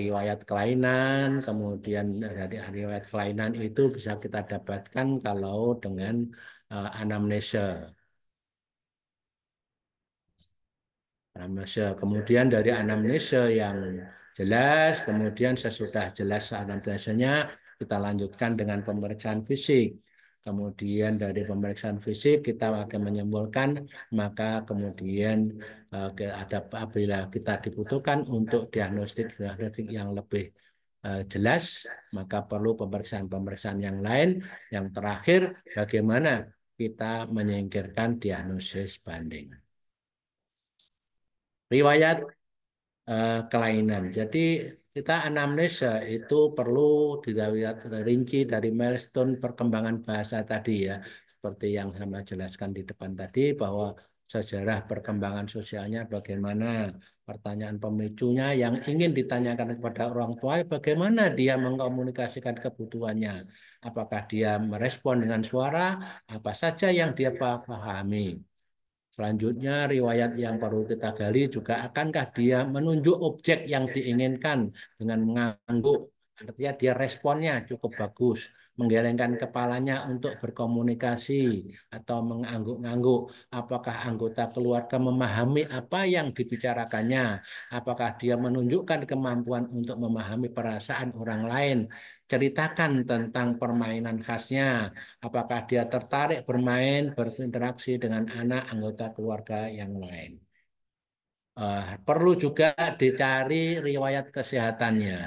Speaker 6: riwayat kelainan, kemudian dari riwayat kelainan itu bisa kita dapatkan kalau dengan uh, eh, anamnesia. Anamnesa. Kemudian dari anamnesia yang jelas, kemudian sesudah jelas anamnesanya kita lanjutkan dengan pemeriksaan fisik. Kemudian dari pemeriksaan fisik kita akan menyimpulkan maka kemudian Eh, ada apabila kita dibutuhkan untuk diagnostik diagnostik yang lebih eh, jelas maka perlu pemeriksaan-pemeriksaan yang lain yang terakhir bagaimana kita menyingkirkan diagnosis banding riwayat eh, kelainan jadi kita anamnesa eh, itu perlu dilihat rinci dari milestone perkembangan bahasa tadi ya seperti yang saya jelaskan di depan tadi bahwa sejarah perkembangan sosialnya bagaimana, pertanyaan pemicunya yang ingin ditanyakan kepada orang tua, bagaimana dia mengkomunikasikan kebutuhannya, apakah dia merespon dengan suara, apa saja yang dia iya. pahami. Selanjutnya riwayat yang perlu kita gali juga akankah dia menunjuk objek yang iya. diinginkan dengan mengangguk. Artinya dia responnya cukup bagus menggelengkan kepalanya untuk berkomunikasi atau mengangguk-angguk. Apakah anggota keluarga memahami apa yang dibicarakannya? Apakah dia menunjukkan kemampuan untuk memahami perasaan orang lain? ceritakan tentang permainan khasnya. Apakah dia tertarik bermain, berinteraksi dengan anak anggota keluarga yang lain. Uh, perlu juga dicari riwayat kesehatannya.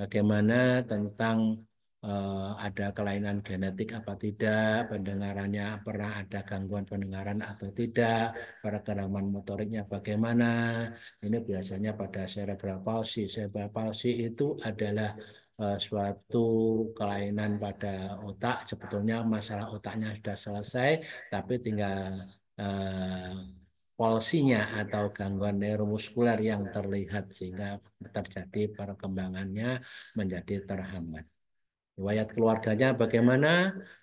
Speaker 6: Bagaimana tentang Eh, ada kelainan genetik apa tidak, pendengarannya pernah ada gangguan pendengaran atau tidak, perkembangan motoriknya bagaimana. Ini biasanya pada cerebral palsy. Cerebral palsy itu adalah eh, suatu kelainan pada otak. Sebetulnya masalah otaknya sudah selesai, tapi tinggal eh, polsinya atau gangguan neuromuskuler yang terlihat sehingga terjadi perkembangannya menjadi terhambat. Riwayat keluarganya bagaimana?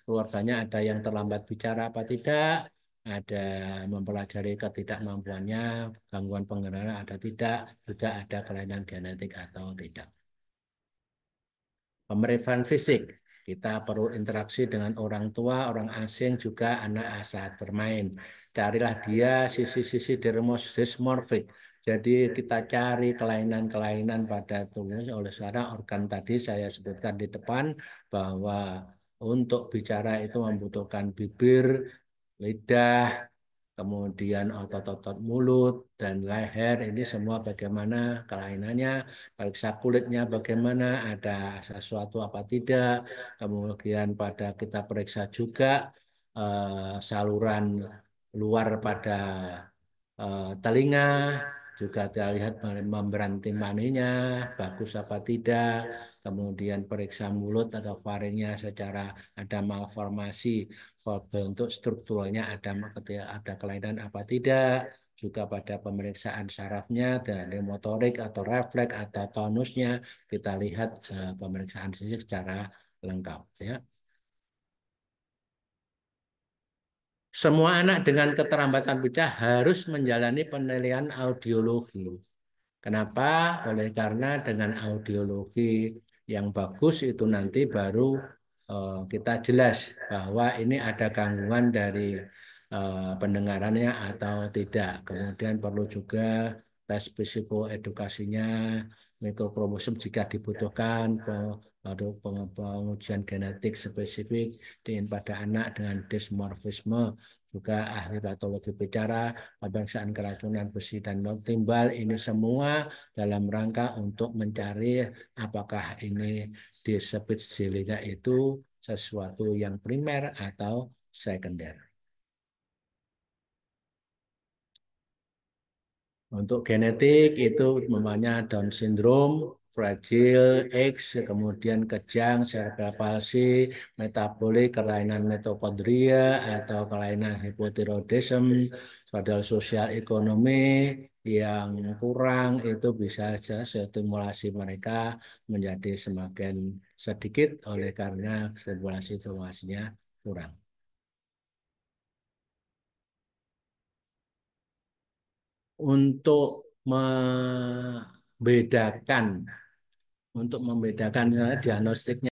Speaker 6: Keluarganya ada yang terlambat bicara apa tidak? Ada mempelajari ketidakmampuannya, gangguan penggerak ada tidak? Juga ada kelainan genetik atau tidak? Pemeriksaan fisik, kita perlu interaksi dengan orang tua, orang asing, juga anak saat bermain. Carilah dia sisi-sisi dermosis morfik jadi kita cari kelainan-kelainan pada tulis oleh suara organ tadi saya sebutkan di depan bahwa untuk bicara itu membutuhkan bibir, lidah, kemudian otot-otot mulut dan leher ini semua bagaimana kelainannya, periksa kulitnya bagaimana, ada sesuatu apa tidak, kemudian pada kita periksa juga eh, saluran luar pada eh, telinga, juga kita lihat memberanti maninya bagus apa tidak kemudian periksa mulut atau faringnya secara ada malformasi bentuk strukturalnya ada ada kelainan apa tidak juga pada pemeriksaan sarafnya dan motorik atau refleks atau tonusnya kita lihat eh, pemeriksaan fisik secara lengkap ya Semua anak dengan keterlambatan bicara harus menjalani penilaian audiologi. Kenapa? Oleh karena dengan audiologi yang bagus itu nanti baru eh, kita jelas bahwa ini ada gangguan dari eh, pendengarannya atau tidak. Kemudian perlu juga tes psikoedukasinya, mikrokromosum jika dibutuhkan, lalu pengujian genetik spesifik pada anak dengan dismorfisme juga ahli patologi bicara, pemeriksaan keracunan besi dan non timbal ini semua dalam rangka untuk mencari apakah ini disebut silika itu sesuatu yang primer atau sekunder. Untuk genetik itu namanya Down syndrome, fragil, X, kemudian kejang, cerebral palsy, metabolik, kelainan mitokondria atau kelainan hipotiroidism, sadar sosial ekonomi yang kurang itu bisa saja stimulasi mereka menjadi semakin sedikit oleh karena stimulasi-stimulasinya kurang. Untuk membedakan untuk membedakan diagnostiknya